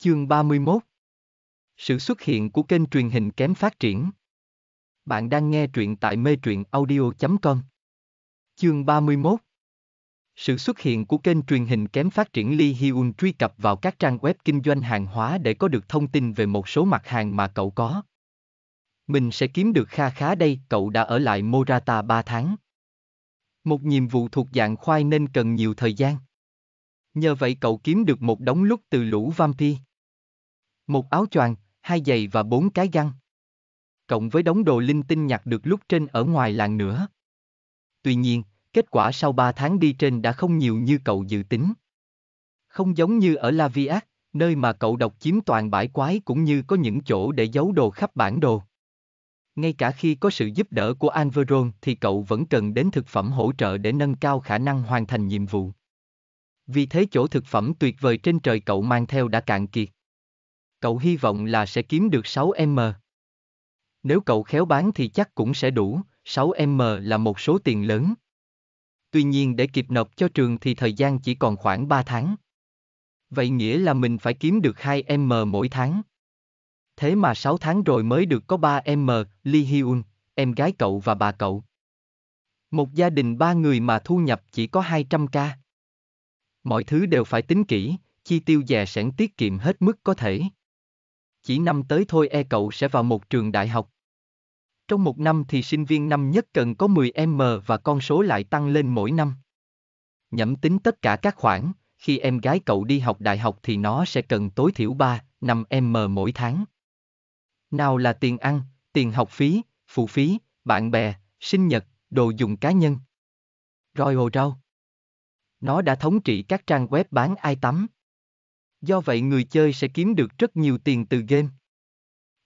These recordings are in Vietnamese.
Chương 31 Sự xuất hiện của kênh truyền hình kém phát triển Bạn đang nghe truyện tại mê truyện audio.com Chương 31 Sự xuất hiện của kênh truyền hình kém phát triển Lee Hyun truy cập vào các trang web kinh doanh hàng hóa để có được thông tin về một số mặt hàng mà cậu có. Mình sẽ kiếm được kha khá đây, cậu đã ở lại Morata 3 tháng. Một nhiệm vụ thuộc dạng khoai nên cần nhiều thời gian. Nhờ vậy cậu kiếm được một đống lúc từ lũ vampy. Một áo choàng, hai giày và bốn cái găng. Cộng với đống đồ linh tinh nhặt được lúc trên ở ngoài làng nữa. Tuy nhiên, kết quả sau ba tháng đi trên đã không nhiều như cậu dự tính. Không giống như ở La Viac, nơi mà cậu độc chiếm toàn bãi quái cũng như có những chỗ để giấu đồ khắp bản đồ. Ngay cả khi có sự giúp đỡ của Anveron thì cậu vẫn cần đến thực phẩm hỗ trợ để nâng cao khả năng hoàn thành nhiệm vụ. Vì thế chỗ thực phẩm tuyệt vời trên trời cậu mang theo đã cạn kiệt. Cậu hy vọng là sẽ kiếm được 6M. Nếu cậu khéo bán thì chắc cũng sẽ đủ, 6M là một số tiền lớn. Tuy nhiên để kịp nộp cho trường thì thời gian chỉ còn khoảng 3 tháng. Vậy nghĩa là mình phải kiếm được 2M mỗi tháng. Thế mà 6 tháng rồi mới được có 3M, Lee Hyun, em gái cậu và bà cậu. Một gia đình ba người mà thu nhập chỉ có 200k. Mọi thứ đều phải tính kỹ, chi tiêu dè sẻn tiết kiệm hết mức có thể chỉ năm tới thôi e cậu sẽ vào một trường đại học. Trong một năm thì sinh viên năm nhất cần có 10M và con số lại tăng lên mỗi năm. Nhẩm tính tất cả các khoản, khi em gái cậu đi học đại học thì nó sẽ cần tối thiểu 3, 5M mỗi tháng. Nào là tiền ăn, tiền học phí, phụ phí, bạn bè, sinh nhật, đồ dùng cá nhân. Rồi hồ rau. Nó đã thống trị các trang web bán ai tắm. Do vậy người chơi sẽ kiếm được rất nhiều tiền từ game.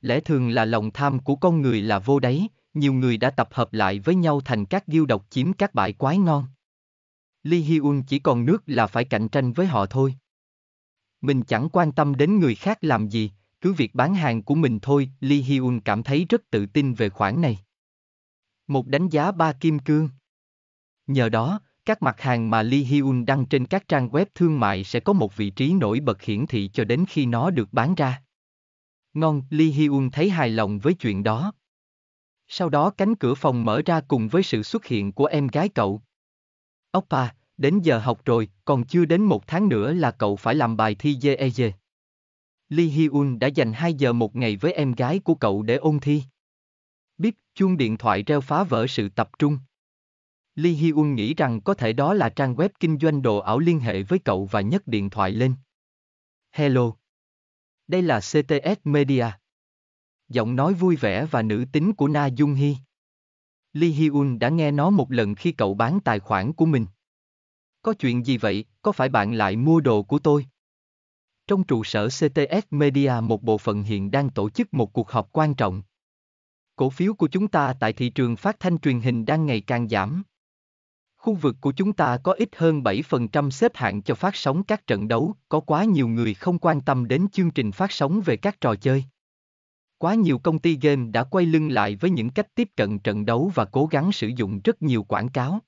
Lẽ thường là lòng tham của con người là vô đáy, nhiều người đã tập hợp lại với nhau thành các ghiêu độc chiếm các bãi quái ngon. Lee Hyun chỉ còn nước là phải cạnh tranh với họ thôi. Mình chẳng quan tâm đến người khác làm gì, cứ việc bán hàng của mình thôi, Lee Hyun cảm thấy rất tự tin về khoản này. Một đánh giá ba kim cương. Nhờ đó, các mặt hàng mà Lee Hyun đăng trên các trang web thương mại sẽ có một vị trí nổi bật hiển thị cho đến khi nó được bán ra. Ngon, Lee Hyun thấy hài lòng với chuyện đó. Sau đó cánh cửa phòng mở ra cùng với sự xuất hiện của em gái cậu. Oppa, đến giờ học rồi, còn chưa đến một tháng nữa là cậu phải làm bài thi GEG. Lee Hyun đã dành 2 giờ một ngày với em gái của cậu để ôn thi. Bíp, chuông điện thoại reo phá vỡ sự tập trung. Lee Hyun nghĩ rằng có thể đó là trang web kinh doanh đồ ảo liên hệ với cậu và nhấc điện thoại lên. Hello. Đây là CTS Media. Giọng nói vui vẻ và nữ tính của Na Jung Hee. Lee Hyun đã nghe nó một lần khi cậu bán tài khoản của mình. Có chuyện gì vậy, có phải bạn lại mua đồ của tôi? Trong trụ sở CTS Media một bộ phận hiện đang tổ chức một cuộc họp quan trọng. Cổ phiếu của chúng ta tại thị trường phát thanh truyền hình đang ngày càng giảm. Khu vực của chúng ta có ít hơn 7% xếp hạng cho phát sóng các trận đấu, có quá nhiều người không quan tâm đến chương trình phát sóng về các trò chơi. Quá nhiều công ty game đã quay lưng lại với những cách tiếp cận trận đấu và cố gắng sử dụng rất nhiều quảng cáo.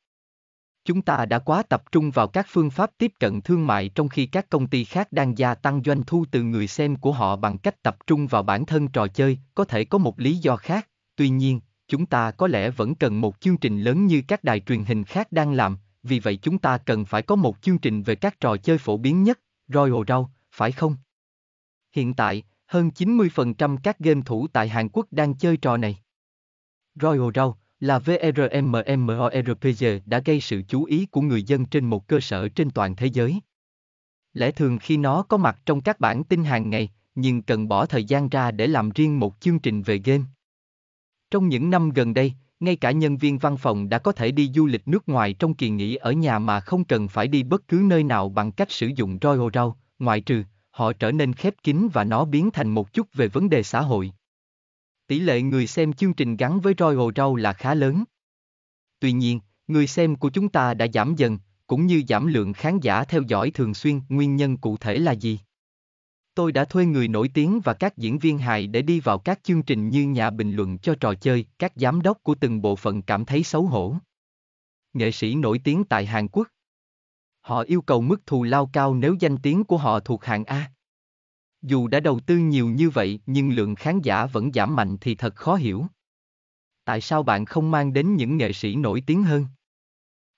Chúng ta đã quá tập trung vào các phương pháp tiếp cận thương mại trong khi các công ty khác đang gia tăng doanh thu từ người xem của họ bằng cách tập trung vào bản thân trò chơi, có thể có một lý do khác, tuy nhiên, chúng ta có lẽ vẫn cần một chương trình lớn như các đài truyền hình khác đang làm, vì vậy chúng ta cần phải có một chương trình về các trò chơi phổ biến nhất, Royal Rau, phải không? Hiện tại, hơn 90% các game thủ tại Hàn Quốc đang chơi trò này. Royal Rau là VRMMORPG đã gây sự chú ý của người dân trên một cơ sở trên toàn thế giới. Lẽ thường khi nó có mặt trong các bản tin hàng ngày, nhưng cần bỏ thời gian ra để làm riêng một chương trình về game. Trong những năm gần đây, ngay cả nhân viên văn phòng đã có thể đi du lịch nước ngoài trong kỳ nghỉ ở nhà mà không cần phải đi bất cứ nơi nào bằng cách sử dụng Royal Rail, ngoại trừ, họ trở nên khép kín và nó biến thành một chút về vấn đề xã hội. Tỷ lệ người xem chương trình gắn với Royal Rail là khá lớn. Tuy nhiên, người xem của chúng ta đã giảm dần, cũng như giảm lượng khán giả theo dõi thường xuyên, nguyên nhân cụ thể là gì? Tôi đã thuê người nổi tiếng và các diễn viên hài để đi vào các chương trình như nhà bình luận cho trò chơi, các giám đốc của từng bộ phận cảm thấy xấu hổ. Nghệ sĩ nổi tiếng tại Hàn Quốc. Họ yêu cầu mức thù lao cao nếu danh tiếng của họ thuộc hạng A. Dù đã đầu tư nhiều như vậy nhưng lượng khán giả vẫn giảm mạnh thì thật khó hiểu. Tại sao bạn không mang đến những nghệ sĩ nổi tiếng hơn?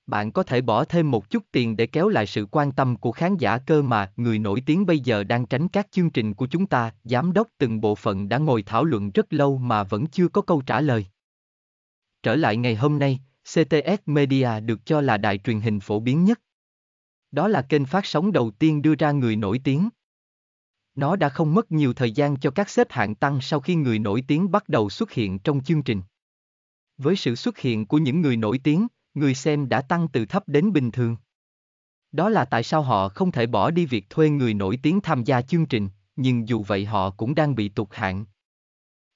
bạn có thể bỏ thêm một chút tiền để kéo lại sự quan tâm của khán giả cơ mà người nổi tiếng bây giờ đang tránh các chương trình của chúng ta giám đốc từng bộ phận đã ngồi thảo luận rất lâu mà vẫn chưa có câu trả lời trở lại ngày hôm nay cts media được cho là đài truyền hình phổ biến nhất đó là kênh phát sóng đầu tiên đưa ra người nổi tiếng nó đã không mất nhiều thời gian cho các xếp hạng tăng sau khi người nổi tiếng bắt đầu xuất hiện trong chương trình với sự xuất hiện của những người nổi tiếng người xem đã tăng từ thấp đến bình thường. Đó là tại sao họ không thể bỏ đi việc thuê người nổi tiếng tham gia chương trình, nhưng dù vậy họ cũng đang bị tụt hạng.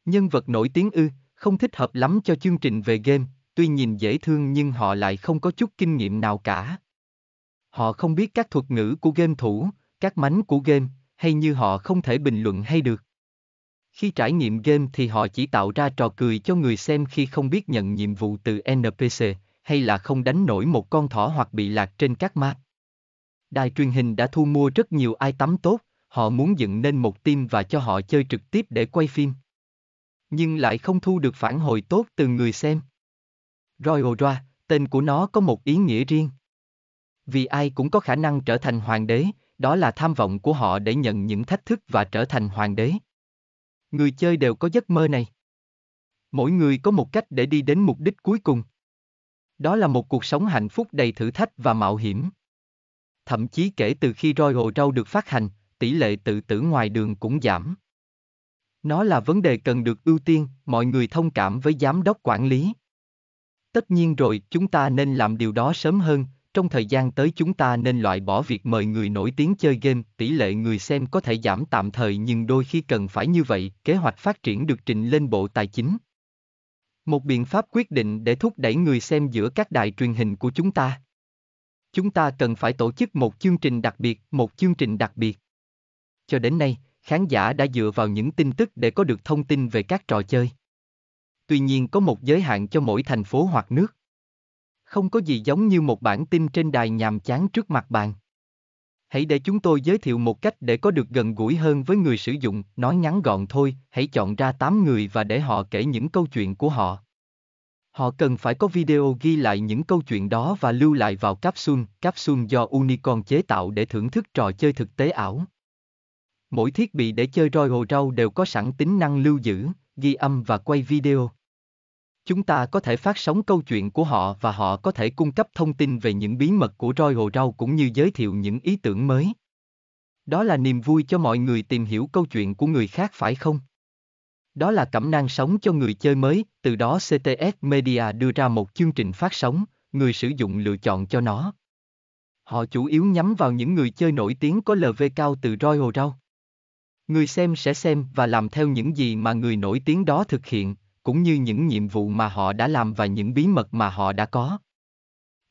Nhân vật nổi tiếng ư, không thích hợp lắm cho chương trình về game, tuy nhìn dễ thương nhưng họ lại không có chút kinh nghiệm nào cả. Họ không biết các thuật ngữ của game thủ, các mánh của game, hay như họ không thể bình luận hay được. Khi trải nghiệm game thì họ chỉ tạo ra trò cười cho người xem khi không biết nhận nhiệm vụ từ NPC, hay là không đánh nổi một con thỏ hoặc bị lạc trên các ma. Đài truyền hình đã thu mua rất nhiều ai tắm tốt, họ muốn dựng nên một team và cho họ chơi trực tiếp để quay phim. Nhưng lại không thu được phản hồi tốt từ người xem. Royal Ra, tên của nó có một ý nghĩa riêng. Vì ai cũng có khả năng trở thành hoàng đế, đó là tham vọng của họ để nhận những thách thức và trở thành hoàng đế. Người chơi đều có giấc mơ này. Mỗi người có một cách để đi đến mục đích cuối cùng. Đó là một cuộc sống hạnh phúc đầy thử thách và mạo hiểm. Thậm chí kể từ khi Roi Royal Rau được phát hành, tỷ lệ tự tử ngoài đường cũng giảm. Nó là vấn đề cần được ưu tiên, mọi người thông cảm với giám đốc quản lý. Tất nhiên rồi, chúng ta nên làm điều đó sớm hơn, trong thời gian tới chúng ta nên loại bỏ việc mời người nổi tiếng chơi game, tỷ lệ người xem có thể giảm tạm thời nhưng đôi khi cần phải như vậy, kế hoạch phát triển được trình lên Bộ Tài chính. Một biện pháp quyết định để thúc đẩy người xem giữa các đài truyền hình của chúng ta. Chúng ta cần phải tổ chức một chương trình đặc biệt, một chương trình đặc biệt. Cho đến nay, khán giả đã dựa vào những tin tức để có được thông tin về các trò chơi. Tuy nhiên có một giới hạn cho mỗi thành phố hoặc nước. Không có gì giống như một bản tin trên đài nhàm chán trước mặt bạn hãy để chúng tôi giới thiệu một cách để có được gần gũi hơn với người sử dụng, nói ngắn gọn thôi, hãy chọn ra 8 người và để họ kể những câu chuyện của họ. Họ cần phải có video ghi lại những câu chuyện đó và lưu lại vào capsule, capsule do Unicorn chế tạo để thưởng thức trò chơi thực tế ảo. Mỗi thiết bị để chơi hồ Row đều có sẵn tính năng lưu giữ, ghi âm và quay video chúng ta có thể phát sóng câu chuyện của họ và họ có thể cung cấp thông tin về những bí mật của Royal Rau cũng như giới thiệu những ý tưởng mới. Đó là niềm vui cho mọi người tìm hiểu câu chuyện của người khác phải không? Đó là cẩm nang sống cho người chơi mới, từ đó CTS Media đưa ra một chương trình phát sóng, người sử dụng lựa chọn cho nó. Họ chủ yếu nhắm vào những người chơi nổi tiếng có LV cao từ Royal Rau. Người xem sẽ xem và làm theo những gì mà người nổi tiếng đó thực hiện, cũng như những nhiệm vụ mà họ đã làm và những bí mật mà họ đã có.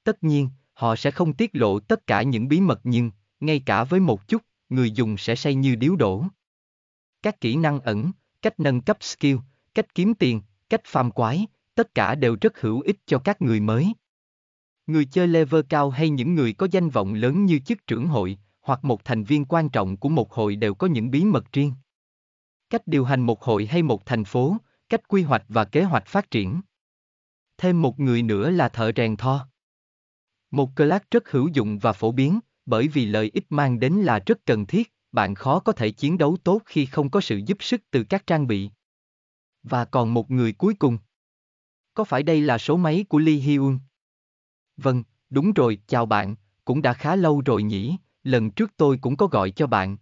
Tất nhiên, họ sẽ không tiết lộ tất cả những bí mật nhưng, ngay cả với một chút, người dùng sẽ say như điếu đổ. Các kỹ năng ẩn, cách nâng cấp skill, cách kiếm tiền, cách farm quái, tất cả đều rất hữu ích cho các người mới. Người chơi level cao hay những người có danh vọng lớn như chức trưởng hội, hoặc một thành viên quan trọng của một hội đều có những bí mật riêng. Cách điều hành một hội hay một thành phố, cách quy hoạch và kế hoạch phát triển. Thêm một người nữa là thợ rèn tho. Một clack rất hữu dụng và phổ biến, bởi vì lợi ích mang đến là rất cần thiết, bạn khó có thể chiến đấu tốt khi không có sự giúp sức từ các trang bị. Và còn một người cuối cùng. Có phải đây là số máy của Lee Hyun? Vâng, đúng rồi, chào bạn, cũng đã khá lâu rồi nhỉ, lần trước tôi cũng có gọi cho bạn.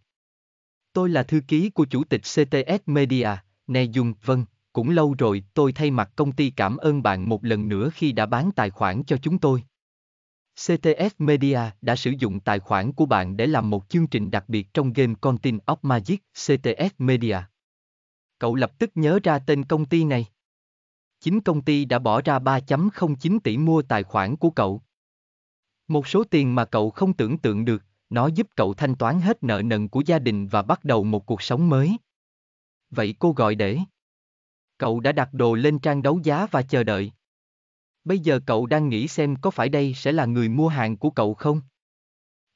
Tôi là thư ký của chủ tịch CTS Media, Ne Dung, vâng, cũng lâu rồi tôi thay mặt công ty cảm ơn bạn một lần nữa khi đã bán tài khoản cho chúng tôi. CTF Media đã sử dụng tài khoản của bạn để làm một chương trình đặc biệt trong game Content of Magic CTF Media. Cậu lập tức nhớ ra tên công ty này. Chính công ty đã bỏ ra 3.09 tỷ mua tài khoản của cậu. Một số tiền mà cậu không tưởng tượng được, nó giúp cậu thanh toán hết nợ nần của gia đình và bắt đầu một cuộc sống mới. Vậy cô gọi để Cậu đã đặt đồ lên trang đấu giá và chờ đợi. Bây giờ cậu đang nghĩ xem có phải đây sẽ là người mua hàng của cậu không?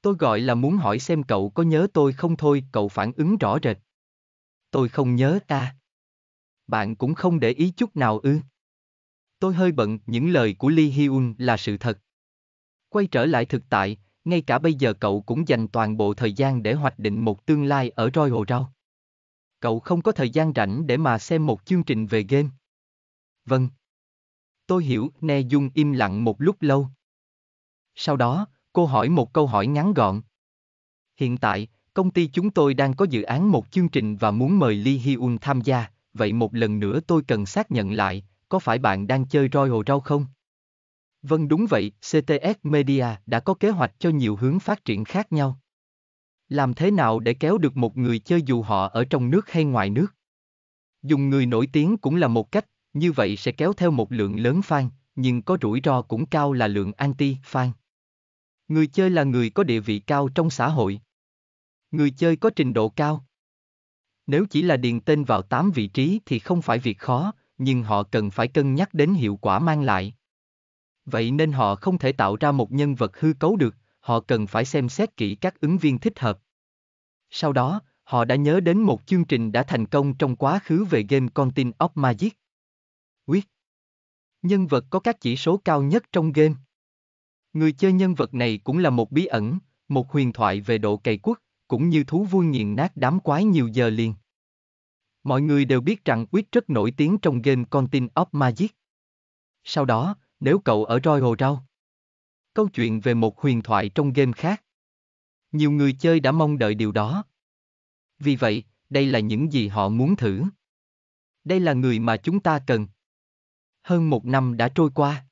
Tôi gọi là muốn hỏi xem cậu có nhớ tôi không thôi, cậu phản ứng rõ rệt. Tôi không nhớ ta. Bạn cũng không để ý chút nào ư. Tôi hơi bận, những lời của Lee Hyun là sự thật. Quay trở lại thực tại, ngay cả bây giờ cậu cũng dành toàn bộ thời gian để hoạch định một tương lai ở Royal Rau cậu không có thời gian rảnh để mà xem một chương trình về game. Vâng. Tôi hiểu, Ne Dung im lặng một lúc lâu. Sau đó, cô hỏi một câu hỏi ngắn gọn. Hiện tại, công ty chúng tôi đang có dự án một chương trình và muốn mời Lee Hyun tham gia, vậy một lần nữa tôi cần xác nhận lại, có phải bạn đang chơi Royal Rau không? Vâng đúng vậy, CTS Media đã có kế hoạch cho nhiều hướng phát triển khác nhau. Làm thế nào để kéo được một người chơi dù họ ở trong nước hay ngoài nước? Dùng người nổi tiếng cũng là một cách, như vậy sẽ kéo theo một lượng lớn fan, nhưng có rủi ro cũng cao là lượng anti-fan. Người chơi là người có địa vị cao trong xã hội. Người chơi có trình độ cao. Nếu chỉ là điền tên vào 8 vị trí thì không phải việc khó, nhưng họ cần phải cân nhắc đến hiệu quả mang lại. Vậy nên họ không thể tạo ra một nhân vật hư cấu được họ cần phải xem xét kỹ các ứng viên thích hợp. Sau đó, họ đã nhớ đến một chương trình đã thành công trong quá khứ về game Contin of Magic. Quyết Nhân vật có các chỉ số cao nhất trong game. Người chơi nhân vật này cũng là một bí ẩn, một huyền thoại về độ cày quốc, cũng như thú vui nghiền nát đám quái nhiều giờ liền. Mọi người đều biết rằng Quyết rất nổi tiếng trong game Contin of Magic. Sau đó, nếu cậu ở Royal Rao, Câu chuyện về một huyền thoại trong game khác. Nhiều người chơi đã mong đợi điều đó. Vì vậy, đây là những gì họ muốn thử. Đây là người mà chúng ta cần. Hơn một năm đã trôi qua.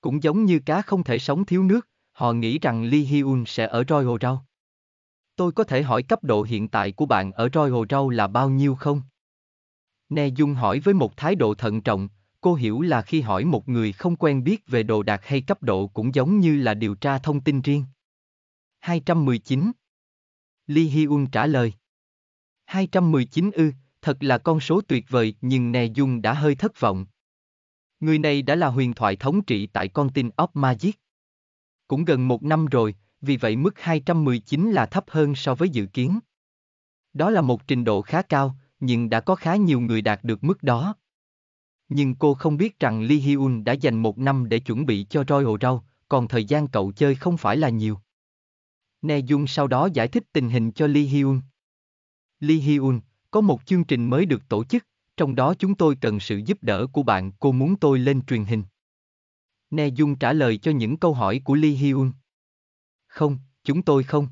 Cũng giống như cá không thể sống thiếu nước, họ nghĩ rằng Lee Hyun sẽ ở Royal Rau. Tôi có thể hỏi cấp độ hiện tại của bạn ở Royal Rau là bao nhiêu không? Ne Dung hỏi với một thái độ thận trọng, cô hiểu là khi hỏi một người không quen biết về đồ đạc hay cấp độ cũng giống như là điều tra thông tin riêng. 219 Lee Hyun trả lời 219 ư, thật là con số tuyệt vời nhưng Nè Dung đã hơi thất vọng. Người này đã là huyền thoại thống trị tại con tin of Magic. Cũng gần một năm rồi, vì vậy mức 219 là thấp hơn so với dự kiến. Đó là một trình độ khá cao, nhưng đã có khá nhiều người đạt được mức đó. Nhưng cô không biết rằng Lee Hyun đã dành một năm để chuẩn bị cho Royal Rau, còn thời gian cậu chơi không phải là nhiều. Ne Jung sau đó giải thích tình hình cho Lee Hyun. Lee Hyun, có một chương trình mới được tổ chức, trong đó chúng tôi cần sự giúp đỡ của bạn, cô muốn tôi lên truyền hình. Ne Jung trả lời cho những câu hỏi của Lee Hyun. Không, chúng tôi không.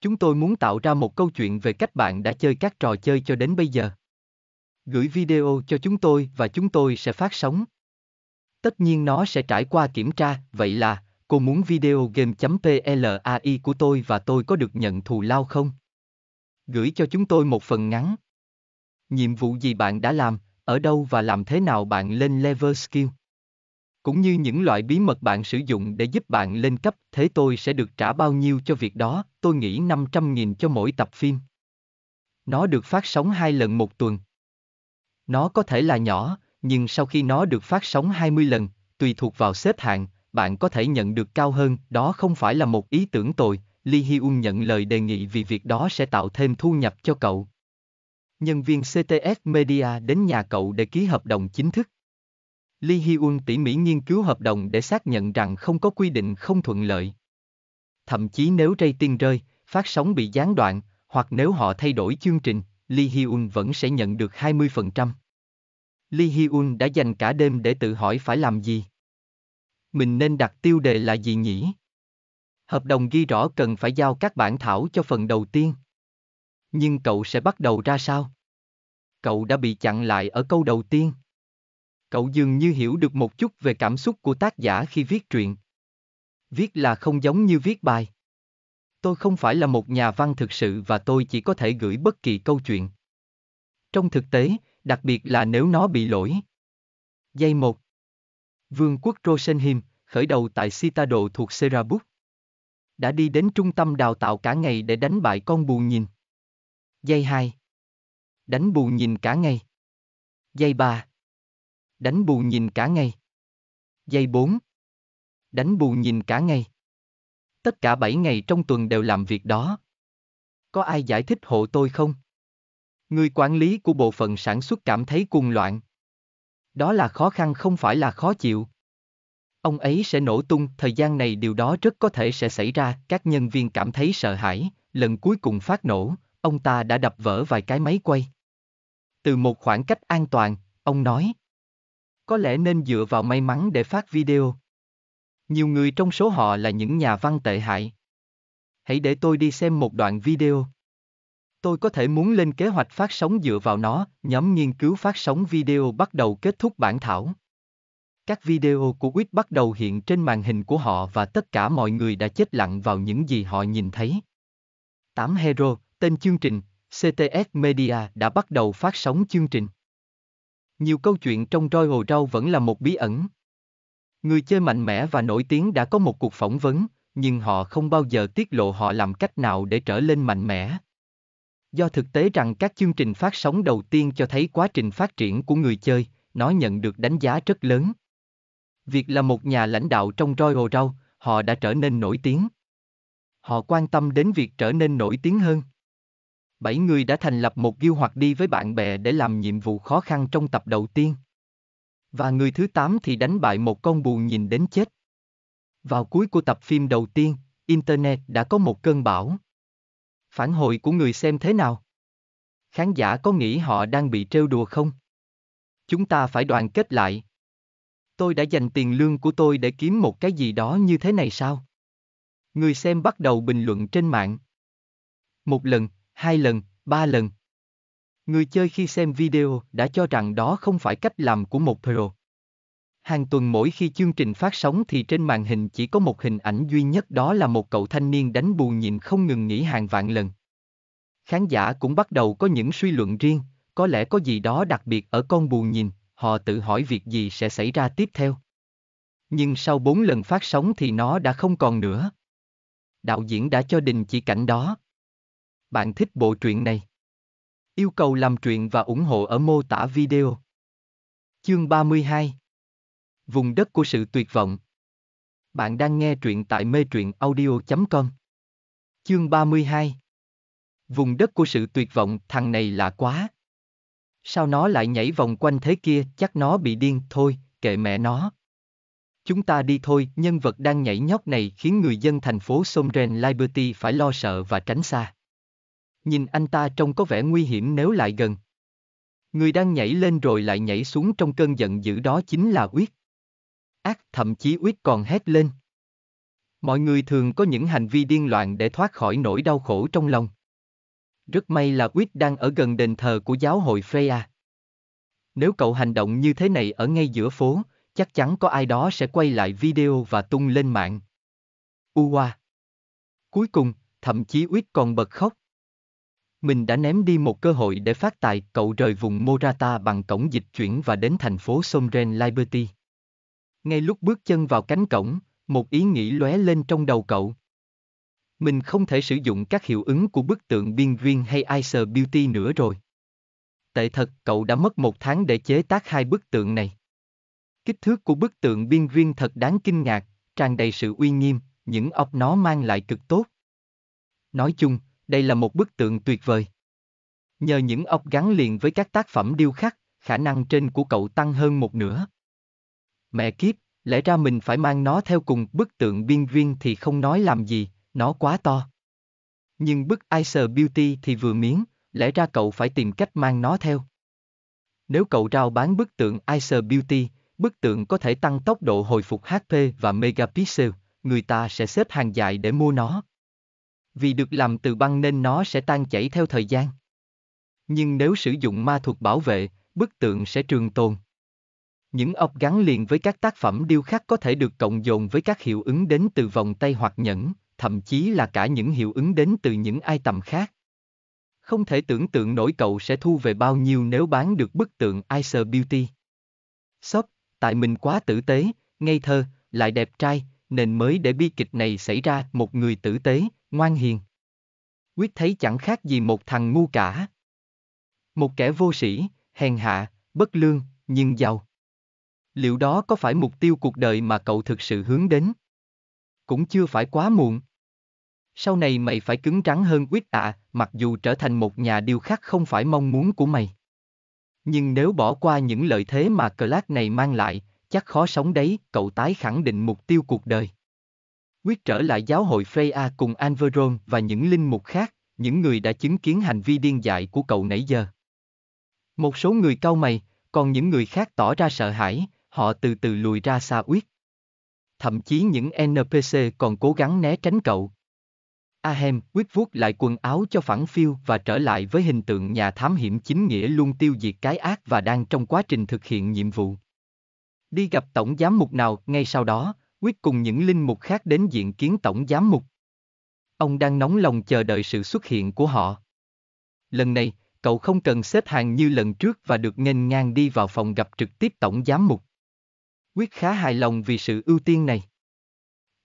Chúng tôi muốn tạo ra một câu chuyện về cách bạn đã chơi các trò chơi cho đến bây giờ gửi video cho chúng tôi và chúng tôi sẽ phát sóng. Tất nhiên nó sẽ trải qua kiểm tra, vậy là, cô muốn video game.plai của tôi và tôi có được nhận thù lao không? Gửi cho chúng tôi một phần ngắn. Nhiệm vụ gì bạn đã làm, ở đâu và làm thế nào bạn lên level skill? Cũng như những loại bí mật bạn sử dụng để giúp bạn lên cấp, thế tôi sẽ được trả bao nhiêu cho việc đó, tôi nghĩ 500.000 cho mỗi tập phim. Nó được phát sóng hai lần một tuần, nó có thể là nhỏ, nhưng sau khi nó được phát sóng 20 lần, tùy thuộc vào xếp hạng, bạn có thể nhận được cao hơn, đó không phải là một ý tưởng tồi, Lee Hyun nhận lời đề nghị vì việc đó sẽ tạo thêm thu nhập cho cậu. Nhân viên CTS Media đến nhà cậu để ký hợp đồng chính thức. Lee Hyun tỉ mỉ nghiên cứu hợp đồng để xác nhận rằng không có quy định không thuận lợi. Thậm chí nếu rating rơi, phát sóng bị gián đoạn, hoặc nếu họ thay đổi chương trình, Lee Hyun vẫn sẽ nhận được 20%. Lee Hyun đã dành cả đêm để tự hỏi phải làm gì. Mình nên đặt tiêu đề là gì nhỉ? Hợp đồng ghi rõ cần phải giao các bản thảo cho phần đầu tiên. Nhưng cậu sẽ bắt đầu ra sao? Cậu đã bị chặn lại ở câu đầu tiên. Cậu dường như hiểu được một chút về cảm xúc của tác giả khi viết truyện. Viết là không giống như viết bài. Tôi không phải là một nhà văn thực sự và tôi chỉ có thể gửi bất kỳ câu chuyện. Trong thực tế, đặc biệt là nếu nó bị lỗi. Dây 1 Vương quốc Rosenheim, khởi đầu tại Citadel thuộc Serabuk. Đã đi đến trung tâm đào tạo cả ngày để đánh bại con bù nhìn. Dây 2 Đánh bù nhìn cả ngày. Dây 3 Đánh bù nhìn cả ngày. Dây 4 Đánh bù nhìn cả ngày. Tất cả 7 ngày trong tuần đều làm việc đó. Có ai giải thích hộ tôi không? Người quản lý của bộ phận sản xuất cảm thấy cuồng loạn. Đó là khó khăn không phải là khó chịu. Ông ấy sẽ nổ tung, thời gian này điều đó rất có thể sẽ xảy ra, các nhân viên cảm thấy sợ hãi, lần cuối cùng phát nổ, ông ta đã đập vỡ vài cái máy quay. Từ một khoảng cách an toàn, ông nói. Có lẽ nên dựa vào may mắn để phát video. Nhiều người trong số họ là những nhà văn tệ hại. Hãy để tôi đi xem một đoạn video. Tôi có thể muốn lên kế hoạch phát sóng dựa vào nó, nhóm nghiên cứu phát sóng video bắt đầu kết thúc bản thảo. Các video của Quýt bắt đầu hiện trên màn hình của họ và tất cả mọi người đã chết lặng vào những gì họ nhìn thấy. 8 Hero, tên chương trình, CTS Media đã bắt đầu phát sóng chương trình. Nhiều câu chuyện trong hồ Rau vẫn là một bí ẩn. Người chơi mạnh mẽ và nổi tiếng đã có một cuộc phỏng vấn, nhưng họ không bao giờ tiết lộ họ làm cách nào để trở lên mạnh mẽ. Do thực tế rằng các chương trình phát sóng đầu tiên cho thấy quá trình phát triển của người chơi, nó nhận được đánh giá rất lớn. Việc là một nhà lãnh đạo trong Royal rau, họ đã trở nên nổi tiếng. Họ quan tâm đến việc trở nên nổi tiếng hơn. Bảy người đã thành lập một guild hoặc đi với bạn bè để làm nhiệm vụ khó khăn trong tập đầu tiên. Và người thứ 8 thì đánh bại một con bù nhìn đến chết. Vào cuối của tập phim đầu tiên, Internet đã có một cơn bão. Phản hồi của người xem thế nào? Khán giả có nghĩ họ đang bị trêu đùa không? Chúng ta phải đoàn kết lại. Tôi đã dành tiền lương của tôi để kiếm một cái gì đó như thế này sao? Người xem bắt đầu bình luận trên mạng. Một lần, hai lần, ba lần, Người chơi khi xem video đã cho rằng đó không phải cách làm của một pro. Hàng tuần mỗi khi chương trình phát sóng thì trên màn hình chỉ có một hình ảnh duy nhất đó là một cậu thanh niên đánh bù nhịn không ngừng nghỉ hàng vạn lần. Khán giả cũng bắt đầu có những suy luận riêng, có lẽ có gì đó đặc biệt ở con bù nhìn, họ tự hỏi việc gì sẽ xảy ra tiếp theo. Nhưng sau bốn lần phát sóng thì nó đã không còn nữa. Đạo diễn đã cho đình chỉ cảnh đó. Bạn thích bộ truyện này? Yêu cầu làm truyện và ủng hộ ở mô tả video. Chương 32 Vùng đất của sự tuyệt vọng Bạn đang nghe truyện tại mê truyện audio.com Chương 32 Vùng đất của sự tuyệt vọng thằng này lạ quá. Sao nó lại nhảy vòng quanh thế kia chắc nó bị điên thôi, kệ mẹ nó. Chúng ta đi thôi, nhân vật đang nhảy nhót này khiến người dân thành phố Somren Liberty phải lo sợ và tránh xa nhìn anh ta trông có vẻ nguy hiểm nếu lại gần. Người đang nhảy lên rồi lại nhảy xuống trong cơn giận dữ đó chính là Uyết. Ác, thậm chí Uyết còn hét lên. Mọi người thường có những hành vi điên loạn để thoát khỏi nỗi đau khổ trong lòng. Rất may là Uyết đang ở gần đền thờ của giáo hội Freya. Nếu cậu hành động như thế này ở ngay giữa phố, chắc chắn có ai đó sẽ quay lại video và tung lên mạng. Uwa. Cuối cùng, thậm chí Uyết còn bật khóc. Mình đã ném đi một cơ hội để phát tài, cậu rời vùng Morata bằng cổng dịch chuyển và đến thành phố Somren Liberty. Ngay lúc bước chân vào cánh cổng, một ý nghĩ lóe lên trong đầu cậu. Mình không thể sử dụng các hiệu ứng của bức tượng biên duyên hay Ice Beauty nữa rồi. Tệ thật, cậu đã mất một tháng để chế tác hai bức tượng này. Kích thước của bức tượng biên duyên thật đáng kinh ngạc, tràn đầy sự uy nghiêm, những ốc nó mang lại cực tốt. Nói chung, đây là một bức tượng tuyệt vời. Nhờ những ốc gắn liền với các tác phẩm điêu khắc, khả năng trên của cậu tăng hơn một nửa. Mẹ kiếp, lẽ ra mình phải mang nó theo cùng bức tượng biên viên thì không nói làm gì, nó quá to. Nhưng bức Ice Beauty thì vừa miếng, lẽ ra cậu phải tìm cách mang nó theo. Nếu cậu rao bán bức tượng Ice Beauty, bức tượng có thể tăng tốc độ hồi phục HP và megapixel, người ta sẽ xếp hàng dài để mua nó. Vì được làm từ băng nên nó sẽ tan chảy theo thời gian. Nhưng nếu sử dụng ma thuật bảo vệ, bức tượng sẽ trường tồn. Những ốc gắn liền với các tác phẩm điêu khắc có thể được cộng dồn với các hiệu ứng đến từ vòng tay hoặc nhẫn, thậm chí là cả những hiệu ứng đến từ những ai tầm khác. Không thể tưởng tượng nổi cậu sẽ thu về bao nhiêu nếu bán được bức tượng Iser Beauty. Shop, tại mình quá tử tế, ngây thơ, lại đẹp trai, nên mới để bi kịch này xảy ra một người tử tế, ngoan hiền. Quyết thấy chẳng khác gì một thằng ngu cả. Một kẻ vô sĩ, hèn hạ, bất lương, nhưng giàu. Liệu đó có phải mục tiêu cuộc đời mà cậu thực sự hướng đến? Cũng chưa phải quá muộn. Sau này mày phải cứng rắn hơn quyết ạ, à, mặc dù trở thành một nhà điêu khắc không phải mong muốn của mày. Nhưng nếu bỏ qua những lợi thế mà Clark này mang lại, chắc khó sống đấy, cậu tái khẳng định mục tiêu cuộc đời quyết trở lại giáo hội Freya cùng Anveron và những linh mục khác, những người đã chứng kiến hành vi điên dại của cậu nãy giờ. Một số người cau mày, còn những người khác tỏ ra sợ hãi, họ từ từ lùi ra xa uyết. Thậm chí những NPC còn cố gắng né tránh cậu. Ahem quyết vuốt lại quần áo cho phẳng phiêu và trở lại với hình tượng nhà thám hiểm chính nghĩa luôn tiêu diệt cái ác và đang trong quá trình thực hiện nhiệm vụ. Đi gặp tổng giám mục nào ngay sau đó, quyết cùng những linh mục khác đến diện kiến tổng giám mục. Ông đang nóng lòng chờ đợi sự xuất hiện của họ. Lần này, cậu không cần xếp hàng như lần trước và được nghênh ngang đi vào phòng gặp trực tiếp tổng giám mục. Quyết khá hài lòng vì sự ưu tiên này.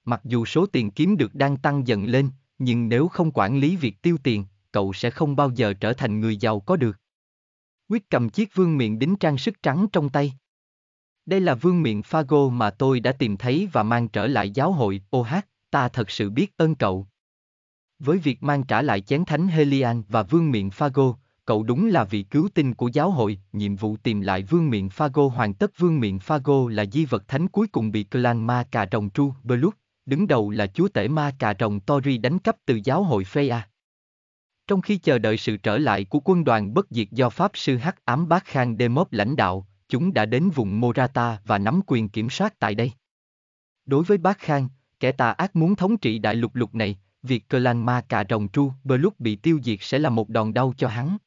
Mặc dù số tiền kiếm được đang tăng dần lên, nhưng nếu không quản lý việc tiêu tiền, cậu sẽ không bao giờ trở thành người giàu có được. Quyết cầm chiếc vương miệng đính trang sức trắng trong tay. Đây là vương miện Fago mà tôi đã tìm thấy và mang trở lại giáo hội, ô hát, ta thật sự biết ơn cậu. Với việc mang trả lại chén thánh Helian và vương miện Fago, cậu đúng là vị cứu tinh của giáo hội, nhiệm vụ tìm lại vương miện Fago hoàn tất vương miện Fago là di vật thánh cuối cùng bị clan ma cà rồng tru, Belut, đứng đầu là chúa tể ma cà rồng Tori đánh cắp từ giáo hội Freya. Trong khi chờ đợi sự trở lại của quân đoàn bất diệt do Pháp sư Hắc ám Bác Khang Demop lãnh đạo, chúng đã đến vùng Morata và nắm quyền kiểm soát tại đây. Đối với Bác Khang, kẻ tà ác muốn thống trị đại lục lục này, việc cơ lan ma cà rồng tru bờ lúc bị tiêu diệt sẽ là một đòn đau cho hắn.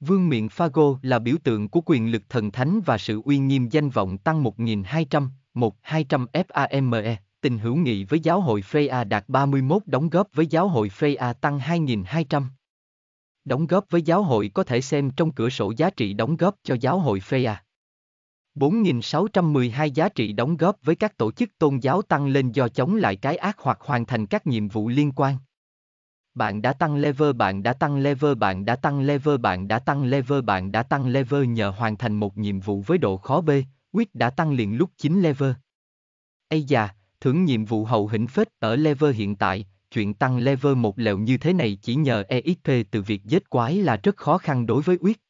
Vương miện Phago là biểu tượng của quyền lực thần thánh và sự uy nghiêm danh vọng tăng 1.200, 1.200 FAME, tình hữu nghị với giáo hội Freya đạt 31 đóng góp với giáo hội Freya tăng 2.200. Đóng góp với giáo hội có thể xem trong cửa sổ giá trị đóng góp cho giáo hội Freya. 4.612 giá trị đóng góp với các tổ chức tôn giáo tăng lên do chống lại cái ác hoặc hoàn thành các nhiệm vụ liên quan. Bạn đã tăng level, bạn đã tăng level, bạn đã tăng level, bạn đã tăng level, bạn đã tăng level nhờ hoàn thành một nhiệm vụ với độ khó B, quyết đã tăng liền lúc 9 level. Ây da, thưởng nhiệm vụ hậu hĩnh phết ở level hiện tại, chuyện tăng level một lèo như thế này chỉ nhờ EXP từ việc giết quái là rất khó khăn đối với Quyết.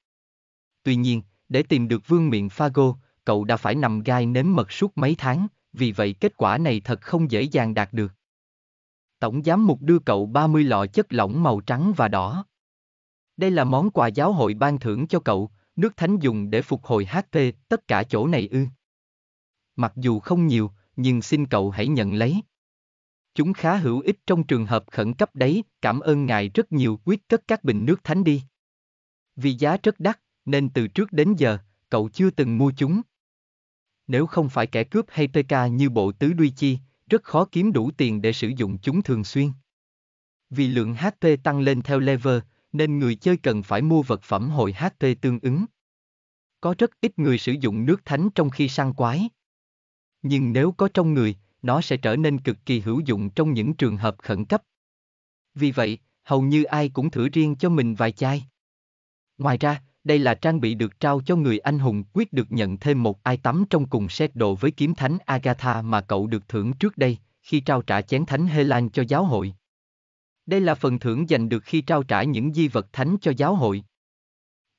Tuy nhiên, để tìm được vương miện Fago, cậu đã phải nằm gai nếm mật suốt mấy tháng, vì vậy kết quả này thật không dễ dàng đạt được. Tổng giám mục đưa cậu 30 lọ chất lỏng màu trắng và đỏ. Đây là món quà giáo hội ban thưởng cho cậu, nước thánh dùng để phục hồi HT, tất cả chỗ này ư. Mặc dù không nhiều, nhưng xin cậu hãy nhận lấy. Chúng khá hữu ích trong trường hợp khẩn cấp đấy, cảm ơn ngài rất nhiều quyết cất các bình nước thánh đi. Vì giá rất đắt, nên từ trước đến giờ, cậu chưa từng mua chúng nếu không phải kẻ cướp hay PK như bộ tứ đuôi chi, rất khó kiếm đủ tiền để sử dụng chúng thường xuyên. Vì lượng HP tăng lên theo level, nên người chơi cần phải mua vật phẩm hồi HP tương ứng. Có rất ít người sử dụng nước thánh trong khi săn quái. Nhưng nếu có trong người, nó sẽ trở nên cực kỳ hữu dụng trong những trường hợp khẩn cấp. Vì vậy, hầu như ai cũng thử riêng cho mình vài chai. Ngoài ra, đây là trang bị được trao cho người anh hùng quyết được nhận thêm một ai tắm trong cùng set đồ với kiếm thánh Agatha mà cậu được thưởng trước đây, khi trao trả chén thánh Helan cho giáo hội. Đây là phần thưởng giành được khi trao trả những di vật thánh cho giáo hội.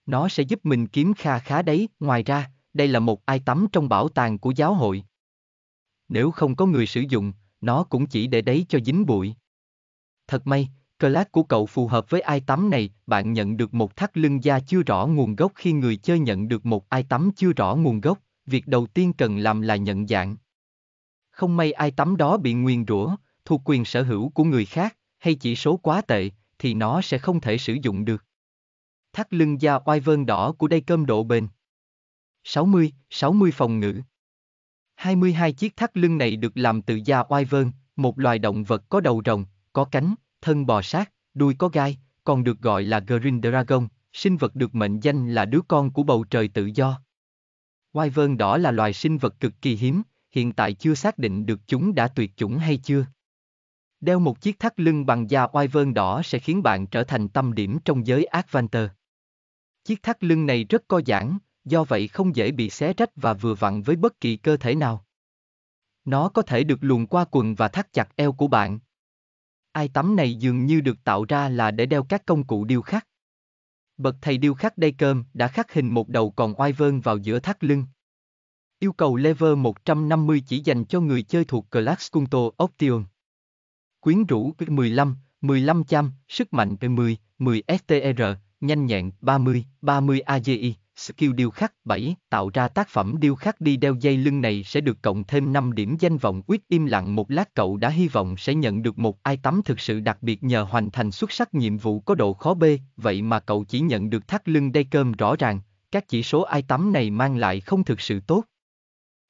Nó sẽ giúp mình kiếm kha khá đấy, ngoài ra, đây là một ai tắm trong bảo tàng của giáo hội. Nếu không có người sử dụng, nó cũng chỉ để đấy cho dính bụi. Thật may, Class của cậu phù hợp với ai tắm này, bạn nhận được một thắt lưng da chưa rõ nguồn gốc khi người chơi nhận được một ai tắm chưa rõ nguồn gốc, việc đầu tiên cần làm là nhận dạng. Không may ai tắm đó bị nguyền rủa, thuộc quyền sở hữu của người khác, hay chỉ số quá tệ, thì nó sẽ không thể sử dụng được. Thắt lưng da oai vơn đỏ của đây cơm độ bền. 60, 60 phòng ngữ. 22 chiếc thắt lưng này được làm từ da oai vơn, một loài động vật có đầu rồng, có cánh, thân bò sát, đuôi có gai, còn được gọi là Green Dragon, sinh vật được mệnh danh là đứa con của bầu trời tự do. Oai vơn đỏ là loài sinh vật cực kỳ hiếm, hiện tại chưa xác định được chúng đã tuyệt chủng hay chưa. Đeo một chiếc thắt lưng bằng da oai vơn đỏ sẽ khiến bạn trở thành tâm điểm trong giới Adventure. Chiếc thắt lưng này rất co giãn, do vậy không dễ bị xé rách và vừa vặn với bất kỳ cơ thể nào. Nó có thể được luồn qua quần và thắt chặt eo của bạn. Ai tắm này dường như được tạo ra là để đeo các công cụ điêu khắc. Bậc thầy điêu khắc đây cơm đã khắc hình một đầu còn oai vơn vào giữa thắt lưng. Yêu cầu level 150 chỉ dành cho người chơi thuộc Class Kunto Option. Quyến rũ 15, 15 trăm, sức mạnh 10, 10 STR, nhanh nhẹn 30, 30 AGI, Skill điêu khắc 7, tạo ra tác phẩm điêu khắc đi đeo dây lưng này sẽ được cộng thêm 5 điểm danh vọng quyết im lặng một lát cậu đã hy vọng sẽ nhận được một ai tắm thực sự đặc biệt nhờ hoàn thành xuất sắc nhiệm vụ có độ khó B, vậy mà cậu chỉ nhận được thắt lưng đay cơm rõ ràng, các chỉ số ai tắm này mang lại không thực sự tốt.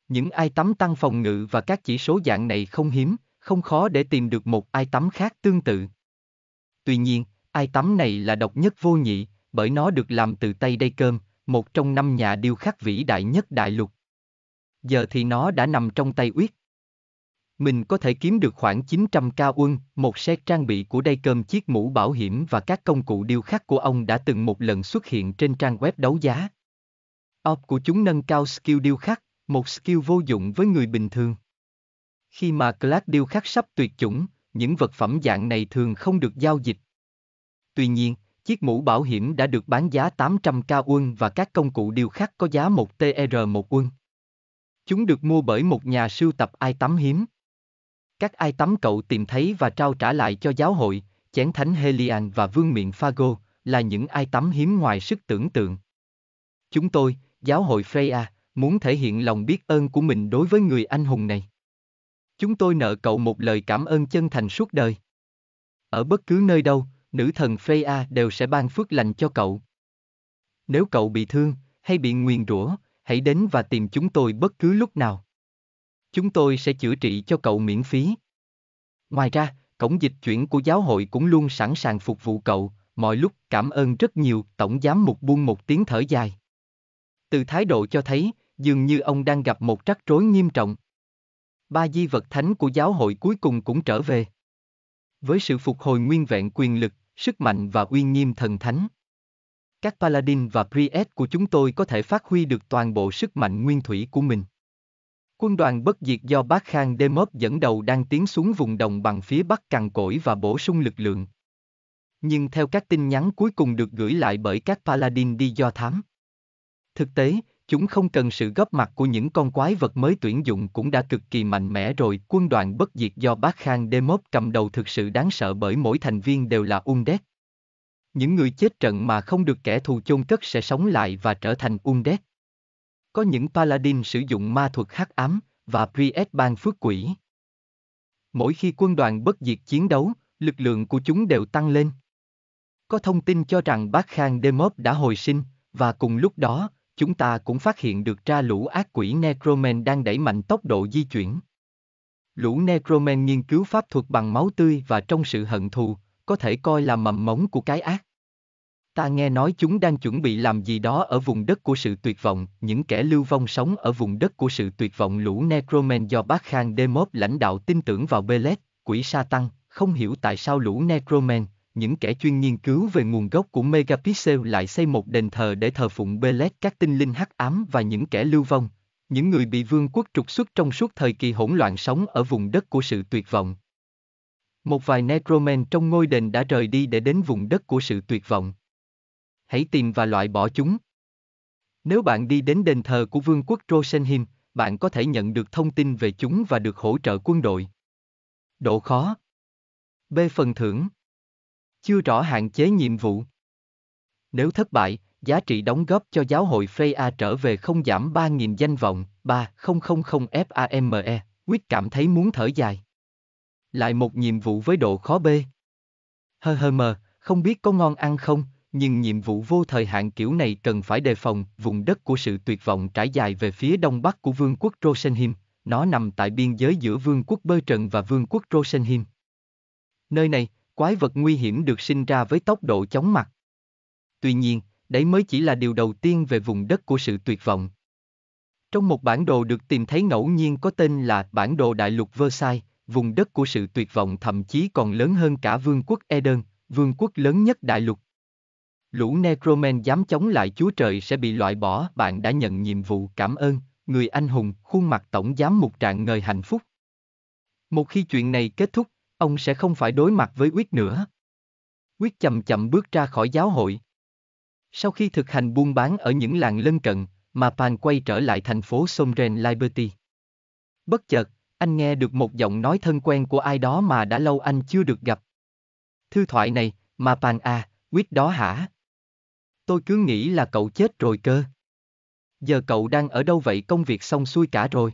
Những ai tắm tăng phòng ngự và các chỉ số dạng này không hiếm, không khó để tìm được một ai tắm khác tương tự. Tuy nhiên, ai tắm này là độc nhất vô nhị, bởi nó được làm từ tay đay cơm, một trong năm nhà điêu khắc vĩ đại nhất đại lục. Giờ thì nó đã nằm trong tay Uyết. Mình có thể kiếm được khoảng 900 ca quân, một xe trang bị của đây cơm chiếc mũ bảo hiểm và các công cụ điêu khắc của ông đã từng một lần xuất hiện trên trang web đấu giá. Op của chúng nâng cao skill điêu khắc, một skill vô dụng với người bình thường. Khi mà class điêu khắc sắp tuyệt chủng, những vật phẩm dạng này thường không được giao dịch. Tuy nhiên, Chiếc mũ bảo hiểm đã được bán giá 800k won và các công cụ điều khắc có giá 1 TR1 quân. Chúng được mua bởi một nhà sưu tập ai tắm hiếm. Các ai tắm cậu tìm thấy và trao trả lại cho giáo hội, chén thánh Helian và vương miện Phago, là những ai tắm hiếm ngoài sức tưởng tượng. Chúng tôi, giáo hội Freya, muốn thể hiện lòng biết ơn của mình đối với người anh hùng này. Chúng tôi nợ cậu một lời cảm ơn chân thành suốt đời. Ở bất cứ nơi đâu, nữ thần Freya đều sẽ ban phước lành cho cậu. Nếu cậu bị thương, hay bị nguyền rủa, hãy đến và tìm chúng tôi bất cứ lúc nào. Chúng tôi sẽ chữa trị cho cậu miễn phí. Ngoài ra, cổng dịch chuyển của giáo hội cũng luôn sẵn sàng phục vụ cậu, mọi lúc cảm ơn rất nhiều, tổng giám mục buông một tiếng thở dài. Từ thái độ cho thấy, dường như ông đang gặp một rắc rối nghiêm trọng. Ba di vật thánh của giáo hội cuối cùng cũng trở về. Với sự phục hồi nguyên vẹn quyền lực, sức mạnh và uy nghiêm thần thánh. Các Paladin và Priest của chúng tôi có thể phát huy được toàn bộ sức mạnh nguyên thủy của mình. Quân đoàn bất diệt do Bác Khang Demop dẫn đầu đang tiến xuống vùng đồng bằng phía bắc cằn cỗi và bổ sung lực lượng. Nhưng theo các tin nhắn cuối cùng được gửi lại bởi các Paladin đi do thám. Thực tế, Chúng không cần sự góp mặt của những con quái vật mới tuyển dụng cũng đã cực kỳ mạnh mẽ rồi. Quân đoàn bất diệt do bác Khang Demov cầm đầu thực sự đáng sợ bởi mỗi thành viên đều là Undead. Những người chết trận mà không được kẻ thù chôn cất sẽ sống lại và trở thành Undead. Có những Paladin sử dụng ma thuật hắc ám và Priest ban phước quỷ. Mỗi khi quân đoàn bất diệt chiến đấu, lực lượng của chúng đều tăng lên. Có thông tin cho rằng bác Khang Demov đã hồi sinh, và cùng lúc đó, chúng ta cũng phát hiện được ra lũ ác quỷ Necromen đang đẩy mạnh tốc độ di chuyển. Lũ Necromen nghiên cứu pháp thuật bằng máu tươi và trong sự hận thù, có thể coi là mầm mống của cái ác. Ta nghe nói chúng đang chuẩn bị làm gì đó ở vùng đất của sự tuyệt vọng, những kẻ lưu vong sống ở vùng đất của sự tuyệt vọng lũ Necromen do bác khang Demop lãnh đạo tin tưởng vào Belet, quỷ sa tăng, không hiểu tại sao lũ Necromen, những kẻ chuyên nghiên cứu về nguồn gốc của megapixel lại xây một đền thờ để thờ phụng Belet các tinh linh hắc ám và những kẻ lưu vong, những người bị vương quốc trục xuất trong suốt thời kỳ hỗn loạn sống ở vùng đất của sự tuyệt vọng. Một vài necromen trong ngôi đền đã rời đi để đến vùng đất của sự tuyệt vọng. Hãy tìm và loại bỏ chúng. Nếu bạn đi đến đền thờ của vương quốc Rosenheim, bạn có thể nhận được thông tin về chúng và được hỗ trợ quân đội. Độ khó B. Phần thưởng chưa rõ hạn chế nhiệm vụ. Nếu thất bại, giá trị đóng góp cho giáo hội Freya trở về không giảm 3.000 danh vọng, 3000 FAME, quyết cảm thấy muốn thở dài. Lại một nhiệm vụ với độ khó B. Hơ hơ mờ, không biết có ngon ăn không, nhưng nhiệm vụ vô thời hạn kiểu này cần phải đề phòng, vùng đất của sự tuyệt vọng trải dài về phía đông bắc của vương quốc Rosenheim, nó nằm tại biên giới giữa vương quốc Bơ Trần và vương quốc Rosenheim. Nơi này, quái vật nguy hiểm được sinh ra với tốc độ chóng mặt. Tuy nhiên, đấy mới chỉ là điều đầu tiên về vùng đất của sự tuyệt vọng. Trong một bản đồ được tìm thấy ngẫu nhiên có tên là Bản đồ Đại lục Versailles, vùng đất của sự tuyệt vọng thậm chí còn lớn hơn cả vương quốc Eden, vương quốc lớn nhất đại lục. Lũ Necromen dám chống lại Chúa Trời sẽ bị loại bỏ, bạn đã nhận nhiệm vụ cảm ơn, người anh hùng, khuôn mặt tổng giám mục trạng ngời hạnh phúc. Một khi chuyện này kết thúc, Ông sẽ không phải đối mặt với Quyết nữa. Quyết chậm chậm bước ra khỏi giáo hội. Sau khi thực hành buôn bán ở những làng lân cận, mà Pan quay trở lại thành phố Somren Liberty. Bất chợt, anh nghe được một giọng nói thân quen của ai đó mà đã lâu anh chưa được gặp. Thư thoại này, mà Pan à, quyết đó hả? Tôi cứ nghĩ là cậu chết rồi cơ. Giờ cậu đang ở đâu vậy công việc xong xuôi cả rồi?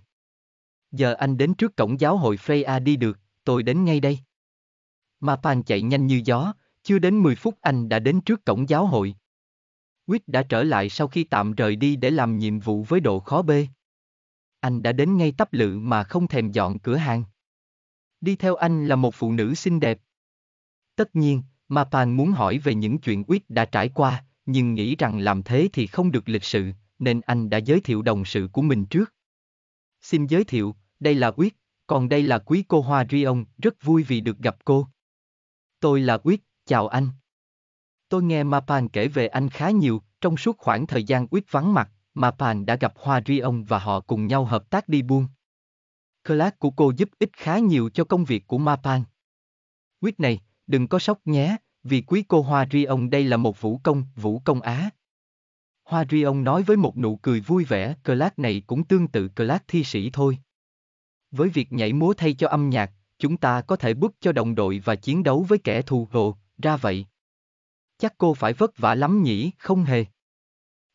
Giờ anh đến trước cổng giáo hội Freya đi được tôi đến ngay đây. Pan chạy nhanh như gió, chưa đến 10 phút anh đã đến trước cổng giáo hội. Quýt đã trở lại sau khi tạm rời đi để làm nhiệm vụ với độ khó B. Anh đã đến ngay tắp lự mà không thèm dọn cửa hàng. Đi theo anh là một phụ nữ xinh đẹp. Tất nhiên, Ma Pan muốn hỏi về những chuyện Quýt đã trải qua, nhưng nghĩ rằng làm thế thì không được lịch sự, nên anh đã giới thiệu đồng sự của mình trước. Xin giới thiệu, đây là Quýt, còn đây là quý cô Hoa Rion, rất vui vì được gặp cô. Tôi là Uyết, chào anh. Tôi nghe Mapan kể về anh khá nhiều, trong suốt khoảng thời gian Uyết vắng mặt, Mapan đã gặp Hoa Rion và họ cùng nhau hợp tác đi buôn. Clark của cô giúp ích khá nhiều cho công việc của Mapan. Uyết này, đừng có sốc nhé, vì quý cô Hoa Rion đây là một vũ công, vũ công Á. Hoa Rion nói với một nụ cười vui vẻ, Clark này cũng tương tự Clark thi sĩ thôi. Với việc nhảy múa thay cho âm nhạc, chúng ta có thể bước cho đồng đội và chiến đấu với kẻ thù hồ. ra vậy. Chắc cô phải vất vả lắm nhỉ, không hề.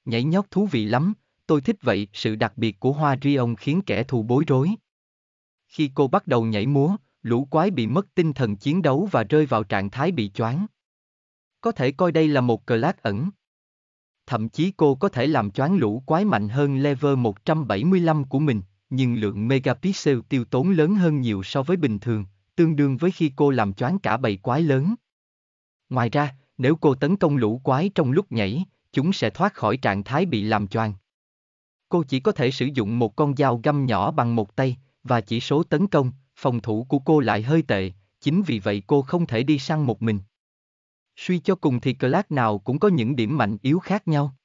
Nhảy nhót thú vị lắm, tôi thích vậy, sự đặc biệt của hoa rion khiến kẻ thù bối rối. Khi cô bắt đầu nhảy múa, lũ quái bị mất tinh thần chiến đấu và rơi vào trạng thái bị choáng. Có thể coi đây là một cờ lát ẩn. Thậm chí cô có thể làm choáng lũ quái mạnh hơn level 175 của mình nhưng lượng megapixel tiêu tốn lớn hơn nhiều so với bình thường, tương đương với khi cô làm choáng cả bầy quái lớn. Ngoài ra, nếu cô tấn công lũ quái trong lúc nhảy, chúng sẽ thoát khỏi trạng thái bị làm choáng. Cô chỉ có thể sử dụng một con dao găm nhỏ bằng một tay, và chỉ số tấn công, phòng thủ của cô lại hơi tệ, chính vì vậy cô không thể đi săn một mình. Suy cho cùng thì Clark nào cũng có những điểm mạnh yếu khác nhau.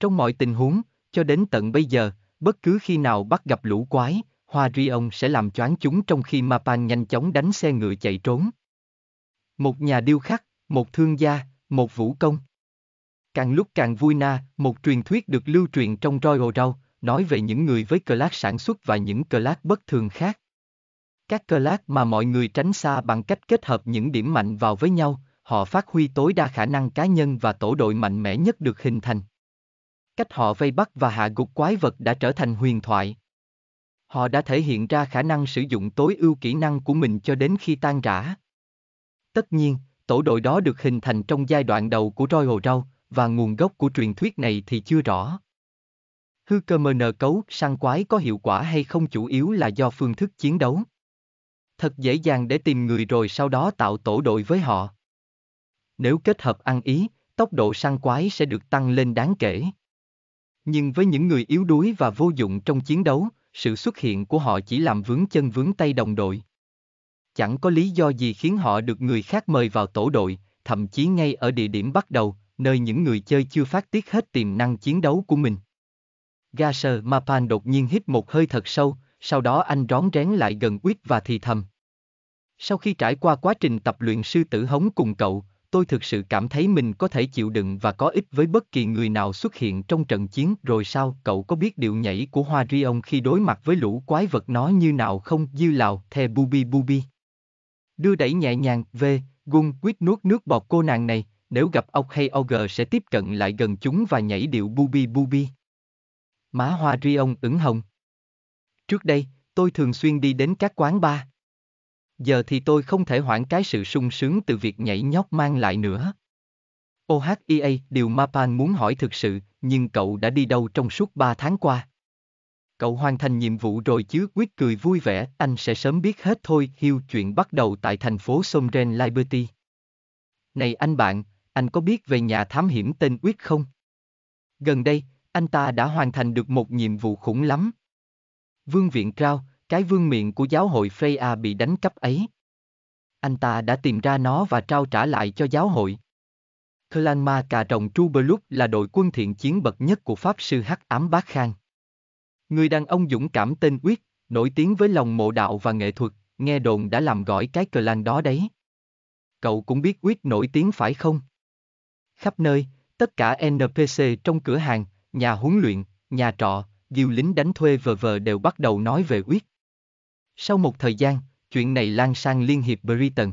Trong mọi tình huống, cho đến tận bây giờ, Bất cứ khi nào bắt gặp lũ quái, Hoa Rion sẽ làm choáng chúng trong khi Mapan nhanh chóng đánh xe ngựa chạy trốn. Một nhà điêu khắc, một thương gia, một vũ công. Càng lúc càng vui na, một truyền thuyết được lưu truyền trong Royal Row, nói về những người với cờ lát sản xuất và những cờ lát bất thường khác. Các cờ lát mà mọi người tránh xa bằng cách kết hợp những điểm mạnh vào với nhau, họ phát huy tối đa khả năng cá nhân và tổ đội mạnh mẽ nhất được hình thành. Cách họ vây bắt và hạ gục quái vật đã trở thành huyền thoại. Họ đã thể hiện ra khả năng sử dụng tối ưu kỹ năng của mình cho đến khi tan rã. Tất nhiên, tổ đội đó được hình thành trong giai đoạn đầu của Royal Row, và nguồn gốc của truyền thuyết này thì chưa rõ. Hư cơ mờ nờ cấu sang quái có hiệu quả hay không chủ yếu là do phương thức chiến đấu. Thật dễ dàng để tìm người rồi sau đó tạo tổ đội với họ. Nếu kết hợp ăn ý, tốc độ săn quái sẽ được tăng lên đáng kể. Nhưng với những người yếu đuối và vô dụng trong chiến đấu, sự xuất hiện của họ chỉ làm vướng chân vướng tay đồng đội. Chẳng có lý do gì khiến họ được người khác mời vào tổ đội, thậm chí ngay ở địa điểm bắt đầu, nơi những người chơi chưa phát tiết hết tiềm năng chiến đấu của mình. Gasser Mapan đột nhiên hít một hơi thật sâu, sau đó anh rón rén lại gần Quýt và thì thầm. Sau khi trải qua quá trình tập luyện sư tử hống cùng cậu, tôi thực sự cảm thấy mình có thể chịu đựng và có ích với bất kỳ người nào xuất hiện trong trận chiến rồi sao cậu có biết điệu nhảy của hoa rion khi đối mặt với lũ quái vật nó như nào không dư lào the bubi bubi đưa đẩy nhẹ nhàng về gung quýt nuốt nước bọt cô nàng này nếu gặp ốc hay og sẽ tiếp cận lại gần chúng và nhảy điệu bubi bubi má hoa rion ửng hồng trước đây tôi thường xuyên đi đến các quán bar giờ thì tôi không thể hoãn cái sự sung sướng từ việc nhảy nhót mang lại nữa. OHEA, điều Mapan muốn hỏi thực sự, nhưng cậu đã đi đâu trong suốt ba tháng qua? Cậu hoàn thành nhiệm vụ rồi chứ, quyết cười vui vẻ, anh sẽ sớm biết hết thôi, hiu chuyện bắt đầu tại thành phố Somren Liberty. Này anh bạn, anh có biết về nhà thám hiểm tên Quyết không? Gần đây, anh ta đã hoàn thành được một nhiệm vụ khủng lắm. Vương Viện Trao, cái vương miện của giáo hội Freya bị đánh cắp ấy. Anh ta đã tìm ra nó và trao trả lại cho giáo hội. Clanma cà rồng Trubelup là đội quân thiện chiến bậc nhất của Pháp sư Hắc Ám Bác Khang. Người đàn ông dũng cảm tên Quyết, nổi tiếng với lòng mộ đạo và nghệ thuật, nghe đồn đã làm gọi cái clan đó đấy. Cậu cũng biết Quyết nổi tiếng phải không? Khắp nơi, tất cả NPC trong cửa hàng, nhà huấn luyện, nhà trọ, diều lính đánh thuê vờ vờ đều bắt đầu nói về Quyết. Sau một thời gian, chuyện này lan sang Liên hiệp Britain.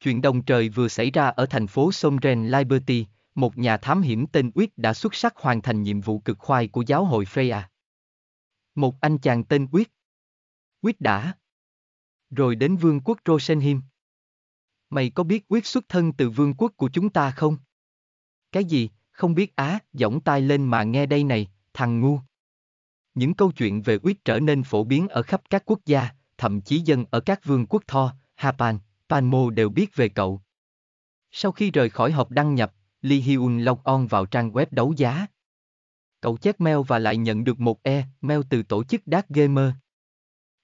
Chuyện đồng trời vừa xảy ra ở thành phố Somren Liberty, một nhà thám hiểm tên Uyết đã xuất sắc hoàn thành nhiệm vụ cực khoai của giáo hội Freya. Một anh chàng tên Uyết. Uyết đã. Rồi đến vương quốc Rosenheim. Mày có biết Uyết xuất thân từ vương quốc của chúng ta không? Cái gì, không biết á, giỏng tai lên mà nghe đây này, thằng ngu. Những câu chuyện về Uyết trở nên phổ biến ở khắp các quốc gia, thậm chí dân ở các vương quốc Tho, Hapan, Panmo đều biết về cậu. Sau khi rời khỏi hộp đăng nhập, Lee Hyun log on vào trang web đấu giá. Cậu check mail và lại nhận được một e-mail từ tổ chức Dark Gamer.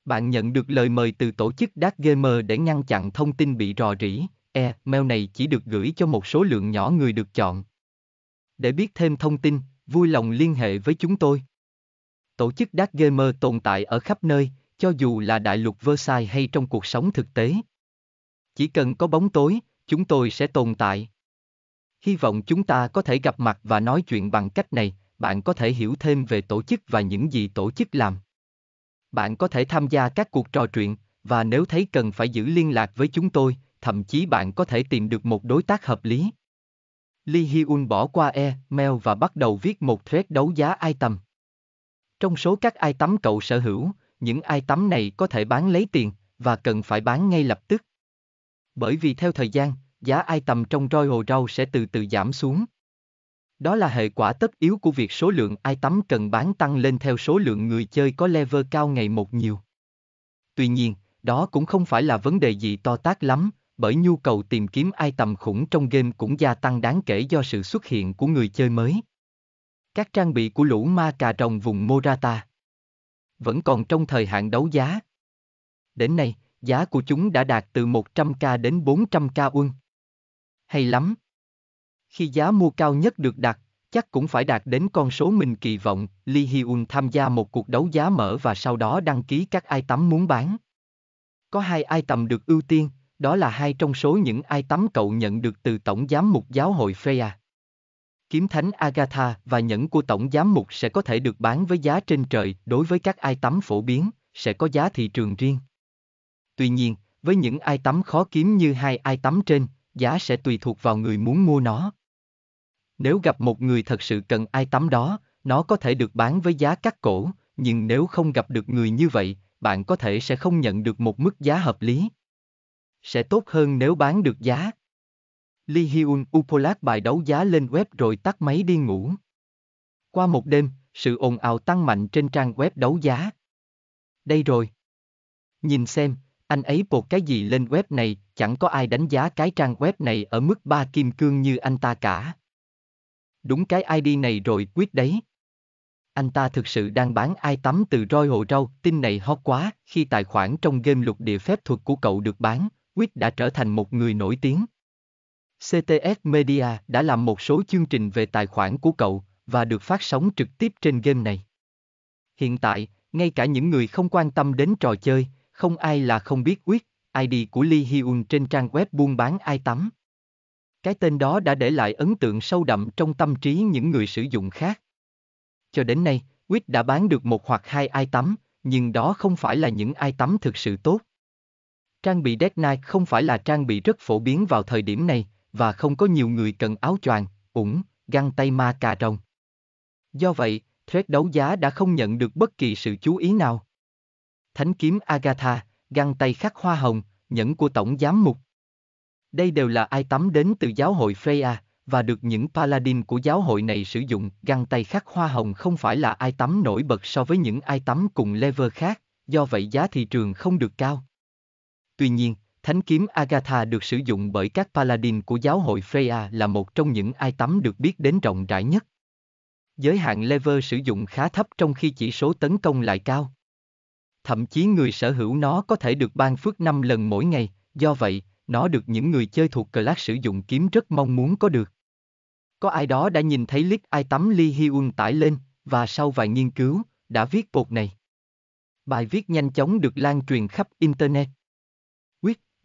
Bạn nhận được lời mời từ tổ chức Dark Gamer để ngăn chặn thông tin bị rò rỉ. E-mail này chỉ được gửi cho một số lượng nhỏ người được chọn. Để biết thêm thông tin, vui lòng liên hệ với chúng tôi. Tổ chức Dark Gamer tồn tại ở khắp nơi, cho dù là đại lục Versailles hay trong cuộc sống thực tế. Chỉ cần có bóng tối, chúng tôi sẽ tồn tại. Hy vọng chúng ta có thể gặp mặt và nói chuyện bằng cách này, bạn có thể hiểu thêm về tổ chức và những gì tổ chức làm. Bạn có thể tham gia các cuộc trò chuyện, và nếu thấy cần phải giữ liên lạc với chúng tôi, thậm chí bạn có thể tìm được một đối tác hợp lý. Lee Hyun bỏ qua e-mail và bắt đầu viết một thread đấu giá item. Trong số các ai tắm cậu sở hữu, những ai tắm này có thể bán lấy tiền, và cần phải bán ngay lập tức. Bởi vì theo thời gian, giá ai tầm trong roi hồ rau sẽ từ từ giảm xuống. Đó là hệ quả tất yếu của việc số lượng ai tắm cần bán tăng lên theo số lượng người chơi có level cao ngày một nhiều. Tuy nhiên, đó cũng không phải là vấn đề gì to tác lắm, bởi nhu cầu tìm kiếm ai tầm khủng trong game cũng gia tăng đáng kể do sự xuất hiện của người chơi mới các trang bị của lũ ma cà rồng vùng Morata. Vẫn còn trong thời hạn đấu giá. Đến nay, giá của chúng đã đạt từ 100k đến 400k quân. Hay lắm. Khi giá mua cao nhất được đặt, chắc cũng phải đạt đến con số mình kỳ vọng, Lee Hyun tham gia một cuộc đấu giá mở và sau đó đăng ký các ai tắm muốn bán. Có hai ai tầm được ưu tiên, đó là hai trong số những ai tắm cậu nhận được từ Tổng Giám mục Giáo hội Freya kiếm thánh Agatha và nhẫn của tổng giám mục sẽ có thể được bán với giá trên trời đối với các ai tắm phổ biến, sẽ có giá thị trường riêng. Tuy nhiên, với những ai tắm khó kiếm như hai ai tắm trên, giá sẽ tùy thuộc vào người muốn mua nó. Nếu gặp một người thật sự cần ai tắm đó, nó có thể được bán với giá cắt cổ, nhưng nếu không gặp được người như vậy, bạn có thể sẽ không nhận được một mức giá hợp lý. Sẽ tốt hơn nếu bán được giá, Lee Hyun Upolat bài đấu giá lên web rồi tắt máy đi ngủ. Qua một đêm, sự ồn ào tăng mạnh trên trang web đấu giá. Đây rồi. Nhìn xem, anh ấy bột cái gì lên web này, chẳng có ai đánh giá cái trang web này ở mức ba kim cương như anh ta cả. Đúng cái ID này rồi quyết đấy. Anh ta thực sự đang bán ai tắm từ roi hồ rau, tin này hot quá, khi tài khoản trong game lục địa phép thuật của cậu được bán, Quyết đã trở thành một người nổi tiếng. CTS Media đã làm một số chương trình về tài khoản của cậu và được phát sóng trực tiếp trên game này. Hiện tại, ngay cả những người không quan tâm đến trò chơi, không ai là không biết Quyết, ID của Lee Hyun trên trang web buôn bán ai tắm. Cái tên đó đã để lại ấn tượng sâu đậm trong tâm trí những người sử dụng khác. Cho đến nay, Quyết đã bán được một hoặc hai ai tắm, nhưng đó không phải là những ai tắm thực sự tốt. Trang bị Dead Knight không phải là trang bị rất phổ biến vào thời điểm này, và không có nhiều người cần áo choàng, ủng, găng tay ma cà rồng. Do vậy, thread đấu giá đã không nhận được bất kỳ sự chú ý nào. Thánh kiếm Agatha, găng tay khắc hoa hồng, nhẫn của tổng giám mục. Đây đều là ai tắm đến từ giáo hội Freya, và được những paladin của giáo hội này sử dụng găng tay khắc hoa hồng không phải là ai tắm nổi bật so với những ai tắm cùng level khác, do vậy giá thị trường không được cao. Tuy nhiên, Thánh kiếm Agatha được sử dụng bởi các paladin của giáo hội Freya là một trong những ai tắm được biết đến rộng rãi nhất. Giới hạn lever sử dụng khá thấp trong khi chỉ số tấn công lại cao. Thậm chí người sở hữu nó có thể được ban phước 5 lần mỗi ngày, do vậy, nó được những người chơi thuộc class sử dụng kiếm rất mong muốn có được. Có ai đó đã nhìn thấy lít ai tắm Lee Hyun tải lên, và sau vài nghiên cứu, đã viết bột này. Bài viết nhanh chóng được lan truyền khắp Internet.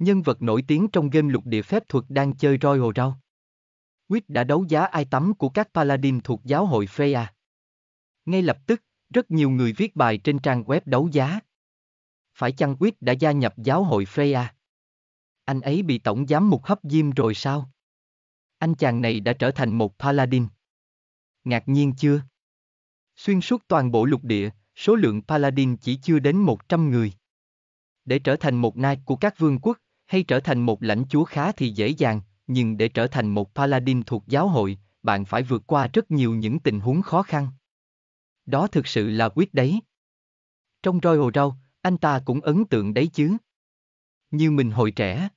Nhân vật nổi tiếng trong game lục địa phép thuật đang chơi Royal rau. Quýt đã đấu giá ai tắm của các Paladin thuộc giáo hội Freya. Ngay lập tức, rất nhiều người viết bài trên trang web đấu giá. Phải chăng Quýt đã gia nhập giáo hội Freya? Anh ấy bị tổng giám mục hấp diêm rồi sao? Anh chàng này đã trở thành một Paladin. Ngạc nhiên chưa? Xuyên suốt toàn bộ lục địa, số lượng Paladin chỉ chưa đến 100 người. Để trở thành một Knight của các vương quốc, hay trở thành một lãnh chúa khá thì dễ dàng, nhưng để trở thành một paladin thuộc giáo hội, bạn phải vượt qua rất nhiều những tình huống khó khăn. Đó thực sự là quyết đấy. Trong Royal Rau, anh ta cũng ấn tượng đấy chứ. Như mình hồi trẻ.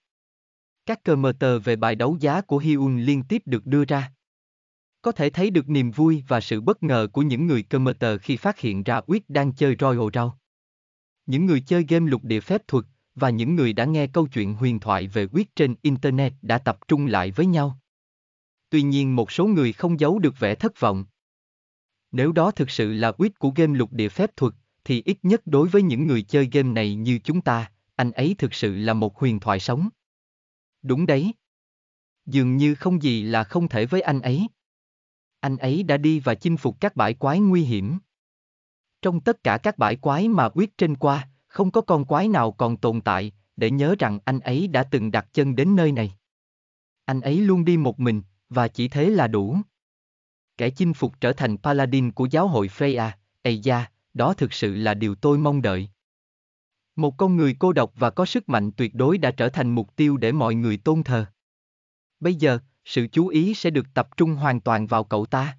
Các cơ mơ tờ về bài đấu giá của Hyun liên tiếp được đưa ra. Có thể thấy được niềm vui và sự bất ngờ của những người cơ mơ tờ khi phát hiện ra quyết đang chơi Royal Rau. Những người chơi game lục địa phép thuật, và những người đã nghe câu chuyện huyền thoại về quyết trên Internet đã tập trung lại với nhau. Tuy nhiên một số người không giấu được vẻ thất vọng. Nếu đó thực sự là quyết của game lục địa phép thuật, thì ít nhất đối với những người chơi game này như chúng ta, anh ấy thực sự là một huyền thoại sống. Đúng đấy. Dường như không gì là không thể với anh ấy. Anh ấy đã đi và chinh phục các bãi quái nguy hiểm. Trong tất cả các bãi quái mà quyết trên qua, không có con quái nào còn tồn tại, để nhớ rằng anh ấy đã từng đặt chân đến nơi này. Anh ấy luôn đi một mình, và chỉ thế là đủ. Kẻ chinh phục trở thành paladin của giáo hội Freya, Eya, đó thực sự là điều tôi mong đợi. Một con người cô độc và có sức mạnh tuyệt đối đã trở thành mục tiêu để mọi người tôn thờ. Bây giờ, sự chú ý sẽ được tập trung hoàn toàn vào cậu ta.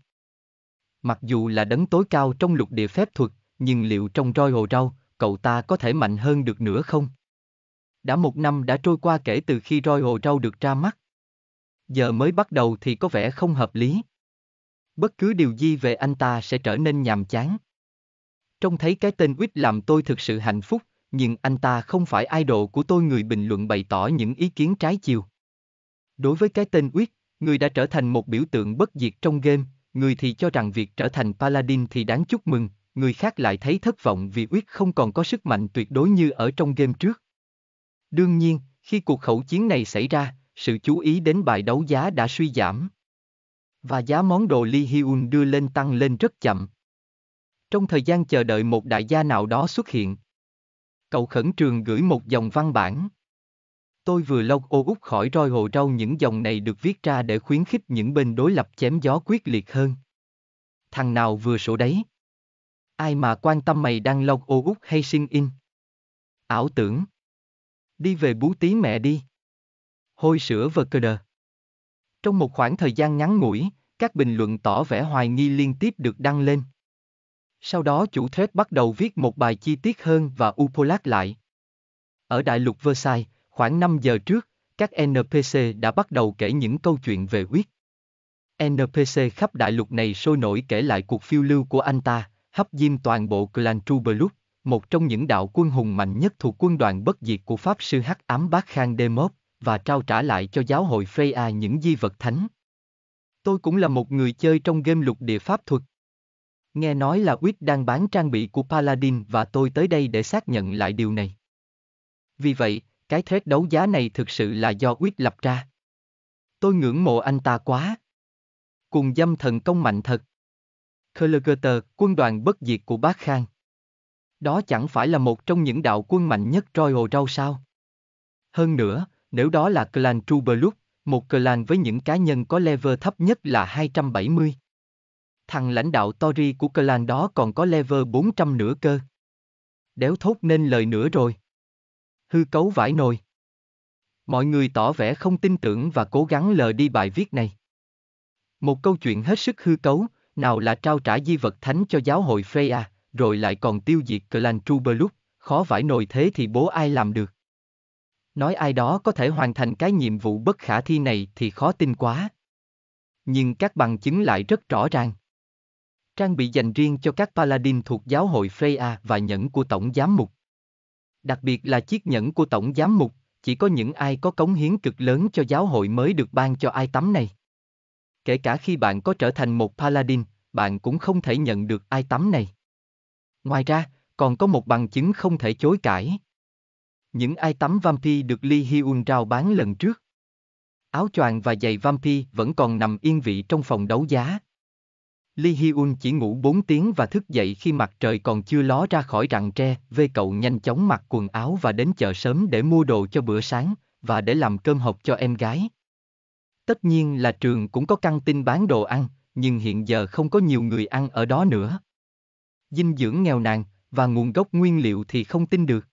Mặc dù là đấng tối cao trong lục địa phép thuật, nhưng liệu trong roi hồ rau, cậu ta có thể mạnh hơn được nữa không? Đã một năm đã trôi qua kể từ khi roi hồ rau được ra mắt. Giờ mới bắt đầu thì có vẻ không hợp lý. Bất cứ điều gì về anh ta sẽ trở nên nhàm chán. Trông thấy cái tên Quýt làm tôi thực sự hạnh phúc, nhưng anh ta không phải idol của tôi người bình luận bày tỏ những ý kiến trái chiều. Đối với cái tên Quýt, người đã trở thành một biểu tượng bất diệt trong game, người thì cho rằng việc trở thành Paladin thì đáng chúc mừng, người khác lại thấy thất vọng vì Uyết không còn có sức mạnh tuyệt đối như ở trong game trước. Đương nhiên, khi cuộc khẩu chiến này xảy ra, sự chú ý đến bài đấu giá đã suy giảm. Và giá món đồ Lee Hyun đưa lên tăng lên rất chậm. Trong thời gian chờ đợi một đại gia nào đó xuất hiện, cậu khẩn trường gửi một dòng văn bản. Tôi vừa lâu ô út khỏi roi hồ rau những dòng này được viết ra để khuyến khích những bên đối lập chém gió quyết liệt hơn. Thằng nào vừa sổ đấy. Ai mà quan tâm mày đang log ô út hay sinh in? Ảo tưởng. Đi về bú tí mẹ đi. Hôi sữa vờ cơ đờ. Trong một khoảng thời gian ngắn ngủi, các bình luận tỏ vẻ hoài nghi liên tiếp được đăng lên. Sau đó chủ thuyết bắt đầu viết một bài chi tiết hơn và upolak lại. Ở đại lục Versailles, khoảng 5 giờ trước, các NPC đã bắt đầu kể những câu chuyện về huyết. NPC khắp đại lục này sôi nổi kể lại cuộc phiêu lưu của anh ta, hấp diêm toàn bộ clan Trubelut, một trong những đạo quân hùng mạnh nhất thuộc quân đoàn bất diệt của Pháp sư Hắc Ám Bác Khang Demop, và trao trả lại cho giáo hội Freya những di vật thánh. Tôi cũng là một người chơi trong game lục địa pháp thuật. Nghe nói là Quýt đang bán trang bị của Paladin và tôi tới đây để xác nhận lại điều này. Vì vậy, cái thread đấu giá này thực sự là do Quýt lập ra. Tôi ngưỡng mộ anh ta quá. Cùng dâm thần công mạnh thật. Kölgerter, quân đoàn bất diệt của Bác Khang. Đó chẳng phải là một trong những đạo quân mạnh nhất Royal Rau sao? Hơn nữa, nếu đó là clan Trubelup, một clan với những cá nhân có level thấp nhất là 270. Thằng lãnh đạo Tory của clan đó còn có level 400 nữa cơ. Đéo thốt nên lời nữa rồi. Hư cấu vải nồi. Mọi người tỏ vẻ không tin tưởng và cố gắng lờ đi bài viết này. Một câu chuyện hết sức hư cấu, nào là trao trả di vật thánh cho giáo hội Freya, rồi lại còn tiêu diệt clan Trubeluk, khó vải nồi thế thì bố ai làm được. Nói ai đó có thể hoàn thành cái nhiệm vụ bất khả thi này thì khó tin quá. Nhưng các bằng chứng lại rất rõ ràng. Trang bị dành riêng cho các paladin thuộc giáo hội Freya và nhẫn của Tổng Giám Mục. Đặc biệt là chiếc nhẫn của Tổng Giám Mục, chỉ có những ai có cống hiến cực lớn cho giáo hội mới được ban cho ai tắm này kể cả khi bạn có trở thành một paladin, bạn cũng không thể nhận được ai tắm này. Ngoài ra, còn có một bằng chứng không thể chối cãi. Những ai tắm Vampi được Lee Hyun rao bán lần trước. Áo choàng và giày Vampi vẫn còn nằm yên vị trong phòng đấu giá. Lee Hyun chỉ ngủ 4 tiếng và thức dậy khi mặt trời còn chưa ló ra khỏi rặng tre, vê cậu nhanh chóng mặc quần áo và đến chợ sớm để mua đồ cho bữa sáng, và để làm cơm hộp cho em gái. Tất nhiên là trường cũng có căng tin bán đồ ăn, nhưng hiện giờ không có nhiều người ăn ở đó nữa. Dinh dưỡng nghèo nàn và nguồn gốc nguyên liệu thì không tin được.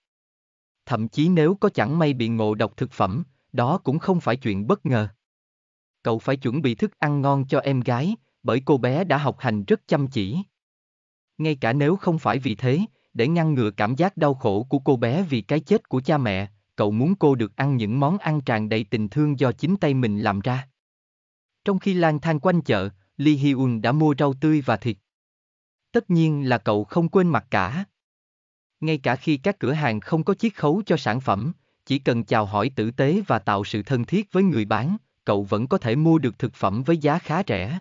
Thậm chí nếu có chẳng may bị ngộ độc thực phẩm, đó cũng không phải chuyện bất ngờ. Cậu phải chuẩn bị thức ăn ngon cho em gái, bởi cô bé đã học hành rất chăm chỉ. Ngay cả nếu không phải vì thế, để ngăn ngừa cảm giác đau khổ của cô bé vì cái chết của cha mẹ, cậu muốn cô được ăn những món ăn tràn đầy tình thương do chính tay mình làm ra. Trong khi lang thang quanh chợ, Lee Hyun đã mua rau tươi và thịt. Tất nhiên là cậu không quên mặt cả. Ngay cả khi các cửa hàng không có chiết khấu cho sản phẩm, chỉ cần chào hỏi tử tế và tạo sự thân thiết với người bán, cậu vẫn có thể mua được thực phẩm với giá khá rẻ.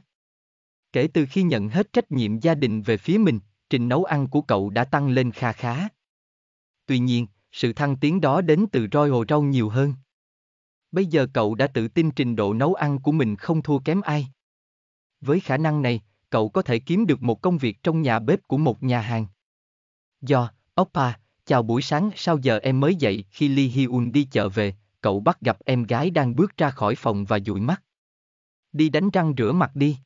Kể từ khi nhận hết trách nhiệm gia đình về phía mình, trình nấu ăn của cậu đã tăng lên kha khá. Tuy nhiên, sự thăng tiến đó đến từ roi hồ rau nhiều hơn. Bây giờ cậu đã tự tin trình độ nấu ăn của mình không thua kém ai. Với khả năng này, cậu có thể kiếm được một công việc trong nhà bếp của một nhà hàng. Do, Oppa, chào buổi sáng Sau giờ em mới dậy khi Lee Hyun đi chợ về, cậu bắt gặp em gái đang bước ra khỏi phòng và dụi mắt. Đi đánh răng rửa mặt đi.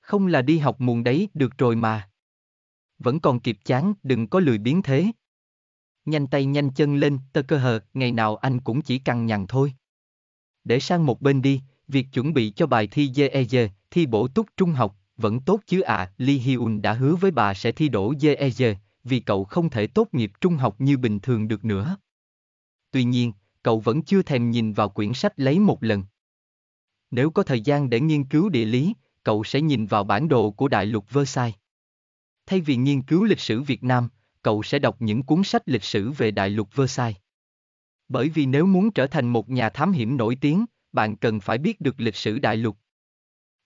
Không là đi học muộn đấy, được rồi mà. Vẫn còn kịp chán, đừng có lười biến thế nhanh tay nhanh chân lên, tơ cơ hờ, ngày nào anh cũng chỉ cằn nhằn thôi. Để sang một bên đi, việc chuẩn bị cho bài thi GEG, thi bổ túc trung học, vẫn tốt chứ ạ, à, Lee Hyun đã hứa với bà sẽ thi đổ GEG, vì cậu không thể tốt nghiệp trung học như bình thường được nữa. Tuy nhiên, cậu vẫn chưa thèm nhìn vào quyển sách lấy một lần. Nếu có thời gian để nghiên cứu địa lý, cậu sẽ nhìn vào bản đồ của đại lục Versailles. Thay vì nghiên cứu lịch sử Việt Nam, cậu sẽ đọc những cuốn sách lịch sử về đại lục Versailles. Bởi vì nếu muốn trở thành một nhà thám hiểm nổi tiếng, bạn cần phải biết được lịch sử đại lục.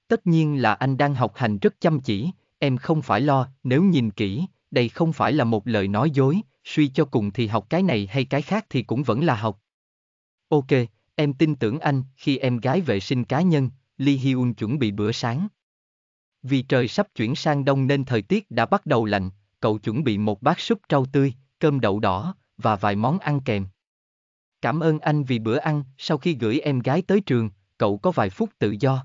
Tất nhiên là anh đang học hành rất chăm chỉ, em không phải lo, nếu nhìn kỹ, đây không phải là một lời nói dối, suy cho cùng thì học cái này hay cái khác thì cũng vẫn là học. Ok, em tin tưởng anh khi em gái vệ sinh cá nhân, Lee Hyun chuẩn bị bữa sáng. Vì trời sắp chuyển sang đông nên thời tiết đã bắt đầu lạnh, cậu chuẩn bị một bát súp trâu tươi, cơm đậu đỏ, và vài món ăn kèm. Cảm ơn anh vì bữa ăn, sau khi gửi em gái tới trường, cậu có vài phút tự do.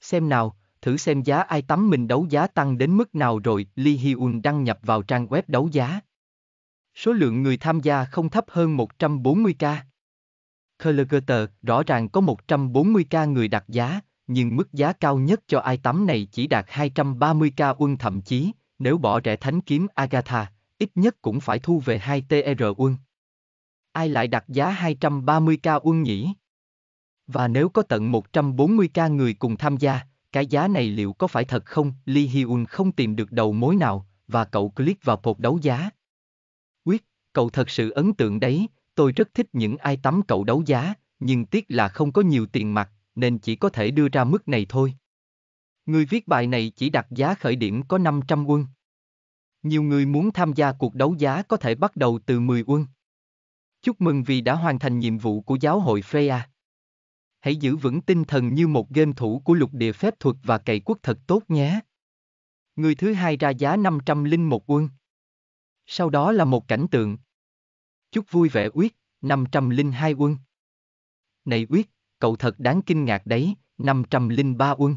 Xem nào, thử xem giá ai tắm mình đấu giá tăng đến mức nào rồi, Lee Hyun đăng nhập vào trang web đấu giá. Số lượng người tham gia không thấp hơn 140k. Klergeter rõ ràng có 140k người đặt giá, nhưng mức giá cao nhất cho ai tắm này chỉ đạt 230k quân thậm chí nếu bỏ rẻ thánh kiếm Agatha, ít nhất cũng phải thu về 2 TR quân. Ai lại đặt giá 230k quân nhỉ? Và nếu có tận 140k người cùng tham gia, cái giá này liệu có phải thật không? Lee Hyun không tìm được đầu mối nào, và cậu click vào cột đấu giá. Quyết, cậu thật sự ấn tượng đấy, tôi rất thích những ai tắm cậu đấu giá, nhưng tiếc là không có nhiều tiền mặt, nên chỉ có thể đưa ra mức này thôi. Người viết bài này chỉ đặt giá khởi điểm có 500 quân. Nhiều người muốn tham gia cuộc đấu giá có thể bắt đầu từ 10 quân. Chúc mừng vì đã hoàn thành nhiệm vụ của giáo hội Freya. Hãy giữ vững tinh thần như một game thủ của lục địa phép thuật và cày quốc thật tốt nhé. Người thứ hai ra giá linh một quân. Sau đó là một cảnh tượng. Chúc vui vẻ quyết linh hai quân. Này quyết, cậu thật đáng kinh ngạc đấy, linh ba quân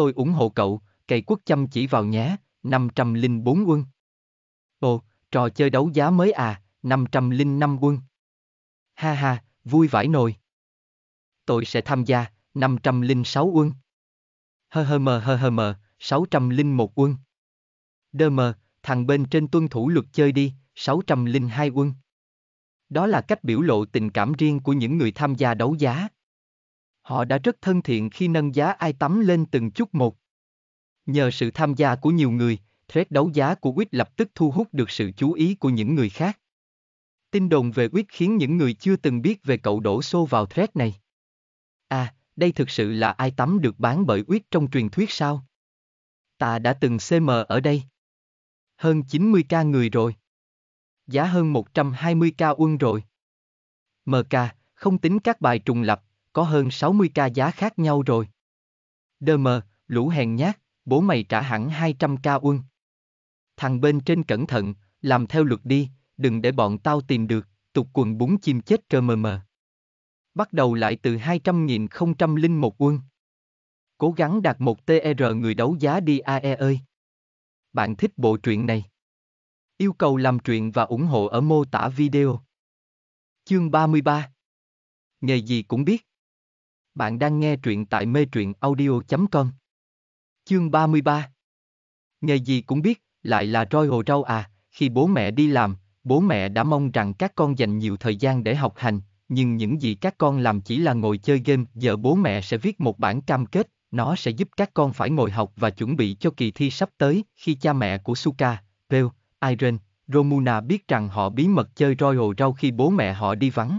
tôi ủng hộ cậu, cày quốc chăm chỉ vào nhé, 504 quân. Ồ, trò chơi đấu giá mới à, 505 quân. Ha ha, vui vãi nồi. Tôi sẽ tham gia, 506 quân. Hơ hơ mờ hơ hơ mờ, 601 quân. Đơ mờ, thằng bên trên tuân thủ luật chơi đi, 602 quân. Đó là cách biểu lộ tình cảm riêng của những người tham gia đấu giá. Họ đã rất thân thiện khi nâng giá ai tắm lên từng chút một. Nhờ sự tham gia của nhiều người, thread đấu giá của Quýt lập tức thu hút được sự chú ý của những người khác. Tin đồn về Quýt khiến những người chưa từng biết về cậu đổ xô vào thread này. À, đây thực sự là ai tắm được bán bởi Quýt trong truyền thuyết sao? Ta đã từng CM ở đây. Hơn 90k người rồi. Giá hơn 120k quân rồi. MK, không tính các bài trùng lập, có hơn 60 ca giá khác nhau rồi. Đơ mờ, lũ hèn nhát, bố mày trả hẳn 200 ca quân. Thằng bên trên cẩn thận, làm theo luật đi, đừng để bọn tao tìm được, tục quần bún chim chết trơ mờ mờ. Bắt đầu lại từ 200.001 quân. Cố gắng đạt một TR e người đấu giá đi AE ơi. Bạn thích bộ truyện này? Yêu cầu làm truyện và ủng hộ ở mô tả video. Chương 33 Nghề gì cũng biết. Bạn đang nghe truyện tại mê truyện audio.com Chương 33 Nghề gì cũng biết, lại là roi hồ rau à, khi bố mẹ đi làm, bố mẹ đã mong rằng các con dành nhiều thời gian để học hành, nhưng những gì các con làm chỉ là ngồi chơi game, giờ bố mẹ sẽ viết một bản cam kết, nó sẽ giúp các con phải ngồi học và chuẩn bị cho kỳ thi sắp tới, khi cha mẹ của Suka, Bell, Irene, Romuna biết rằng họ bí mật chơi roi hồ rau khi bố mẹ họ đi vắng,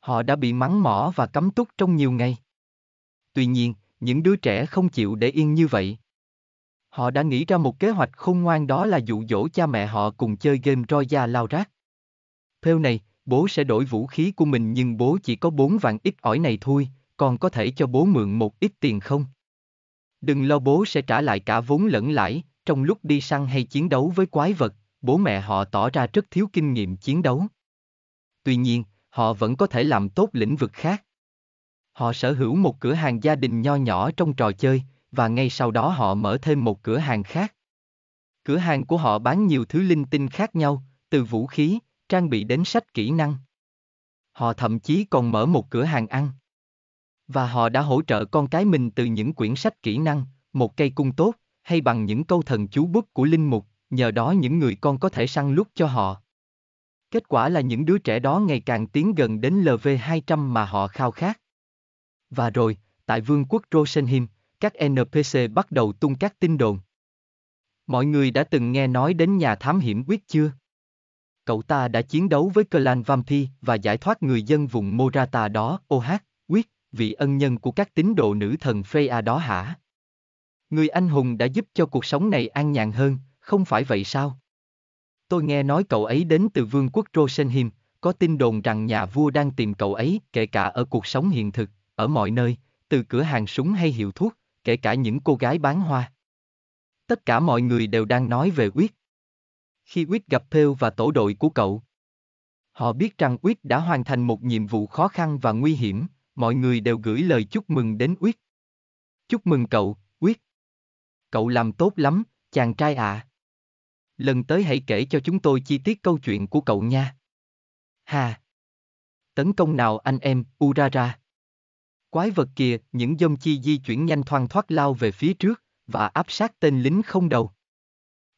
Họ đã bị mắng mỏ và cấm túc trong nhiều ngày. Tuy nhiên, những đứa trẻ không chịu để yên như vậy. Họ đã nghĩ ra một kế hoạch khôn ngoan đó là dụ dỗ cha mẹ họ cùng chơi game roi da lao rác. Theo này, bố sẽ đổi vũ khí của mình nhưng bố chỉ có bốn vạn ít ỏi này thôi, còn có thể cho bố mượn một ít tiền không? Đừng lo bố sẽ trả lại cả vốn lẫn lãi, trong lúc đi săn hay chiến đấu với quái vật, bố mẹ họ tỏ ra rất thiếu kinh nghiệm chiến đấu. Tuy nhiên, họ vẫn có thể làm tốt lĩnh vực khác. Họ sở hữu một cửa hàng gia đình nho nhỏ trong trò chơi, và ngay sau đó họ mở thêm một cửa hàng khác. Cửa hàng của họ bán nhiều thứ linh tinh khác nhau, từ vũ khí, trang bị đến sách kỹ năng. Họ thậm chí còn mở một cửa hàng ăn. Và họ đã hỗ trợ con cái mình từ những quyển sách kỹ năng, một cây cung tốt, hay bằng những câu thần chú bút của linh mục, nhờ đó những người con có thể săn lúc cho họ. Kết quả là những đứa trẻ đó ngày càng tiến gần đến LV200 mà họ khao khát. Và rồi, tại vương quốc Rosenheim, các NPC bắt đầu tung các tin đồn. Mọi người đã từng nghe nói đến nhà thám hiểm quyết chưa? Cậu ta đã chiến đấu với clan Vampi và giải thoát người dân vùng Morata đó, OH, quyết, vị ân nhân của các tín đồ nữ thần Freya đó hả? Người anh hùng đã giúp cho cuộc sống này an nhàn hơn, không phải vậy sao? Tôi nghe nói cậu ấy đến từ vương quốc Rosenheim, có tin đồn rằng nhà vua đang tìm cậu ấy, kể cả ở cuộc sống hiện thực, ở mọi nơi, từ cửa hàng súng hay hiệu thuốc, kể cả những cô gái bán hoa. Tất cả mọi người đều đang nói về Quyết. Khi Quyết gặp Theo và tổ đội của cậu, họ biết rằng Quyết đã hoàn thành một nhiệm vụ khó khăn và nguy hiểm, mọi người đều gửi lời chúc mừng đến Quyết. Chúc mừng cậu, Quyết. Cậu làm tốt lắm, chàng trai ạ. À lần tới hãy kể cho chúng tôi chi tiết câu chuyện của cậu nha. Hà! Tấn công nào anh em, Urara! Quái vật kia, những dông chi di chuyển nhanh thoang thoát lao về phía trước, và áp sát tên lính không đầu.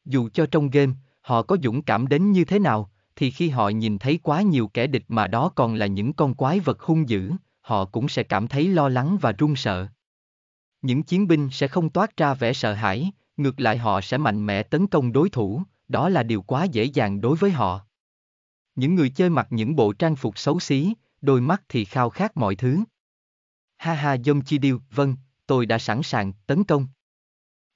Dù cho trong game, họ có dũng cảm đến như thế nào, thì khi họ nhìn thấy quá nhiều kẻ địch mà đó còn là những con quái vật hung dữ, họ cũng sẽ cảm thấy lo lắng và run sợ. Những chiến binh sẽ không toát ra vẻ sợ hãi, ngược lại họ sẽ mạnh mẽ tấn công đối thủ, đó là điều quá dễ dàng đối với họ. Những người chơi mặc những bộ trang phục xấu xí, đôi mắt thì khao khát mọi thứ. Ha ha Dông Chi Điêu, vâng, tôi đã sẵn sàng, tấn công.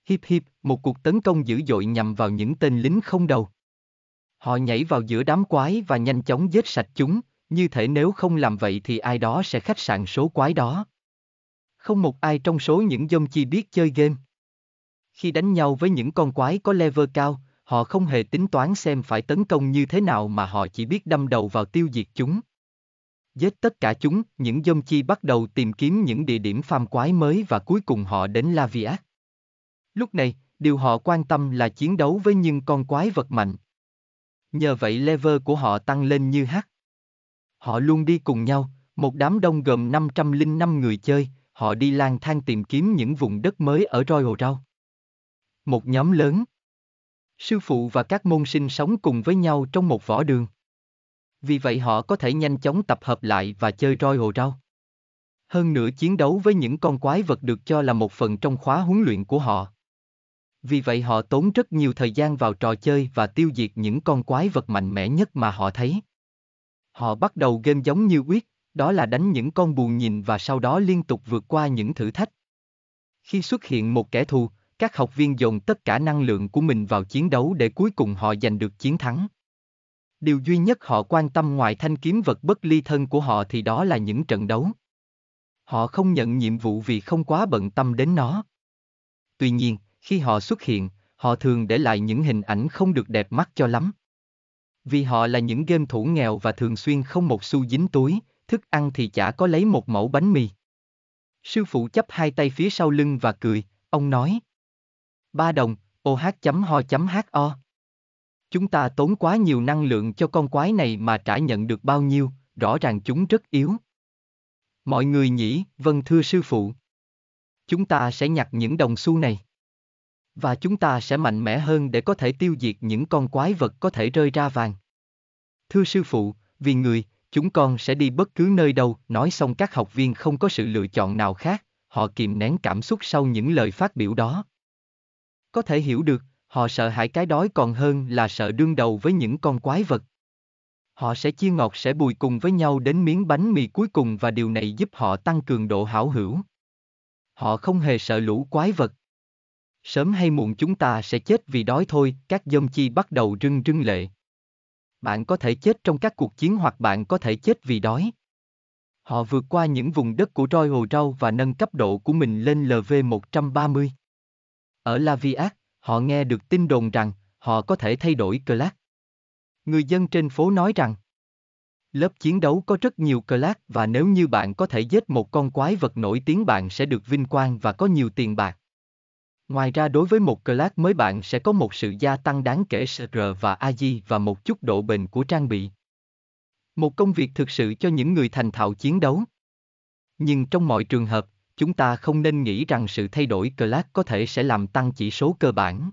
Hip hip, một cuộc tấn công dữ dội nhằm vào những tên lính không đầu. Họ nhảy vào giữa đám quái và nhanh chóng giết sạch chúng, như thể nếu không làm vậy thì ai đó sẽ khách sạn số quái đó. Không một ai trong số những dông chi biết chơi game. Khi đánh nhau với những con quái có level cao, Họ không hề tính toán xem phải tấn công như thế nào mà họ chỉ biết đâm đầu vào tiêu diệt chúng. Giết tất cả chúng, những dông chi bắt đầu tìm kiếm những địa điểm pham quái mới và cuối cùng họ đến La Laviat. Lúc này, điều họ quan tâm là chiến đấu với những con quái vật mạnh. Nhờ vậy level của họ tăng lên như hát. Họ luôn đi cùng nhau, một đám đông gồm 505 người chơi, họ đi lang thang tìm kiếm những vùng đất mới ở Royal Rau. Một nhóm lớn, Sư phụ và các môn sinh sống cùng với nhau trong một võ đường. Vì vậy họ có thể nhanh chóng tập hợp lại và chơi roi hồ rau. Hơn nữa chiến đấu với những con quái vật được cho là một phần trong khóa huấn luyện của họ. Vì vậy họ tốn rất nhiều thời gian vào trò chơi và tiêu diệt những con quái vật mạnh mẽ nhất mà họ thấy. Họ bắt đầu game giống như quyết, đó là đánh những con buồn nhìn và sau đó liên tục vượt qua những thử thách. Khi xuất hiện một kẻ thù, các học viên dồn tất cả năng lượng của mình vào chiến đấu để cuối cùng họ giành được chiến thắng. Điều duy nhất họ quan tâm ngoài thanh kiếm vật bất ly thân của họ thì đó là những trận đấu. Họ không nhận nhiệm vụ vì không quá bận tâm đến nó. Tuy nhiên, khi họ xuất hiện, họ thường để lại những hình ảnh không được đẹp mắt cho lắm. Vì họ là những game thủ nghèo và thường xuyên không một xu dính túi, thức ăn thì chả có lấy một mẫu bánh mì. Sư phụ chấp hai tay phía sau lưng và cười, ông nói, ba đồng, oh.ho.ho. Chúng ta tốn quá nhiều năng lượng cho con quái này mà trả nhận được bao nhiêu, rõ ràng chúng rất yếu. Mọi người nhỉ, vâng thưa sư phụ. Chúng ta sẽ nhặt những đồng xu này. Và chúng ta sẽ mạnh mẽ hơn để có thể tiêu diệt những con quái vật có thể rơi ra vàng. Thưa sư phụ, vì người, chúng con sẽ đi bất cứ nơi đâu, nói xong các học viên không có sự lựa chọn nào khác, họ kìm nén cảm xúc sau những lời phát biểu đó có thể hiểu được, họ sợ hãi cái đói còn hơn là sợ đương đầu với những con quái vật. Họ sẽ chia ngọt sẽ bùi cùng với nhau đến miếng bánh mì cuối cùng và điều này giúp họ tăng cường độ hảo hữu. Họ không hề sợ lũ quái vật. Sớm hay muộn chúng ta sẽ chết vì đói thôi, các dông chi bắt đầu rưng rưng lệ. Bạn có thể chết trong các cuộc chiến hoặc bạn có thể chết vì đói. Họ vượt qua những vùng đất của hồ Rau và nâng cấp độ của mình lên LV130. Ở Laviac, họ nghe được tin đồn rằng họ có thể thay đổi Clark. Người dân trên phố nói rằng Lớp chiến đấu có rất nhiều Clark và nếu như bạn có thể giết một con quái vật nổi tiếng bạn sẽ được vinh quang và có nhiều tiền bạc. Ngoài ra đối với một Clark mới bạn sẽ có một sự gia tăng đáng kể SR và AG và một chút độ bền của trang bị. Một công việc thực sự cho những người thành thạo chiến đấu. Nhưng trong mọi trường hợp, chúng ta không nên nghĩ rằng sự thay đổi Clark có thể sẽ làm tăng chỉ số cơ bản.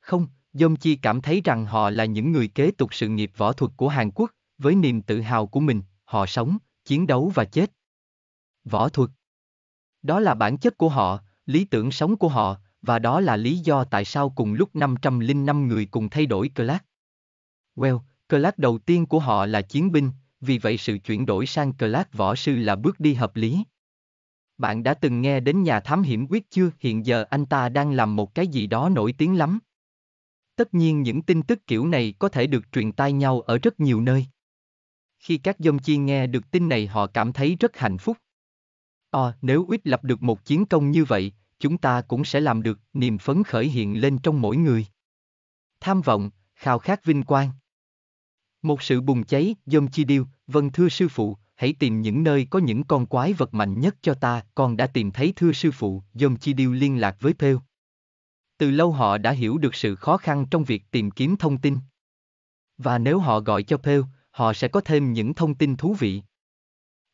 Không, Dông Chi cảm thấy rằng họ là những người kế tục sự nghiệp võ thuật của Hàn Quốc, với niềm tự hào của mình, họ sống, chiến đấu và chết. Võ thuật Đó là bản chất của họ, lý tưởng sống của họ, và đó là lý do tại sao cùng lúc 505 người cùng thay đổi Clark. Well, Clark đầu tiên của họ là chiến binh, vì vậy sự chuyển đổi sang Clark võ sư là bước đi hợp lý. Bạn đã từng nghe đến nhà thám hiểm quyết chưa? Hiện giờ anh ta đang làm một cái gì đó nổi tiếng lắm. Tất nhiên những tin tức kiểu này có thể được truyền tai nhau ở rất nhiều nơi. Khi các dông chi nghe được tin này họ cảm thấy rất hạnh phúc. À, nếu Uyết lập được một chiến công như vậy, chúng ta cũng sẽ làm được, niềm phấn khởi hiện lên trong mỗi người. Tham vọng, khao khát vinh quang. Một sự bùng cháy, dông chi điêu, vâng thưa sư phụ, hãy tìm những nơi có những con quái vật mạnh nhất cho ta, con đã tìm thấy thưa sư phụ, Dòng chi điêu liên lạc với Pêu. Từ lâu họ đã hiểu được sự khó khăn trong việc tìm kiếm thông tin. Và nếu họ gọi cho Pêu, họ sẽ có thêm những thông tin thú vị.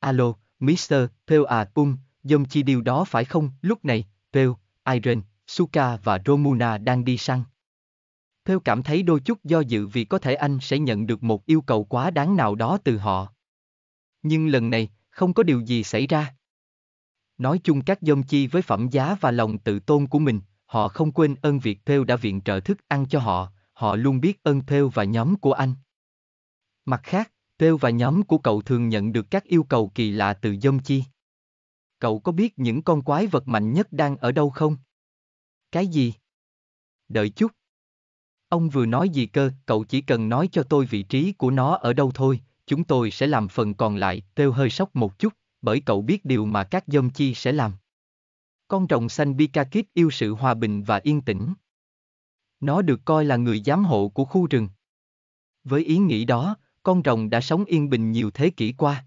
Alo, Mr. Pêu à um, dông chi điêu đó phải không? Lúc này, Pêu, Irene, Suka và Romuna đang đi săn. Theo cảm thấy đôi chút do dự vì có thể anh sẽ nhận được một yêu cầu quá đáng nào đó từ họ nhưng lần này, không có điều gì xảy ra. Nói chung các dông chi với phẩm giá và lòng tự tôn của mình, họ không quên ơn việc Theo đã viện trợ thức ăn cho họ, họ luôn biết ơn Theo và nhóm của anh. Mặt khác, Theo và nhóm của cậu thường nhận được các yêu cầu kỳ lạ từ dông chi. Cậu có biết những con quái vật mạnh nhất đang ở đâu không? Cái gì? Đợi chút. Ông vừa nói gì cơ, cậu chỉ cần nói cho tôi vị trí của nó ở đâu thôi, chúng tôi sẽ làm phần còn lại, Têu hơi sốc một chút, bởi cậu biết điều mà các dâm chi sẽ làm. Con rồng xanh Bikakit yêu sự hòa bình và yên tĩnh. Nó được coi là người giám hộ của khu rừng. Với ý nghĩ đó, con rồng đã sống yên bình nhiều thế kỷ qua.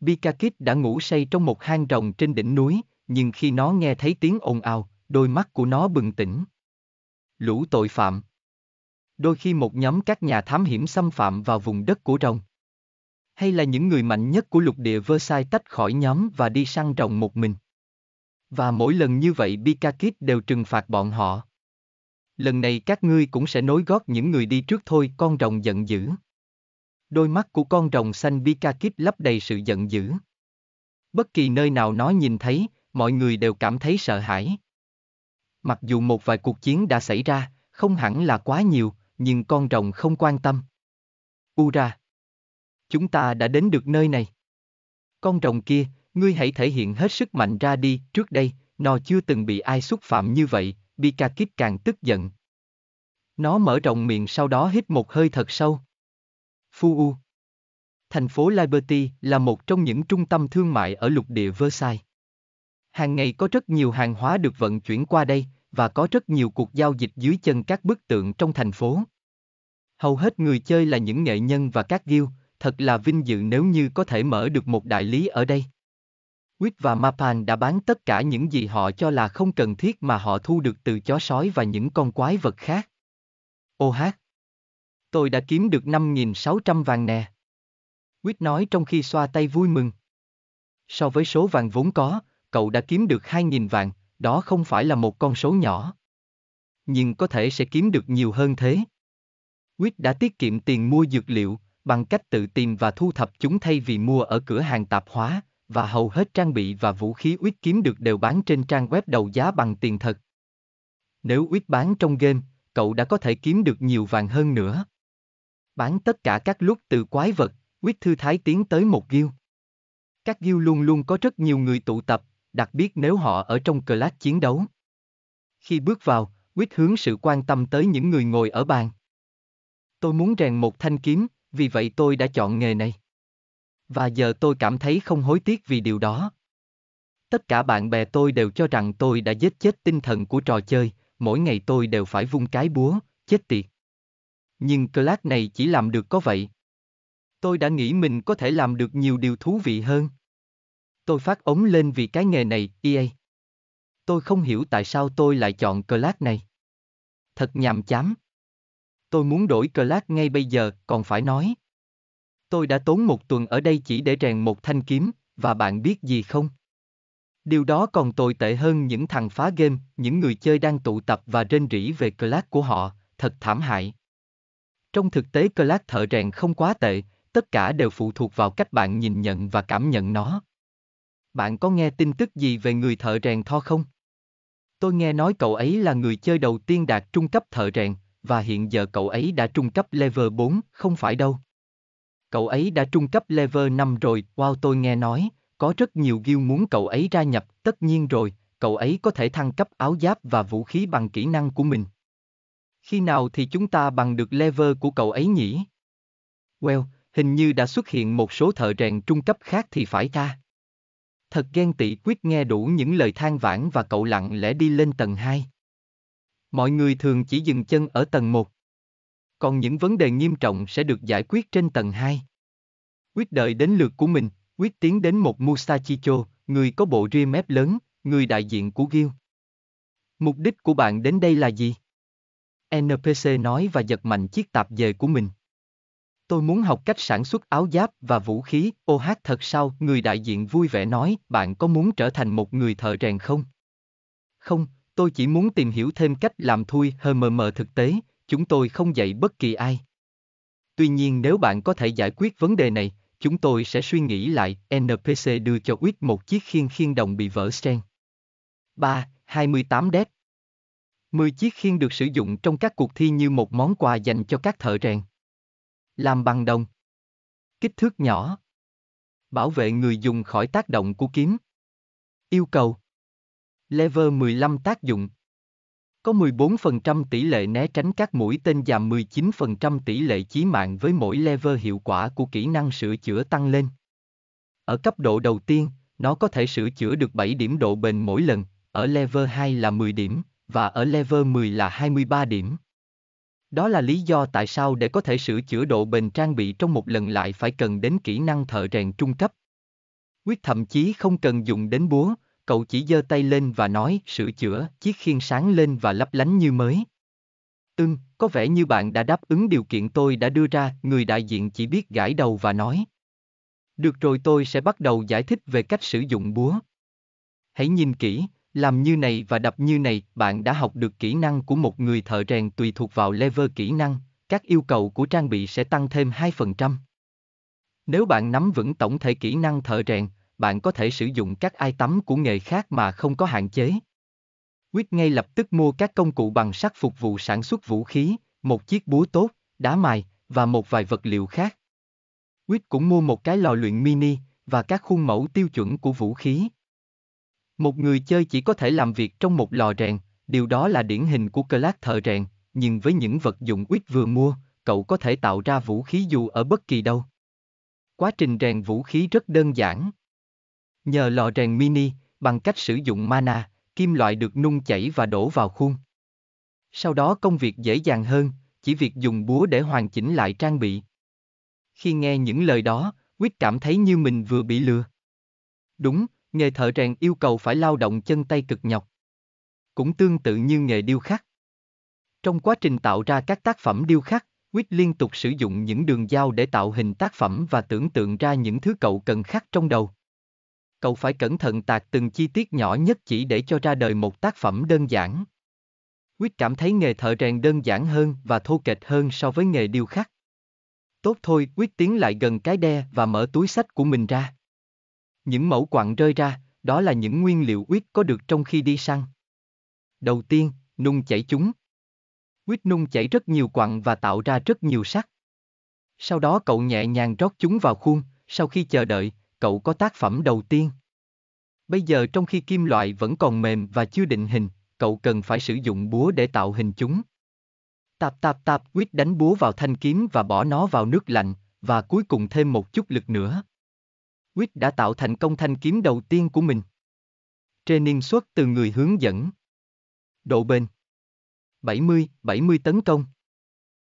Bikakit đã ngủ say trong một hang rồng trên đỉnh núi, nhưng khi nó nghe thấy tiếng ồn ào, đôi mắt của nó bừng tỉnh. Lũ tội phạm Đôi khi một nhóm các nhà thám hiểm xâm phạm vào vùng đất của rồng hay là những người mạnh nhất của lục địa Versailles tách khỏi nhóm và đi săn rồng một mình. Và mỗi lần như vậy Bikakit đều trừng phạt bọn họ. Lần này các ngươi cũng sẽ nối gót những người đi trước thôi con rồng giận dữ. Đôi mắt của con rồng xanh Bikakit lấp đầy sự giận dữ. Bất kỳ nơi nào nó nhìn thấy, mọi người đều cảm thấy sợ hãi. Mặc dù một vài cuộc chiến đã xảy ra, không hẳn là quá nhiều, nhưng con rồng không quan tâm. Ura chúng ta đã đến được nơi này. Con rồng kia, ngươi hãy thể hiện hết sức mạnh ra đi, trước đây, nó chưa từng bị ai xúc phạm như vậy, Bika Bikakit càng tức giận. Nó mở rộng miệng sau đó hít một hơi thật sâu. Phu U Thành phố Liberty là một trong những trung tâm thương mại ở lục địa Versailles. Hàng ngày có rất nhiều hàng hóa được vận chuyển qua đây, và có rất nhiều cuộc giao dịch dưới chân các bức tượng trong thành phố. Hầu hết người chơi là những nghệ nhân và các guild, thật là vinh dự nếu như có thể mở được một đại lý ở đây. Quýt và Mapan đã bán tất cả những gì họ cho là không cần thiết mà họ thu được từ chó sói và những con quái vật khác. Ô hát! Tôi đã kiếm được 5.600 vàng nè. Quýt nói trong khi xoa tay vui mừng. So với số vàng vốn có, cậu đã kiếm được 2.000 vàng, đó không phải là một con số nhỏ. Nhưng có thể sẽ kiếm được nhiều hơn thế. Quýt đã tiết kiệm tiền mua dược liệu, bằng cách tự tìm và thu thập chúng thay vì mua ở cửa hàng tạp hóa, và hầu hết trang bị và vũ khí Uyết kiếm được đều bán trên trang web đầu giá bằng tiền thật. Nếu Uyết bán trong game, cậu đã có thể kiếm được nhiều vàng hơn nữa. Bán tất cả các lúc từ quái vật, Uyết thư thái tiến tới một guild. Các guild luôn luôn có rất nhiều người tụ tập, đặc biệt nếu họ ở trong class chiến đấu. Khi bước vào, Uyết hướng sự quan tâm tới những người ngồi ở bàn. Tôi muốn rèn một thanh kiếm, vì vậy tôi đã chọn nghề này. Và giờ tôi cảm thấy không hối tiếc vì điều đó. Tất cả bạn bè tôi đều cho rằng tôi đã giết chết tinh thần của trò chơi, mỗi ngày tôi đều phải vung cái búa, chết tiệt. Nhưng Clark này chỉ làm được có vậy. Tôi đã nghĩ mình có thể làm được nhiều điều thú vị hơn. Tôi phát ống lên vì cái nghề này, EA. Tôi không hiểu tại sao tôi lại chọn Clark này. Thật nhàm chán. Tôi muốn đổi class ngay bây giờ, còn phải nói. Tôi đã tốn một tuần ở đây chỉ để rèn một thanh kiếm, và bạn biết gì không? Điều đó còn tồi tệ hơn những thằng phá game, những người chơi đang tụ tập và rên rỉ về class của họ, thật thảm hại. Trong thực tế class thợ rèn không quá tệ, tất cả đều phụ thuộc vào cách bạn nhìn nhận và cảm nhận nó. Bạn có nghe tin tức gì về người thợ rèn tho không? Tôi nghe nói cậu ấy là người chơi đầu tiên đạt trung cấp thợ rèn, và hiện giờ cậu ấy đã trung cấp level 4, không phải đâu. Cậu ấy đã trung cấp level 5 rồi, wow tôi nghe nói, có rất nhiều guild muốn cậu ấy ra nhập, tất nhiên rồi, cậu ấy có thể thăng cấp áo giáp và vũ khí bằng kỹ năng của mình. Khi nào thì chúng ta bằng được level của cậu ấy nhỉ? Well, hình như đã xuất hiện một số thợ rèn trung cấp khác thì phải ta. Thật ghen tị quyết nghe đủ những lời than vãn và cậu lặng lẽ đi lên tầng 2. Mọi người thường chỉ dừng chân ở tầng 1. Còn những vấn đề nghiêm trọng sẽ được giải quyết trên tầng 2. Quyết đợi đến lượt của mình, quyết tiến đến một Musachicho, người có bộ ria mép lớn, người đại diện của Gil. Mục đích của bạn đến đây là gì? NPC nói và giật mạnh chiếc tạp dề của mình. Tôi muốn học cách sản xuất áo giáp và vũ khí, OH thật sao, người đại diện vui vẻ nói, bạn có muốn trở thành một người thợ rèn không? Không, tôi chỉ muốn tìm hiểu thêm cách làm thui mờ thực tế, chúng tôi không dạy bất kỳ ai. Tuy nhiên nếu bạn có thể giải quyết vấn đề này, chúng tôi sẽ suy nghĩ lại, NPC đưa cho Uyết một chiếc khiên khiên đồng bị vỡ sen. 3. 28 đét 10 chiếc khiên được sử dụng trong các cuộc thi như một món quà dành cho các thợ rèn. Làm bằng đồng. Kích thước nhỏ. Bảo vệ người dùng khỏi tác động của kiếm. Yêu cầu Lever 15 tác dụng Có 14% tỷ lệ né tránh các mũi tên và 19% tỷ lệ chí mạng với mỗi lever hiệu quả của kỹ năng sửa chữa tăng lên. Ở cấp độ đầu tiên, nó có thể sửa chữa được 7 điểm độ bền mỗi lần, ở level 2 là 10 điểm, và ở level 10 là 23 điểm. Đó là lý do tại sao để có thể sửa chữa độ bền trang bị trong một lần lại phải cần đến kỹ năng thợ rèn trung cấp. Quyết thậm chí không cần dùng đến búa, cậu chỉ giơ tay lên và nói sửa chữa, chiếc khiên sáng lên và lấp lánh như mới. Ừm, có vẻ như bạn đã đáp ứng điều kiện tôi đã đưa ra, người đại diện chỉ biết gãi đầu và nói. Được rồi tôi sẽ bắt đầu giải thích về cách sử dụng búa. Hãy nhìn kỹ, làm như này và đập như này, bạn đã học được kỹ năng của một người thợ rèn tùy thuộc vào level kỹ năng, các yêu cầu của trang bị sẽ tăng thêm 2%. Nếu bạn nắm vững tổng thể kỹ năng thợ rèn, bạn có thể sử dụng các ai tắm của nghề khác mà không có hạn chế. Quyết ngay lập tức mua các công cụ bằng sắt phục vụ sản xuất vũ khí, một chiếc búa tốt, đá mài, và một vài vật liệu khác. Quyết cũng mua một cái lò luyện mini, và các khuôn mẫu tiêu chuẩn của vũ khí. Một người chơi chỉ có thể làm việc trong một lò rèn, điều đó là điển hình của Clark thợ rèn, nhưng với những vật dụng Quyết vừa mua, cậu có thể tạo ra vũ khí dù ở bất kỳ đâu. Quá trình rèn vũ khí rất đơn giản. Nhờ lò rèn mini, bằng cách sử dụng mana, kim loại được nung chảy và đổ vào khuôn. Sau đó công việc dễ dàng hơn, chỉ việc dùng búa để hoàn chỉnh lại trang bị. Khi nghe những lời đó, Quýt cảm thấy như mình vừa bị lừa. Đúng, nghề thợ rèn yêu cầu phải lao động chân tay cực nhọc. Cũng tương tự như nghề điêu khắc. Trong quá trình tạo ra các tác phẩm điêu khắc, Quýt liên tục sử dụng những đường dao để tạo hình tác phẩm và tưởng tượng ra những thứ cậu cần khắc trong đầu cậu phải cẩn thận tạc từng chi tiết nhỏ nhất chỉ để cho ra đời một tác phẩm đơn giản. Quyết cảm thấy nghề thợ rèn đơn giản hơn và thô kệch hơn so với nghề điêu khắc. Tốt thôi, Quyết tiến lại gần cái đe và mở túi sách của mình ra. Những mẫu quặng rơi ra, đó là những nguyên liệu Quyết có được trong khi đi săn. Đầu tiên, nung chảy chúng. Quyết nung chảy rất nhiều quặng và tạo ra rất nhiều sắt. Sau đó cậu nhẹ nhàng rót chúng vào khuôn, sau khi chờ đợi, cậu có tác phẩm đầu tiên. Bây giờ trong khi kim loại vẫn còn mềm và chưa định hình, cậu cần phải sử dụng búa để tạo hình chúng. Tạp tạp tạp quyết đánh búa vào thanh kiếm và bỏ nó vào nước lạnh, và cuối cùng thêm một chút lực nữa. Quyết đã tạo thành công thanh kiếm đầu tiên của mình. Training xuất từ người hướng dẫn. Độ bền 70, 70 tấn công.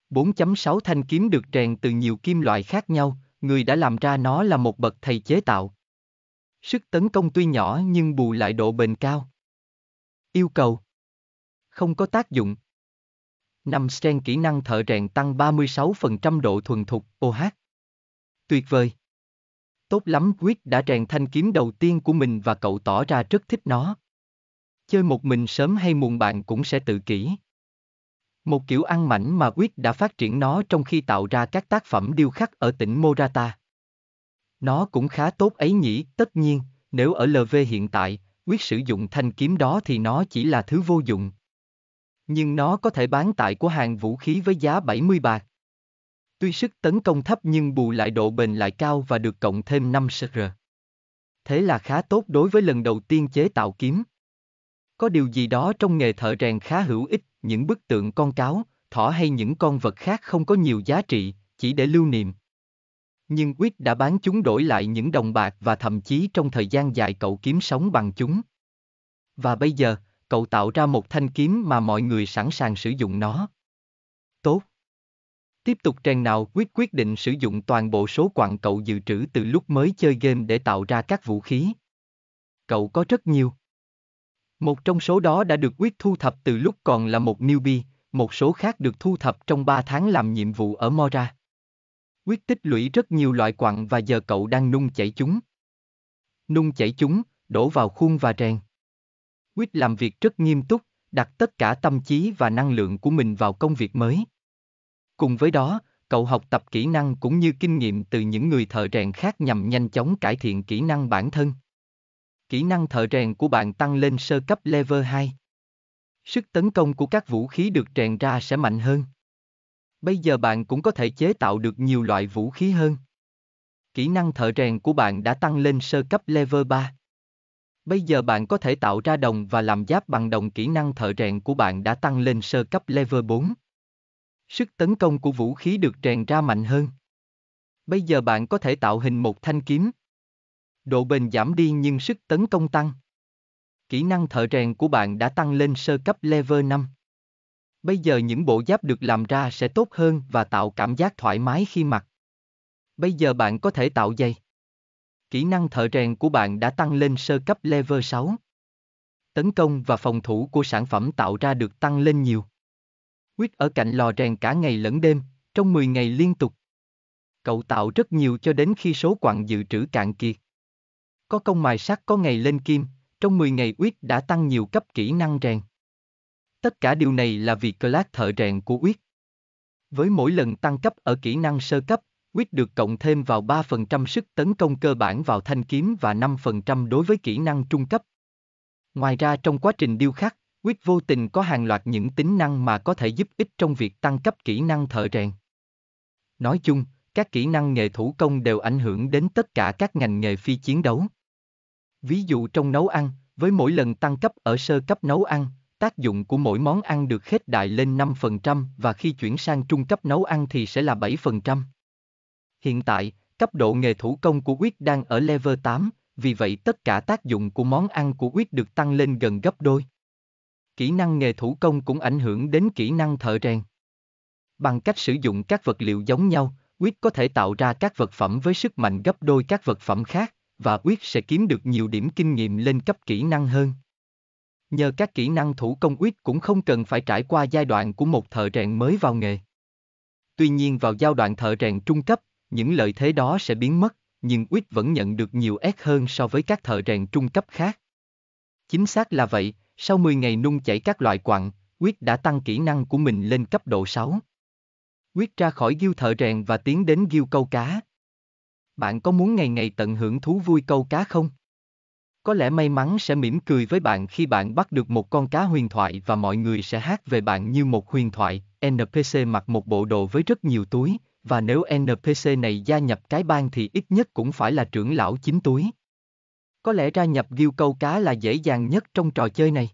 4.6 thanh kiếm được trèn từ nhiều kim loại khác nhau, người đã làm ra nó là một bậc thầy chế tạo. Sức tấn công tuy nhỏ nhưng bù lại độ bền cao. Yêu cầu Không có tác dụng 5 sen kỹ năng thợ rèn tăng 36% độ thuần thục OH Tuyệt vời Tốt lắm Quyết đã rèn thanh kiếm đầu tiên của mình và cậu tỏ ra rất thích nó. Chơi một mình sớm hay muộn bạn cũng sẽ tự kỷ. Một kiểu ăn mảnh mà Quyết đã phát triển nó trong khi tạo ra các tác phẩm điêu khắc ở tỉnh Morata. Nó cũng khá tốt ấy nhỉ, tất nhiên, nếu ở LV hiện tại, Quyết sử dụng thanh kiếm đó thì nó chỉ là thứ vô dụng. Nhưng nó có thể bán tại của hàng vũ khí với giá 70 bạc. Tuy sức tấn công thấp nhưng bù lại độ bền lại cao và được cộng thêm 5 SR. Thế là khá tốt đối với lần đầu tiên chế tạo kiếm. Có điều gì đó trong nghề thợ rèn khá hữu ích những bức tượng con cáo, thỏ hay những con vật khác không có nhiều giá trị, chỉ để lưu niệm. Nhưng Quyết đã bán chúng đổi lại những đồng bạc và thậm chí trong thời gian dài cậu kiếm sống bằng chúng. Và bây giờ, cậu tạo ra một thanh kiếm mà mọi người sẵn sàng sử dụng nó. Tốt. Tiếp tục trang nào quyết quyết định sử dụng toàn bộ số quặng cậu dự trữ từ lúc mới chơi game để tạo ra các vũ khí. Cậu có rất nhiều. Một trong số đó đã được quyết thu thập từ lúc còn là một newbie, một số khác được thu thập trong 3 tháng làm nhiệm vụ ở Mora. Quyết tích lũy rất nhiều loại quặng và giờ cậu đang nung chảy chúng. Nung chảy chúng, đổ vào khuôn và rèn. Quyết làm việc rất nghiêm túc, đặt tất cả tâm trí và năng lượng của mình vào công việc mới. Cùng với đó, cậu học tập kỹ năng cũng như kinh nghiệm từ những người thợ rèn khác nhằm nhanh chóng cải thiện kỹ năng bản thân kỹ năng thợ rèn của bạn tăng lên sơ cấp level 2. Sức tấn công của các vũ khí được rèn ra sẽ mạnh hơn. Bây giờ bạn cũng có thể chế tạo được nhiều loại vũ khí hơn. Kỹ năng thợ rèn của bạn đã tăng lên sơ cấp level 3. Bây giờ bạn có thể tạo ra đồng và làm giáp bằng đồng kỹ năng thợ rèn của bạn đã tăng lên sơ cấp level 4. Sức tấn công của vũ khí được rèn ra mạnh hơn. Bây giờ bạn có thể tạo hình một thanh kiếm, Độ bền giảm đi nhưng sức tấn công tăng. Kỹ năng thợ rèn của bạn đã tăng lên sơ cấp level 5. Bây giờ những bộ giáp được làm ra sẽ tốt hơn và tạo cảm giác thoải mái khi mặc. Bây giờ bạn có thể tạo giày. Kỹ năng thợ rèn của bạn đã tăng lên sơ cấp level 6. Tấn công và phòng thủ của sản phẩm tạo ra được tăng lên nhiều. Quyết ở cạnh lò rèn cả ngày lẫn đêm, trong 10 ngày liên tục. Cậu tạo rất nhiều cho đến khi số quặng dự trữ cạn kiệt có công mài sắt có ngày lên kim, trong 10 ngày Uyết đã tăng nhiều cấp kỹ năng rèn. Tất cả điều này là vì Clark thợ rèn của Uyết. Với mỗi lần tăng cấp ở kỹ năng sơ cấp, Quyết được cộng thêm vào 3% sức tấn công cơ bản vào thanh kiếm và 5% đối với kỹ năng trung cấp. Ngoài ra trong quá trình điêu khắc, Quyết vô tình có hàng loạt những tính năng mà có thể giúp ích trong việc tăng cấp kỹ năng thợ rèn. Nói chung, các kỹ năng nghề thủ công đều ảnh hưởng đến tất cả các ngành nghề phi chiến đấu. Ví dụ trong nấu ăn, với mỗi lần tăng cấp ở sơ cấp nấu ăn, tác dụng của mỗi món ăn được khết đại lên 5% và khi chuyển sang trung cấp nấu ăn thì sẽ là 7%. Hiện tại, cấp độ nghề thủ công của Quyết đang ở level 8, vì vậy tất cả tác dụng của món ăn của Quyết được tăng lên gần gấp đôi. Kỹ năng nghề thủ công cũng ảnh hưởng đến kỹ năng thợ rèn. Bằng cách sử dụng các vật liệu giống nhau, Quyết có thể tạo ra các vật phẩm với sức mạnh gấp đôi các vật phẩm khác, và quyết sẽ kiếm được nhiều điểm kinh nghiệm lên cấp kỹ năng hơn. Nhờ các kỹ năng thủ công quyết cũng không cần phải trải qua giai đoạn của một thợ rèn mới vào nghề. Tuy nhiên vào giai đoạn thợ rèn trung cấp, những lợi thế đó sẽ biến mất, nhưng quyết vẫn nhận được nhiều ép hơn so với các thợ rèn trung cấp khác. Chính xác là vậy, sau 10 ngày nung chảy các loại quặng, Quyết đã tăng kỹ năng của mình lên cấp độ 6. Quyết ra khỏi ghiêu thợ rèn và tiến đến ghiêu câu cá. Bạn có muốn ngày ngày tận hưởng thú vui câu cá không? Có lẽ may mắn sẽ mỉm cười với bạn khi bạn bắt được một con cá huyền thoại và mọi người sẽ hát về bạn như một huyền thoại. NPC mặc một bộ đồ với rất nhiều túi, và nếu NPC này gia nhập cái bang thì ít nhất cũng phải là trưởng lão chín túi. Có lẽ ra nhập guild câu cá là dễ dàng nhất trong trò chơi này.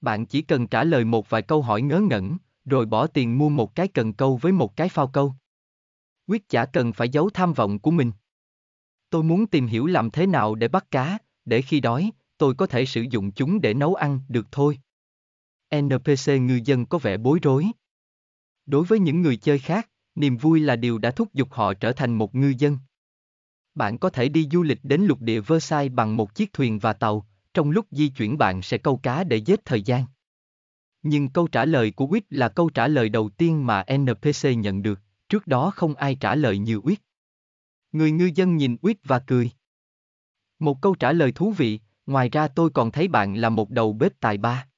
Bạn chỉ cần trả lời một vài câu hỏi ngớ ngẩn, rồi bỏ tiền mua một cái cần câu với một cái phao câu quyết chả cần phải giấu tham vọng của mình. Tôi muốn tìm hiểu làm thế nào để bắt cá, để khi đói, tôi có thể sử dụng chúng để nấu ăn được thôi. NPC ngư dân có vẻ bối rối. Đối với những người chơi khác, niềm vui là điều đã thúc giục họ trở thành một ngư dân. Bạn có thể đi du lịch đến lục địa Versailles bằng một chiếc thuyền và tàu, trong lúc di chuyển bạn sẽ câu cá để giết thời gian. Nhưng câu trả lời của Quýt là câu trả lời đầu tiên mà NPC nhận được trước đó không ai trả lời như Uyết. Người ngư dân nhìn Uyết và cười. Một câu trả lời thú vị, ngoài ra tôi còn thấy bạn là một đầu bếp tài ba.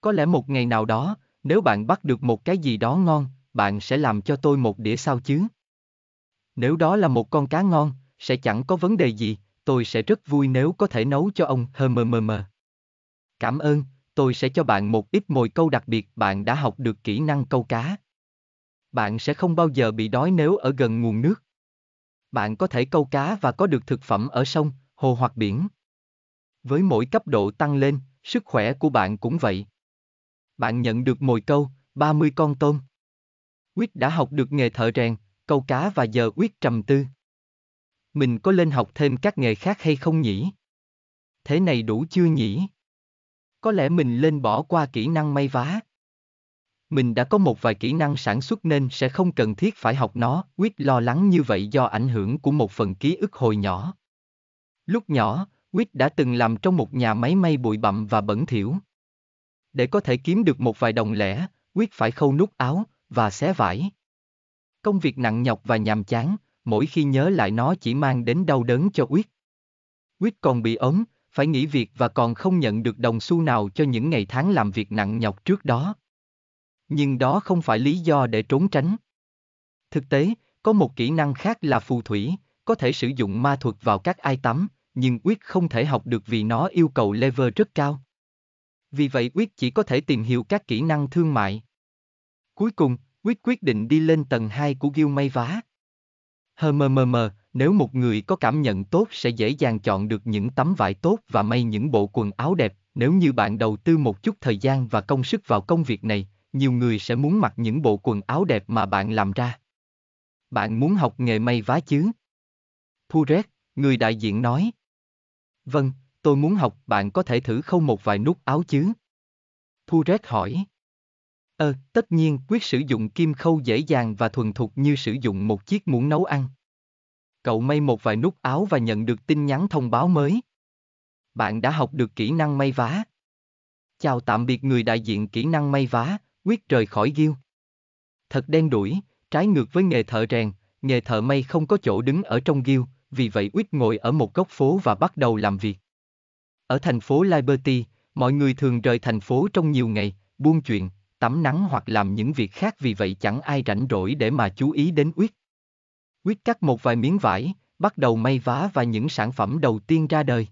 Có lẽ một ngày nào đó, nếu bạn bắt được một cái gì đó ngon, bạn sẽ làm cho tôi một đĩa sao chứ? Nếu đó là một con cá ngon, sẽ chẳng có vấn đề gì, tôi sẽ rất vui nếu có thể nấu cho ông HMMM. Cảm ơn, tôi sẽ cho bạn một ít mồi câu đặc biệt bạn đã học được kỹ năng câu cá. Bạn sẽ không bao giờ bị đói nếu ở gần nguồn nước. Bạn có thể câu cá và có được thực phẩm ở sông, hồ hoặc biển. Với mỗi cấp độ tăng lên, sức khỏe của bạn cũng vậy. Bạn nhận được mồi câu, 30 con tôm. Quyết đã học được nghề thợ rèn, câu cá và giờ Quyết trầm tư. Mình có lên học thêm các nghề khác hay không nhỉ? Thế này đủ chưa nhỉ? Có lẽ mình lên bỏ qua kỹ năng may vá mình đã có một vài kỹ năng sản xuất nên sẽ không cần thiết phải học nó, Quyết lo lắng như vậy do ảnh hưởng của một phần ký ức hồi nhỏ. Lúc nhỏ, Quyết đã từng làm trong một nhà máy may bụi bặm và bẩn thỉu. Để có thể kiếm được một vài đồng lẻ, Quyết phải khâu nút áo và xé vải. Công việc nặng nhọc và nhàm chán, mỗi khi nhớ lại nó chỉ mang đến đau đớn cho Quyết. Quyết còn bị ốm, phải nghỉ việc và còn không nhận được đồng xu nào cho những ngày tháng làm việc nặng nhọc trước đó. Nhưng đó không phải lý do để trốn tránh. Thực tế, có một kỹ năng khác là phù thủy, có thể sử dụng ma thuật vào các ai tắm, nhưng Quyết không thể học được vì nó yêu cầu level rất cao. Vì vậy Quyết chỉ có thể tìm hiểu các kỹ năng thương mại. Cuối cùng, Quyết quyết định đi lên tầng 2 của Gil May Vá. HMMM, nếu một người có cảm nhận tốt sẽ dễ dàng chọn được những tấm vải tốt và may những bộ quần áo đẹp, nếu như bạn đầu tư một chút thời gian và công sức vào công việc này, nhiều người sẽ muốn mặc những bộ quần áo đẹp mà bạn làm ra. Bạn muốn học nghề may vá chứ? Puret, người đại diện nói. Vâng, tôi muốn học, bạn có thể thử khâu một vài nút áo chứ? Puret hỏi. Ờ, tất nhiên, quyết sử dụng kim khâu dễ dàng và thuần thục như sử dụng một chiếc muỗng nấu ăn. Cậu may một vài nút áo và nhận được tin nhắn thông báo mới. Bạn đã học được kỹ năng may vá. Chào tạm biệt người đại diện kỹ năng may vá, quyết rời khỏi ghiêu. Thật đen đuổi, trái ngược với nghề thợ rèn, nghề thợ may không có chỗ đứng ở trong ghiêu, vì vậy Quyết ngồi ở một góc phố và bắt đầu làm việc. Ở thành phố Liberty, mọi người thường rời thành phố trong nhiều ngày, buôn chuyện, tắm nắng hoặc làm những việc khác vì vậy chẳng ai rảnh rỗi để mà chú ý đến Quyết. Quyết cắt một vài miếng vải, bắt đầu may vá và những sản phẩm đầu tiên ra đời.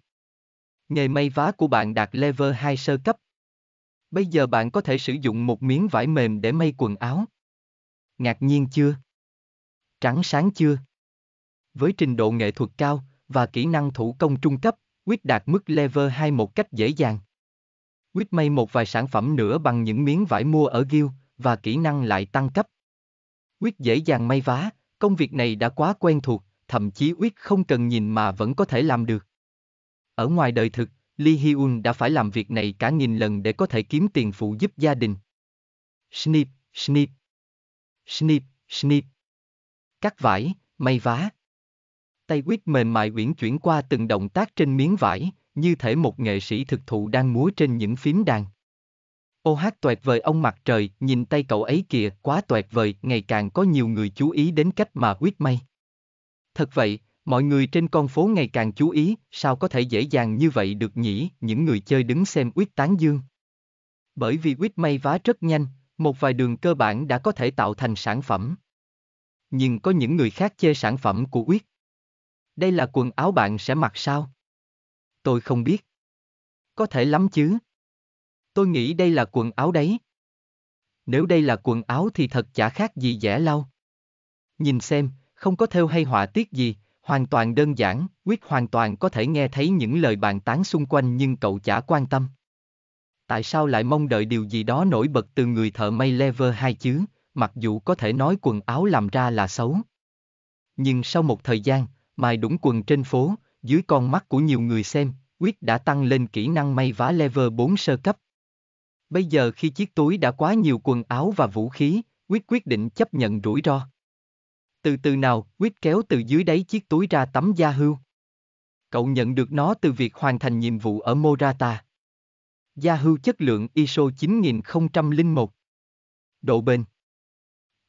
Nghề may vá của bạn đạt level 2 sơ cấp, Bây giờ bạn có thể sử dụng một miếng vải mềm để may quần áo. Ngạc nhiên chưa? Trắng sáng chưa? Với trình độ nghệ thuật cao và kỹ năng thủ công trung cấp, quyết đạt mức level 2 một cách dễ dàng. quyết may một vài sản phẩm nữa bằng những miếng vải mua ở Guild và kỹ năng lại tăng cấp. quyết dễ dàng may vá, công việc này đã quá quen thuộc, thậm chí quyết không cần nhìn mà vẫn có thể làm được. Ở ngoài đời thực, Lee Hyun đã phải làm việc này cả nghìn lần để có thể kiếm tiền phụ giúp gia đình. Snip, snip. Snip, snip. Cắt vải, may vá. Tay quýt mềm mại uyển chuyển qua từng động tác trên miếng vải, như thể một nghệ sĩ thực thụ đang múa trên những phím đàn. Ô hát tuyệt vời ông mặt trời, nhìn tay cậu ấy kìa, quá tuyệt vời, ngày càng có nhiều người chú ý đến cách mà huyết may. Thật vậy, Mọi người trên con phố ngày càng chú ý, sao có thể dễ dàng như vậy được nhỉ, những người chơi đứng xem Quyết tán dương. Bởi vì Quyết may vá rất nhanh, một vài đường cơ bản đã có thể tạo thành sản phẩm. Nhưng có những người khác chê sản phẩm của Quyết. Đây là quần áo bạn sẽ mặc sao? Tôi không biết. Có thể lắm chứ. Tôi nghĩ đây là quần áo đấy. Nếu đây là quần áo thì thật chả khác gì dẻ lau. Nhìn xem, không có theo hay họa tiết gì, Hoàn toàn đơn giản, Quyết hoàn toàn có thể nghe thấy những lời bàn tán xung quanh nhưng cậu chả quan tâm. Tại sao lại mong đợi điều gì đó nổi bật từ người thợ may lever 2 chứ, mặc dù có thể nói quần áo làm ra là xấu. Nhưng sau một thời gian, mài đũng quần trên phố, dưới con mắt của nhiều người xem, Quyết đã tăng lên kỹ năng may vá lever 4 sơ cấp. Bây giờ khi chiếc túi đã quá nhiều quần áo và vũ khí, Quyết quyết định chấp nhận rủi ro. Từ từ nào, Quýt kéo từ dưới đáy chiếc túi ra tấm da hưu. Cậu nhận được nó từ việc hoàn thành nhiệm vụ ở Morata. Da hưu chất lượng ISO 9001. Độ bền.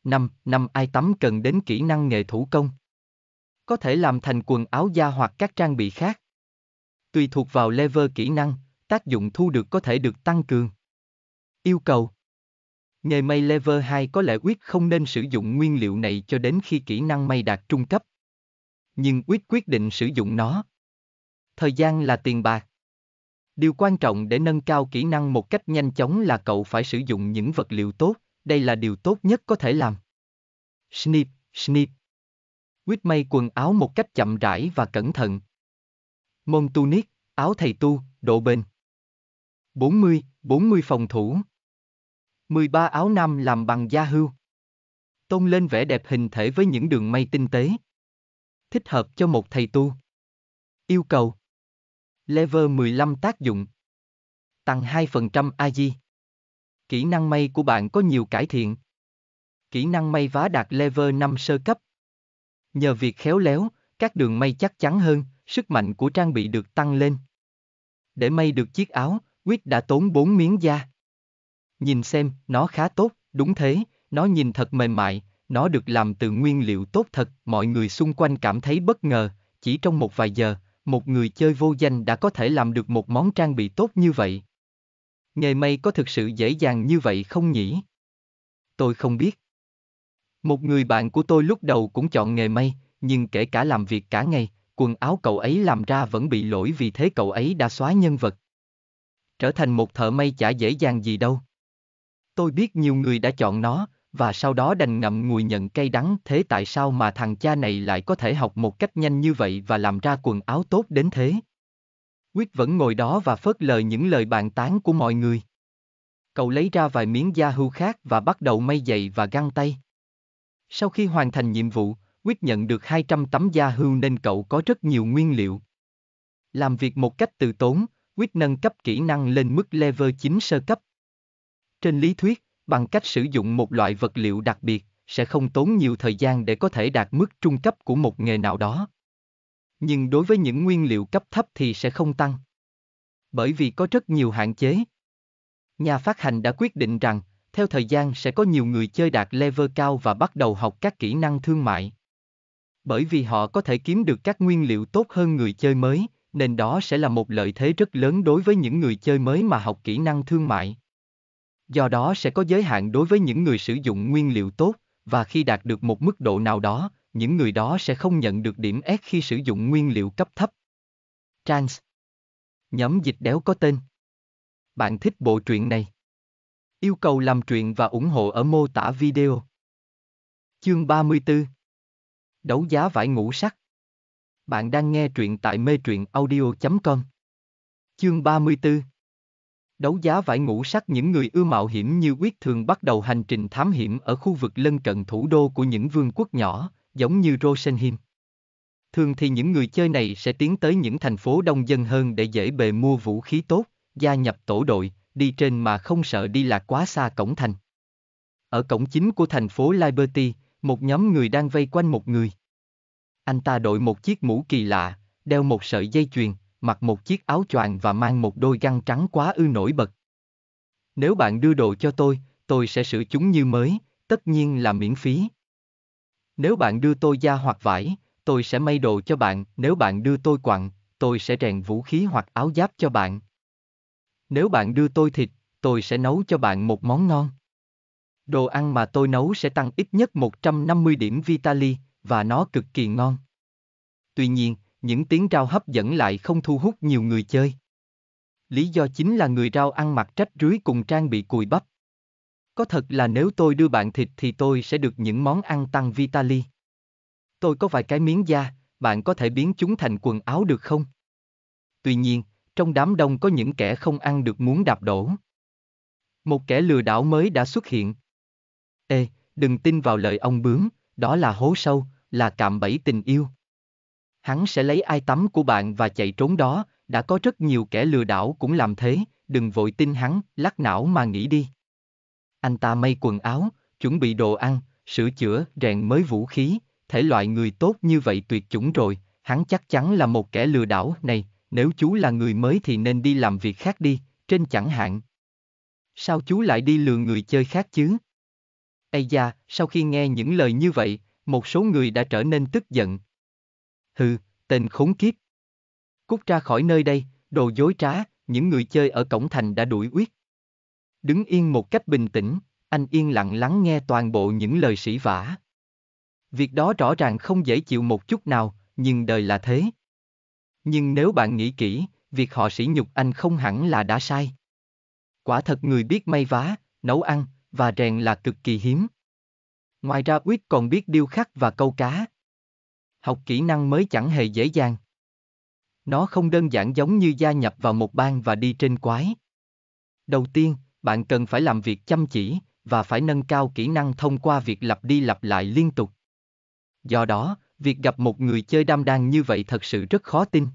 5. Năm ai tắm cần đến kỹ năng nghề thủ công. Có thể làm thành quần áo da hoặc các trang bị khác. Tùy thuộc vào level kỹ năng, tác dụng thu được có thể được tăng cường. Yêu cầu nghề may level 2 có lẽ Quyết không nên sử dụng nguyên liệu này cho đến khi kỹ năng may đạt trung cấp. Nhưng Quyết quyết định sử dụng nó. Thời gian là tiền bạc. Điều quan trọng để nâng cao kỹ năng một cách nhanh chóng là cậu phải sử dụng những vật liệu tốt, đây là điều tốt nhất có thể làm. Snip, snip. Quyết may quần áo một cách chậm rãi và cẩn thận. Môn tunic, áo thầy tu, độ bền. 40, 40 phòng thủ. 13 áo nam làm bằng da hưu. Tôn lên vẻ đẹp hình thể với những đường may tinh tế. Thích hợp cho một thầy tu. Yêu cầu. Level 15 tác dụng. Tăng 2% AG. Kỹ năng may của bạn có nhiều cải thiện. Kỹ năng may vá đạt level 5 sơ cấp. Nhờ việc khéo léo, các đường may chắc chắn hơn, sức mạnh của trang bị được tăng lên. Để may được chiếc áo, Quýt đã tốn 4 miếng da. Nhìn xem, nó khá tốt, đúng thế, nó nhìn thật mềm mại, nó được làm từ nguyên liệu tốt thật, mọi người xung quanh cảm thấy bất ngờ, chỉ trong một vài giờ, một người chơi vô danh đã có thể làm được một món trang bị tốt như vậy. Nghề may có thực sự dễ dàng như vậy không nhỉ? Tôi không biết. Một người bạn của tôi lúc đầu cũng chọn nghề may, nhưng kể cả làm việc cả ngày, quần áo cậu ấy làm ra vẫn bị lỗi vì thế cậu ấy đã xóa nhân vật. Trở thành một thợ may chả dễ dàng gì đâu. Tôi biết nhiều người đã chọn nó, và sau đó đành ngậm ngùi nhận cây đắng thế tại sao mà thằng cha này lại có thể học một cách nhanh như vậy và làm ra quần áo tốt đến thế. Quyết vẫn ngồi đó và phớt lời những lời bàn tán của mọi người. Cậu lấy ra vài miếng da hưu khác và bắt đầu may giày và găng tay. Sau khi hoàn thành nhiệm vụ, Quyết nhận được 200 tấm da hưu nên cậu có rất nhiều nguyên liệu. Làm việc một cách từ tốn, Quyết nâng cấp kỹ năng lên mức level 9 sơ cấp trên lý thuyết, bằng cách sử dụng một loại vật liệu đặc biệt, sẽ không tốn nhiều thời gian để có thể đạt mức trung cấp của một nghề nào đó. Nhưng đối với những nguyên liệu cấp thấp thì sẽ không tăng. Bởi vì có rất nhiều hạn chế. Nhà phát hành đã quyết định rằng, theo thời gian sẽ có nhiều người chơi đạt level cao và bắt đầu học các kỹ năng thương mại. Bởi vì họ có thể kiếm được các nguyên liệu tốt hơn người chơi mới, nên đó sẽ là một lợi thế rất lớn đối với những người chơi mới mà học kỹ năng thương mại do đó sẽ có giới hạn đối với những người sử dụng nguyên liệu tốt, và khi đạt được một mức độ nào đó, những người đó sẽ không nhận được điểm S khi sử dụng nguyên liệu cấp thấp. Trans Nhóm dịch đéo có tên Bạn thích bộ truyện này? Yêu cầu làm truyện và ủng hộ ở mô tả video. Chương 34 Đấu giá vải ngũ sắc Bạn đang nghe truyện tại mê truyện audio.com Chương 34 Đấu giá vải ngũ sắc những người ưa mạo hiểm như quyết thường bắt đầu hành trình thám hiểm ở khu vực lân cận thủ đô của những vương quốc nhỏ, giống như Rosenheim. Thường thì những người chơi này sẽ tiến tới những thành phố đông dân hơn để dễ bề mua vũ khí tốt, gia nhập tổ đội, đi trên mà không sợ đi lạc quá xa cổng thành. Ở cổng chính của thành phố Liberty, một nhóm người đang vây quanh một người. Anh ta đội một chiếc mũ kỳ lạ, đeo một sợi dây chuyền, mặc một chiếc áo choàng và mang một đôi găng trắng quá ư nổi bật. Nếu bạn đưa đồ cho tôi, tôi sẽ sửa chúng như mới, tất nhiên là miễn phí. Nếu bạn đưa tôi da hoặc vải, tôi sẽ may đồ cho bạn, nếu bạn đưa tôi quặng, tôi sẽ rèn vũ khí hoặc áo giáp cho bạn. Nếu bạn đưa tôi thịt, tôi sẽ nấu cho bạn một món ngon. Đồ ăn mà tôi nấu sẽ tăng ít nhất 150 điểm Vitali, và nó cực kỳ ngon. Tuy nhiên, những tiếng rao hấp dẫn lại không thu hút nhiều người chơi. Lý do chính là người rao ăn mặc trách rưới cùng trang bị cùi bắp. Có thật là nếu tôi đưa bạn thịt thì tôi sẽ được những món ăn tăng Vitali. Tôi có vài cái miếng da, bạn có thể biến chúng thành quần áo được không? Tuy nhiên, trong đám đông có những kẻ không ăn được muốn đạp đổ. Một kẻ lừa đảo mới đã xuất hiện. Ê, đừng tin vào lời ông bướm, đó là hố sâu, là cạm bẫy tình yêu hắn sẽ lấy ai tắm của bạn và chạy trốn đó, đã có rất nhiều kẻ lừa đảo cũng làm thế, đừng vội tin hắn, lắc não mà nghĩ đi. Anh ta may quần áo, chuẩn bị đồ ăn, sửa chữa, rèn mới vũ khí, thể loại người tốt như vậy tuyệt chủng rồi, hắn chắc chắn là một kẻ lừa đảo này, nếu chú là người mới thì nên đi làm việc khác đi, trên chẳng hạn. Sao chú lại đi lừa người chơi khác chứ? Ây da, sau khi nghe những lời như vậy, một số người đã trở nên tức giận, hừ, tên khốn kiếp. Cút ra khỏi nơi đây, đồ dối trá, những người chơi ở cổng thành đã đuổi quyết. Đứng yên một cách bình tĩnh, anh yên lặng lắng nghe toàn bộ những lời sỉ vả. Việc đó rõ ràng không dễ chịu một chút nào, nhưng đời là thế. Nhưng nếu bạn nghĩ kỹ, việc họ sỉ nhục anh không hẳn là đã sai. Quả thật người biết may vá, nấu ăn, và rèn là cực kỳ hiếm. Ngoài ra quyết còn biết điêu khắc và câu cá. Học kỹ năng mới chẳng hề dễ dàng. Nó không đơn giản giống như gia nhập vào một bang và đi trên quái. Đầu tiên, bạn cần phải làm việc chăm chỉ và phải nâng cao kỹ năng thông qua việc lặp đi lặp lại liên tục. Do đó, việc gặp một người chơi đam đan như vậy thật sự rất khó tin.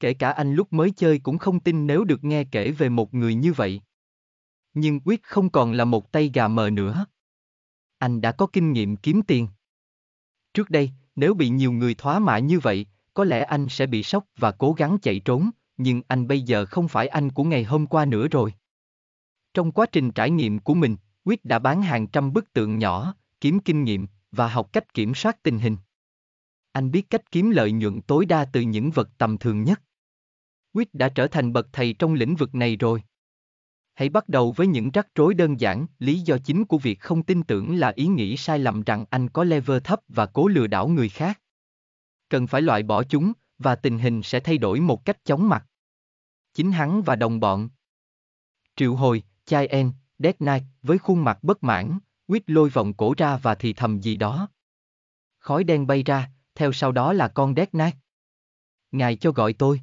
Kể cả anh lúc mới chơi cũng không tin nếu được nghe kể về một người như vậy. Nhưng quyết không còn là một tay gà mờ nữa. Anh đã có kinh nghiệm kiếm tiền. Trước đây, nếu bị nhiều người thoá mạ như vậy, có lẽ anh sẽ bị sốc và cố gắng chạy trốn, nhưng anh bây giờ không phải anh của ngày hôm qua nữa rồi. Trong quá trình trải nghiệm của mình, Quýt đã bán hàng trăm bức tượng nhỏ, kiếm kinh nghiệm và học cách kiểm soát tình hình. Anh biết cách kiếm lợi nhuận tối đa từ những vật tầm thường nhất. Quýt đã trở thành bậc thầy trong lĩnh vực này rồi. Hãy bắt đầu với những rắc rối đơn giản, lý do chính của việc không tin tưởng là ý nghĩ sai lầm rằng anh có lever thấp và cố lừa đảo người khác. Cần phải loại bỏ chúng, và tình hình sẽ thay đổi một cách chóng mặt. Chính hắn và đồng bọn. Triệu hồi, chai en, Dead Knight, với khuôn mặt bất mãn, quyết lôi vòng cổ ra và thì thầm gì đó. Khói đen bay ra, theo sau đó là con Dead Knight. Ngài cho gọi tôi.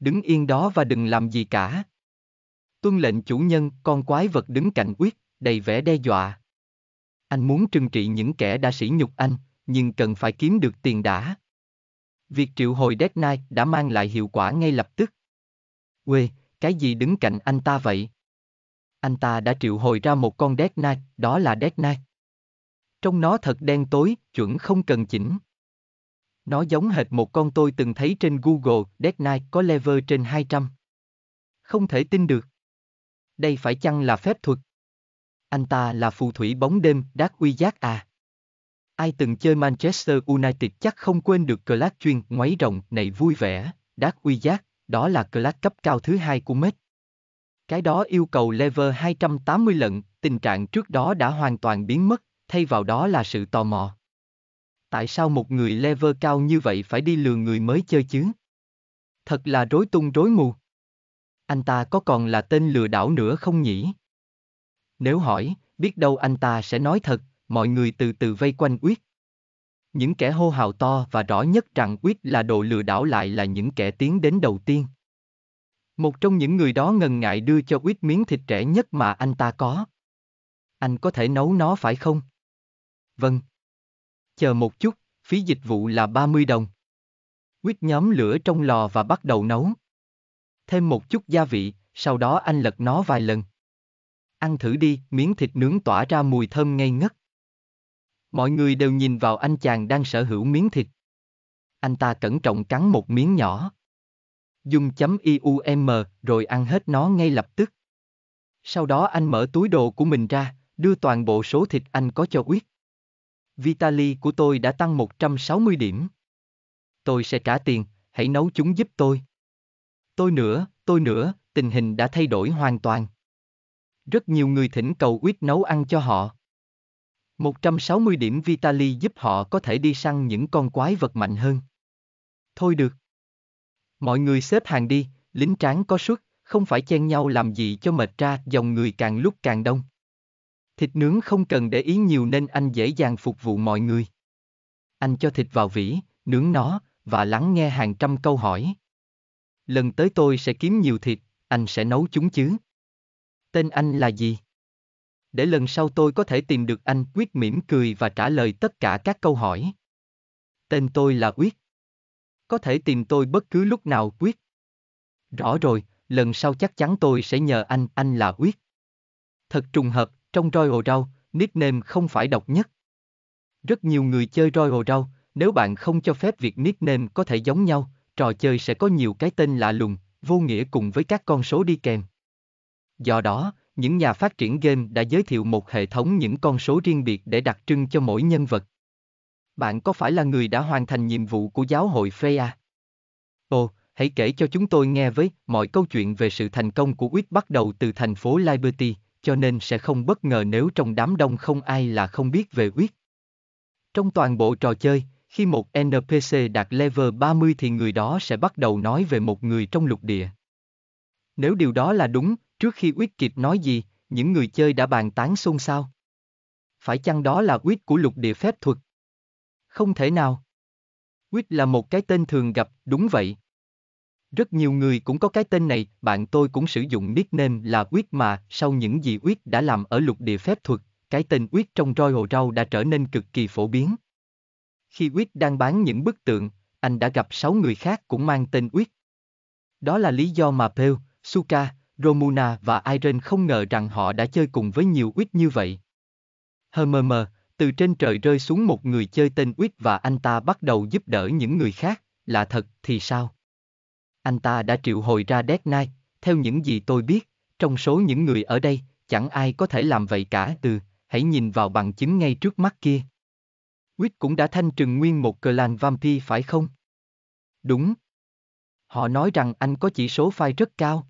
Đứng yên đó và đừng làm gì cả. Tuân lệnh chủ nhân, con quái vật đứng cạnh Uyết, đầy vẻ đe dọa. Anh muốn trừng trị những kẻ đã sỉ nhục anh, nhưng cần phải kiếm được tiền đã. Việc triệu hồi Dead Knight đã mang lại hiệu quả ngay lập tức. Quê, cái gì đứng cạnh anh ta vậy? Anh ta đã triệu hồi ra một con Dead Knight, đó là Dead Knight. Trong nó thật đen tối, chuẩn không cần chỉnh. Nó giống hệt một con tôi từng thấy trên Google, Dead Knight có level trên 200. Không thể tin được đây phải chăng là phép thuật? Anh ta là phù thủy bóng đêm, đát uy giác à? Ai từng chơi Manchester United chắc không quên được Clark chuyên ngoáy rộng này vui vẻ, đát uy giác, đó là Clark cấp cao thứ hai của Mết. Cái đó yêu cầu lever 280 lận, tình trạng trước đó đã hoàn toàn biến mất, thay vào đó là sự tò mò. Tại sao một người lever cao như vậy phải đi lừa người mới chơi chứ? Thật là rối tung rối mù anh ta có còn là tên lừa đảo nữa không nhỉ? Nếu hỏi, biết đâu anh ta sẽ nói thật, mọi người từ từ vây quanh quyết. Những kẻ hô hào to và rõ nhất rằng quyết là đồ lừa đảo lại là những kẻ tiến đến đầu tiên. Một trong những người đó ngần ngại đưa cho quyết miếng thịt trẻ nhất mà anh ta có. Anh có thể nấu nó phải không? Vâng. Chờ một chút, phí dịch vụ là 30 đồng. Quyết nhóm lửa trong lò và bắt đầu nấu thêm một chút gia vị, sau đó anh lật nó vài lần. Ăn thử đi, miếng thịt nướng tỏa ra mùi thơm ngây ngất. Mọi người đều nhìn vào anh chàng đang sở hữu miếng thịt. Anh ta cẩn trọng cắn một miếng nhỏ. Dùng chấm IUM rồi ăn hết nó ngay lập tức. Sau đó anh mở túi đồ của mình ra, đưa toàn bộ số thịt anh có cho quyết. Vitali của tôi đã tăng 160 điểm. Tôi sẽ trả tiền, hãy nấu chúng giúp tôi. Tôi nữa, tôi nữa, tình hình đã thay đổi hoàn toàn. Rất nhiều người thỉnh cầu Uyết nấu ăn cho họ. 160 điểm Vitali giúp họ có thể đi săn những con quái vật mạnh hơn. Thôi được. Mọi người xếp hàng đi, lính tráng có suất, không phải chen nhau làm gì cho mệt ra, dòng người càng lúc càng đông. Thịt nướng không cần để ý nhiều nên anh dễ dàng phục vụ mọi người. Anh cho thịt vào vỉ, nướng nó, và lắng nghe hàng trăm câu hỏi lần tới tôi sẽ kiếm nhiều thịt, anh sẽ nấu chúng chứ. Tên anh là gì? Để lần sau tôi có thể tìm được anh, Quyết mỉm cười và trả lời tất cả các câu hỏi. Tên tôi là Quyết. Có thể tìm tôi bất cứ lúc nào, Quyết. Rõ rồi, lần sau chắc chắn tôi sẽ nhờ anh, anh là Quyết. Thật trùng hợp, trong Royal Rau, nickname không phải độc nhất. Rất nhiều người chơi Royal Rau, nếu bạn không cho phép việc nickname có thể giống nhau, trò chơi sẽ có nhiều cái tên lạ lùng, vô nghĩa cùng với các con số đi kèm. Do đó, những nhà phát triển game đã giới thiệu một hệ thống những con số riêng biệt để đặc trưng cho mỗi nhân vật. Bạn có phải là người đã hoàn thành nhiệm vụ của giáo hội Freya? Ồ, hãy kể cho chúng tôi nghe với mọi câu chuyện về sự thành công của Quýt bắt đầu từ thành phố Liberty, cho nên sẽ không bất ngờ nếu trong đám đông không ai là không biết về Quýt. Trong toàn bộ trò chơi, khi một NPC đạt level 30 thì người đó sẽ bắt đầu nói về một người trong lục địa. Nếu điều đó là đúng, trước khi Uyết kịp nói gì, những người chơi đã bàn tán xôn xao. Phải chăng đó là Uyết của lục địa phép thuật? Không thể nào. Uyết là một cái tên thường gặp, đúng vậy. Rất nhiều người cũng có cái tên này, bạn tôi cũng sử dụng nickname là Uyết mà, sau những gì Uyết đã làm ở lục địa phép thuật, cái tên Uyết trong hồ Rau đã trở nên cực kỳ phổ biến. Khi Uyết đang bán những bức tượng, anh đã gặp 6 người khác cũng mang tên Uyết. Đó là lý do mà Peo, Suka, Romuna và Irene không ngờ rằng họ đã chơi cùng với nhiều Uyết như vậy. Hờ mờ mờ, từ trên trời rơi xuống một người chơi tên Uyết và anh ta bắt đầu giúp đỡ những người khác, là thật thì sao? Anh ta đã triệu hồi ra Dead Knight, theo những gì tôi biết, trong số những người ở đây, chẳng ai có thể làm vậy cả từ, hãy nhìn vào bằng chứng ngay trước mắt kia. Quýt cũng đã thanh trừng nguyên một cờ làn Vampi phải không? Đúng. Họ nói rằng anh có chỉ số phai rất cao.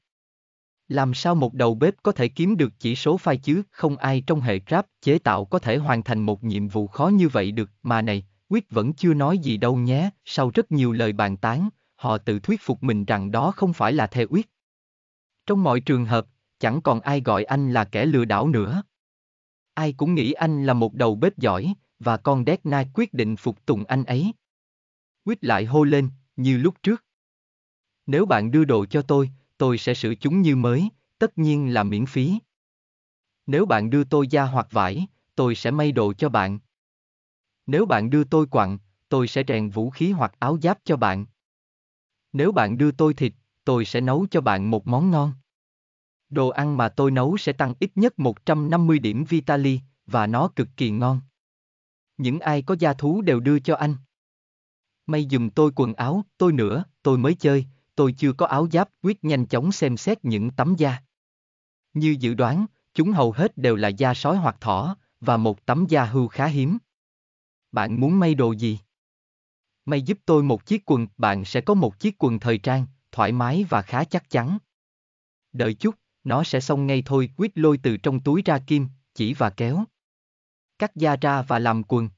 Làm sao một đầu bếp có thể kiếm được chỉ số phai chứ? Không ai trong hệ Grab chế tạo có thể hoàn thành một nhiệm vụ khó như vậy được. Mà này, Quýt vẫn chưa nói gì đâu nhé. Sau rất nhiều lời bàn tán, họ tự thuyết phục mình rằng đó không phải là theo Quýt. Trong mọi trường hợp, chẳng còn ai gọi anh là kẻ lừa đảo nữa. Ai cũng nghĩ anh là một đầu bếp giỏi, và con đét Đetna quyết định phục tùng anh ấy. Quýt lại hô lên, như lúc trước. Nếu bạn đưa đồ cho tôi, tôi sẽ sửa chúng như mới, tất nhiên là miễn phí. Nếu bạn đưa tôi da hoặc vải, tôi sẽ may đồ cho bạn. Nếu bạn đưa tôi quặng, tôi sẽ rèn vũ khí hoặc áo giáp cho bạn. Nếu bạn đưa tôi thịt, tôi sẽ nấu cho bạn một món ngon. Đồ ăn mà tôi nấu sẽ tăng ít nhất 150 điểm Vitali, và nó cực kỳ ngon. Những ai có gia thú đều đưa cho anh. May dùm tôi quần áo, tôi nữa, tôi mới chơi, tôi chưa có áo giáp, quyết nhanh chóng xem xét những tấm da. Như dự đoán, chúng hầu hết đều là da sói hoặc thỏ, và một tấm da hưu khá hiếm. Bạn muốn may đồ gì? May giúp tôi một chiếc quần, bạn sẽ có một chiếc quần thời trang, thoải mái và khá chắc chắn. Đợi chút, nó sẽ xong ngay thôi, quyết lôi từ trong túi ra kim, chỉ và kéo cắt da ra và làm quần.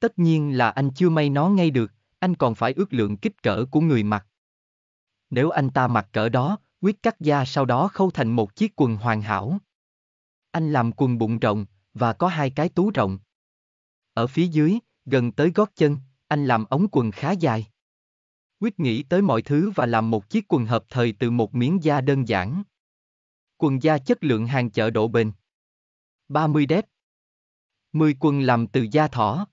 Tất nhiên là anh chưa may nó ngay được, anh còn phải ước lượng kích cỡ của người mặc. Nếu anh ta mặc cỡ đó, quyết cắt da sau đó khâu thành một chiếc quần hoàn hảo. Anh làm quần bụng rộng, và có hai cái tú rộng. Ở phía dưới, gần tới gót chân, anh làm ống quần khá dài. Quyết nghĩ tới mọi thứ và làm một chiếc quần hợp thời từ một miếng da đơn giản. Quần da chất lượng hàng chợ độ bền. 30 đét, Mười quần làm từ da thỏ.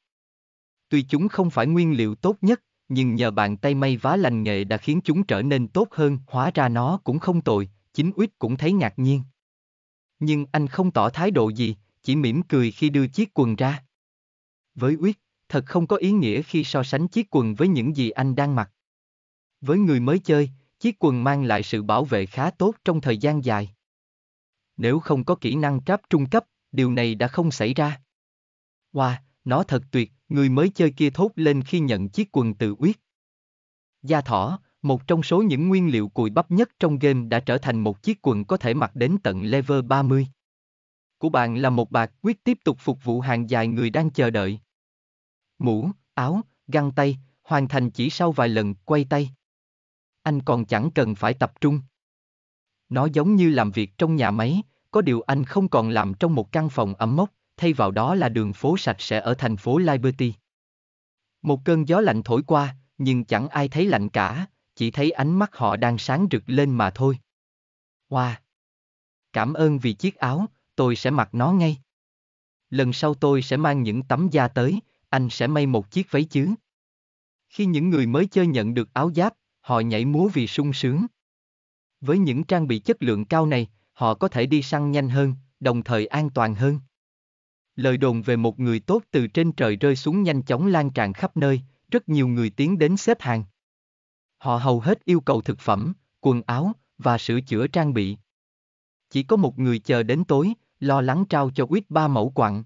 Tuy chúng không phải nguyên liệu tốt nhất, nhưng nhờ bàn tay may vá lành nghề đã khiến chúng trở nên tốt hơn, hóa ra nó cũng không tồi, chính Uyết cũng thấy ngạc nhiên. Nhưng anh không tỏ thái độ gì, chỉ mỉm cười khi đưa chiếc quần ra. Với Uyết, thật không có ý nghĩa khi so sánh chiếc quần với những gì anh đang mặc. Với người mới chơi, chiếc quần mang lại sự bảo vệ khá tốt trong thời gian dài. Nếu không có kỹ năng tráp trung cấp, điều này đã không xảy ra. Wow, nó thật tuyệt, người mới chơi kia thốt lên khi nhận chiếc quần tự uyết. Da thỏ, một trong số những nguyên liệu cùi bắp nhất trong game đã trở thành một chiếc quần có thể mặc đến tận level 30. Của bạn là một bạc quyết tiếp tục phục vụ hàng dài người đang chờ đợi. Mũ, áo, găng tay, hoàn thành chỉ sau vài lần quay tay. Anh còn chẳng cần phải tập trung. Nó giống như làm việc trong nhà máy, có điều anh không còn làm trong một căn phòng ấm mốc, thay vào đó là đường phố sạch sẽ ở thành phố Liberty. Một cơn gió lạnh thổi qua, nhưng chẳng ai thấy lạnh cả, chỉ thấy ánh mắt họ đang sáng rực lên mà thôi. Wow! Cảm ơn vì chiếc áo, tôi sẽ mặc nó ngay. Lần sau tôi sẽ mang những tấm da tới, anh sẽ may một chiếc váy chứ. Khi những người mới chơi nhận được áo giáp, họ nhảy múa vì sung sướng. Với những trang bị chất lượng cao này, họ có thể đi săn nhanh hơn, đồng thời an toàn hơn. Lời đồn về một người tốt từ trên trời rơi xuống nhanh chóng lan tràn khắp nơi, rất nhiều người tiến đến xếp hàng. Họ hầu hết yêu cầu thực phẩm, quần áo và sửa chữa trang bị. Chỉ có một người chờ đến tối, lo lắng trao cho Quýt ba mẫu quặng.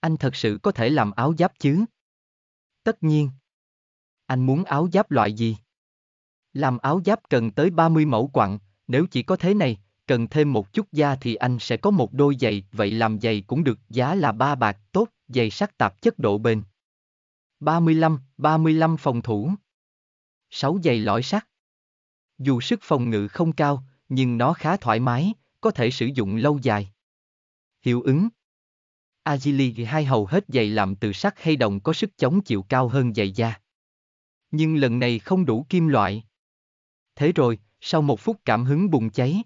Anh thật sự có thể làm áo giáp chứ? Tất nhiên. Anh muốn áo giáp loại gì? Làm áo giáp cần tới 30 mẫu quặng, nếu chỉ có thế này, cần thêm một chút da thì anh sẽ có một đôi giày, vậy làm giày cũng được, giá là ba bạc, tốt, giày sắt tạp chất độ bền. 35, 35 phòng thủ. 6 giày lõi sắt. Dù sức phòng ngự không cao, nhưng nó khá thoải mái, có thể sử dụng lâu dài. Hiệu ứng Agili hai hầu hết giày làm từ sắt hay đồng có sức chống chịu cao hơn giày da. Nhưng lần này không đủ kim loại. Thế rồi, sau một phút cảm hứng bùng cháy,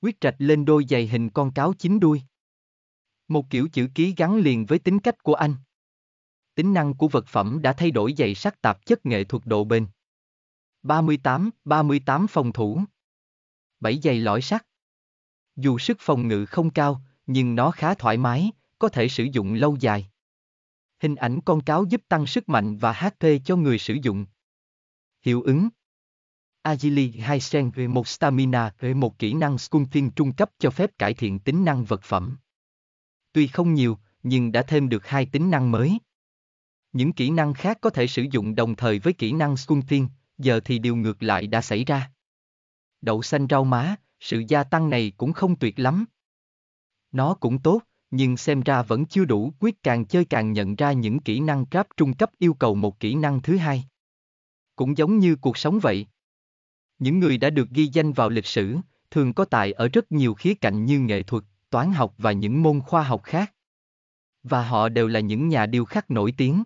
Quyết trạch lên đôi giày hình con cáo chín đuôi. Một kiểu chữ ký gắn liền với tính cách của anh. Tính năng của vật phẩm đã thay đổi dày sắc tạp chất nghệ thuật độ bền. 38, 38 phòng thủ. 7 giày lõi sắt. Dù sức phòng ngự không cao, nhưng nó khá thoải mái, có thể sử dụng lâu dài. Hình ảnh con cáo giúp tăng sức mạnh và HP cho người sử dụng. Hiệu ứng Agili 2 Sen về một Stamina về một kỹ năng Skuntin trung cấp cho phép cải thiện tính năng vật phẩm. Tuy không nhiều, nhưng đã thêm được hai tính năng mới. Những kỹ năng khác có thể sử dụng đồng thời với kỹ năng Skuntin, giờ thì điều ngược lại đã xảy ra. Đậu xanh rau má, sự gia tăng này cũng không tuyệt lắm. Nó cũng tốt, nhưng xem ra vẫn chưa đủ quyết càng chơi càng nhận ra những kỹ năng trap trung cấp yêu cầu một kỹ năng thứ hai. Cũng giống như cuộc sống vậy. Những người đã được ghi danh vào lịch sử, thường có tài ở rất nhiều khía cạnh như nghệ thuật, toán học và những môn khoa học khác. Và họ đều là những nhà điêu khắc nổi tiếng.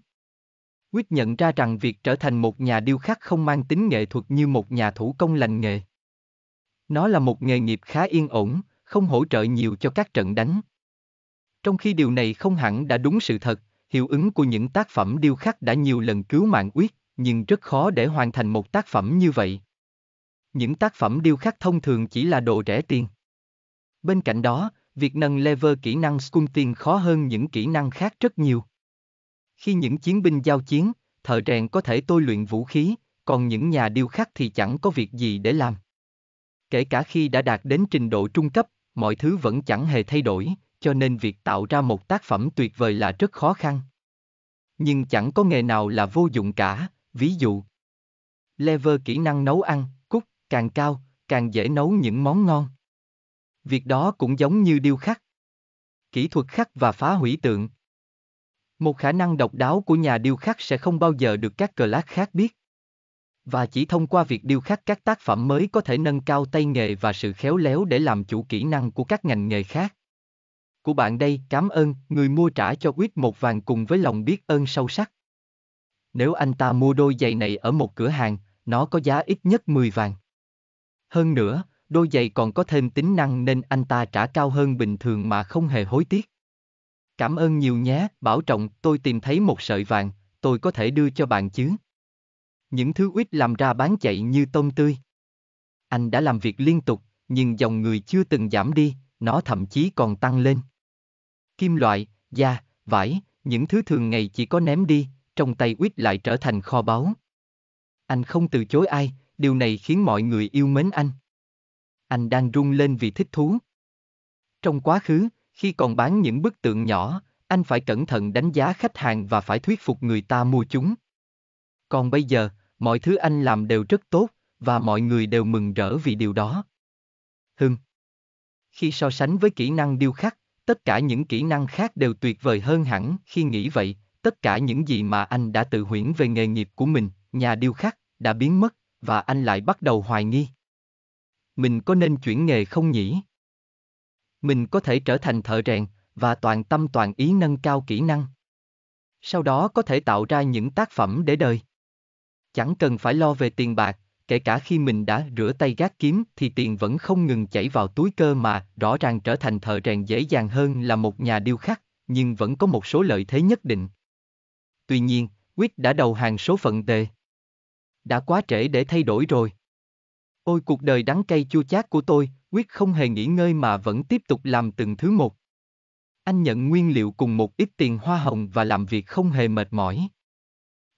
Quyết nhận ra rằng việc trở thành một nhà điêu khắc không mang tính nghệ thuật như một nhà thủ công lành nghề. Nó là một nghề nghiệp khá yên ổn, không hỗ trợ nhiều cho các trận đánh. Trong khi điều này không hẳn đã đúng sự thật, hiệu ứng của những tác phẩm điêu khắc đã nhiều lần cứu mạng Uyết, nhưng rất khó để hoàn thành một tác phẩm như vậy những tác phẩm điêu khắc thông thường chỉ là đồ rẻ tiền. Bên cạnh đó, việc nâng level kỹ năng sculpting khó hơn những kỹ năng khác rất nhiều. Khi những chiến binh giao chiến, thợ rèn có thể tôi luyện vũ khí, còn những nhà điêu khắc thì chẳng có việc gì để làm. Kể cả khi đã đạt đến trình độ trung cấp, mọi thứ vẫn chẳng hề thay đổi, cho nên việc tạo ra một tác phẩm tuyệt vời là rất khó khăn. Nhưng chẳng có nghề nào là vô dụng cả, ví dụ. Level kỹ năng nấu ăn, càng cao, càng dễ nấu những món ngon. Việc đó cũng giống như điêu khắc. Kỹ thuật khắc và phá hủy tượng. Một khả năng độc đáo của nhà điêu khắc sẽ không bao giờ được các cờ lát khác biết. Và chỉ thông qua việc điêu khắc các tác phẩm mới có thể nâng cao tay nghề và sự khéo léo để làm chủ kỹ năng của các ngành nghề khác. Của bạn đây, cảm ơn, người mua trả cho Quýt một vàng cùng với lòng biết ơn sâu sắc. Nếu anh ta mua đôi giày này ở một cửa hàng, nó có giá ít nhất 10 vàng. Hơn nữa, đôi giày còn có thêm tính năng nên anh ta trả cao hơn bình thường mà không hề hối tiếc. Cảm ơn nhiều nhé, Bảo Trọng, tôi tìm thấy một sợi vàng, tôi có thể đưa cho bạn chứ. Những thứ ít làm ra bán chạy như tôm tươi. Anh đã làm việc liên tục, nhưng dòng người chưa từng giảm đi, nó thậm chí còn tăng lên. Kim loại, da, vải, những thứ thường ngày chỉ có ném đi, trong tay Uyết lại trở thành kho báu. Anh không từ chối ai, điều này khiến mọi người yêu mến anh. Anh đang rung lên vì thích thú. Trong quá khứ, khi còn bán những bức tượng nhỏ, anh phải cẩn thận đánh giá khách hàng và phải thuyết phục người ta mua chúng. Còn bây giờ, mọi thứ anh làm đều rất tốt, và mọi người đều mừng rỡ vì điều đó. Hưng Khi so sánh với kỹ năng điêu khắc, tất cả những kỹ năng khác đều tuyệt vời hơn hẳn khi nghĩ vậy, tất cả những gì mà anh đã tự huyễn về nghề nghiệp của mình, nhà điêu khắc, đã biến mất, và anh lại bắt đầu hoài nghi. Mình có nên chuyển nghề không nhỉ? Mình có thể trở thành thợ rèn và toàn tâm toàn ý nâng cao kỹ năng. Sau đó có thể tạo ra những tác phẩm để đời. Chẳng cần phải lo về tiền bạc, kể cả khi mình đã rửa tay gác kiếm thì tiền vẫn không ngừng chảy vào túi cơ mà rõ ràng trở thành thợ rèn dễ dàng hơn là một nhà điêu khắc, nhưng vẫn có một số lợi thế nhất định. Tuy nhiên, Quyết đã đầu hàng số phận tề đã quá trễ để thay đổi rồi. Ôi cuộc đời đắng cay chua chát của tôi, quyết không hề nghỉ ngơi mà vẫn tiếp tục làm từng thứ một. Anh nhận nguyên liệu cùng một ít tiền hoa hồng và làm việc không hề mệt mỏi.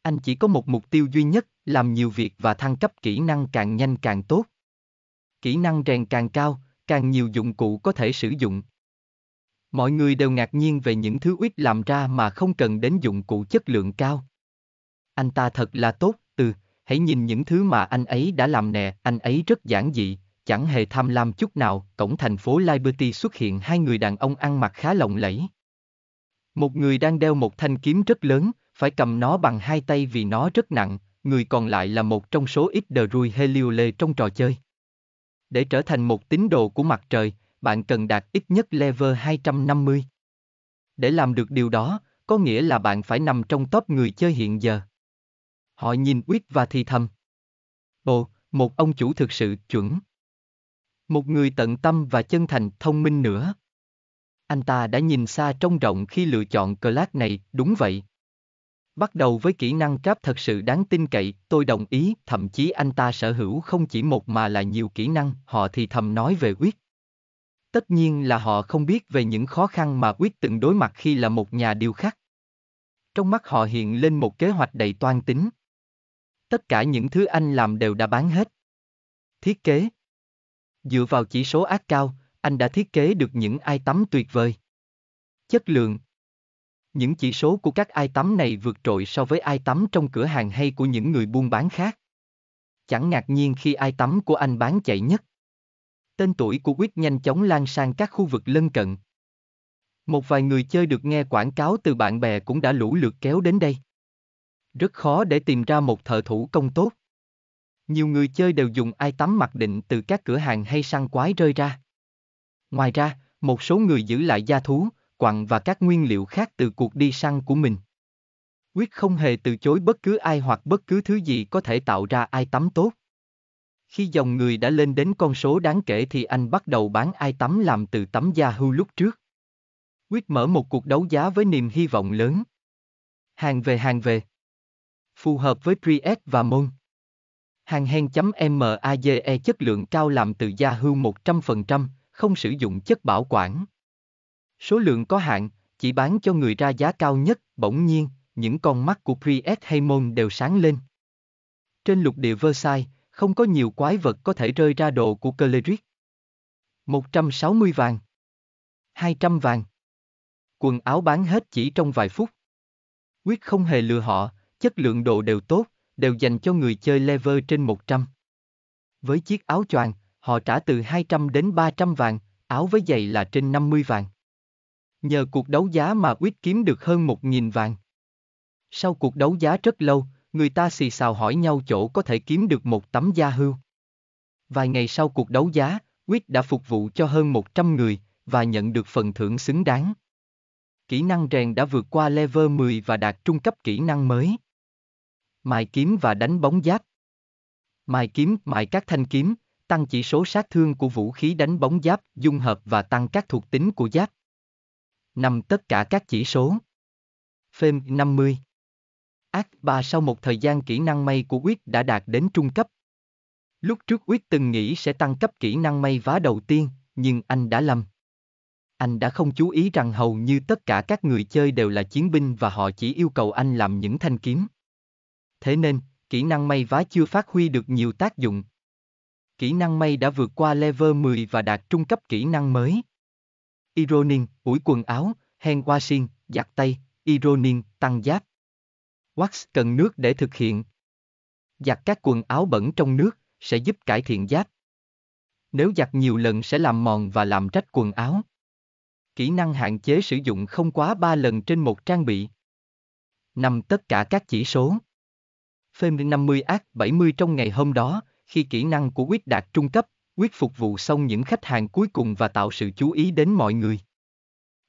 Anh chỉ có một mục tiêu duy nhất, làm nhiều việc và thăng cấp kỹ năng càng nhanh càng tốt. Kỹ năng rèn càng cao, càng nhiều dụng cụ có thể sử dụng. Mọi người đều ngạc nhiên về những thứ Uyết làm ra mà không cần đến dụng cụ chất lượng cao. Anh ta thật là tốt hãy nhìn những thứ mà anh ấy đã làm nè, anh ấy rất giản dị, chẳng hề tham lam chút nào, cổng thành phố Liberty xuất hiện hai người đàn ông ăn mặc khá lộng lẫy. Một người đang đeo một thanh kiếm rất lớn, phải cầm nó bằng hai tay vì nó rất nặng, người còn lại là một trong số ít đờ rui Heliole trong trò chơi. Để trở thành một tín đồ của mặt trời, bạn cần đạt ít nhất level 250. Để làm được điều đó, có nghĩa là bạn phải nằm trong top người chơi hiện giờ. Họ nhìn Uyết và thì thầm. Ồ, một ông chủ thực sự chuẩn. Một người tận tâm và chân thành thông minh nữa. Anh ta đã nhìn xa trông rộng khi lựa chọn Clark này, đúng vậy. Bắt đầu với kỹ năng cáp thật sự đáng tin cậy, tôi đồng ý, thậm chí anh ta sở hữu không chỉ một mà là nhiều kỹ năng, họ thì thầm nói về Uyết. Tất nhiên là họ không biết về những khó khăn mà Uyết từng đối mặt khi là một nhà điều khắc. Trong mắt họ hiện lên một kế hoạch đầy toan tính. Tất cả những thứ anh làm đều đã bán hết. Thiết kế Dựa vào chỉ số ác cao, anh đã thiết kế được những ai tắm tuyệt vời. Chất lượng Những chỉ số của các ai tắm này vượt trội so với ai tắm trong cửa hàng hay của những người buôn bán khác. Chẳng ngạc nhiên khi ai tắm của anh bán chạy nhất. Tên tuổi của Quýt nhanh chóng lan sang các khu vực lân cận. Một vài người chơi được nghe quảng cáo từ bạn bè cũng đã lũ lượt kéo đến đây. Rất khó để tìm ra một thợ thủ công tốt. Nhiều người chơi đều dùng ai tắm mặc định từ các cửa hàng hay săn quái rơi ra. Ngoài ra, một số người giữ lại gia thú, quặng và các nguyên liệu khác từ cuộc đi săn của mình. Quyết không hề từ chối bất cứ ai hoặc bất cứ thứ gì có thể tạo ra ai tắm tốt. Khi dòng người đã lên đến con số đáng kể thì anh bắt đầu bán ai tắm làm từ tấm da hưu lúc trước. Quyết mở một cuộc đấu giá với niềm hy vọng lớn. Hàng về hàng về phù hợp với Priest và Môn. Hàng hen.maze chấm e chất lượng cao làm từ da hưu 100%, không sử dụng chất bảo quản. Số lượng có hạn, chỉ bán cho người ra giá cao nhất, bỗng nhiên, những con mắt của Priest hay Môn đều sáng lên. Trên lục địa Versailles, không có nhiều quái vật có thể rơi ra độ của Cleric. 160 vàng. 200 vàng. Quần áo bán hết chỉ trong vài phút. Quyết không hề lừa họ, chất lượng độ đều tốt, đều dành cho người chơi level trên 100. Với chiếc áo choàng, họ trả từ 200 đến 300 vàng, áo với giày là trên 50 vàng. Nhờ cuộc đấu giá mà Quýt kiếm được hơn 1.000 vàng. Sau cuộc đấu giá rất lâu, người ta xì xào hỏi nhau chỗ có thể kiếm được một tấm da hưu. Vài ngày sau cuộc đấu giá, Quýt đã phục vụ cho hơn 100 người và nhận được phần thưởng xứng đáng. Kỹ năng rèn đã vượt qua level 10 và đạt trung cấp kỹ năng mới. Mài kiếm và đánh bóng giáp. Mài kiếm, mài các thanh kiếm, tăng chỉ số sát thương của vũ khí đánh bóng giáp, dung hợp và tăng các thuộc tính của giáp. Nằm tất cả các chỉ số. Phêm 50. Ác 3 sau một thời gian kỹ năng may của Quyết đã đạt đến trung cấp. Lúc trước Quyết từng nghĩ sẽ tăng cấp kỹ năng may vá đầu tiên, nhưng anh đã lầm. Anh đã không chú ý rằng hầu như tất cả các người chơi đều là chiến binh và họ chỉ yêu cầu anh làm những thanh kiếm thế nên, kỹ năng may vá chưa phát huy được nhiều tác dụng. Kỹ năng may đã vượt qua level 10 và đạt trung cấp kỹ năng mới. Ironing, ủi quần áo, hen washing, giặt tay, ironing, tăng giáp. Wax cần nước để thực hiện. Giặt các quần áo bẩn trong nước sẽ giúp cải thiện giáp. Nếu giặt nhiều lần sẽ làm mòn và làm rách quần áo. Kỹ năng hạn chế sử dụng không quá 3 lần trên một trang bị. Nằm tất cả các chỉ số Fame 50 ác 70 trong ngày hôm đó, khi kỹ năng của quyết đạt trung cấp, quyết phục vụ xong những khách hàng cuối cùng và tạo sự chú ý đến mọi người.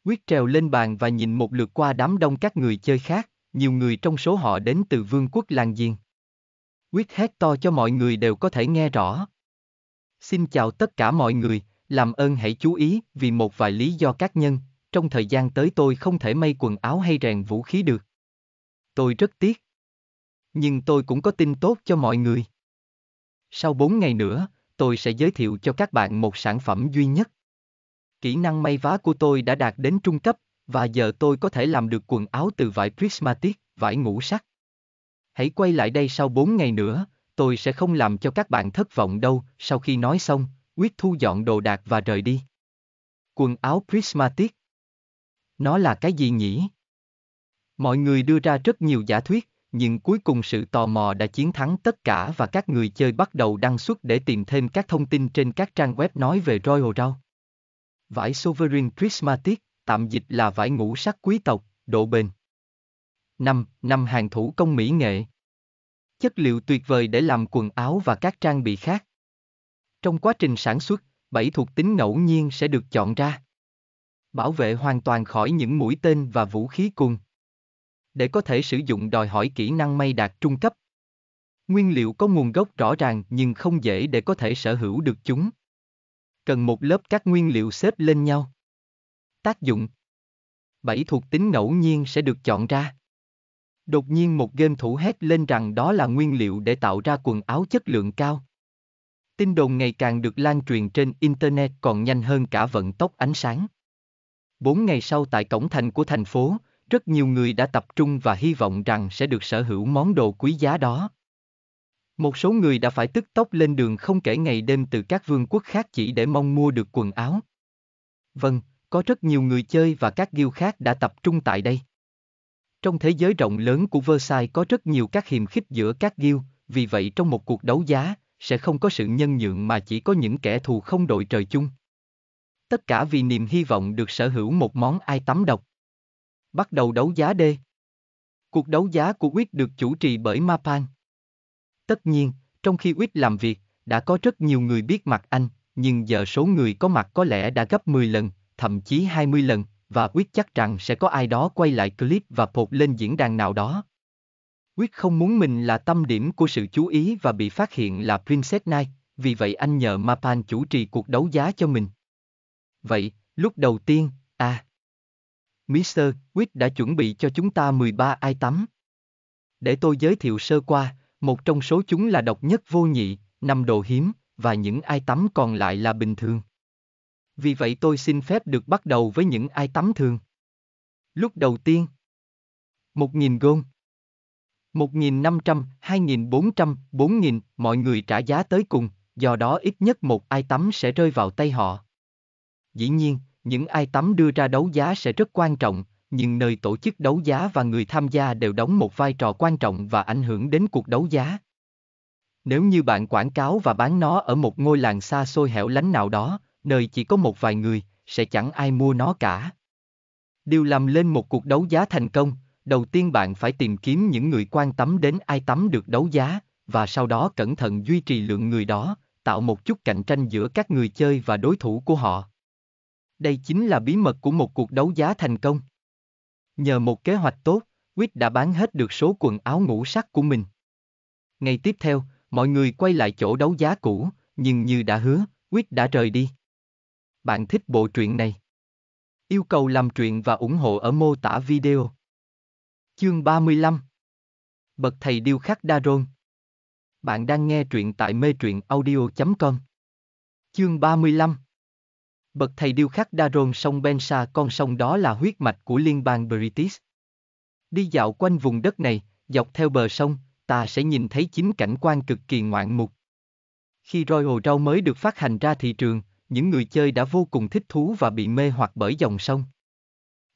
Quyết trèo lên bàn và nhìn một lượt qua đám đông các người chơi khác, nhiều người trong số họ đến từ vương quốc làng giềng. Quyết hét to cho mọi người đều có thể nghe rõ. Xin chào tất cả mọi người, làm ơn hãy chú ý vì một vài lý do cá nhân, trong thời gian tới tôi không thể may quần áo hay rèn vũ khí được. Tôi rất tiếc nhưng tôi cũng có tin tốt cho mọi người. Sau 4 ngày nữa, tôi sẽ giới thiệu cho các bạn một sản phẩm duy nhất. Kỹ năng may vá của tôi đã đạt đến trung cấp, và giờ tôi có thể làm được quần áo từ vải prismatic, vải ngũ sắc. Hãy quay lại đây sau 4 ngày nữa, tôi sẽ không làm cho các bạn thất vọng đâu, sau khi nói xong, quyết thu dọn đồ đạc và rời đi. Quần áo prismatic. Nó là cái gì nhỉ? Mọi người đưa ra rất nhiều giả thuyết, nhưng cuối cùng sự tò mò đã chiến thắng tất cả và các người chơi bắt đầu đăng xuất để tìm thêm các thông tin trên các trang web nói về Royal Rau. Vải Sovereign Prismatic, tạm dịch là vải ngũ sắc quý tộc, độ bền. 5. Năm hàng thủ công mỹ nghệ. Chất liệu tuyệt vời để làm quần áo và các trang bị khác. Trong quá trình sản xuất, 7 thuộc tính ngẫu nhiên sẽ được chọn ra. Bảo vệ hoàn toàn khỏi những mũi tên và vũ khí cuồng để có thể sử dụng đòi hỏi kỹ năng may đạt trung cấp. Nguyên liệu có nguồn gốc rõ ràng nhưng không dễ để có thể sở hữu được chúng. Cần một lớp các nguyên liệu xếp lên nhau. Tác dụng Bảy thuộc tính ngẫu nhiên sẽ được chọn ra. Đột nhiên một game thủ hét lên rằng đó là nguyên liệu để tạo ra quần áo chất lượng cao. Tin đồn ngày càng được lan truyền trên Internet còn nhanh hơn cả vận tốc ánh sáng. Bốn ngày sau tại cổng thành của thành phố, rất nhiều người đã tập trung và hy vọng rằng sẽ được sở hữu món đồ quý giá đó. Một số người đã phải tức tốc lên đường không kể ngày đêm từ các vương quốc khác chỉ để mong mua được quần áo. Vâng, có rất nhiều người chơi và các guild khác đã tập trung tại đây. Trong thế giới rộng lớn của Versailles có rất nhiều các hiềm khích giữa các guild, vì vậy trong một cuộc đấu giá, sẽ không có sự nhân nhượng mà chỉ có những kẻ thù không đội trời chung. Tất cả vì niềm hy vọng được sở hữu một món ai tắm độc bắt đầu đấu giá D. Cuộc đấu giá của Quyết được chủ trì bởi Mapan. Tất nhiên, trong khi Quyết làm việc, đã có rất nhiều người biết mặt anh, nhưng giờ số người có mặt có lẽ đã gấp 10 lần, thậm chí 20 lần, và Quyết chắc rằng sẽ có ai đó quay lại clip và pột lên diễn đàn nào đó. Quyết không muốn mình là tâm điểm của sự chú ý và bị phát hiện là Princess Night, vì vậy anh nhờ Mapan chủ trì cuộc đấu giá cho mình. Vậy, lúc đầu tiên, à, Mr. Wick đã chuẩn bị cho chúng ta 13 ai tắm. Để tôi giới thiệu sơ qua, một trong số chúng là độc nhất vô nhị, năm đồ hiếm, và những ai tắm còn lại là bình thường. Vì vậy tôi xin phép được bắt đầu với những ai tắm thường. Lúc đầu tiên, 1.000 gôn. 1.500, 2.400, 4.000, mọi người trả giá tới cùng, do đó ít nhất một ai tắm sẽ rơi vào tay họ. Dĩ nhiên, những ai tắm đưa ra đấu giá sẽ rất quan trọng, nhưng nơi tổ chức đấu giá và người tham gia đều đóng một vai trò quan trọng và ảnh hưởng đến cuộc đấu giá. Nếu như bạn quảng cáo và bán nó ở một ngôi làng xa xôi hẻo lánh nào đó, nơi chỉ có một vài người, sẽ chẳng ai mua nó cả. Điều làm lên một cuộc đấu giá thành công, đầu tiên bạn phải tìm kiếm những người quan tâm đến ai tắm được đấu giá, và sau đó cẩn thận duy trì lượng người đó, tạo một chút cạnh tranh giữa các người chơi và đối thủ của họ. Đây chính là bí mật của một cuộc đấu giá thành công. Nhờ một kế hoạch tốt, Wick đã bán hết được số quần áo ngũ sắc của mình. Ngày tiếp theo, mọi người quay lại chỗ đấu giá cũ, nhưng như đã hứa, Wick đã rời đi. Bạn thích bộ truyện này? Yêu cầu làm truyện và ủng hộ ở mô tả video. Chương 35 Bậc thầy điêu khắc Daron Bạn đang nghe truyện tại mê truyện audio.com Chương 35 Bậc thầy điêu khắc Daron sông Bensa con sông đó là huyết mạch của liên bang British. Đi dạo quanh vùng đất này, dọc theo bờ sông, ta sẽ nhìn thấy chính cảnh quan cực kỳ ngoạn mục. Khi Royal Rau mới được phát hành ra thị trường, những người chơi đã vô cùng thích thú và bị mê hoặc bởi dòng sông.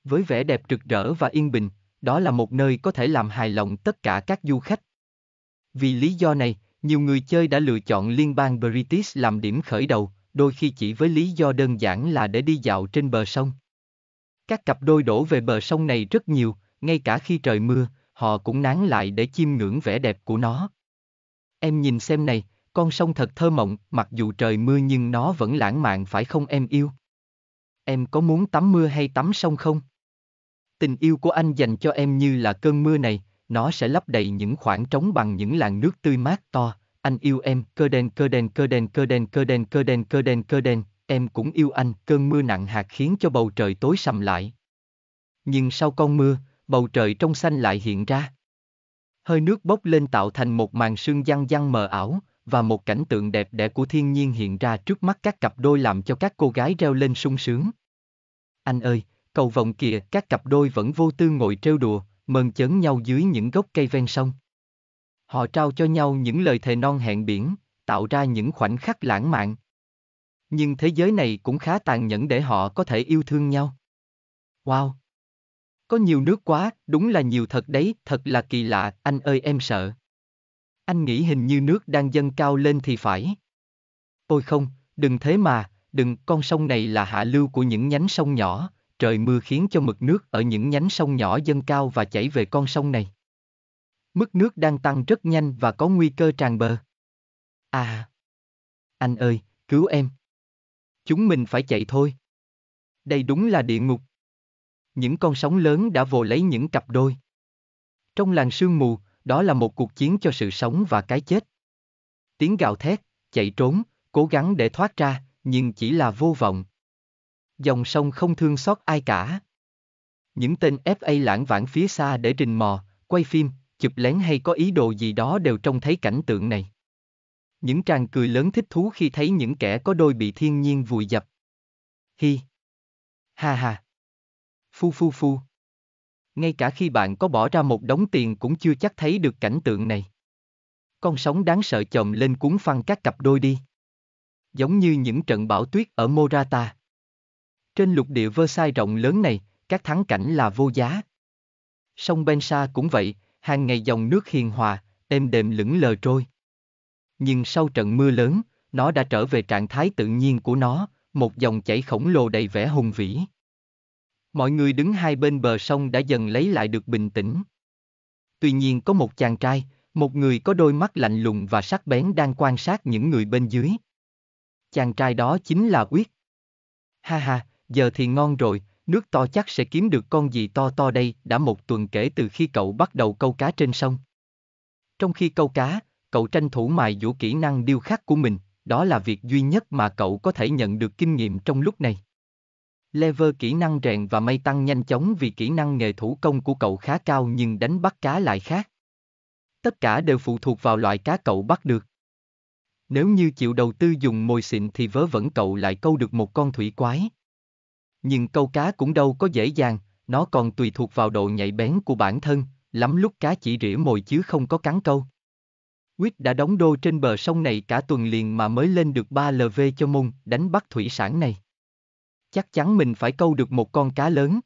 Với vẻ đẹp rực rỡ và yên bình, đó là một nơi có thể làm hài lòng tất cả các du khách. Vì lý do này, nhiều người chơi đã lựa chọn liên bang British làm điểm khởi đầu, đôi khi chỉ với lý do đơn giản là để đi dạo trên bờ sông. Các cặp đôi đổ về bờ sông này rất nhiều, ngay cả khi trời mưa, họ cũng nán lại để chiêm ngưỡng vẻ đẹp của nó. Em nhìn xem này, con sông thật thơ mộng, mặc dù trời mưa nhưng nó vẫn lãng mạn phải không em yêu? Em có muốn tắm mưa hay tắm sông không? Tình yêu của anh dành cho em như là cơn mưa này, nó sẽ lấp đầy những khoảng trống bằng những làn nước tươi mát to, anh yêu em, cơ đen cơ đen cơ đen cơ đen cơ đen cơ đen cơ đen cơ đen, em cũng yêu anh, cơn mưa nặng hạt khiến cho bầu trời tối sầm lại. Nhưng sau con mưa, bầu trời trong xanh lại hiện ra. Hơi nước bốc lên tạo thành một màn sương giăng giăng mờ ảo, và một cảnh tượng đẹp đẽ của thiên nhiên hiện ra trước mắt các cặp đôi làm cho các cô gái reo lên sung sướng. Anh ơi, cầu vồng kìa, các cặp đôi vẫn vô tư ngồi trêu đùa, mơn chớn nhau dưới những gốc cây ven sông. Họ trao cho nhau những lời thề non hẹn biển, tạo ra những khoảnh khắc lãng mạn. Nhưng thế giới này cũng khá tàn nhẫn để họ có thể yêu thương nhau. Wow! Có nhiều nước quá, đúng là nhiều thật đấy, thật là kỳ lạ, anh ơi em sợ. Anh nghĩ hình như nước đang dâng cao lên thì phải. Ôi không, đừng thế mà, đừng, con sông này là hạ lưu của những nhánh sông nhỏ, trời mưa khiến cho mực nước ở những nhánh sông nhỏ dâng cao và chảy về con sông này. Mức nước đang tăng rất nhanh và có nguy cơ tràn bờ. À! Anh ơi, cứu em! Chúng mình phải chạy thôi. Đây đúng là địa ngục. Những con sóng lớn đã vồ lấy những cặp đôi. Trong làng sương mù, đó là một cuộc chiến cho sự sống và cái chết. Tiếng gào thét, chạy trốn, cố gắng để thoát ra, nhưng chỉ là vô vọng. Dòng sông không thương xót ai cả. Những tên FA lãng vãng phía xa để trình mò, quay phim, chụp lén hay có ý đồ gì đó đều trông thấy cảnh tượng này. Những tràng cười lớn thích thú khi thấy những kẻ có đôi bị thiên nhiên vùi dập. Hi. Ha ha. Phu phu phu. Ngay cả khi bạn có bỏ ra một đống tiền cũng chưa chắc thấy được cảnh tượng này. Con sóng đáng sợ chồng lên cuốn phăng các cặp đôi đi. Giống như những trận bão tuyết ở Morata. Trên lục địa Versailles rộng lớn này, các thắng cảnh là vô giá. Sông Bensa cũng vậy, hàng ngày dòng nước hiền hòa, êm đềm lững lờ trôi. Nhưng sau trận mưa lớn, nó đã trở về trạng thái tự nhiên của nó, một dòng chảy khổng lồ đầy vẻ hùng vĩ. Mọi người đứng hai bên bờ sông đã dần lấy lại được bình tĩnh. Tuy nhiên có một chàng trai, một người có đôi mắt lạnh lùng và sắc bén đang quan sát những người bên dưới. Chàng trai đó chính là Quyết. Ha ha, giờ thì ngon rồi, nước to chắc sẽ kiếm được con gì to to đây đã một tuần kể từ khi cậu bắt đầu câu cá trên sông. Trong khi câu cá, cậu tranh thủ mài dũa kỹ năng điêu khắc của mình, đó là việc duy nhất mà cậu có thể nhận được kinh nghiệm trong lúc này. Lever kỹ năng rèn và may tăng nhanh chóng vì kỹ năng nghề thủ công của cậu khá cao nhưng đánh bắt cá lại khác. Tất cả đều phụ thuộc vào loại cá cậu bắt được. Nếu như chịu đầu tư dùng mồi xịn thì vớ vẩn cậu lại câu được một con thủy quái. Nhưng câu cá cũng đâu có dễ dàng, nó còn tùy thuộc vào độ nhạy bén của bản thân, lắm lúc cá chỉ rỉa mồi chứ không có cắn câu. Quýt đã đóng đô trên bờ sông này cả tuần liền mà mới lên được 3 LV cho môn đánh bắt thủy sản này. Chắc chắn mình phải câu được một con cá lớn.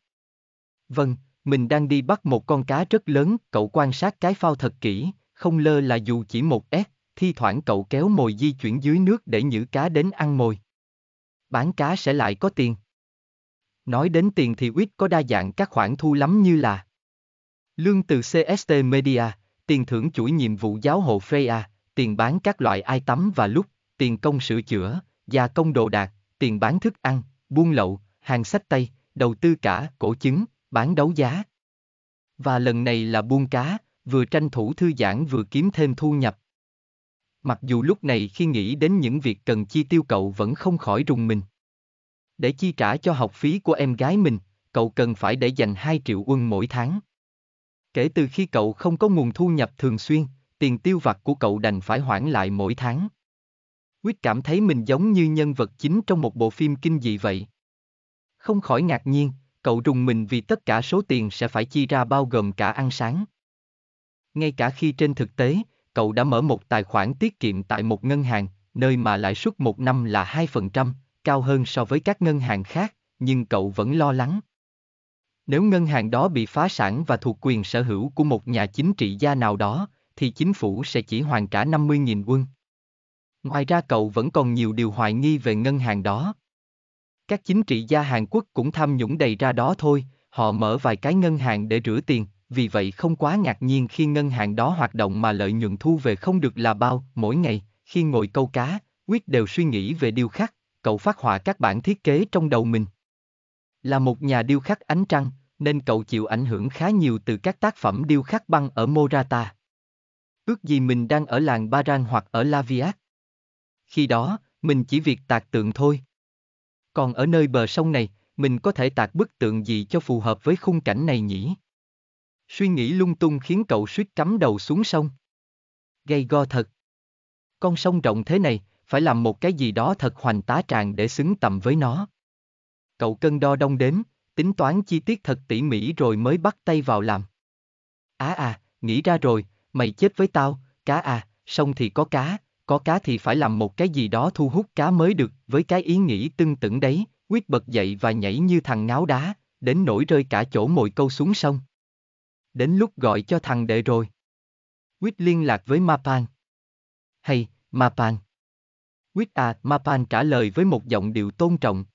Vâng, mình đang đi bắt một con cá rất lớn, cậu quan sát cái phao thật kỹ, không lơ là dù chỉ một S, thi thoảng cậu kéo mồi di chuyển dưới nước để nhử cá đến ăn mồi. Bán cá sẽ lại có tiền. Nói đến tiền thì Wix có đa dạng các khoản thu lắm như là Lương từ CST Media, tiền thưởng chuỗi nhiệm vụ giáo hộ Freya, tiền bán các loại ai tắm và lúc, tiền công sửa chữa, gia công đồ đạc, tiền bán thức ăn, buôn lậu, hàng sách Tây, đầu tư cả, cổ chứng, bán đấu giá. Và lần này là buôn cá, vừa tranh thủ thư giãn vừa kiếm thêm thu nhập. Mặc dù lúc này khi nghĩ đến những việc cần chi tiêu cậu vẫn không khỏi rùng mình. Để chi trả cho học phí của em gái mình, cậu cần phải để dành 2 triệu won mỗi tháng. Kể từ khi cậu không có nguồn thu nhập thường xuyên, tiền tiêu vặt của cậu đành phải hoãn lại mỗi tháng. Quyết cảm thấy mình giống như nhân vật chính trong một bộ phim kinh dị vậy. Không khỏi ngạc nhiên, cậu rùng mình vì tất cả số tiền sẽ phải chi ra bao gồm cả ăn sáng. Ngay cả khi trên thực tế, cậu đã mở một tài khoản tiết kiệm tại một ngân hàng, nơi mà lãi suất một năm là 2%, cao hơn so với các ngân hàng khác, nhưng cậu vẫn lo lắng. Nếu ngân hàng đó bị phá sản và thuộc quyền sở hữu của một nhà chính trị gia nào đó, thì chính phủ sẽ chỉ hoàn trả 50.000 won. Ngoài ra cậu vẫn còn nhiều điều hoài nghi về ngân hàng đó. Các chính trị gia Hàn Quốc cũng tham nhũng đầy ra đó thôi, họ mở vài cái ngân hàng để rửa tiền, vì vậy không quá ngạc nhiên khi ngân hàng đó hoạt động mà lợi nhuận thu về không được là bao, mỗi ngày, khi ngồi câu cá, Quyết đều suy nghĩ về điều khác cậu phát họa các bản thiết kế trong đầu mình. Là một nhà điêu khắc ánh trăng, nên cậu chịu ảnh hưởng khá nhiều từ các tác phẩm điêu khắc băng ở Morata. Ước gì mình đang ở làng Baran hoặc ở Laviat. Khi đó, mình chỉ việc tạc tượng thôi. Còn ở nơi bờ sông này, mình có thể tạc bức tượng gì cho phù hợp với khung cảnh này nhỉ? Suy nghĩ lung tung khiến cậu suýt cắm đầu xuống sông. Gây go thật. Con sông rộng thế này, phải làm một cái gì đó thật hoành tá tràng để xứng tầm với nó. Cậu cân đo đong đếm, tính toán chi tiết thật tỉ mỉ rồi mới bắt tay vào làm. Á à, nghĩ ra rồi, mày chết với tao, cá à, sông thì có cá, có cá thì phải làm một cái gì đó thu hút cá mới được, với cái ý nghĩ tương tự đấy, quyết bật dậy và nhảy như thằng ngáo đá, đến nổi rơi cả chỗ mồi câu xuống sông. Đến lúc gọi cho thằng đệ rồi. Quyết liên lạc với Mapan. Hay, Mapan. Quyết à, Mapan trả lời với một giọng điệu tôn trọng.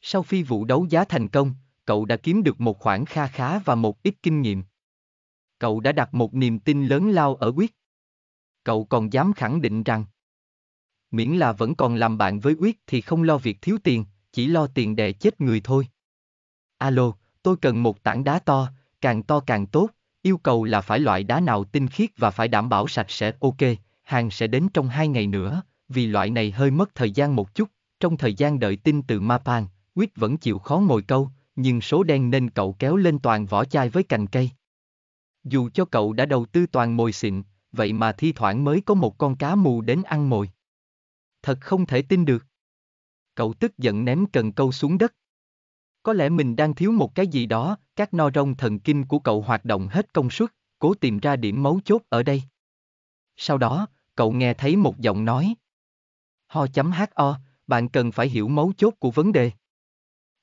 Sau phi vụ đấu giá thành công, cậu đã kiếm được một khoản kha khá và một ít kinh nghiệm. Cậu đã đặt một niềm tin lớn lao ở Quyết. Cậu còn dám khẳng định rằng miễn là vẫn còn làm bạn với Quyết thì không lo việc thiếu tiền, chỉ lo tiền đè chết người thôi. Alo, tôi cần một tảng đá to, càng to càng tốt, yêu cầu là phải loại đá nào tinh khiết và phải đảm bảo sạch sẽ ok, hàng sẽ đến trong hai ngày nữa, vì loại này hơi mất thời gian một chút, trong thời gian đợi tin từ Mapan, Quyết vẫn chịu khó ngồi câu, nhưng số đen nên cậu kéo lên toàn vỏ chai với cành cây. Dù cho cậu đã đầu tư toàn mồi xịn, vậy mà thi thoảng mới có một con cá mù đến ăn mồi. Thật không thể tin được. Cậu tức giận ném cần câu xuống đất. Có lẽ mình đang thiếu một cái gì đó, các no rong thần kinh của cậu hoạt động hết công suất, cố tìm ra điểm mấu chốt ở đây. Sau đó, cậu nghe thấy một giọng nói. Ho.ho, bạn cần phải hiểu mấu chốt của vấn đề.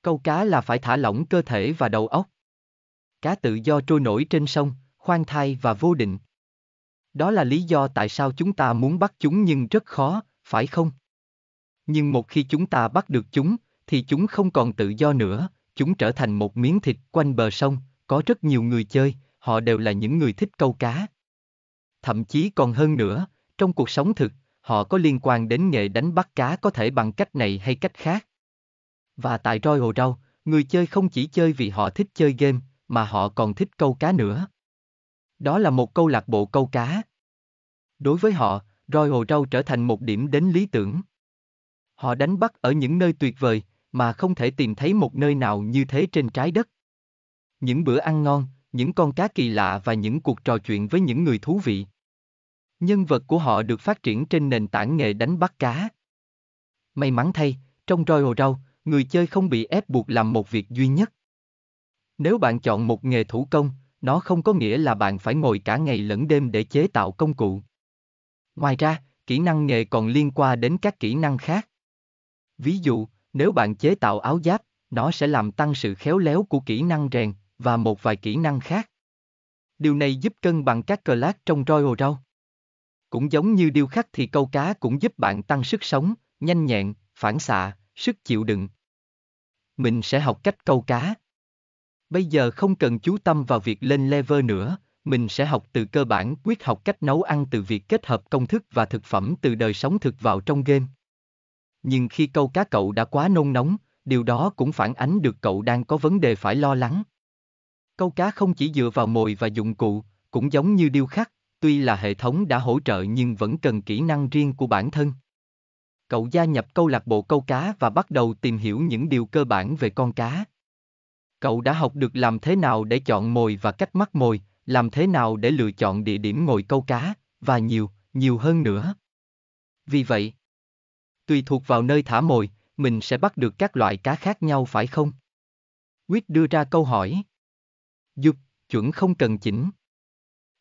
Câu cá là phải thả lỏng cơ thể và đầu óc. Cá tự do trôi nổi trên sông, khoan thai và vô định. Đó là lý do tại sao chúng ta muốn bắt chúng nhưng rất khó, phải không? Nhưng một khi chúng ta bắt được chúng, thì chúng không còn tự do nữa, chúng trở thành một miếng thịt quanh bờ sông, có rất nhiều người chơi, họ đều là những người thích câu cá. Thậm chí còn hơn nữa, trong cuộc sống thực, họ có liên quan đến nghề đánh bắt cá có thể bằng cách này hay cách khác. Và tại Royal Rau, người chơi không chỉ chơi vì họ thích chơi game, mà họ còn thích câu cá nữa. Đó là một câu lạc bộ câu cá. Đối với họ, Royal Rau trở thành một điểm đến lý tưởng. Họ đánh bắt ở những nơi tuyệt vời, mà không thể tìm thấy một nơi nào như thế trên trái đất. Những bữa ăn ngon, những con cá kỳ lạ và những cuộc trò chuyện với những người thú vị nhân vật của họ được phát triển trên nền tảng nghề đánh bắt cá. May mắn thay, trong Royal Row, người chơi không bị ép buộc làm một việc duy nhất. Nếu bạn chọn một nghề thủ công, nó không có nghĩa là bạn phải ngồi cả ngày lẫn đêm để chế tạo công cụ. Ngoài ra, kỹ năng nghề còn liên quan đến các kỹ năng khác. Ví dụ, nếu bạn chế tạo áo giáp, nó sẽ làm tăng sự khéo léo của kỹ năng rèn và một vài kỹ năng khác. Điều này giúp cân bằng các cờ lát trong Royal Row. Cũng giống như điêu khắc thì câu cá cũng giúp bạn tăng sức sống, nhanh nhẹn, phản xạ, sức chịu đựng. Mình sẽ học cách câu cá. Bây giờ không cần chú tâm vào việc lên level nữa, mình sẽ học từ cơ bản quyết học cách nấu ăn từ việc kết hợp công thức và thực phẩm từ đời sống thực vào trong game. Nhưng khi câu cá cậu đã quá nôn nóng, điều đó cũng phản ánh được cậu đang có vấn đề phải lo lắng. Câu cá không chỉ dựa vào mồi và dụng cụ, cũng giống như điêu khắc, Tuy là hệ thống đã hỗ trợ nhưng vẫn cần kỹ năng riêng của bản thân. Cậu gia nhập câu lạc bộ câu cá và bắt đầu tìm hiểu những điều cơ bản về con cá. Cậu đã học được làm thế nào để chọn mồi và cách mắc mồi, làm thế nào để lựa chọn địa điểm ngồi câu cá, và nhiều, nhiều hơn nữa. Vì vậy, tùy thuộc vào nơi thả mồi, mình sẽ bắt được các loại cá khác nhau phải không? Quyết đưa ra câu hỏi. Dục, chuẩn không cần chỉnh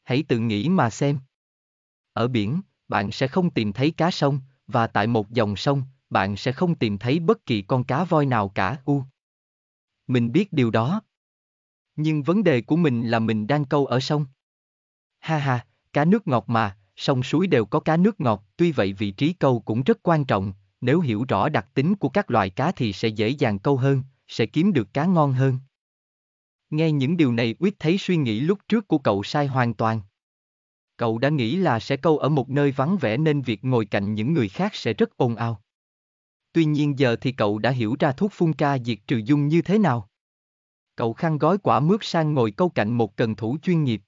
hãy tự nghĩ mà xem. Ở biển, bạn sẽ không tìm thấy cá sông, và tại một dòng sông, bạn sẽ không tìm thấy bất kỳ con cá voi nào cả. U. Mình biết điều đó. Nhưng vấn đề của mình là mình đang câu ở sông. Ha ha, cá nước ngọt mà, sông suối đều có cá nước ngọt, tuy vậy vị trí câu cũng rất quan trọng, nếu hiểu rõ đặc tính của các loại cá thì sẽ dễ dàng câu hơn, sẽ kiếm được cá ngon hơn. Nghe những điều này Uyết thấy suy nghĩ lúc trước của cậu sai hoàn toàn. Cậu đã nghĩ là sẽ câu ở một nơi vắng vẻ nên việc ngồi cạnh những người khác sẽ rất ồn ào. Tuy nhiên giờ thì cậu đã hiểu ra thuốc phun ca diệt trừ dung như thế nào. Cậu khăn gói quả mướp sang ngồi câu cạnh một cần thủ chuyên nghiệp.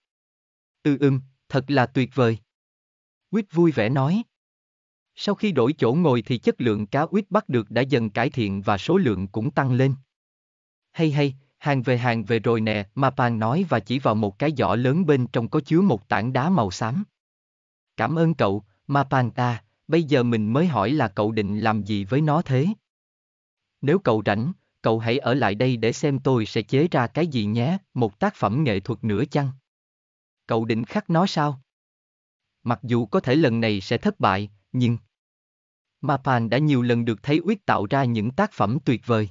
Ừ ưm, thật là tuyệt vời. Quýt vui vẻ nói. Sau khi đổi chỗ ngồi thì chất lượng cá quýt bắt được đã dần cải thiện và số lượng cũng tăng lên. Hay hay, hàng về hàng về rồi nè, mà Pan nói và chỉ vào một cái giỏ lớn bên trong có chứa một tảng đá màu xám. Cảm ơn cậu, mà Pan ta, bây giờ mình mới hỏi là cậu định làm gì với nó thế? Nếu cậu rảnh, cậu hãy ở lại đây để xem tôi sẽ chế ra cái gì nhé, một tác phẩm nghệ thuật nữa chăng? Cậu định khắc nó sao? Mặc dù có thể lần này sẽ thất bại, nhưng... Mapan đã nhiều lần được thấy Uyết tạo ra những tác phẩm tuyệt vời.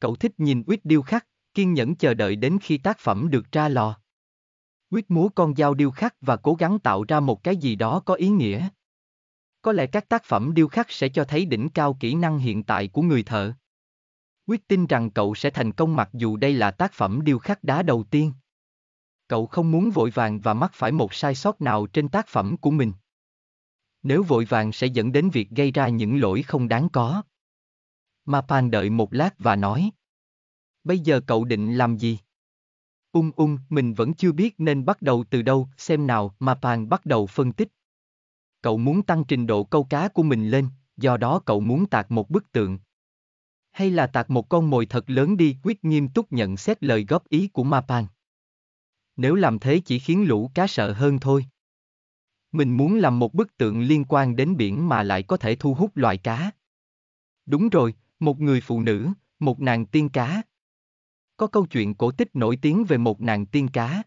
Cậu thích nhìn Uyết điêu khắc, kiên nhẫn chờ đợi đến khi tác phẩm được ra lò. Quyết múa con dao điêu khắc và cố gắng tạo ra một cái gì đó có ý nghĩa. Có lẽ các tác phẩm điêu khắc sẽ cho thấy đỉnh cao kỹ năng hiện tại của người thợ. Quyết tin rằng cậu sẽ thành công mặc dù đây là tác phẩm điêu khắc đá đầu tiên. Cậu không muốn vội vàng và mắc phải một sai sót nào trên tác phẩm của mình. Nếu vội vàng sẽ dẫn đến việc gây ra những lỗi không đáng có. Mapan đợi một lát và nói bây giờ cậu định làm gì? Ung um, ung, um, mình vẫn chưa biết nên bắt đầu từ đâu, xem nào, mà pan bắt đầu phân tích. Cậu muốn tăng trình độ câu cá của mình lên, do đó cậu muốn tạc một bức tượng. Hay là tạc một con mồi thật lớn đi, quyết nghiêm túc nhận xét lời góp ý của ma pan. Nếu làm thế chỉ khiến lũ cá sợ hơn thôi. Mình muốn làm một bức tượng liên quan đến biển mà lại có thể thu hút loài cá. Đúng rồi, một người phụ nữ, một nàng tiên cá, có câu chuyện cổ tích nổi tiếng về một nàng tiên cá.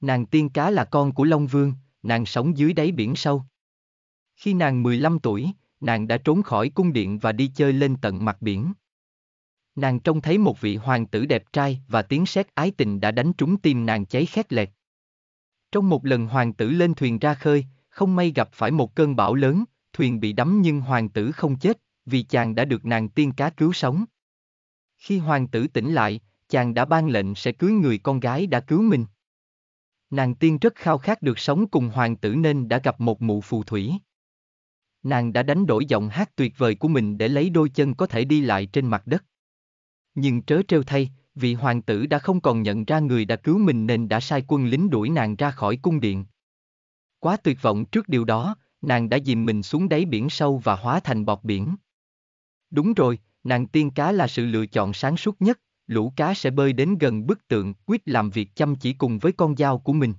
Nàng tiên cá là con của Long Vương, nàng sống dưới đáy biển sâu. Khi nàng 15 tuổi, nàng đã trốn khỏi cung điện và đi chơi lên tận mặt biển. Nàng trông thấy một vị hoàng tử đẹp trai và tiếng sét ái tình đã đánh trúng tim nàng cháy khét lẹt. Trong một lần hoàng tử lên thuyền ra khơi, không may gặp phải một cơn bão lớn, thuyền bị đắm nhưng hoàng tử không chết, vì chàng đã được nàng tiên cá cứu sống. Khi hoàng tử tỉnh lại, chàng đã ban lệnh sẽ cưới người con gái đã cứu mình. Nàng tiên rất khao khát được sống cùng hoàng tử nên đã gặp một mụ phù thủy. Nàng đã đánh đổi giọng hát tuyệt vời của mình để lấy đôi chân có thể đi lại trên mặt đất. Nhưng trớ trêu thay, vị hoàng tử đã không còn nhận ra người đã cứu mình nên đã sai quân lính đuổi nàng ra khỏi cung điện. Quá tuyệt vọng trước điều đó, nàng đã dìm mình xuống đáy biển sâu và hóa thành bọt biển. Đúng rồi, Nàng tiên cá là sự lựa chọn sáng suốt nhất, lũ cá sẽ bơi đến gần bức tượng quyết làm việc chăm chỉ cùng với con dao của mình.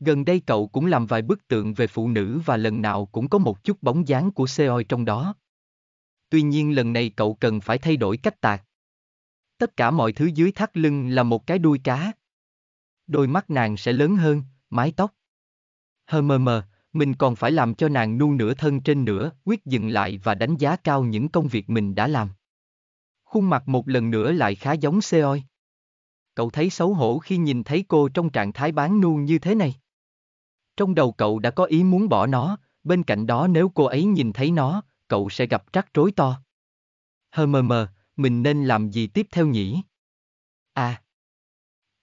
Gần đây cậu cũng làm vài bức tượng về phụ nữ và lần nào cũng có một chút bóng dáng của Seoi trong đó. Tuy nhiên lần này cậu cần phải thay đổi cách tạc. Tất cả mọi thứ dưới thắt lưng là một cái đuôi cá. Đôi mắt nàng sẽ lớn hơn, mái tóc. Hờ mờ mờ, mình còn phải làm cho nàng nu nửa thân trên nữa, quyết dừng lại và đánh giá cao những công việc mình đã làm. Khuôn mặt một lần nữa lại khá giống Seoi. Cậu thấy xấu hổ khi nhìn thấy cô trong trạng thái bán nu như thế này. Trong đầu cậu đã có ý muốn bỏ nó, bên cạnh đó nếu cô ấy nhìn thấy nó, cậu sẽ gặp rắc rối to. Hờ mờ mờ, mình nên làm gì tiếp theo nhỉ? À,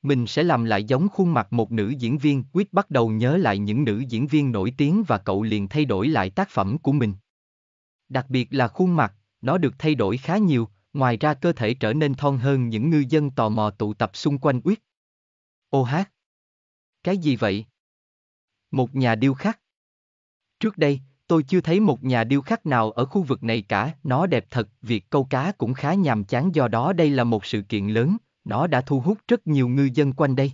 mình sẽ làm lại giống khuôn mặt một nữ diễn viên. Quyết bắt đầu nhớ lại những nữ diễn viên nổi tiếng và cậu liền thay đổi lại tác phẩm của mình. Đặc biệt là khuôn mặt, nó được thay đổi khá nhiều, ngoài ra cơ thể trở nên thon hơn những ngư dân tò mò tụ tập xung quanh Quyết. Ô hát! Cái gì vậy? Một nhà điêu khắc. Trước đây, tôi chưa thấy một nhà điêu khắc nào ở khu vực này cả, nó đẹp thật, việc câu cá cũng khá nhàm chán do đó đây là một sự kiện lớn, đó đã thu hút rất nhiều ngư dân quanh đây.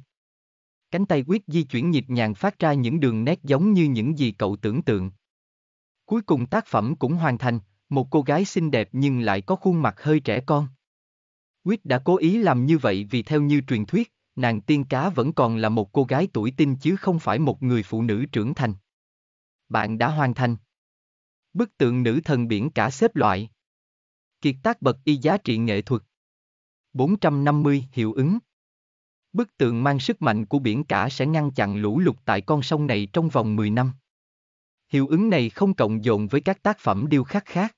Cánh tay Quyết di chuyển nhịp nhàng phát ra những đường nét giống như những gì cậu tưởng tượng. Cuối cùng tác phẩm cũng hoàn thành, một cô gái xinh đẹp nhưng lại có khuôn mặt hơi trẻ con. Quyết đã cố ý làm như vậy vì theo như truyền thuyết, nàng tiên cá vẫn còn là một cô gái tuổi tinh chứ không phải một người phụ nữ trưởng thành. Bạn đã hoàn thành. Bức tượng nữ thần biển cả xếp loại. Kiệt tác bậc y giá trị nghệ thuật. 450 hiệu ứng. Bức tượng mang sức mạnh của biển cả sẽ ngăn chặn lũ lụt tại con sông này trong vòng 10 năm. Hiệu ứng này không cộng dồn với các tác phẩm điêu khắc khác.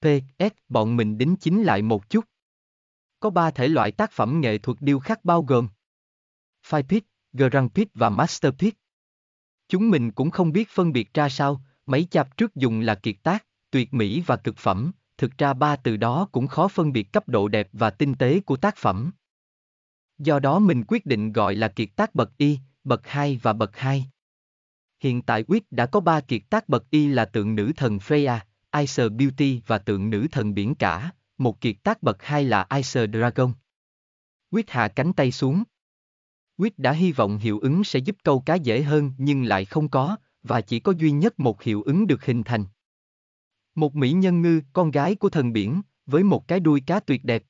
P.S. Bọn mình đính chính lại một chút. Có ba thể loại tác phẩm nghệ thuật điêu khắc bao gồm Five Piece, Grand Piece và Masterpiece. Chúng mình cũng không biết phân biệt ra sao, mấy chạp trước dùng là kiệt tác, tuyệt mỹ và cực phẩm, thực ra ba từ đó cũng khó phân biệt cấp độ đẹp và tinh tế của tác phẩm. Do đó mình quyết định gọi là kiệt tác bậc y, bậc Hai và bậc Hai. Hiện tại Wick đã có ba kiệt tác bậc y là tượng nữ thần Freya, Ice Beauty và tượng nữ thần biển cả, một kiệt tác bậc Hai là Ice Dragon. Wick hạ cánh tay xuống. Wick đã hy vọng hiệu ứng sẽ giúp câu cá dễ hơn nhưng lại không có, và chỉ có duy nhất một hiệu ứng được hình thành. Một mỹ nhân ngư, con gái của thần biển, với một cái đuôi cá tuyệt đẹp.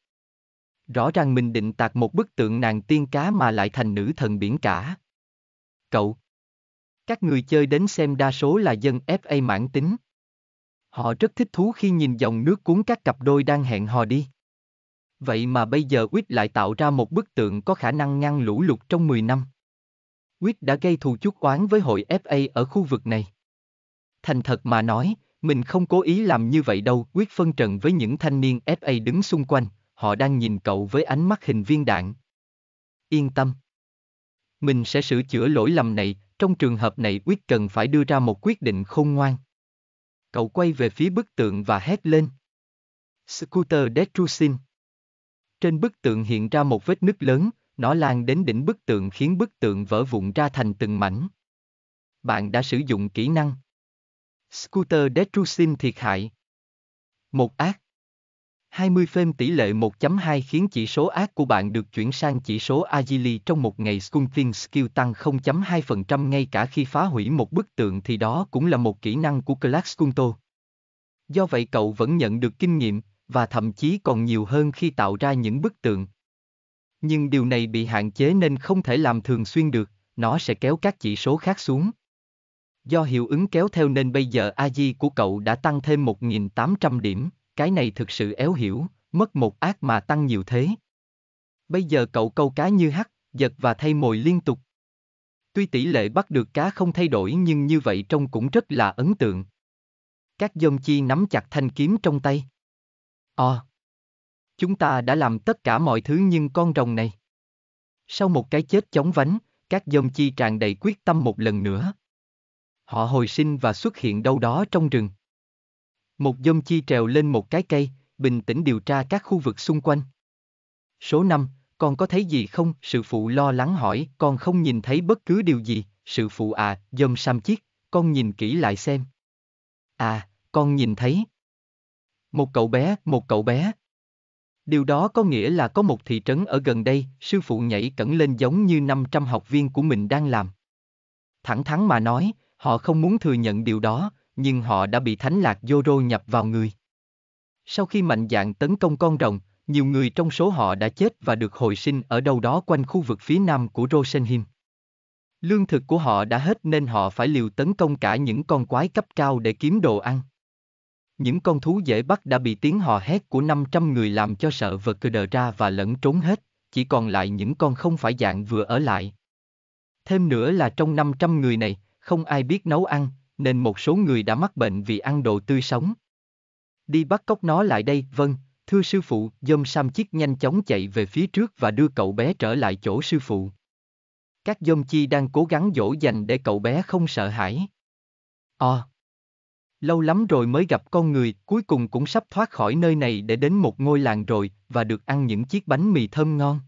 Rõ ràng mình định tạc một bức tượng nàng tiên cá mà lại thành nữ thần biển cả. Cậu. Các người chơi đến xem đa số là dân FA mãn tính. Họ rất thích thú khi nhìn dòng nước cuốn các cặp đôi đang hẹn hò đi. Vậy mà bây giờ Quýt lại tạo ra một bức tượng có khả năng ngăn lũ lụt trong 10 năm. Quýt đã gây thù chuốc oán với hội FA ở khu vực này. Thành thật mà nói, mình không cố ý làm như vậy đâu, quyết phân trần với những thanh niên FA đứng xung quanh, họ đang nhìn cậu với ánh mắt hình viên đạn. Yên tâm. Mình sẽ sửa chữa lỗi lầm này, trong trường hợp này quyết cần phải đưa ra một quyết định khôn ngoan. Cậu quay về phía bức tượng và hét lên. Scooter Detrusin. Trên bức tượng hiện ra một vết nứt lớn, nó lan đến đỉnh bức tượng khiến bức tượng vỡ vụn ra thành từng mảnh. Bạn đã sử dụng kỹ năng. Scooter Detrusin thiệt hại. Một ác. 20 phêm tỷ lệ 1.2 khiến chỉ số ác của bạn được chuyển sang chỉ số Agili trong một ngày Sculpting Skill tăng 0.2% ngay cả khi phá hủy một bức tượng thì đó cũng là một kỹ năng của Clark Sculptor. Do vậy cậu vẫn nhận được kinh nghiệm, và thậm chí còn nhiều hơn khi tạo ra những bức tượng. Nhưng điều này bị hạn chế nên không thể làm thường xuyên được, nó sẽ kéo các chỉ số khác xuống. Do hiệu ứng kéo theo nên bây giờ AG của cậu đã tăng thêm 1.800 điểm, cái này thực sự éo hiểu, mất một ác mà tăng nhiều thế. Bây giờ cậu câu cá như hắt, giật và thay mồi liên tục. Tuy tỷ lệ bắt được cá không thay đổi nhưng như vậy trông cũng rất là ấn tượng. Các dông chi nắm chặt thanh kiếm trong tay. Ồ! Ờ. À, chúng ta đã làm tất cả mọi thứ nhưng con rồng này. Sau một cái chết chóng vánh, các dông chi tràn đầy quyết tâm một lần nữa, Họ hồi sinh và xuất hiện đâu đó trong rừng. Một dôm chi trèo lên một cái cây, bình tĩnh điều tra các khu vực xung quanh. Số 5, con có thấy gì không? sư phụ lo lắng hỏi, con không nhìn thấy bất cứ điều gì, sư phụ à, dôm sam chiếc, con nhìn kỹ lại xem. À, con nhìn thấy. Một cậu bé, một cậu bé. Điều đó có nghĩa là có một thị trấn ở gần đây, sư phụ nhảy cẩn lên giống như 500 học viên của mình đang làm. Thẳng thắn mà nói, Họ không muốn thừa nhận điều đó, nhưng họ đã bị thánh lạc Zoro nhập vào người. Sau khi mạnh dạng tấn công con rồng, nhiều người trong số họ đã chết và được hồi sinh ở đâu đó quanh khu vực phía nam của Rosenheim. Lương thực của họ đã hết nên họ phải liều tấn công cả những con quái cấp cao để kiếm đồ ăn. Những con thú dễ bắt đã bị tiếng hò hét của 500 người làm cho sợ vật cơ đờ ra và lẫn trốn hết, chỉ còn lại những con không phải dạng vừa ở lại. Thêm nữa là trong 500 người này, không ai biết nấu ăn, nên một số người đã mắc bệnh vì ăn đồ tươi sống. Đi bắt cóc nó lại đây, vâng, thưa sư phụ, dâm sam chiếc nhanh chóng chạy về phía trước và đưa cậu bé trở lại chỗ sư phụ. Các dâm chi đang cố gắng dỗ dành để cậu bé không sợ hãi. Ồ! Ờ. À, lâu lắm rồi mới gặp con người, cuối cùng cũng sắp thoát khỏi nơi này để đến một ngôi làng rồi, và được ăn những chiếc bánh mì thơm ngon.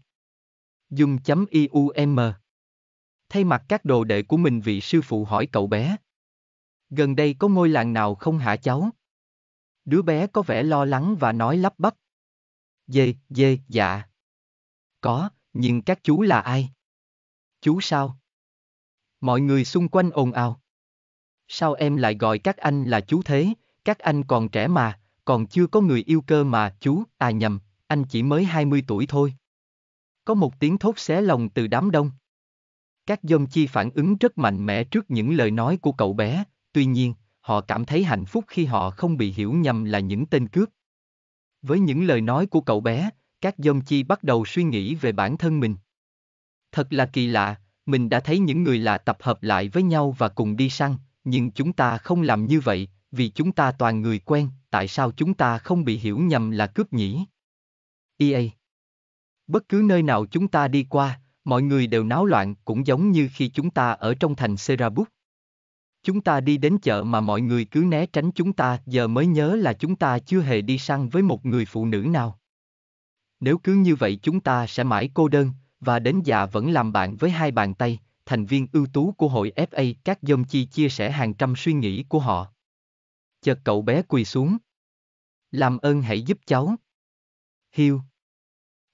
Dung chấm IUM thay mặt các đồ đệ của mình vị sư phụ hỏi cậu bé. Gần đây có ngôi làng nào không hả cháu? Đứa bé có vẻ lo lắng và nói lắp bắp. Dê, dê, dạ. Có, nhưng các chú là ai? Chú sao? Mọi người xung quanh ồn ào. Sao em lại gọi các anh là chú thế, các anh còn trẻ mà, còn chưa có người yêu cơ mà, chú, à nhầm, anh chỉ mới 20 tuổi thôi. Có một tiếng thốt xé lòng từ đám đông. Các dông chi phản ứng rất mạnh mẽ trước những lời nói của cậu bé, tuy nhiên, họ cảm thấy hạnh phúc khi họ không bị hiểu nhầm là những tên cướp. Với những lời nói của cậu bé, các dông chi bắt đầu suy nghĩ về bản thân mình. Thật là kỳ lạ, mình đã thấy những người lạ tập hợp lại với nhau và cùng đi săn, nhưng chúng ta không làm như vậy, vì chúng ta toàn người quen, tại sao chúng ta không bị hiểu nhầm là cướp nhỉ? EA Bất cứ nơi nào chúng ta đi qua, Mọi người đều náo loạn cũng giống như khi chúng ta ở trong thành Serabut. Chúng ta đi đến chợ mà mọi người cứ né tránh chúng ta giờ mới nhớ là chúng ta chưa hề đi săn với một người phụ nữ nào. Nếu cứ như vậy chúng ta sẽ mãi cô đơn, và đến già vẫn làm bạn với hai bàn tay, thành viên ưu tú của hội FA các dông chi chia sẻ hàng trăm suy nghĩ của họ. Chợt cậu bé quỳ xuống. Làm ơn hãy giúp cháu. Hiu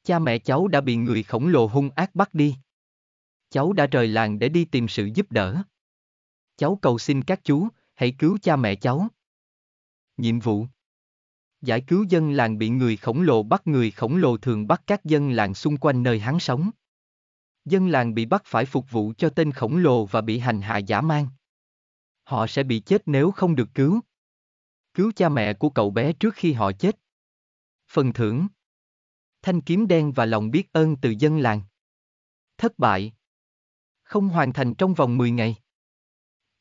cha mẹ cháu đã bị người khổng lồ hung ác bắt đi. Cháu đã rời làng để đi tìm sự giúp đỡ. Cháu cầu xin các chú, hãy cứu cha mẹ cháu. Nhiệm vụ Giải cứu dân làng bị người khổng lồ bắt người khổng lồ thường bắt các dân làng xung quanh nơi hắn sống. Dân làng bị bắt phải phục vụ cho tên khổng lồ và bị hành hạ giả mang. Họ sẽ bị chết nếu không được cứu. Cứu cha mẹ của cậu bé trước khi họ chết. Phần thưởng thanh kiếm đen và lòng biết ơn từ dân làng. Thất bại. Không hoàn thành trong vòng 10 ngày.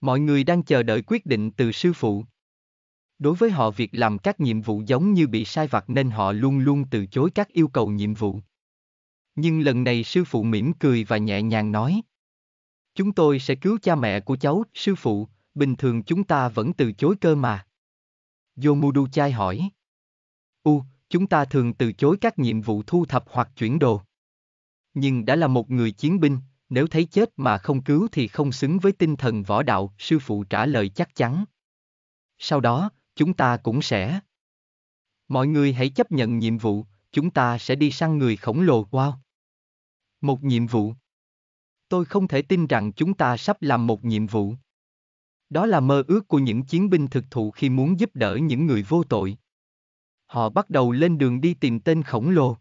Mọi người đang chờ đợi quyết định từ sư phụ. Đối với họ việc làm các nhiệm vụ giống như bị sai vặt nên họ luôn luôn từ chối các yêu cầu nhiệm vụ. Nhưng lần này sư phụ mỉm cười và nhẹ nhàng nói. Chúng tôi sẽ cứu cha mẹ của cháu, sư phụ, bình thường chúng ta vẫn từ chối cơ mà. Yomudu chai hỏi. U, chúng ta thường từ chối các nhiệm vụ thu thập hoặc chuyển đồ. Nhưng đã là một người chiến binh, nếu thấy chết mà không cứu thì không xứng với tinh thần võ đạo, sư phụ trả lời chắc chắn. Sau đó, chúng ta cũng sẽ. Mọi người hãy chấp nhận nhiệm vụ, chúng ta sẽ đi săn người khổng lồ wow. Một nhiệm vụ. Tôi không thể tin rằng chúng ta sắp làm một nhiệm vụ. Đó là mơ ước của những chiến binh thực thụ khi muốn giúp đỡ những người vô tội. Họ bắt đầu lên đường đi tìm tên khổng lồ.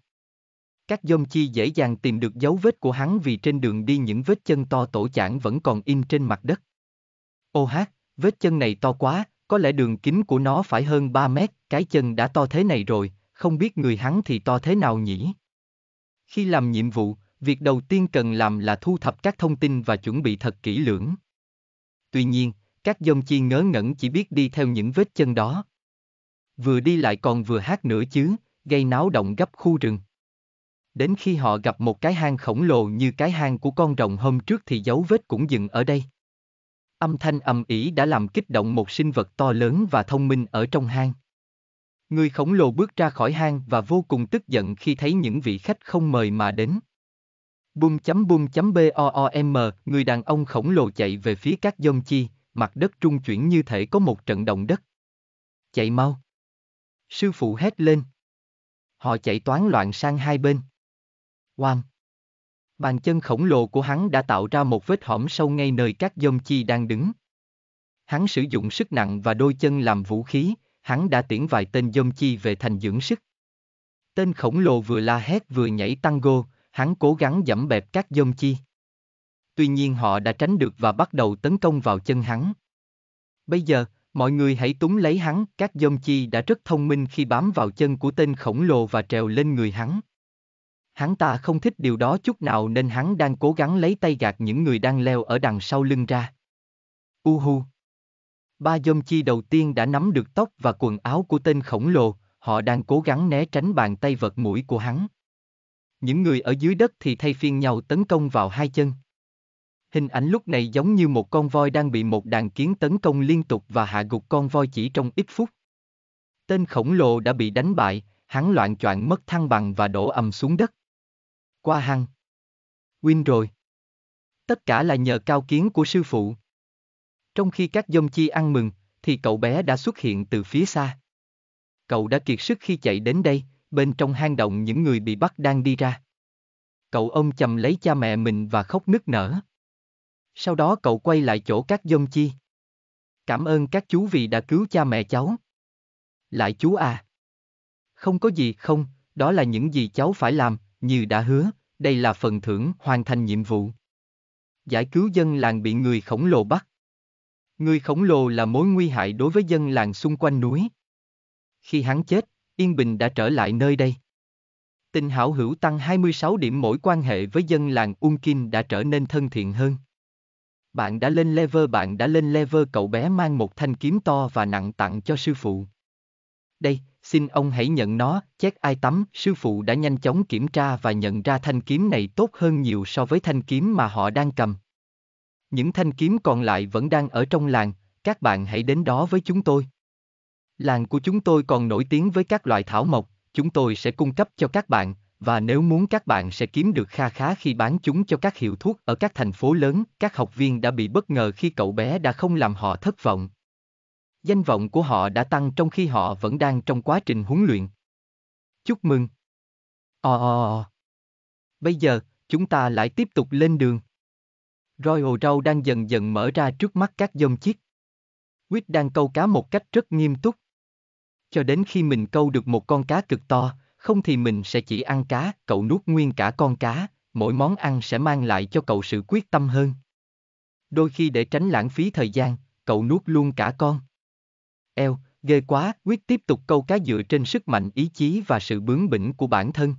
Các dông chi dễ dàng tìm được dấu vết của hắn vì trên đường đi những vết chân to tổ chản vẫn còn in trên mặt đất. Ô hát, vết chân này to quá, có lẽ đường kính của nó phải hơn 3 mét, cái chân đã to thế này rồi, không biết người hắn thì to thế nào nhỉ? Khi làm nhiệm vụ, việc đầu tiên cần làm là thu thập các thông tin và chuẩn bị thật kỹ lưỡng. Tuy nhiên, các dông chi ngớ ngẩn chỉ biết đi theo những vết chân đó vừa đi lại còn vừa hát nữa chứ, gây náo động gấp khu rừng. Đến khi họ gặp một cái hang khổng lồ như cái hang của con rồng hôm trước thì dấu vết cũng dừng ở đây. Âm thanh ầm ĩ đã làm kích động một sinh vật to lớn và thông minh ở trong hang. Người khổng lồ bước ra khỏi hang và vô cùng tức giận khi thấy những vị khách không mời mà đến. Bum chấm bum chấm boom, người đàn ông khổng lồ chạy về phía các dông chi, mặt đất trung chuyển như thể có một trận động đất. Chạy mau. Sư phụ hét lên. Họ chạy toán loạn sang hai bên. Oam! Bàn chân khổng lồ của hắn đã tạo ra một vết hõm sâu ngay nơi các dông chi đang đứng. Hắn sử dụng sức nặng và đôi chân làm vũ khí, hắn đã tiễn vài tên dông chi về thành dưỡng sức. Tên khổng lồ vừa la hét vừa nhảy tango, hắn cố gắng dẫm bẹp các dông chi. Tuy nhiên họ đã tránh được và bắt đầu tấn công vào chân hắn. Bây giờ, Mọi người hãy túng lấy hắn, các dôm chi đã rất thông minh khi bám vào chân của tên khổng lồ và trèo lên người hắn. Hắn ta không thích điều đó chút nào nên hắn đang cố gắng lấy tay gạt những người đang leo ở đằng sau lưng ra. Uhu. Ba dôm chi đầu tiên đã nắm được tóc và quần áo của tên khổng lồ, họ đang cố gắng né tránh bàn tay vật mũi của hắn. Những người ở dưới đất thì thay phiên nhau tấn công vào hai chân. Hình ảnh lúc này giống như một con voi đang bị một đàn kiến tấn công liên tục và hạ gục con voi chỉ trong ít phút. Tên khổng lồ đã bị đánh bại, hắn loạn choạng mất thăng bằng và đổ ầm xuống đất. Qua hăng. Win rồi. Tất cả là nhờ cao kiến của sư phụ. Trong khi các dông chi ăn mừng, thì cậu bé đã xuất hiện từ phía xa. Cậu đã kiệt sức khi chạy đến đây, bên trong hang động những người bị bắt đang đi ra. Cậu ông chầm lấy cha mẹ mình và khóc nức nở. Sau đó cậu quay lại chỗ các dông chi. Cảm ơn các chú vì đã cứu cha mẹ cháu. Lại chú à. Không có gì không, đó là những gì cháu phải làm, như đã hứa, đây là phần thưởng hoàn thành nhiệm vụ. Giải cứu dân làng bị người khổng lồ bắt. Người khổng lồ là mối nguy hại đối với dân làng xung quanh núi. Khi hắn chết, Yên Bình đã trở lại nơi đây. Tình hảo hữu tăng 26 điểm mỗi quan hệ với dân làng Unkin đã trở nên thân thiện hơn. Bạn đã lên level bạn đã lên level cậu bé mang một thanh kiếm to và nặng tặng cho sư phụ. Đây, xin ông hãy nhận nó, chết ai tắm, sư phụ đã nhanh chóng kiểm tra và nhận ra thanh kiếm này tốt hơn nhiều so với thanh kiếm mà họ đang cầm. Những thanh kiếm còn lại vẫn đang ở trong làng, các bạn hãy đến đó với chúng tôi. Làng của chúng tôi còn nổi tiếng với các loại thảo mộc, chúng tôi sẽ cung cấp cho các bạn và nếu muốn các bạn sẽ kiếm được kha khá khi bán chúng cho các hiệu thuốc ở các thành phố lớn. Các học viên đã bị bất ngờ khi cậu bé đã không làm họ thất vọng. Danh vọng của họ đã tăng trong khi họ vẫn đang trong quá trình huấn luyện. Chúc mừng. Ồ ồ ồ. Bây giờ, chúng ta lại tiếp tục lên đường. Royal Rau đang dần dần mở ra trước mắt các dông chiếc. Quýt đang câu cá một cách rất nghiêm túc. Cho đến khi mình câu được một con cá cực to, không thì mình sẽ chỉ ăn cá, cậu nuốt nguyên cả con cá, mỗi món ăn sẽ mang lại cho cậu sự quyết tâm hơn. Đôi khi để tránh lãng phí thời gian, cậu nuốt luôn cả con. Eo, ghê quá, quyết tiếp tục câu cá dựa trên sức mạnh ý chí và sự bướng bỉnh của bản thân.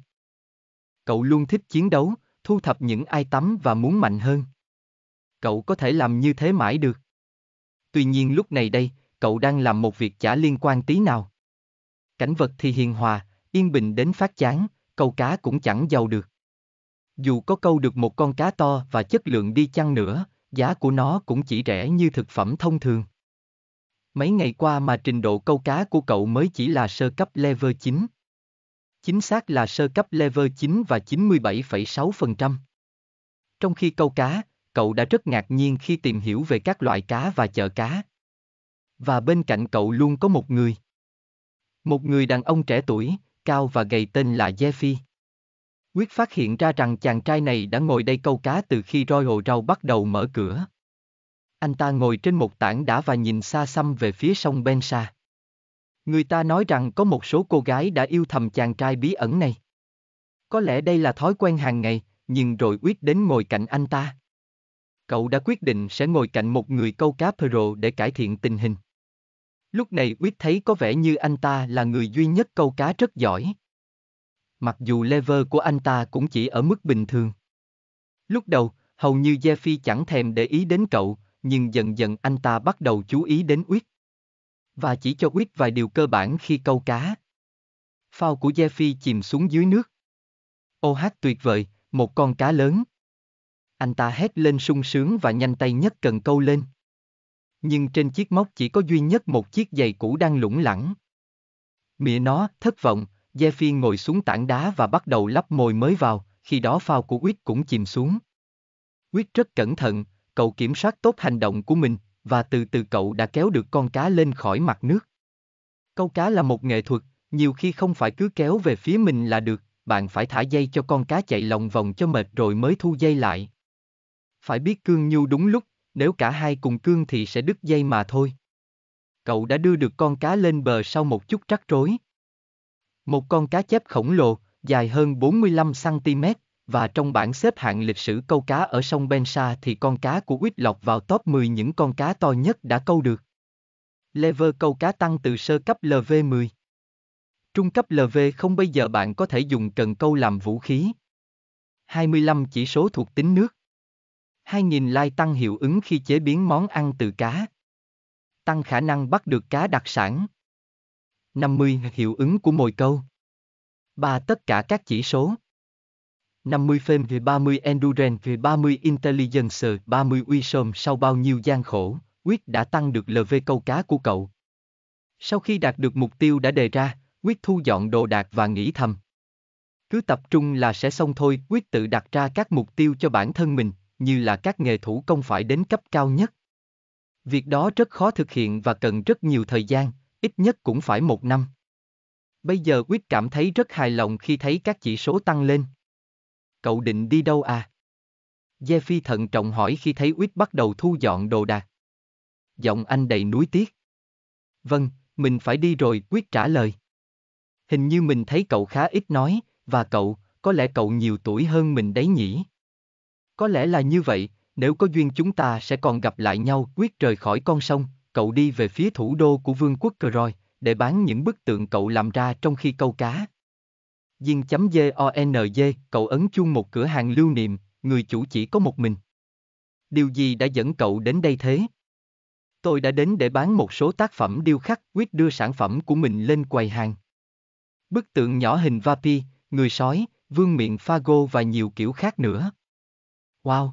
Cậu luôn thích chiến đấu, thu thập những ai tắm và muốn mạnh hơn. Cậu có thể làm như thế mãi được. Tuy nhiên lúc này đây, cậu đang làm một việc chả liên quan tí nào. Cảnh vật thì hiền hòa, yên bình đến phát chán, câu cá cũng chẳng giàu được. Dù có câu được một con cá to và chất lượng đi chăng nữa, giá của nó cũng chỉ rẻ như thực phẩm thông thường. Mấy ngày qua mà trình độ câu cá của cậu mới chỉ là sơ cấp level 9. Chính xác là sơ cấp level 9 và 97,6%. Trong khi câu cá, cậu đã rất ngạc nhiên khi tìm hiểu về các loại cá và chợ cá. Và bên cạnh cậu luôn có một người. Một người đàn ông trẻ tuổi, cao và gầy tên là Jeffy. Quyết phát hiện ra rằng chàng trai này đã ngồi đây câu cá từ khi Royal Rau bắt đầu mở cửa. Anh ta ngồi trên một tảng đá và nhìn xa xăm về phía sông Bensa. Người ta nói rằng có một số cô gái đã yêu thầm chàng trai bí ẩn này. Có lẽ đây là thói quen hàng ngày, nhưng rồi quyết đến ngồi cạnh anh ta. Cậu đã quyết định sẽ ngồi cạnh một người câu cá pro để cải thiện tình hình. Lúc này Uyết thấy có vẻ như anh ta là người duy nhất câu cá rất giỏi. Mặc dù lever của anh ta cũng chỉ ở mức bình thường. Lúc đầu, hầu như Jeffy chẳng thèm để ý đến cậu, nhưng dần dần anh ta bắt đầu chú ý đến Uyết. Và chỉ cho Uyết vài điều cơ bản khi câu cá. Phao của Jeffy chìm xuống dưới nước. Ô hát tuyệt vời, một con cá lớn. Anh ta hét lên sung sướng và nhanh tay nhất cần câu lên. Nhưng trên chiếc móc chỉ có duy nhất một chiếc giày cũ đang lủng lẳng. Mỉa nó, thất vọng, Gia ngồi xuống tảng đá và bắt đầu lắp mồi mới vào, khi đó phao của Quýt cũng chìm xuống. Quýt rất cẩn thận, cậu kiểm soát tốt hành động của mình, và từ từ cậu đã kéo được con cá lên khỏi mặt nước. Câu cá là một nghệ thuật, nhiều khi không phải cứ kéo về phía mình là được, bạn phải thả dây cho con cá chạy lòng vòng cho mệt rồi mới thu dây lại. Phải biết cương nhu đúng lúc nếu cả hai cùng cương thì sẽ đứt dây mà thôi. Cậu đã đưa được con cá lên bờ sau một chút rắc rối. Một con cá chép khổng lồ, dài hơn 45cm, và trong bảng xếp hạng lịch sử câu cá ở sông Bensa thì con cá của Quýt lọc vào top 10 những con cá to nhất đã câu được. Lever câu cá tăng từ sơ cấp LV10. Trung cấp LV không bây giờ bạn có thể dùng cần câu làm vũ khí. 25 chỉ số thuộc tính nước. 2.000 lai tăng hiệu ứng khi chế biến món ăn từ cá. Tăng khả năng bắt được cá đặc sản. 50 hiệu ứng của mồi câu. 3 tất cả các chỉ số. 50 phim về 30 Endurance về 30 Intelligence 30 Wisdom sau bao nhiêu gian khổ, quyết đã tăng được LV câu cá của cậu. Sau khi đạt được mục tiêu đã đề ra, quyết thu dọn đồ đạc và nghĩ thầm. Cứ tập trung là sẽ xong thôi, quyết tự đặt ra các mục tiêu cho bản thân mình, như là các nghề thủ công phải đến cấp cao nhất. Việc đó rất khó thực hiện và cần rất nhiều thời gian, ít nhất cũng phải một năm. Bây giờ Quyết cảm thấy rất hài lòng khi thấy các chỉ số tăng lên. Cậu định đi đâu à? Gia Phi thận trọng hỏi khi thấy Quyết bắt đầu thu dọn đồ đạc. Giọng anh đầy núi tiếc. Vâng, mình phải đi rồi, Quyết trả lời. Hình như mình thấy cậu khá ít nói, và cậu, có lẽ cậu nhiều tuổi hơn mình đấy nhỉ? Có lẽ là như vậy, nếu có duyên chúng ta sẽ còn gặp lại nhau quyết rời khỏi con sông, cậu đi về phía thủ đô của vương quốc cờ rồi, để bán những bức tượng cậu làm ra trong khi câu cá. Diên chấm g cậu ấn chuông một cửa hàng lưu niệm, người chủ chỉ có một mình. Điều gì đã dẫn cậu đến đây thế? Tôi đã đến để bán một số tác phẩm điêu khắc quyết đưa sản phẩm của mình lên quầy hàng. Bức tượng nhỏ hình Vapi, người sói, vương miệng Fago và nhiều kiểu khác nữa. Wow!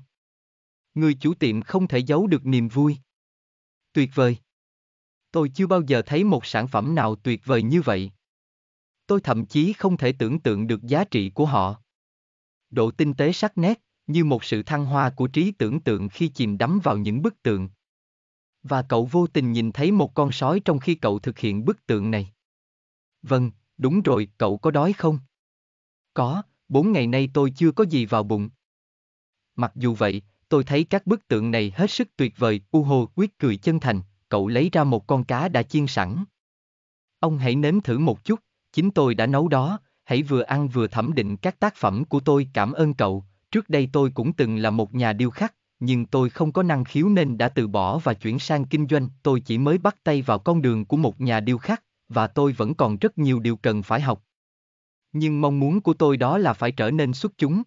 Người chủ tiệm không thể giấu được niềm vui. Tuyệt vời! Tôi chưa bao giờ thấy một sản phẩm nào tuyệt vời như vậy. Tôi thậm chí không thể tưởng tượng được giá trị của họ. Độ tinh tế sắc nét, như một sự thăng hoa của trí tưởng tượng khi chìm đắm vào những bức tượng. Và cậu vô tình nhìn thấy một con sói trong khi cậu thực hiện bức tượng này. Vâng, đúng rồi, cậu có đói không? Có, bốn ngày nay tôi chưa có gì vào bụng. Mặc dù vậy, tôi thấy các bức tượng này hết sức tuyệt vời, U Hồ quyết cười chân thành, cậu lấy ra một con cá đã chiên sẵn. Ông hãy nếm thử một chút, chính tôi đã nấu đó, hãy vừa ăn vừa thẩm định các tác phẩm của tôi cảm ơn cậu, trước đây tôi cũng từng là một nhà điêu khắc, nhưng tôi không có năng khiếu nên đã từ bỏ và chuyển sang kinh doanh, tôi chỉ mới bắt tay vào con đường của một nhà điêu khắc, và tôi vẫn còn rất nhiều điều cần phải học. Nhưng mong muốn của tôi đó là phải trở nên xuất chúng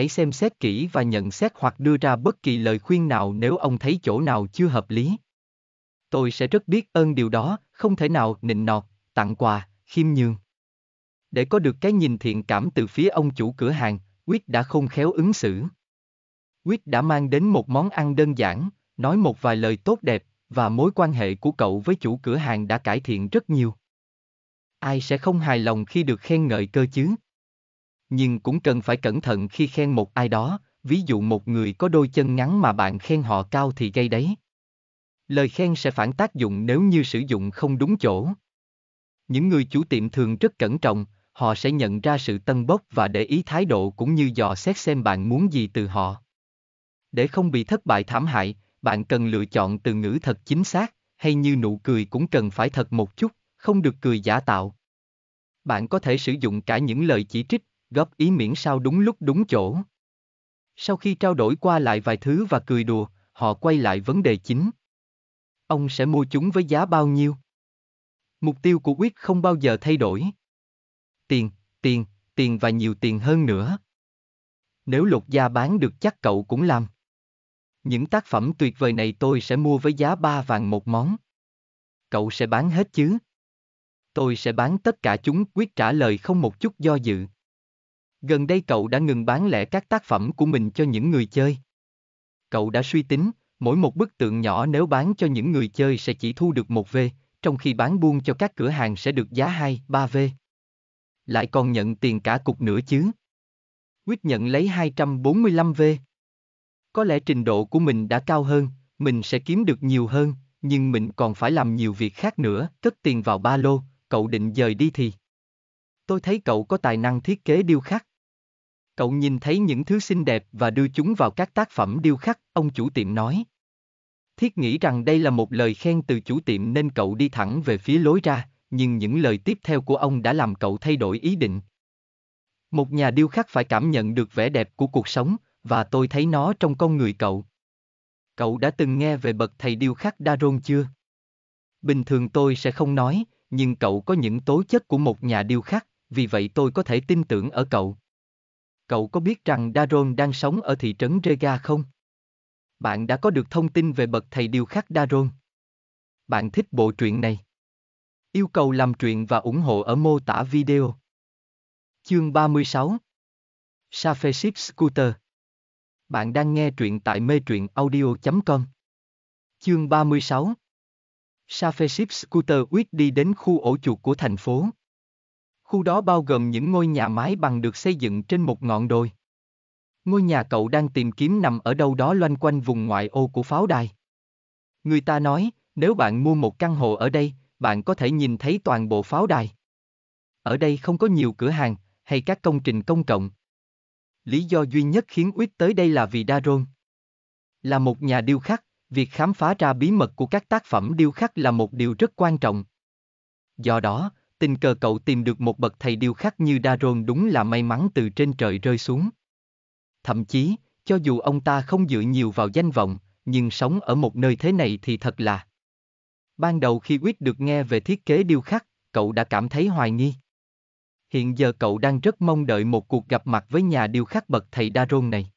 hãy xem xét kỹ và nhận xét hoặc đưa ra bất kỳ lời khuyên nào nếu ông thấy chỗ nào chưa hợp lý. Tôi sẽ rất biết ơn điều đó, không thể nào nịnh nọt, tặng quà, khiêm nhường. Để có được cái nhìn thiện cảm từ phía ông chủ cửa hàng, Quyết đã không khéo ứng xử. Quyết đã mang đến một món ăn đơn giản, nói một vài lời tốt đẹp, và mối quan hệ của cậu với chủ cửa hàng đã cải thiện rất nhiều. Ai sẽ không hài lòng khi được khen ngợi cơ chứ? nhưng cũng cần phải cẩn thận khi khen một ai đó, ví dụ một người có đôi chân ngắn mà bạn khen họ cao thì gây đấy. Lời khen sẽ phản tác dụng nếu như sử dụng không đúng chỗ. Những người chủ tiệm thường rất cẩn trọng, họ sẽ nhận ra sự tân bốc và để ý thái độ cũng như dò xét xem bạn muốn gì từ họ. Để không bị thất bại thảm hại, bạn cần lựa chọn từ ngữ thật chính xác, hay như nụ cười cũng cần phải thật một chút, không được cười giả tạo. Bạn có thể sử dụng cả những lời chỉ trích góp ý miễn sao đúng lúc đúng chỗ. Sau khi trao đổi qua lại vài thứ và cười đùa, họ quay lại vấn đề chính. Ông sẽ mua chúng với giá bao nhiêu? Mục tiêu của Quyết không bao giờ thay đổi. Tiền, tiền, tiền và nhiều tiền hơn nữa. Nếu lục gia bán được chắc cậu cũng làm. Những tác phẩm tuyệt vời này tôi sẽ mua với giá ba vàng một món. Cậu sẽ bán hết chứ? Tôi sẽ bán tất cả chúng, Quyết trả lời không một chút do dự. Gần đây cậu đã ngừng bán lẻ các tác phẩm của mình cho những người chơi. Cậu đã suy tính, mỗi một bức tượng nhỏ nếu bán cho những người chơi sẽ chỉ thu được một V, trong khi bán buôn cho các cửa hàng sẽ được giá hai, ba V. Lại còn nhận tiền cả cục nữa chứ. Quyết nhận lấy 245 V. Có lẽ trình độ của mình đã cao hơn, mình sẽ kiếm được nhiều hơn, nhưng mình còn phải làm nhiều việc khác nữa, cất tiền vào ba lô, cậu định dời đi thì. Tôi thấy cậu có tài năng thiết kế điêu khắc. Cậu nhìn thấy những thứ xinh đẹp và đưa chúng vào các tác phẩm điêu khắc, ông chủ tiệm nói. Thiết nghĩ rằng đây là một lời khen từ chủ tiệm nên cậu đi thẳng về phía lối ra, nhưng những lời tiếp theo của ông đã làm cậu thay đổi ý định. Một nhà điêu khắc phải cảm nhận được vẻ đẹp của cuộc sống, và tôi thấy nó trong con người cậu. Cậu đã từng nghe về bậc thầy điêu khắc Daron chưa? Bình thường tôi sẽ không nói, nhưng cậu có những tố chất của một nhà điêu khắc, vì vậy tôi có thể tin tưởng ở cậu. Cậu có biết rằng Daron đang sống ở thị trấn Rega không? Bạn đã có được thông tin về bậc thầy điều khắc Daron. Bạn thích bộ truyện này? Yêu cầu làm truyện và ủng hộ ở mô tả video. Chương 36 Safeship Scooter Bạn đang nghe truyện tại mê truyện audio.com Chương 36 Safeship Scooter quyết đi đến khu ổ chuột của thành phố. Khu đó bao gồm những ngôi nhà mái bằng được xây dựng trên một ngọn đồi. Ngôi nhà cậu đang tìm kiếm nằm ở đâu đó loanh quanh vùng ngoại ô của pháo đài. Người ta nói, nếu bạn mua một căn hộ ở đây, bạn có thể nhìn thấy toàn bộ pháo đài. Ở đây không có nhiều cửa hàng hay các công trình công cộng. Lý do duy nhất khiến Uyết tới đây là vì Daron. Là một nhà điêu khắc, việc khám phá ra bí mật của các tác phẩm điêu khắc là một điều rất quan trọng. Do đó, tình cờ cậu tìm được một bậc thầy điêu khắc như Daron đúng là may mắn từ trên trời rơi xuống. Thậm chí, cho dù ông ta không dựa nhiều vào danh vọng, nhưng sống ở một nơi thế này thì thật là. Ban đầu khi quyết được nghe về thiết kế điêu khắc, cậu đã cảm thấy hoài nghi. Hiện giờ cậu đang rất mong đợi một cuộc gặp mặt với nhà điêu khắc bậc thầy Daron này.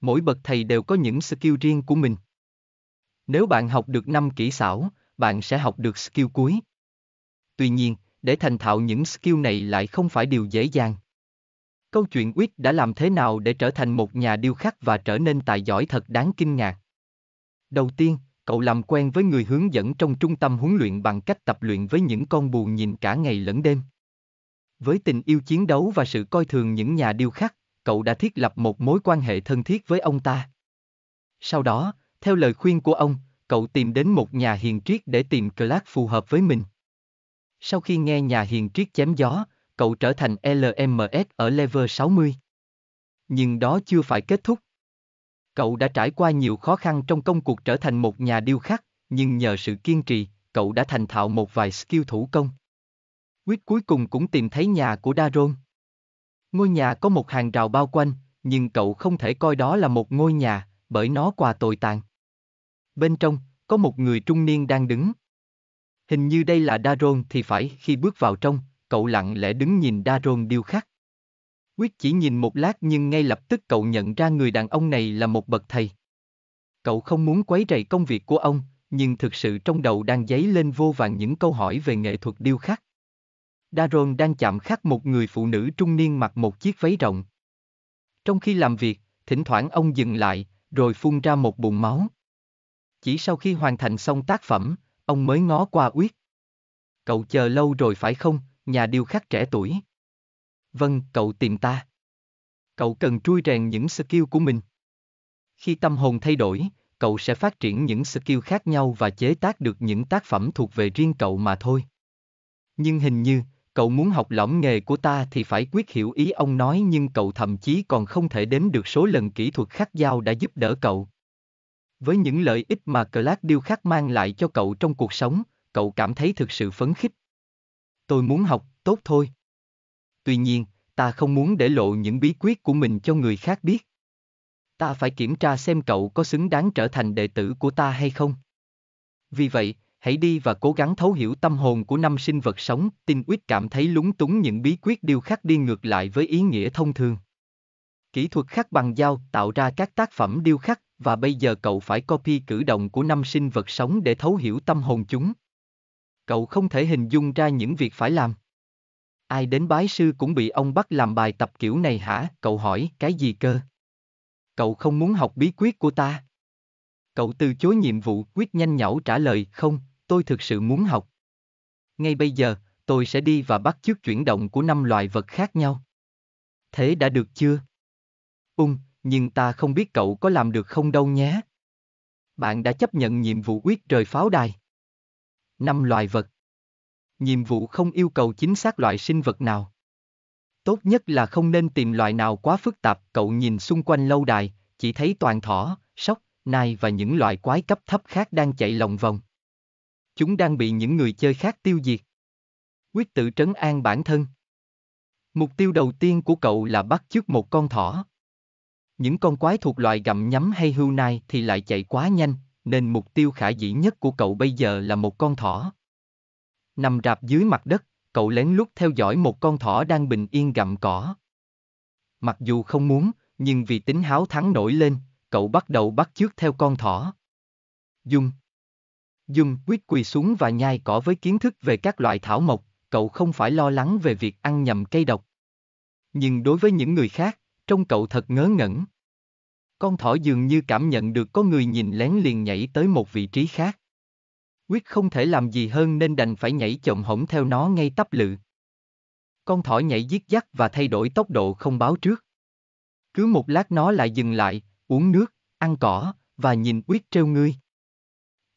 Mỗi bậc thầy đều có những skill riêng của mình. Nếu bạn học được 5 kỹ xảo, bạn sẽ học được skill cuối, Tuy nhiên, để thành thạo những skill này lại không phải điều dễ dàng. Câu chuyện Quyết đã làm thế nào để trở thành một nhà điêu khắc và trở nên tài giỏi thật đáng kinh ngạc. Đầu tiên, cậu làm quen với người hướng dẫn trong trung tâm huấn luyện bằng cách tập luyện với những con bù nhìn cả ngày lẫn đêm. Với tình yêu chiến đấu và sự coi thường những nhà điêu khắc, cậu đã thiết lập một mối quan hệ thân thiết với ông ta. Sau đó, theo lời khuyên của ông, cậu tìm đến một nhà hiền triết để tìm Clark phù hợp với mình. Sau khi nghe nhà hiền triết chém gió, cậu trở thành LMS ở level 60. Nhưng đó chưa phải kết thúc. Cậu đã trải qua nhiều khó khăn trong công cuộc trở thành một nhà điêu khắc, nhưng nhờ sự kiên trì, cậu đã thành thạo một vài skill thủ công. Quyết cuối cùng cũng tìm thấy nhà của Daron. Ngôi nhà có một hàng rào bao quanh, nhưng cậu không thể coi đó là một ngôi nhà, bởi nó quá tồi tàn. Bên trong, có một người trung niên đang đứng. Hình như đây là Daron thì phải, khi bước vào trong, cậu lặng lẽ đứng nhìn Daron điêu khắc. Quyết chỉ nhìn một lát nhưng ngay lập tức cậu nhận ra người đàn ông này là một bậc thầy. Cậu không muốn quấy rầy công việc của ông, nhưng thực sự trong đầu đang dấy lên vô vàng những câu hỏi về nghệ thuật điêu khắc. Daron đang chạm khắc một người phụ nữ trung niên mặc một chiếc váy rộng. Trong khi làm việc, thỉnh thoảng ông dừng lại, rồi phun ra một bùn máu. Chỉ sau khi hoàn thành xong tác phẩm, ông mới ngó qua Uyết. Cậu chờ lâu rồi phải không, nhà điêu khắc trẻ tuổi? Vâng, cậu tìm ta. Cậu cần trui rèn những skill của mình. Khi tâm hồn thay đổi, cậu sẽ phát triển những skill khác nhau và chế tác được những tác phẩm thuộc về riêng cậu mà thôi. Nhưng hình như, cậu muốn học lõm nghề của ta thì phải quyết hiểu ý ông nói nhưng cậu thậm chí còn không thể đếm được số lần kỹ thuật khắc nhau đã giúp đỡ cậu. Với những lợi ích mà Clark điêu khắc mang lại cho cậu trong cuộc sống, cậu cảm thấy thực sự phấn khích. Tôi muốn học, tốt thôi. Tuy nhiên, ta không muốn để lộ những bí quyết của mình cho người khác biết. Ta phải kiểm tra xem cậu có xứng đáng trở thành đệ tử của ta hay không. Vì vậy, hãy đi và cố gắng thấu hiểu tâm hồn của năm sinh vật sống, tinh Uyết cảm thấy lúng túng những bí quyết điêu khắc đi ngược lại với ý nghĩa thông thường. Kỹ thuật khắc bằng dao tạo ra các tác phẩm điêu khắc, và bây giờ cậu phải copy cử động của năm sinh vật sống để thấu hiểu tâm hồn chúng. Cậu không thể hình dung ra những việc phải làm. Ai đến bái sư cũng bị ông bắt làm bài tập kiểu này hả? Cậu hỏi, cái gì cơ? Cậu không muốn học bí quyết của ta. Cậu từ chối nhiệm vụ, quyết nhanh nhảu trả lời, không, tôi thực sự muốn học. Ngay bây giờ, tôi sẽ đi và bắt chước chuyển động của năm loài vật khác nhau. Thế đã được chưa? Ung, nhưng ta không biết cậu có làm được không đâu nhé. Bạn đã chấp nhận nhiệm vụ quyết trời pháo đài. Năm loài vật. Nhiệm vụ không yêu cầu chính xác loại sinh vật nào. Tốt nhất là không nên tìm loại nào quá phức tạp, cậu nhìn xung quanh lâu đài, chỉ thấy toàn thỏ, sóc, nai và những loại quái cấp thấp khác đang chạy lòng vòng. Chúng đang bị những người chơi khác tiêu diệt. Quyết tự trấn an bản thân. Mục tiêu đầu tiên của cậu là bắt chước một con thỏ. Những con quái thuộc loài gặm nhắm hay hưu nai thì lại chạy quá nhanh, nên mục tiêu khả dĩ nhất của cậu bây giờ là một con thỏ. Nằm rạp dưới mặt đất, cậu lén lút theo dõi một con thỏ đang bình yên gặm cỏ. Mặc dù không muốn, nhưng vì tính háo thắng nổi lên, cậu bắt đầu bắt chước theo con thỏ. Dung Dung quyết quỳ xuống và nhai cỏ với kiến thức về các loại thảo mộc, cậu không phải lo lắng về việc ăn nhầm cây độc. Nhưng đối với những người khác, trông cậu thật ngớ ngẩn. Con thỏ dường như cảm nhận được có người nhìn lén liền nhảy tới một vị trí khác. Quyết không thể làm gì hơn nên đành phải nhảy chậm hổng theo nó ngay tắp lự. Con thỏ nhảy giết dắt và thay đổi tốc độ không báo trước. Cứ một lát nó lại dừng lại, uống nước, ăn cỏ, và nhìn Quyết trêu ngươi.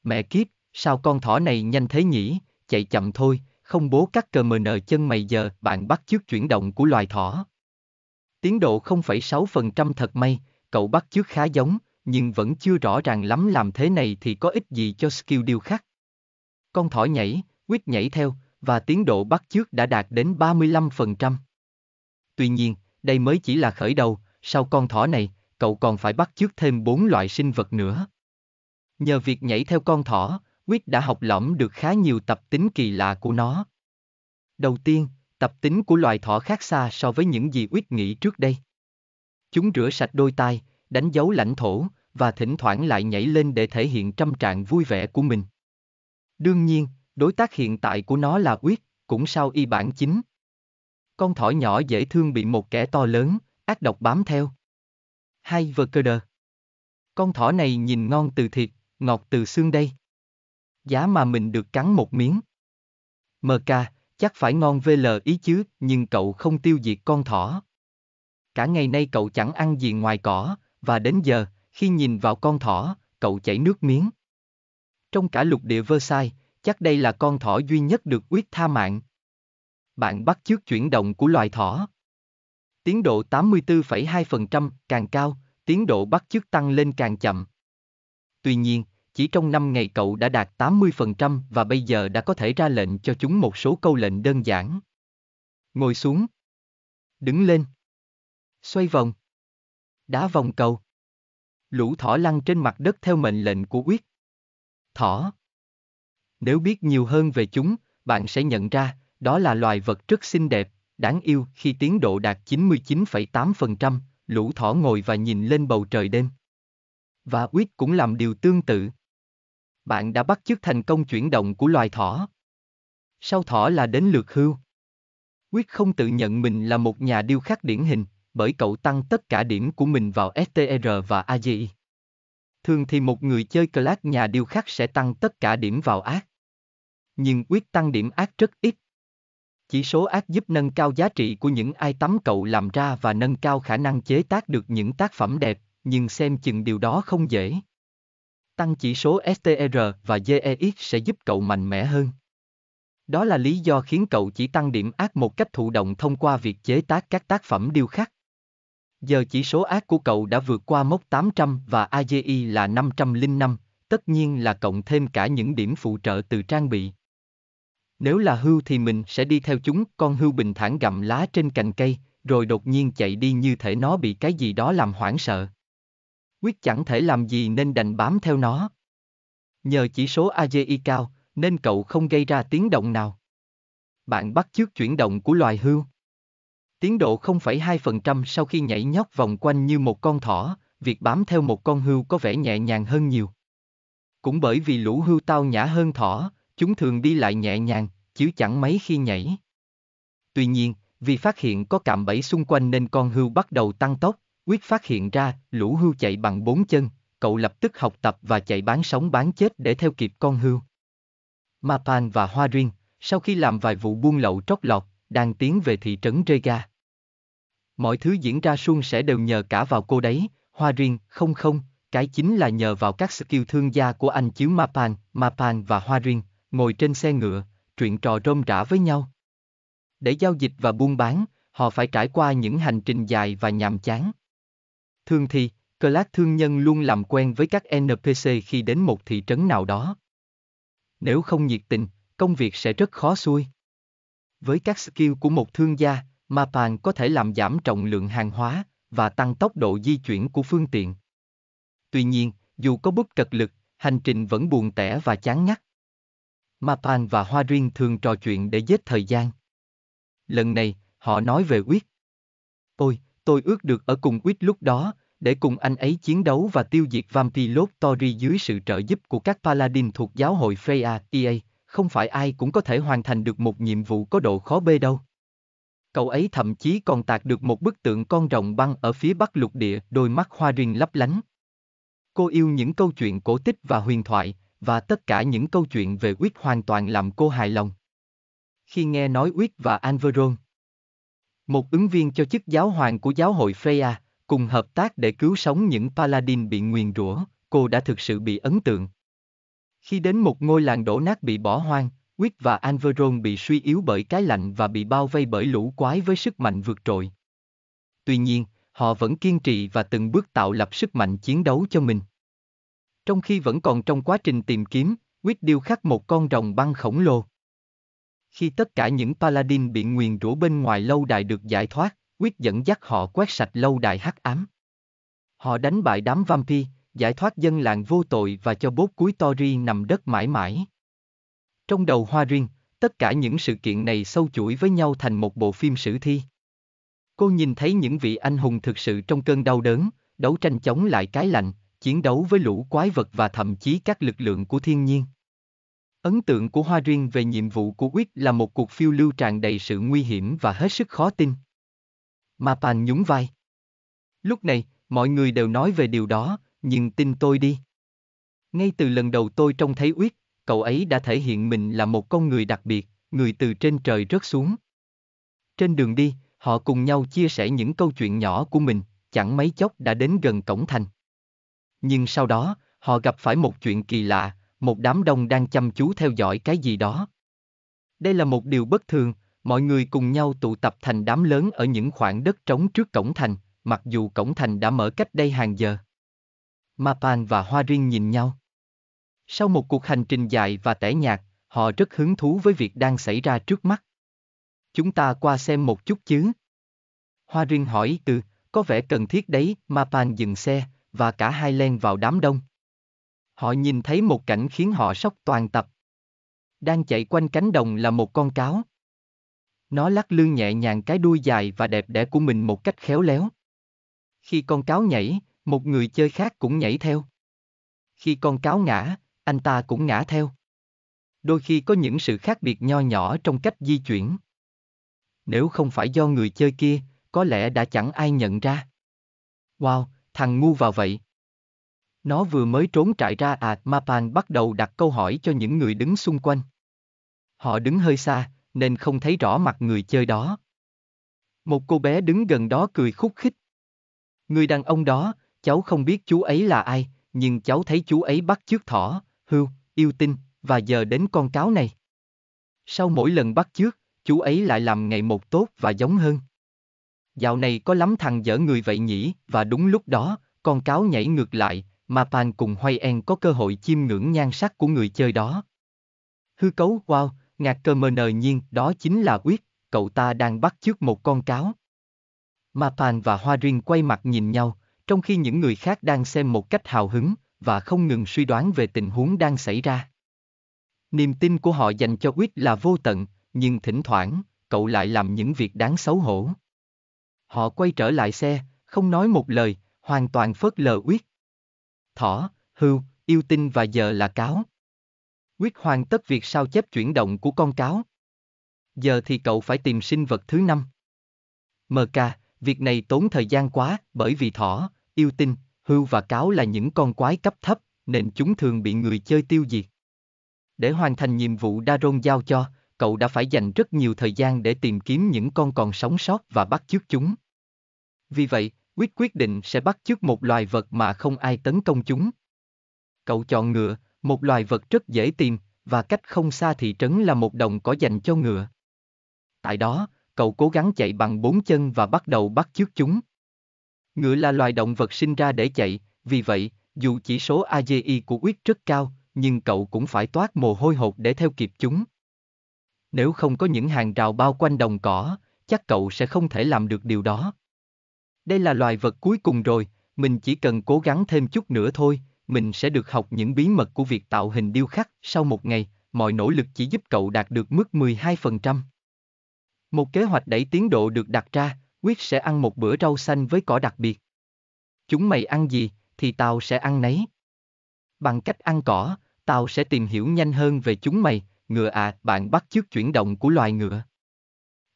Mẹ kiếp, sao con thỏ này nhanh thế nhỉ, chạy chậm thôi, không bố cắt cờ mờ nờ chân mày giờ, bạn bắt chước chuyển động của loài thỏ. Tiến độ 0,6% thật may, cậu bắt trước khá giống, nhưng vẫn chưa rõ ràng lắm làm thế này thì có ích gì cho skill điêu khắc. Con thỏ nhảy, quýt nhảy theo, và tiến độ bắt trước đã đạt đến 35%. Tuy nhiên, đây mới chỉ là khởi đầu, sau con thỏ này, cậu còn phải bắt trước thêm bốn loại sinh vật nữa. Nhờ việc nhảy theo con thỏ, Quyết đã học lỏm được khá nhiều tập tính kỳ lạ của nó. Đầu tiên, Tập tính của loài thỏ khác xa so với những gì Uyết nghĩ trước đây. Chúng rửa sạch đôi tai, đánh dấu lãnh thổ, và thỉnh thoảng lại nhảy lên để thể hiện trăm trạng vui vẻ của mình. Đương nhiên, đối tác hiện tại của nó là Uyết, cũng sao y bản chính. Con thỏ nhỏ dễ thương bị một kẻ to lớn, ác độc bám theo. Hai vơ cơ đờ. Con thỏ này nhìn ngon từ thịt, ngọt từ xương đây. Giá mà mình được cắn một miếng. MK, Chắc phải ngon VL ý chứ, nhưng cậu không tiêu diệt con thỏ. Cả ngày nay cậu chẳng ăn gì ngoài cỏ, và đến giờ, khi nhìn vào con thỏ, cậu chảy nước miếng. Trong cả lục địa Versailles, chắc đây là con thỏ duy nhất được quyết tha mạng. Bạn bắt chước chuyển động của loài thỏ. Tiến độ 84,2% càng cao, tiến độ bắt chước tăng lên càng chậm. Tuy nhiên, chỉ trong 5 ngày cậu đã đạt 80% và bây giờ đã có thể ra lệnh cho chúng một số câu lệnh đơn giản. Ngồi xuống. Đứng lên. Xoay vòng. Đá vòng cầu. Lũ thỏ lăn trên mặt đất theo mệnh lệnh của quyết. Thỏ. Nếu biết nhiều hơn về chúng, bạn sẽ nhận ra, đó là loài vật rất xinh đẹp, đáng yêu khi tiến độ đạt 99,8%, lũ thỏ ngồi và nhìn lên bầu trời đêm. Và Quyết cũng làm điều tương tự bạn đã bắt chước thành công chuyển động của loài thỏ. Sau thỏ là đến lượt hươu. Quyết không tự nhận mình là một nhà điêu khắc điển hình, bởi cậu tăng tất cả điểm của mình vào STR và AGI. Thường thì một người chơi class nhà điêu khắc sẽ tăng tất cả điểm vào ác. Nhưng quyết tăng điểm ác rất ít. Chỉ số ác giúp nâng cao giá trị của những ai tắm cậu làm ra và nâng cao khả năng chế tác được những tác phẩm đẹp, nhưng xem chừng điều đó không dễ tăng chỉ số STR và GEX sẽ giúp cậu mạnh mẽ hơn. Đó là lý do khiến cậu chỉ tăng điểm ác một cách thụ động thông qua việc chế tác các tác phẩm điêu khắc. Giờ chỉ số ác của cậu đã vượt qua mốc 800 và AGI là 505, tất nhiên là cộng thêm cả những điểm phụ trợ từ trang bị. Nếu là hưu thì mình sẽ đi theo chúng, con hưu bình thản gặm lá trên cành cây, rồi đột nhiên chạy đi như thể nó bị cái gì đó làm hoảng sợ quyết chẳng thể làm gì nên đành bám theo nó. Nhờ chỉ số AGI cao, nên cậu không gây ra tiếng động nào. Bạn bắt chước chuyển động của loài hươu. Tiến độ 0,2% sau khi nhảy nhót vòng quanh như một con thỏ, việc bám theo một con hươu có vẻ nhẹ nhàng hơn nhiều. Cũng bởi vì lũ hươu tao nhã hơn thỏ, chúng thường đi lại nhẹ nhàng, chứ chẳng mấy khi nhảy. Tuy nhiên, vì phát hiện có cạm bẫy xung quanh nên con hươu bắt đầu tăng tốc, Quyết phát hiện ra, lũ hưu chạy bằng bốn chân, cậu lập tức học tập và chạy bán sống bán chết để theo kịp con hưu. Mapan và Hoa Riêng, sau khi làm vài vụ buôn lậu trót lọt, đang tiến về thị trấn Rega. Mọi thứ diễn ra suôn sẻ đều nhờ cả vào cô đấy, Hoa Riêng, không không, cái chính là nhờ vào các skill thương gia của anh chiếu Mapan, Mapan và Hoa Riêng, ngồi trên xe ngựa, chuyện trò rôm rã với nhau. Để giao dịch và buôn bán, họ phải trải qua những hành trình dài và nhàm chán. Thường thì, Clark thương nhân luôn làm quen với các NPC khi đến một thị trấn nào đó. Nếu không nhiệt tình, công việc sẽ rất khó xuôi. Với các skill của một thương gia, Mapan có thể làm giảm trọng lượng hàng hóa và tăng tốc độ di chuyển của phương tiện. Tuy nhiên, dù có bất cật lực, hành trình vẫn buồn tẻ và chán ngắt. Mapan và Hoa Riêng thường trò chuyện để giết thời gian. Lần này, họ nói về Quyết. Ôi, tôi ước được ở cùng Quyết lúc đó, để cùng anh ấy chiến đấu và tiêu diệt Vampilot Tori dưới sự trợ giúp của các Paladin thuộc giáo hội Freya EA, không phải ai cũng có thể hoàn thành được một nhiệm vụ có độ khó bê đâu. Cậu ấy thậm chí còn tạc được một bức tượng con rồng băng ở phía bắc lục địa, đôi mắt hoa riêng lấp lánh. Cô yêu những câu chuyện cổ tích và huyền thoại, và tất cả những câu chuyện về Quyết hoàn toàn làm cô hài lòng. Khi nghe nói Quyết và Anveron, một ứng viên cho chức giáo hoàng của giáo hội Freya, cùng hợp tác để cứu sống những paladin bị nguyền rủa, cô đã thực sự bị ấn tượng. Khi đến một ngôi làng đổ nát bị bỏ hoang, Quyết và Anveron bị suy yếu bởi cái lạnh và bị bao vây bởi lũ quái với sức mạnh vượt trội. Tuy nhiên, họ vẫn kiên trì và từng bước tạo lập sức mạnh chiến đấu cho mình. Trong khi vẫn còn trong quá trình tìm kiếm, Quyết điêu khắc một con rồng băng khổng lồ. Khi tất cả những paladin bị nguyền rủa bên ngoài lâu đài được giải thoát, quyết dẫn dắt họ quét sạch lâu đài hắc ám. Họ đánh bại đám vampy, giải thoát dân làng vô tội và cho bốt cuối Tori nằm đất mãi mãi. Trong đầu hoa riêng, tất cả những sự kiện này sâu chuỗi với nhau thành một bộ phim sử thi. Cô nhìn thấy những vị anh hùng thực sự trong cơn đau đớn, đấu tranh chống lại cái lạnh, chiến đấu với lũ quái vật và thậm chí các lực lượng của thiên nhiên. Ấn tượng của Hoa Riêng về nhiệm vụ của Quyết là một cuộc phiêu lưu tràn đầy sự nguy hiểm và hết sức khó tin. Ma Pan nhún vai. Lúc này, mọi người đều nói về điều đó, nhưng tin tôi đi. Ngay từ lần đầu tôi trông thấy Uyết, cậu ấy đã thể hiện mình là một con người đặc biệt, người từ trên trời rớt xuống. Trên đường đi, họ cùng nhau chia sẻ những câu chuyện nhỏ của mình, chẳng mấy chốc đã đến gần cổng thành. Nhưng sau đó, họ gặp phải một chuyện kỳ lạ, một đám đông đang chăm chú theo dõi cái gì đó. Đây là một điều bất thường, Mọi người cùng nhau tụ tập thành đám lớn ở những khoảng đất trống trước cổng thành, mặc dù cổng thành đã mở cách đây hàng giờ. Mapan và Hoa Riêng nhìn nhau. Sau một cuộc hành trình dài và tẻ nhạt, họ rất hứng thú với việc đang xảy ra trước mắt. Chúng ta qua xem một chút chứ. Hoa Riêng hỏi từ, có vẻ cần thiết đấy, Mapan dừng xe, và cả hai len vào đám đông. Họ nhìn thấy một cảnh khiến họ sốc toàn tập. Đang chạy quanh cánh đồng là một con cáo, nó lắc lư nhẹ nhàng cái đuôi dài và đẹp đẽ của mình một cách khéo léo. Khi con cáo nhảy, một người chơi khác cũng nhảy theo. Khi con cáo ngã, anh ta cũng ngã theo. Đôi khi có những sự khác biệt nho nhỏ trong cách di chuyển. Nếu không phải do người chơi kia, có lẽ đã chẳng ai nhận ra. Wow, thằng ngu vào vậy. Nó vừa mới trốn trại ra à, Mapan bắt đầu đặt câu hỏi cho những người đứng xung quanh. Họ đứng hơi xa, nên không thấy rõ mặt người chơi đó. Một cô bé đứng gần đó cười khúc khích. Người đàn ông đó, cháu không biết chú ấy là ai, nhưng cháu thấy chú ấy bắt chước thỏ, hưu, yêu tinh, và giờ đến con cáo này. Sau mỗi lần bắt chước, chú ấy lại làm ngày một tốt và giống hơn. Dạo này có lắm thằng dở người vậy nhỉ, và đúng lúc đó, con cáo nhảy ngược lại, mà Pan cùng Hoay En có cơ hội chiêm ngưỡng nhan sắc của người chơi đó. Hư cấu, wow, Ngạc cơ mờ nờ nhiên, đó chính là quyết. cậu ta đang bắt trước một con cáo. Ma Mapan và Hoa Riêng quay mặt nhìn nhau, trong khi những người khác đang xem một cách hào hứng, và không ngừng suy đoán về tình huống đang xảy ra. Niềm tin của họ dành cho Uyết là vô tận, nhưng thỉnh thoảng, cậu lại làm những việc đáng xấu hổ. Họ quay trở lại xe, không nói một lời, hoàn toàn phớt lờ Uyết. Thỏ, hưu, yêu tinh và giờ là cáo, Quyết hoàn tất việc sao chép chuyển động của con cáo. Giờ thì cậu phải tìm sinh vật thứ năm. MK, việc này tốn thời gian quá, bởi vì thỏ, yêu tinh, hưu và cáo là những con quái cấp thấp, nên chúng thường bị người chơi tiêu diệt. Để hoàn thành nhiệm vụ Daron giao cho, cậu đã phải dành rất nhiều thời gian để tìm kiếm những con còn sống sót và bắt chước chúng. Vì vậy, quyết quyết định sẽ bắt chước một loài vật mà không ai tấn công chúng. Cậu chọn ngựa, một loài vật rất dễ tìm, và cách không xa thị trấn là một đồng có dành cho ngựa. Tại đó, cậu cố gắng chạy bằng bốn chân và bắt đầu bắt chước chúng. Ngựa là loài động vật sinh ra để chạy, vì vậy, dù chỉ số AGI của quyết rất cao, nhưng cậu cũng phải toát mồ hôi hột để theo kịp chúng. Nếu không có những hàng rào bao quanh đồng cỏ, chắc cậu sẽ không thể làm được điều đó. Đây là loài vật cuối cùng rồi, mình chỉ cần cố gắng thêm chút nữa thôi, mình sẽ được học những bí mật của việc tạo hình điêu khắc. Sau một ngày, mọi nỗ lực chỉ giúp cậu đạt được mức 12%. Một kế hoạch đẩy tiến độ được đặt ra, quyết sẽ ăn một bữa rau xanh với cỏ đặc biệt. Chúng mày ăn gì, thì tao sẽ ăn nấy. Bằng cách ăn cỏ, tao sẽ tìm hiểu nhanh hơn về chúng mày, ngựa à, bạn bắt chước chuyển động của loài ngựa.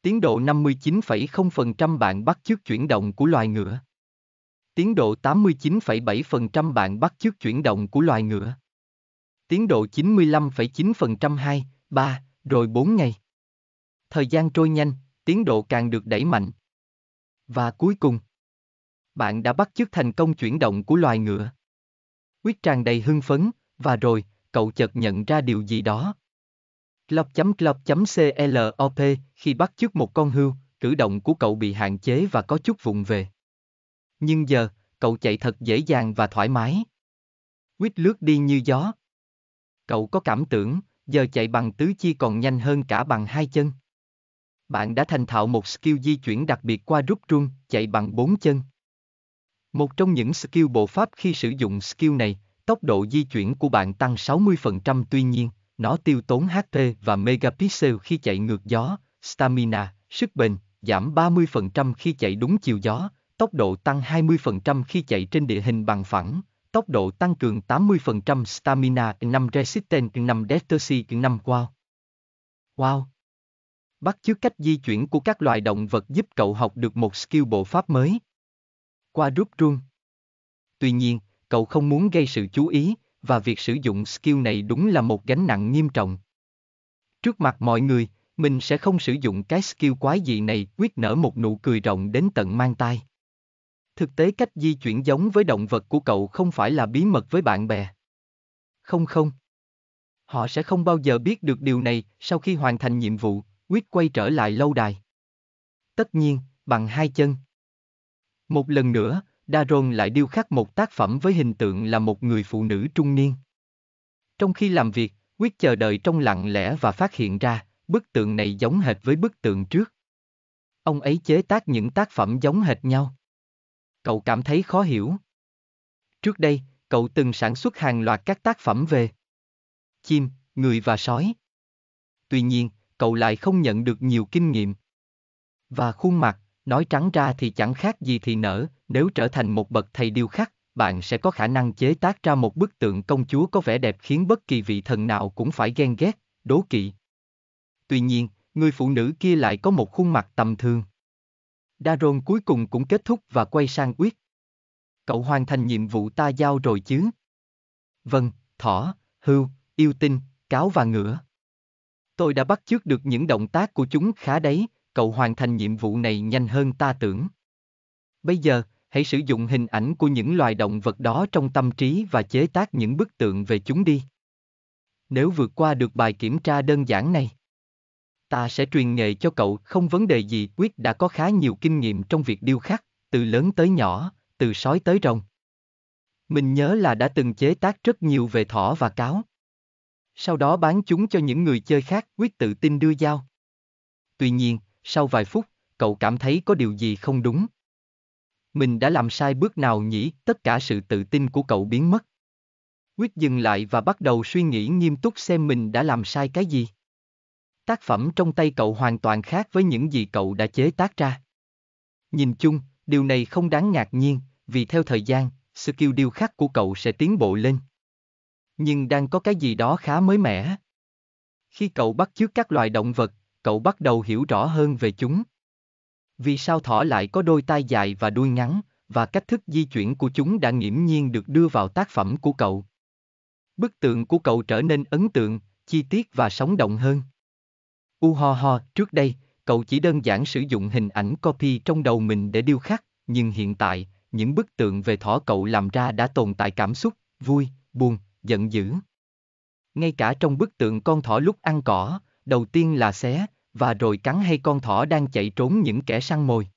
Tiến độ 59,0% bạn bắt chước chuyển động của loài ngựa. Tiến độ 89,7% bạn bắt chước chuyển động của loài ngựa. Tiến độ 95,9% 2, 3, rồi 4 ngày. Thời gian trôi nhanh, tiến độ càng được đẩy mạnh. Và cuối cùng, bạn đã bắt chước thành công chuyển động của loài ngựa. Quyết tràn đầy hưng phấn, và rồi, cậu chợt nhận ra điều gì đó. Club.club.clop khi bắt chước một con hươu, cử động của cậu bị hạn chế và có chút vụng về. Nhưng giờ, cậu chạy thật dễ dàng và thoải mái. Quýt lướt đi như gió. Cậu có cảm tưởng, giờ chạy bằng tứ chi còn nhanh hơn cả bằng hai chân. Bạn đã thành thạo một skill di chuyển đặc biệt qua rút trung, chạy bằng bốn chân. Một trong những skill bộ pháp khi sử dụng skill này, tốc độ di chuyển của bạn tăng 60% tuy nhiên, nó tiêu tốn HP và megapixel khi chạy ngược gió, stamina, sức bền, giảm 30% khi chạy đúng chiều gió, tốc độ tăng 20% khi chạy trên địa hình bằng phẳng, tốc độ tăng cường 80% stamina 5 resistance 5 dexterity 5 wow. Wow! Bắt chước cách di chuyển của các loài động vật giúp cậu học được một skill bộ pháp mới. Qua rút run. Tuy nhiên, cậu không muốn gây sự chú ý, và việc sử dụng skill này đúng là một gánh nặng nghiêm trọng. Trước mặt mọi người, mình sẽ không sử dụng cái skill quái dị này quyết nở một nụ cười rộng đến tận mang tai. Thực tế cách di chuyển giống với động vật của cậu không phải là bí mật với bạn bè. Không không. Họ sẽ không bao giờ biết được điều này sau khi hoàn thành nhiệm vụ, quyết quay trở lại lâu đài. Tất nhiên, bằng hai chân. Một lần nữa, Daron lại điêu khắc một tác phẩm với hình tượng là một người phụ nữ trung niên. Trong khi làm việc, quyết chờ đợi trong lặng lẽ và phát hiện ra, bức tượng này giống hệt với bức tượng trước. Ông ấy chế tác những tác phẩm giống hệt nhau cậu cảm thấy khó hiểu. Trước đây, cậu từng sản xuất hàng loạt các tác phẩm về chim, người và sói. Tuy nhiên, cậu lại không nhận được nhiều kinh nghiệm. Và khuôn mặt, nói trắng ra thì chẳng khác gì thì nở, nếu trở thành một bậc thầy điêu khắc, bạn sẽ có khả năng chế tác ra một bức tượng công chúa có vẻ đẹp khiến bất kỳ vị thần nào cũng phải ghen ghét, đố kỵ. Tuy nhiên, người phụ nữ kia lại có một khuôn mặt tầm thường. Daron cuối cùng cũng kết thúc và quay sang Uyết. Cậu hoàn thành nhiệm vụ ta giao rồi chứ? Vâng, thỏ, hưu, yêu tinh, cáo và ngựa. Tôi đã bắt chước được những động tác của chúng khá đấy, cậu hoàn thành nhiệm vụ này nhanh hơn ta tưởng. Bây giờ, hãy sử dụng hình ảnh của những loài động vật đó trong tâm trí và chế tác những bức tượng về chúng đi. Nếu vượt qua được bài kiểm tra đơn giản này, Ta sẽ truyền nghề cho cậu, không vấn đề gì, Quyết đã có khá nhiều kinh nghiệm trong việc điêu khắc, từ lớn tới nhỏ, từ sói tới rồng. Mình nhớ là đã từng chế tác rất nhiều về thỏ và cáo. Sau đó bán chúng cho những người chơi khác, Quyết tự tin đưa giao. Tuy nhiên, sau vài phút, cậu cảm thấy có điều gì không đúng. Mình đã làm sai bước nào nhỉ, tất cả sự tự tin của cậu biến mất. Quyết dừng lại và bắt đầu suy nghĩ nghiêm túc xem mình đã làm sai cái gì. Tác phẩm trong tay cậu hoàn toàn khác với những gì cậu đã chế tác ra. Nhìn chung, điều này không đáng ngạc nhiên, vì theo thời gian, skill điêu khắc của cậu sẽ tiến bộ lên. Nhưng đang có cái gì đó khá mới mẻ. Khi cậu bắt chước các loài động vật, cậu bắt đầu hiểu rõ hơn về chúng. Vì sao thỏ lại có đôi tai dài và đuôi ngắn, và cách thức di chuyển của chúng đã nghiễm nhiên được đưa vào tác phẩm của cậu. Bức tượng của cậu trở nên ấn tượng, chi tiết và sống động hơn. U ho ho, trước đây, cậu chỉ đơn giản sử dụng hình ảnh copy trong đầu mình để điêu khắc, nhưng hiện tại, những bức tượng về thỏ cậu làm ra đã tồn tại cảm xúc, vui, buồn, giận dữ. Ngay cả trong bức tượng con thỏ lúc ăn cỏ, đầu tiên là xé, và rồi cắn hay con thỏ đang chạy trốn những kẻ săn mồi.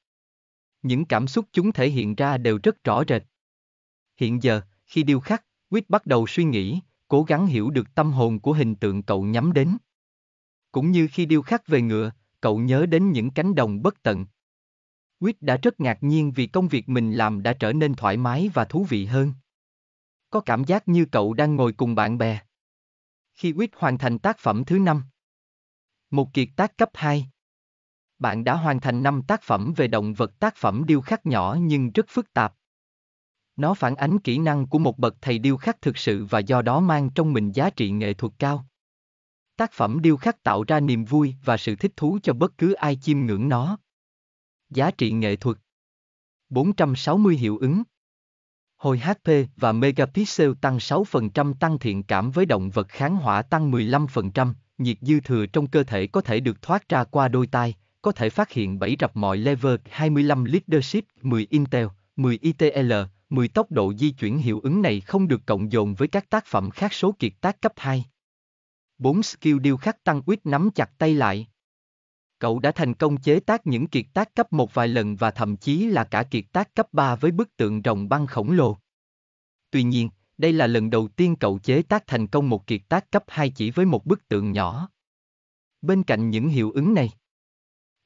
Những cảm xúc chúng thể hiện ra đều rất rõ rệt. Hiện giờ, khi điêu khắc, Quýt bắt đầu suy nghĩ, cố gắng hiểu được tâm hồn của hình tượng cậu nhắm đến. Cũng như khi điêu khắc về ngựa, cậu nhớ đến những cánh đồng bất tận. Quýt đã rất ngạc nhiên vì công việc mình làm đã trở nên thoải mái và thú vị hơn. Có cảm giác như cậu đang ngồi cùng bạn bè. Khi Quýt hoàn thành tác phẩm thứ năm, một kiệt tác cấp 2 bạn đã hoàn thành 5 tác phẩm về động vật tác phẩm điêu khắc nhỏ nhưng rất phức tạp. Nó phản ánh kỹ năng của một bậc thầy điêu khắc thực sự và do đó mang trong mình giá trị nghệ thuật cao tác phẩm điêu khắc tạo ra niềm vui và sự thích thú cho bất cứ ai chiêm ngưỡng nó. Giá trị nghệ thuật 460 hiệu ứng Hồi HP và megapixel tăng 6% tăng thiện cảm với động vật kháng hỏa tăng 15%, nhiệt dư thừa trong cơ thể có thể được thoát ra qua đôi tai, có thể phát hiện 7 rập mọi level 25 leadership 10 Intel, 10 ITL, 10 tốc độ di chuyển hiệu ứng này không được cộng dồn với các tác phẩm khác số kiệt tác cấp 2. Bốn skill điêu khắc tăng quyết nắm chặt tay lại. Cậu đã thành công chế tác những kiệt tác cấp một vài lần và thậm chí là cả kiệt tác cấp 3 với bức tượng rồng băng khổng lồ. Tuy nhiên, đây là lần đầu tiên cậu chế tác thành công một kiệt tác cấp 2 chỉ với một bức tượng nhỏ. Bên cạnh những hiệu ứng này,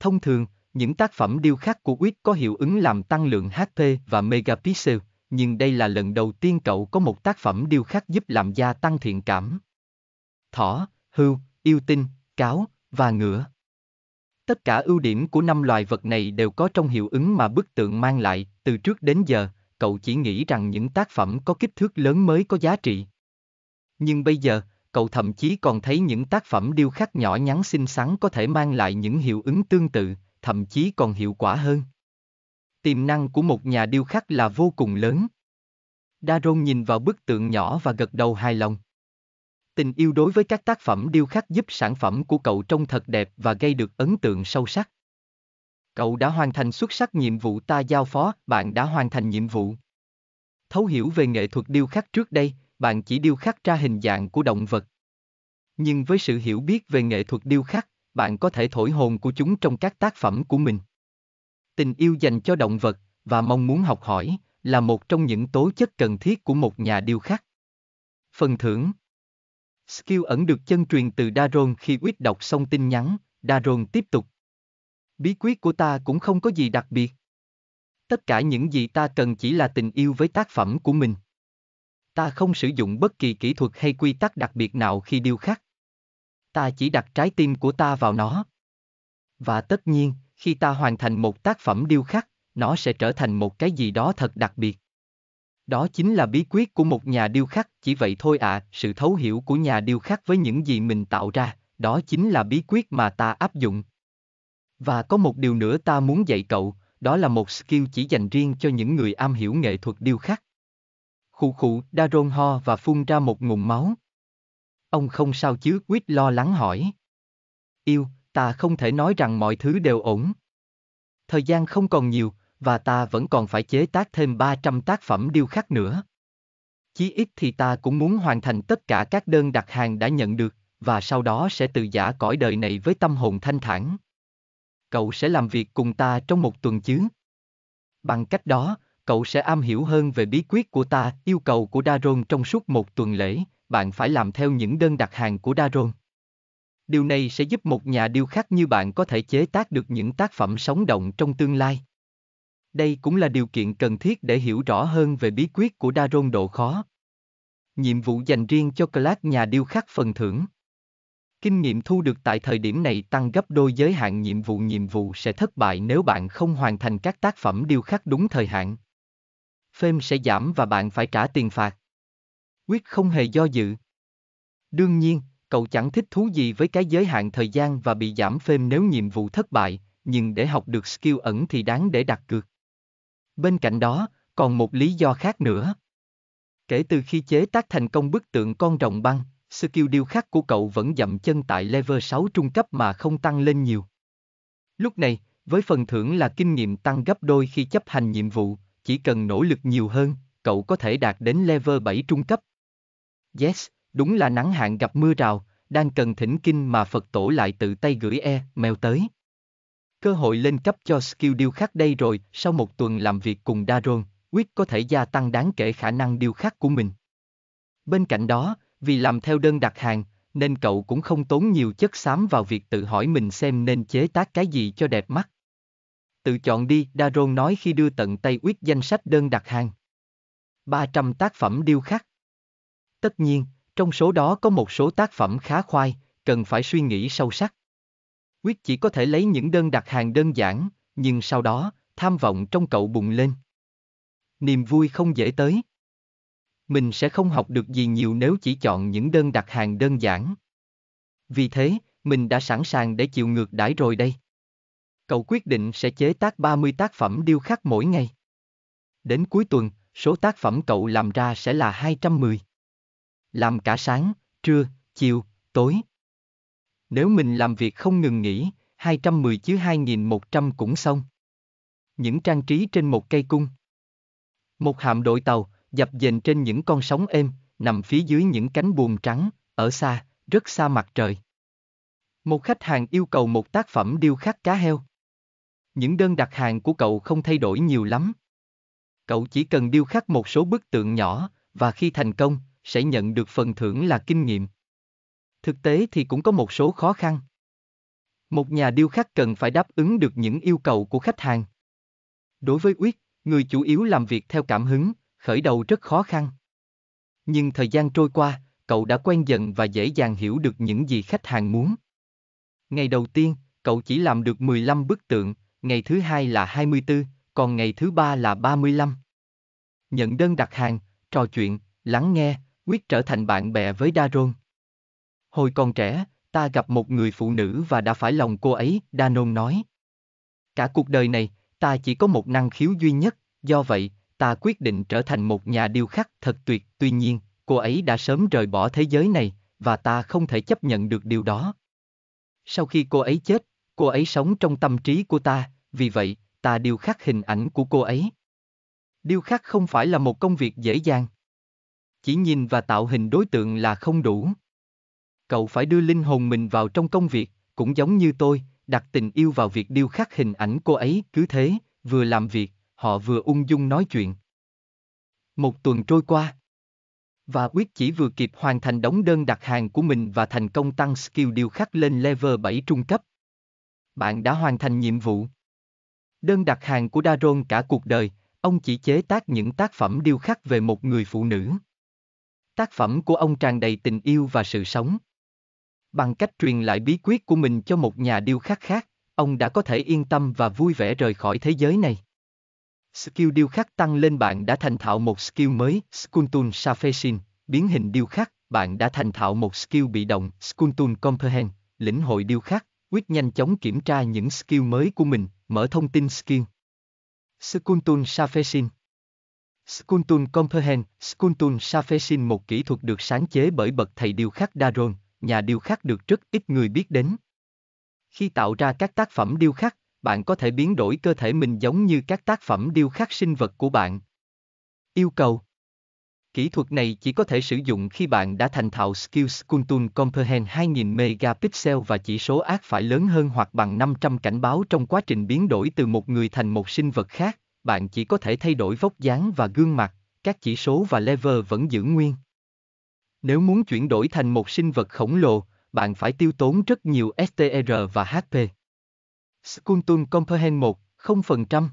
thông thường, những tác phẩm điêu khắc của Quýt có hiệu ứng làm tăng lượng HP và megapixel, nhưng đây là lần đầu tiên cậu có một tác phẩm điêu khắc giúp làm gia tăng thiện cảm thỏ, hưu, yêu tinh, cáo và ngựa. Tất cả ưu điểm của năm loài vật này đều có trong hiệu ứng mà bức tượng mang lại, từ trước đến giờ, cậu chỉ nghĩ rằng những tác phẩm có kích thước lớn mới có giá trị. Nhưng bây giờ, cậu thậm chí còn thấy những tác phẩm điêu khắc nhỏ nhắn xinh xắn có thể mang lại những hiệu ứng tương tự, thậm chí còn hiệu quả hơn. Tiềm năng của một nhà điêu khắc là vô cùng lớn. Daron nhìn vào bức tượng nhỏ và gật đầu hài lòng. Tình yêu đối với các tác phẩm điêu khắc giúp sản phẩm của cậu trông thật đẹp và gây được ấn tượng sâu sắc. Cậu đã hoàn thành xuất sắc nhiệm vụ ta giao phó, bạn đã hoàn thành nhiệm vụ. Thấu hiểu về nghệ thuật điêu khắc trước đây, bạn chỉ điêu khắc ra hình dạng của động vật. Nhưng với sự hiểu biết về nghệ thuật điêu khắc, bạn có thể thổi hồn của chúng trong các tác phẩm của mình. Tình yêu dành cho động vật và mong muốn học hỏi là một trong những tố chất cần thiết của một nhà điêu khắc. Phần thưởng Skill ẩn được chân truyền từ Daron khi quyết đọc xong tin nhắn, Daron tiếp tục. Bí quyết của ta cũng không có gì đặc biệt. Tất cả những gì ta cần chỉ là tình yêu với tác phẩm của mình. Ta không sử dụng bất kỳ kỹ thuật hay quy tắc đặc biệt nào khi điêu khắc. Ta chỉ đặt trái tim của ta vào nó. Và tất nhiên, khi ta hoàn thành một tác phẩm điêu khắc, nó sẽ trở thành một cái gì đó thật đặc biệt. Đó chính là bí quyết của một nhà điêu khắc, chỉ vậy thôi ạ, à, sự thấu hiểu của nhà điêu khắc với những gì mình tạo ra, đó chính là bí quyết mà ta áp dụng. Và có một điều nữa ta muốn dạy cậu, đó là một skill chỉ dành riêng cho những người am hiểu nghệ thuật điêu khắc. Khụ khụ, Daron ho và phun ra một ngụm máu. Ông không sao chứ, Quýt lo lắng hỏi. Yêu, ta không thể nói rằng mọi thứ đều ổn. Thời gian không còn nhiều, và ta vẫn còn phải chế tác thêm 300 tác phẩm điêu khắc nữa. Chí ít thì ta cũng muốn hoàn thành tất cả các đơn đặt hàng đã nhận được, và sau đó sẽ từ giả cõi đời này với tâm hồn thanh thản. Cậu sẽ làm việc cùng ta trong một tuần chứ? Bằng cách đó, cậu sẽ am hiểu hơn về bí quyết của ta, yêu cầu của Daron trong suốt một tuần lễ, bạn phải làm theo những đơn đặt hàng của Daron. Điều này sẽ giúp một nhà điêu khắc như bạn có thể chế tác được những tác phẩm sống động trong tương lai. Đây cũng là điều kiện cần thiết để hiểu rõ hơn về bí quyết của đa rôn độ khó. Nhiệm vụ dành riêng cho Clark nhà điêu khắc phần thưởng. Kinh nghiệm thu được tại thời điểm này tăng gấp đôi giới hạn nhiệm vụ nhiệm vụ sẽ thất bại nếu bạn không hoàn thành các tác phẩm điêu khắc đúng thời hạn. Phêm sẽ giảm và bạn phải trả tiền phạt. Quyết không hề do dự. Đương nhiên, cậu chẳng thích thú gì với cái giới hạn thời gian và bị giảm phêm nếu nhiệm vụ thất bại, nhưng để học được skill ẩn thì đáng để đặt cược. Bên cạnh đó, còn một lý do khác nữa. Kể từ khi chế tác thành công bức tượng con rồng băng, skill điêu khắc của cậu vẫn dậm chân tại level 6 trung cấp mà không tăng lên nhiều. Lúc này, với phần thưởng là kinh nghiệm tăng gấp đôi khi chấp hành nhiệm vụ, chỉ cần nỗ lực nhiều hơn, cậu có thể đạt đến level 7 trung cấp. Yes, đúng là nắng hạn gặp mưa rào, đang cần thỉnh kinh mà Phật tổ lại tự tay gửi e, mèo tới. Cơ hội lên cấp cho skill điêu khắc đây rồi, sau một tuần làm việc cùng Daron, Quyết có thể gia tăng đáng kể khả năng điêu khắc của mình. Bên cạnh đó, vì làm theo đơn đặt hàng, nên cậu cũng không tốn nhiều chất xám vào việc tự hỏi mình xem nên chế tác cái gì cho đẹp mắt. Tự chọn đi, Daron nói khi đưa tận tay Quyết danh sách đơn đặt hàng. 300 tác phẩm điêu khắc. Tất nhiên, trong số đó có một số tác phẩm khá khoai, cần phải suy nghĩ sâu sắc quyết chỉ có thể lấy những đơn đặt hàng đơn giản, nhưng sau đó, tham vọng trong cậu bùng lên. Niềm vui không dễ tới. Mình sẽ không học được gì nhiều nếu chỉ chọn những đơn đặt hàng đơn giản. Vì thế, mình đã sẵn sàng để chịu ngược đãi rồi đây. Cậu quyết định sẽ chế tác 30 tác phẩm điêu khắc mỗi ngày. Đến cuối tuần, số tác phẩm cậu làm ra sẽ là 210. Làm cả sáng, trưa, chiều, tối, nếu mình làm việc không ngừng nghỉ, 210 chứ 2100 cũng xong. Những trang trí trên một cây cung. Một hạm đội tàu, dập dềnh trên những con sóng êm, nằm phía dưới những cánh buồm trắng, ở xa, rất xa mặt trời. Một khách hàng yêu cầu một tác phẩm điêu khắc cá heo. Những đơn đặt hàng của cậu không thay đổi nhiều lắm. Cậu chỉ cần điêu khắc một số bức tượng nhỏ, và khi thành công, sẽ nhận được phần thưởng là kinh nghiệm. Thực tế thì cũng có một số khó khăn. Một nhà điêu khắc cần phải đáp ứng được những yêu cầu của khách hàng. Đối với Uyết, người chủ yếu làm việc theo cảm hứng, khởi đầu rất khó khăn. Nhưng thời gian trôi qua, cậu đã quen dần và dễ dàng hiểu được những gì khách hàng muốn. Ngày đầu tiên, cậu chỉ làm được 15 bức tượng, ngày thứ hai là 24, còn ngày thứ ba là 35. Nhận đơn đặt hàng, trò chuyện, lắng nghe, quyết trở thành bạn bè với Daron. Hồi còn trẻ, ta gặp một người phụ nữ và đã phải lòng cô ấy, Danon nói. Cả cuộc đời này, ta chỉ có một năng khiếu duy nhất, do vậy, ta quyết định trở thành một nhà điêu khắc thật tuyệt. Tuy nhiên, cô ấy đã sớm rời bỏ thế giới này, và ta không thể chấp nhận được điều đó. Sau khi cô ấy chết, cô ấy sống trong tâm trí của ta, vì vậy, ta điêu khắc hình ảnh của cô ấy. Điêu khắc không phải là một công việc dễ dàng. Chỉ nhìn và tạo hình đối tượng là không đủ cậu phải đưa linh hồn mình vào trong công việc, cũng giống như tôi, đặt tình yêu vào việc điêu khắc hình ảnh cô ấy, cứ thế, vừa làm việc, họ vừa ung dung nói chuyện. Một tuần trôi qua, và Quyết chỉ vừa kịp hoàn thành đóng đơn đặt hàng của mình và thành công tăng skill điêu khắc lên level 7 trung cấp. Bạn đã hoàn thành nhiệm vụ. Đơn đặt hàng của Daron cả cuộc đời, ông chỉ chế tác những tác phẩm điêu khắc về một người phụ nữ. Tác phẩm của ông tràn đầy tình yêu và sự sống. Bằng cách truyền lại bí quyết của mình cho một nhà điêu khắc khác, ông đã có thể yên tâm và vui vẻ rời khỏi thế giới này. Skill điêu khắc tăng lên bạn đã thành thạo một skill mới, Skuntun Safeshin, biến hình điêu khắc, bạn đã thành thạo một skill bị động, Skuntun Comprehend, lĩnh hội điêu khắc, quyết nhanh chóng kiểm tra những skill mới của mình, mở thông tin skill. Skuntun Safeshin Skuntun Comprehend, Skuntun Safeshin một kỹ thuật được sáng chế bởi bậc thầy điêu khắc Daron, nhà điêu khắc được rất ít người biết đến. Khi tạo ra các tác phẩm điêu khắc, bạn có thể biến đổi cơ thể mình giống như các tác phẩm điêu khắc sinh vật của bạn. Yêu cầu Kỹ thuật này chỉ có thể sử dụng khi bạn đã thành thạo Skill Sculpting Comprehend 2000 megapixel và chỉ số ác phải lớn hơn hoặc bằng 500 cảnh báo trong quá trình biến đổi từ một người thành một sinh vật khác. Bạn chỉ có thể thay đổi vóc dáng và gương mặt, các chỉ số và level vẫn giữ nguyên. Nếu muốn chuyển đổi thành một sinh vật khổng lồ, bạn phải tiêu tốn rất nhiều STR và HP. Skulton Comprehend 1, 0%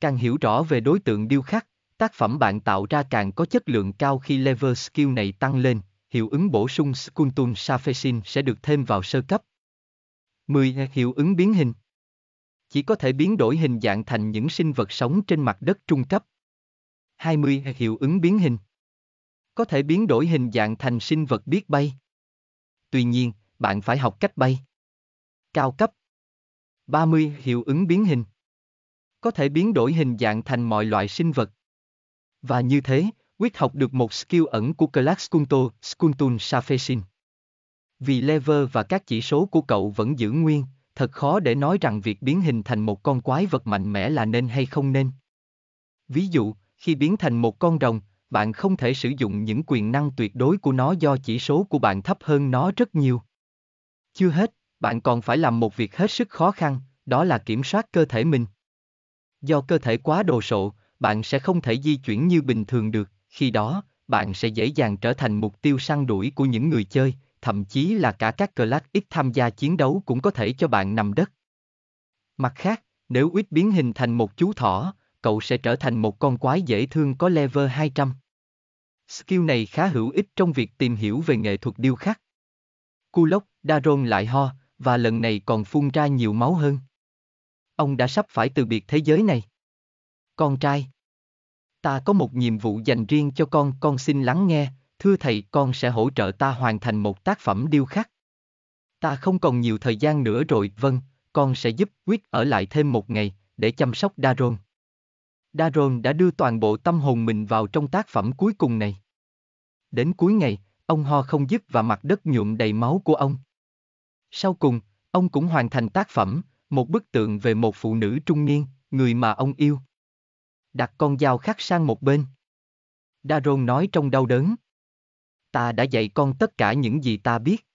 Càng hiểu rõ về đối tượng điêu khắc, tác phẩm bạn tạo ra càng có chất lượng cao khi level skill này tăng lên, hiệu ứng bổ sung Skulton Safesin sẽ được thêm vào sơ cấp. 10. Hiệu ứng biến hình Chỉ có thể biến đổi hình dạng thành những sinh vật sống trên mặt đất trung cấp. 20. Hiệu ứng biến hình có thể biến đổi hình dạng thành sinh vật biết bay. Tuy nhiên, bạn phải học cách bay. Cao cấp 30. Hiệu ứng biến hình Có thể biến đổi hình dạng thành mọi loại sinh vật. Và như thế, quyết học được một skill ẩn của Clark Skunto, Skuntun Safesin. Vì lever và các chỉ số của cậu vẫn giữ nguyên, thật khó để nói rằng việc biến hình thành một con quái vật mạnh mẽ là nên hay không nên. Ví dụ, khi biến thành một con rồng, bạn không thể sử dụng những quyền năng tuyệt đối của nó do chỉ số của bạn thấp hơn nó rất nhiều. Chưa hết, bạn còn phải làm một việc hết sức khó khăn, đó là kiểm soát cơ thể mình. Do cơ thể quá đồ sộ, bạn sẽ không thể di chuyển như bình thường được, khi đó, bạn sẽ dễ dàng trở thành mục tiêu săn đuổi của những người chơi, thậm chí là cả các cờ lát ít tham gia chiến đấu cũng có thể cho bạn nằm đất. Mặt khác, nếu ít biến hình thành một chú thỏ, cậu sẽ trở thành một con quái dễ thương có level 200. Skill này khá hữu ích trong việc tìm hiểu về nghệ thuật điêu khắc. Kulok, Daron lại ho, và lần này còn phun ra nhiều máu hơn. Ông đã sắp phải từ biệt thế giới này. Con trai. Ta có một nhiệm vụ dành riêng cho con, con xin lắng nghe, thưa thầy con sẽ hỗ trợ ta hoàn thành một tác phẩm điêu khắc. Ta không còn nhiều thời gian nữa rồi, vâng, con sẽ giúp Quyết ở lại thêm một ngày, để chăm sóc Daron. Daron đã đưa toàn bộ tâm hồn mình vào trong tác phẩm cuối cùng này. Đến cuối ngày, ông ho không dứt và mặt đất nhuộm đầy máu của ông. Sau cùng, ông cũng hoàn thành tác phẩm, một bức tượng về một phụ nữ trung niên, người mà ông yêu. Đặt con dao khắc sang một bên. Daron nói trong đau đớn. Ta đã dạy con tất cả những gì ta biết.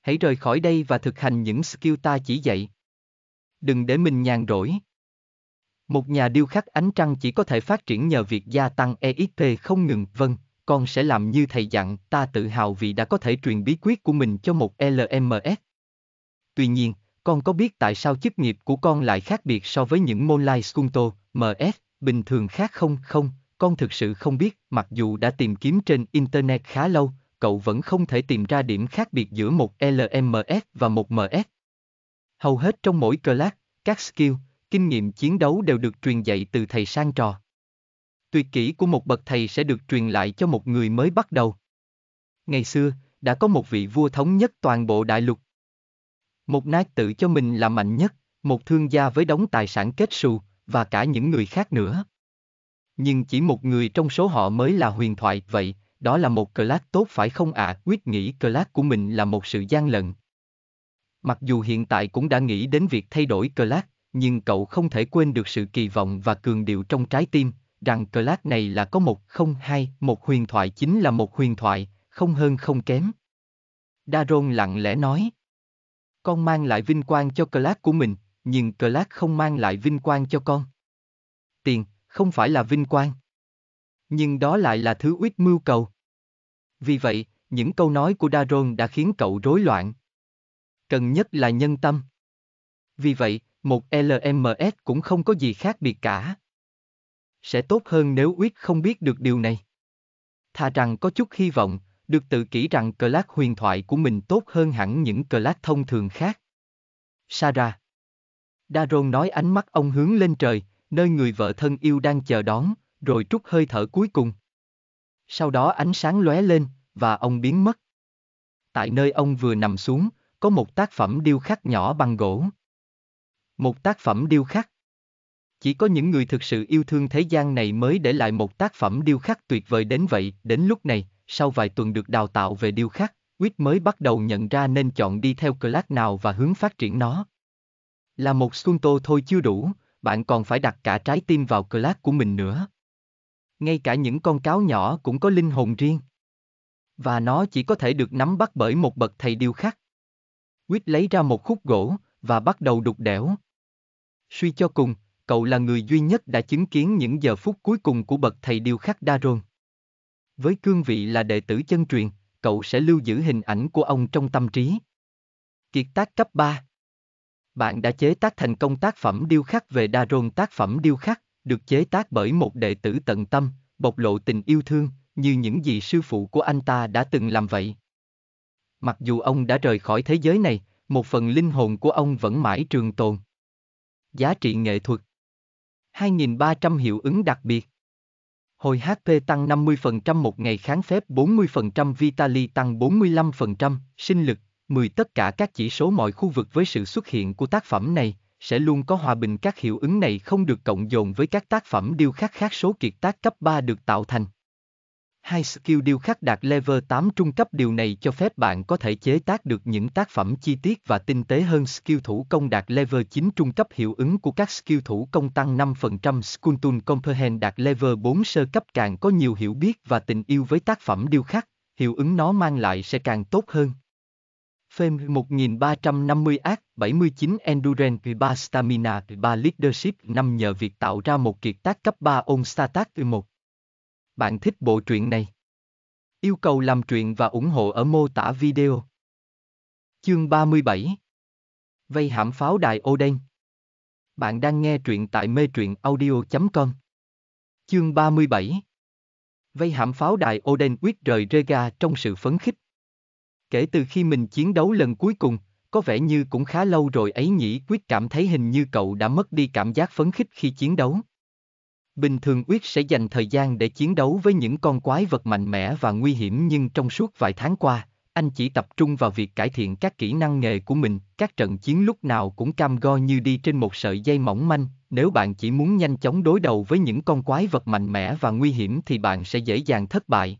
Hãy rời khỏi đây và thực hành những skill ta chỉ dạy. Đừng để mình nhàn rỗi, một nhà điêu khắc ánh trăng chỉ có thể phát triển nhờ việc gia tăng EXP không ngừng, vâng, con sẽ làm như thầy dặn, ta tự hào vì đã có thể truyền bí quyết của mình cho một LMS. Tuy nhiên, con có biết tại sao chức nghiệp của con lại khác biệt so với những môn lai Skunto, MS, bình thường khác không? Không, con thực sự không biết, mặc dù đã tìm kiếm trên Internet khá lâu, cậu vẫn không thể tìm ra điểm khác biệt giữa một LMS và một MS. Hầu hết trong mỗi class, các skill, kinh nghiệm chiến đấu đều được truyền dạy từ thầy sang trò. Tuyệt kỹ của một bậc thầy sẽ được truyền lại cho một người mới bắt đầu. Ngày xưa, đã có một vị vua thống nhất toàn bộ đại lục. Một nát tự cho mình là mạnh nhất, một thương gia với đống tài sản kết xù, và cả những người khác nữa. Nhưng chỉ một người trong số họ mới là huyền thoại, vậy, đó là một cờ lát tốt phải không ạ? À? Quyết nghĩ cờ lát của mình là một sự gian lận. Mặc dù hiện tại cũng đã nghĩ đến việc thay đổi cờ lát, nhưng cậu không thể quên được sự kỳ vọng và cường điệu trong trái tim, rằng cờ lát này là có một không hai, một huyền thoại chính là một huyền thoại, không hơn không kém. Daron lặng lẽ nói. Con mang lại vinh quang cho cờ lát của mình, nhưng cờ lát không mang lại vinh quang cho con. Tiền, không phải là vinh quang. Nhưng đó lại là thứ uyết mưu cầu. Vì vậy, những câu nói của Daron đã khiến cậu rối loạn. Cần nhất là nhân tâm. Vì vậy, một LMS cũng không có gì khác biệt cả. Sẽ tốt hơn nếu Uyết không biết được điều này. Thà rằng có chút hy vọng, được tự kỷ rằng cờ lát huyền thoại của mình tốt hơn hẳn những cờ lát thông thường khác. Sarah Daron nói ánh mắt ông hướng lên trời, nơi người vợ thân yêu đang chờ đón, rồi trút hơi thở cuối cùng. Sau đó ánh sáng lóe lên, và ông biến mất. Tại nơi ông vừa nằm xuống, có một tác phẩm điêu khắc nhỏ bằng gỗ. Một tác phẩm điêu khắc. Chỉ có những người thực sự yêu thương thế gian này mới để lại một tác phẩm điêu khắc tuyệt vời đến vậy, đến lúc này, sau vài tuần được đào tạo về điêu khắc, Quýt mới bắt đầu nhận ra nên chọn đi theo class nào và hướng phát triển nó. Là một Sunto thôi chưa đủ, bạn còn phải đặt cả trái tim vào class của mình nữa. Ngay cả những con cáo nhỏ cũng có linh hồn riêng. Và nó chỉ có thể được nắm bắt bởi một bậc thầy điêu khắc. Quýt lấy ra một khúc gỗ, và bắt đầu đục đẽo. Suy cho cùng, cậu là người duy nhất đã chứng kiến những giờ phút cuối cùng của bậc thầy điêu khắc Daron. Với cương vị là đệ tử chân truyền, cậu sẽ lưu giữ hình ảnh của ông trong tâm trí. Kiệt tác cấp 3 Bạn đã chế tác thành công tác phẩm điêu khắc về Daron tác phẩm điêu khắc, được chế tác bởi một đệ tử tận tâm, bộc lộ tình yêu thương, như những gì sư phụ của anh ta đã từng làm vậy. Mặc dù ông đã rời khỏi thế giới này, một phần linh hồn của ông vẫn mãi trường tồn. Giá trị nghệ thuật 2.300 hiệu ứng đặc biệt Hồi HP tăng 50% một ngày kháng phép 40% Vitali tăng 45%, sinh lực, 10 tất cả các chỉ số mọi khu vực với sự xuất hiện của tác phẩm này, sẽ luôn có hòa bình các hiệu ứng này không được cộng dồn với các tác phẩm điêu khắc khác số kiệt tác cấp 3 được tạo thành. Hai skill điêu khắc đạt level 8 trung cấp điều này cho phép bạn có thể chế tác được những tác phẩm chi tiết và tinh tế hơn skill thủ công đạt level 9 trung cấp hiệu ứng của các skill thủ công tăng 5% Sculptun Comprehend đạt level 4 sơ cấp càng có nhiều hiểu biết và tình yêu với tác phẩm điêu khắc, hiệu ứng nó mang lại sẽ càng tốt hơn. Fame 1350 Ác 79 Endurance 3 Stamina 3 Leadership 5 nhờ việc tạo ra một kiệt tác cấp 3 On Status 1. Bạn thích bộ truyện này? Yêu cầu làm truyện và ủng hộ ở mô tả video. Chương 37 Vây hãm pháo đài Oden Bạn đang nghe truyện tại mê truyện audio.com Chương 37 Vây hãm pháo đài Oden quyết rời Rega trong sự phấn khích. Kể từ khi mình chiến đấu lần cuối cùng, có vẻ như cũng khá lâu rồi ấy nhỉ quyết cảm thấy hình như cậu đã mất đi cảm giác phấn khích khi chiến đấu. Bình thường Uyết sẽ dành thời gian để chiến đấu với những con quái vật mạnh mẽ và nguy hiểm nhưng trong suốt vài tháng qua, anh chỉ tập trung vào việc cải thiện các kỹ năng nghề của mình, các trận chiến lúc nào cũng cam go như đi trên một sợi dây mỏng manh, nếu bạn chỉ muốn nhanh chóng đối đầu với những con quái vật mạnh mẽ và nguy hiểm thì bạn sẽ dễ dàng thất bại.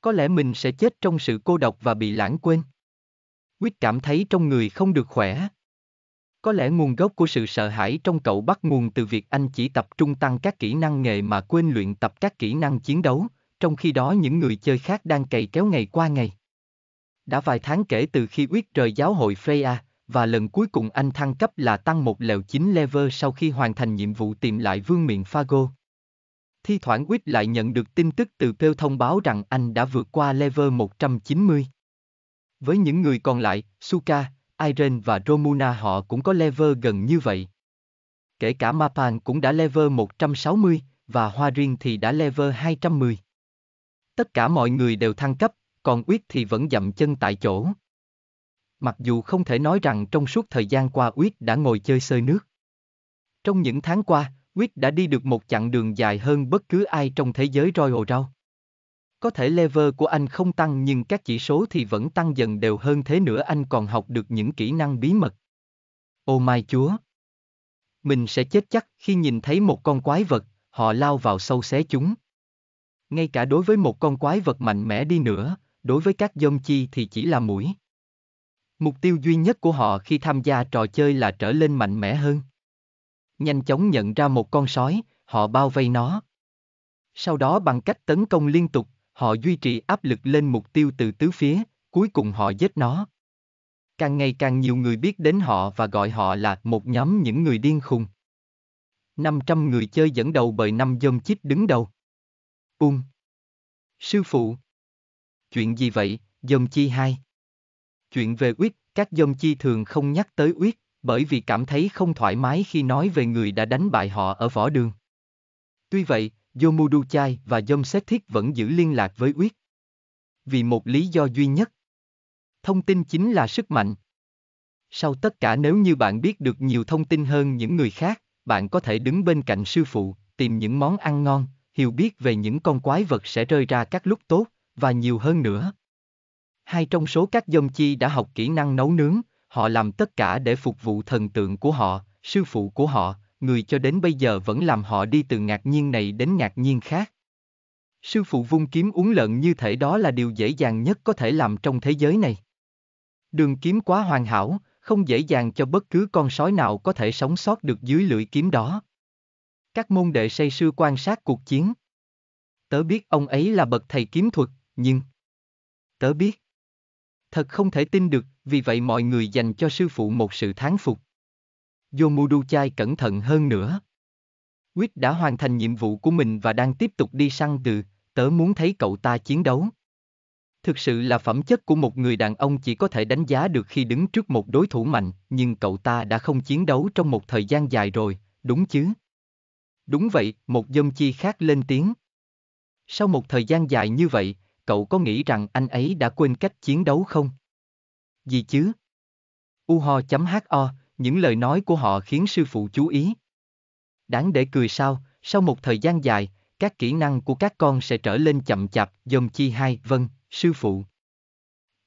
Có lẽ mình sẽ chết trong sự cô độc và bị lãng quên. Quýt cảm thấy trong người không được khỏe, có lẽ nguồn gốc của sự sợ hãi trong cậu bắt nguồn từ việc anh chỉ tập trung tăng các kỹ năng nghề mà quên luyện tập các kỹ năng chiến đấu, trong khi đó những người chơi khác đang cày kéo ngày qua ngày. Đã vài tháng kể từ khi quyết trời giáo hội Freya, và lần cuối cùng anh thăng cấp là tăng một lèo 9 level sau khi hoàn thành nhiệm vụ tìm lại vương miện Fago. Thi thoảng Quyết lại nhận được tin tức từ Pêu thông báo rằng anh đã vượt qua level 190. Với những người còn lại, Suka, Irene và Romuna họ cũng có level gần như vậy. Kể cả Mapan cũng đã level 160, và Hoa Riêng thì đã level 210. Tất cả mọi người đều thăng cấp, còn Uyết thì vẫn dậm chân tại chỗ. Mặc dù không thể nói rằng trong suốt thời gian qua Uyết đã ngồi chơi sơi nước. Trong những tháng qua, Uyết đã đi được một chặng đường dài hơn bất cứ ai trong thế giới hồ rau. Có thể lever của anh không tăng nhưng các chỉ số thì vẫn tăng dần đều hơn thế nữa anh còn học được những kỹ năng bí mật. Ô mai chúa! Mình sẽ chết chắc khi nhìn thấy một con quái vật, họ lao vào sâu xé chúng. Ngay cả đối với một con quái vật mạnh mẽ đi nữa, đối với các dông chi thì chỉ là mũi. Mục tiêu duy nhất của họ khi tham gia trò chơi là trở lên mạnh mẽ hơn. Nhanh chóng nhận ra một con sói, họ bao vây nó. Sau đó bằng cách tấn công liên tục, Họ duy trì áp lực lên mục tiêu từ tứ phía, cuối cùng họ giết nó. Càng ngày càng nhiều người biết đến họ và gọi họ là một nhóm những người điên khùng. 500 người chơi dẫn đầu bởi năm dông chích đứng đầu. Ung. Sư phụ. Chuyện gì vậy, dông chi hai? Chuyện về Uyết, các dông chi thường không nhắc tới Uyết, bởi vì cảm thấy không thoải mái khi nói về người đã đánh bại họ ở võ đường. Tuy vậy, Yomuduchai và Yomsetthit vẫn giữ liên lạc với Uyết. Vì một lý do duy nhất. Thông tin chính là sức mạnh. Sau tất cả nếu như bạn biết được nhiều thông tin hơn những người khác, bạn có thể đứng bên cạnh sư phụ, tìm những món ăn ngon, hiểu biết về những con quái vật sẽ rơi ra các lúc tốt, và nhiều hơn nữa. Hai trong số các dông chi đã học kỹ năng nấu nướng, họ làm tất cả để phục vụ thần tượng của họ, sư phụ của họ, người cho đến bây giờ vẫn làm họ đi từ ngạc nhiên này đến ngạc nhiên khác. Sư phụ vung kiếm uống lợn như thể đó là điều dễ dàng nhất có thể làm trong thế giới này. Đường kiếm quá hoàn hảo, không dễ dàng cho bất cứ con sói nào có thể sống sót được dưới lưỡi kiếm đó. Các môn đệ say sư quan sát cuộc chiến. Tớ biết ông ấy là bậc thầy kiếm thuật, nhưng... Tớ biết. Thật không thể tin được, vì vậy mọi người dành cho sư phụ một sự thán phục. Chai cẩn thận hơn nữa. Quýt đã hoàn thành nhiệm vụ của mình và đang tiếp tục đi săn từ, tớ muốn thấy cậu ta chiến đấu. Thực sự là phẩm chất của một người đàn ông chỉ có thể đánh giá được khi đứng trước một đối thủ mạnh, nhưng cậu ta đã không chiến đấu trong một thời gian dài rồi, đúng chứ? Đúng vậy, một dâm chi khác lên tiếng. Sau một thời gian dài như vậy, cậu có nghĩ rằng anh ấy đã quên cách chiến đấu không? Gì chứ? Uho.ho, những lời nói của họ khiến sư phụ chú ý. Đáng để cười sao, sau một thời gian dài, các kỹ năng của các con sẽ trở lên chậm chạp, dòng chi hai, vâng, sư phụ.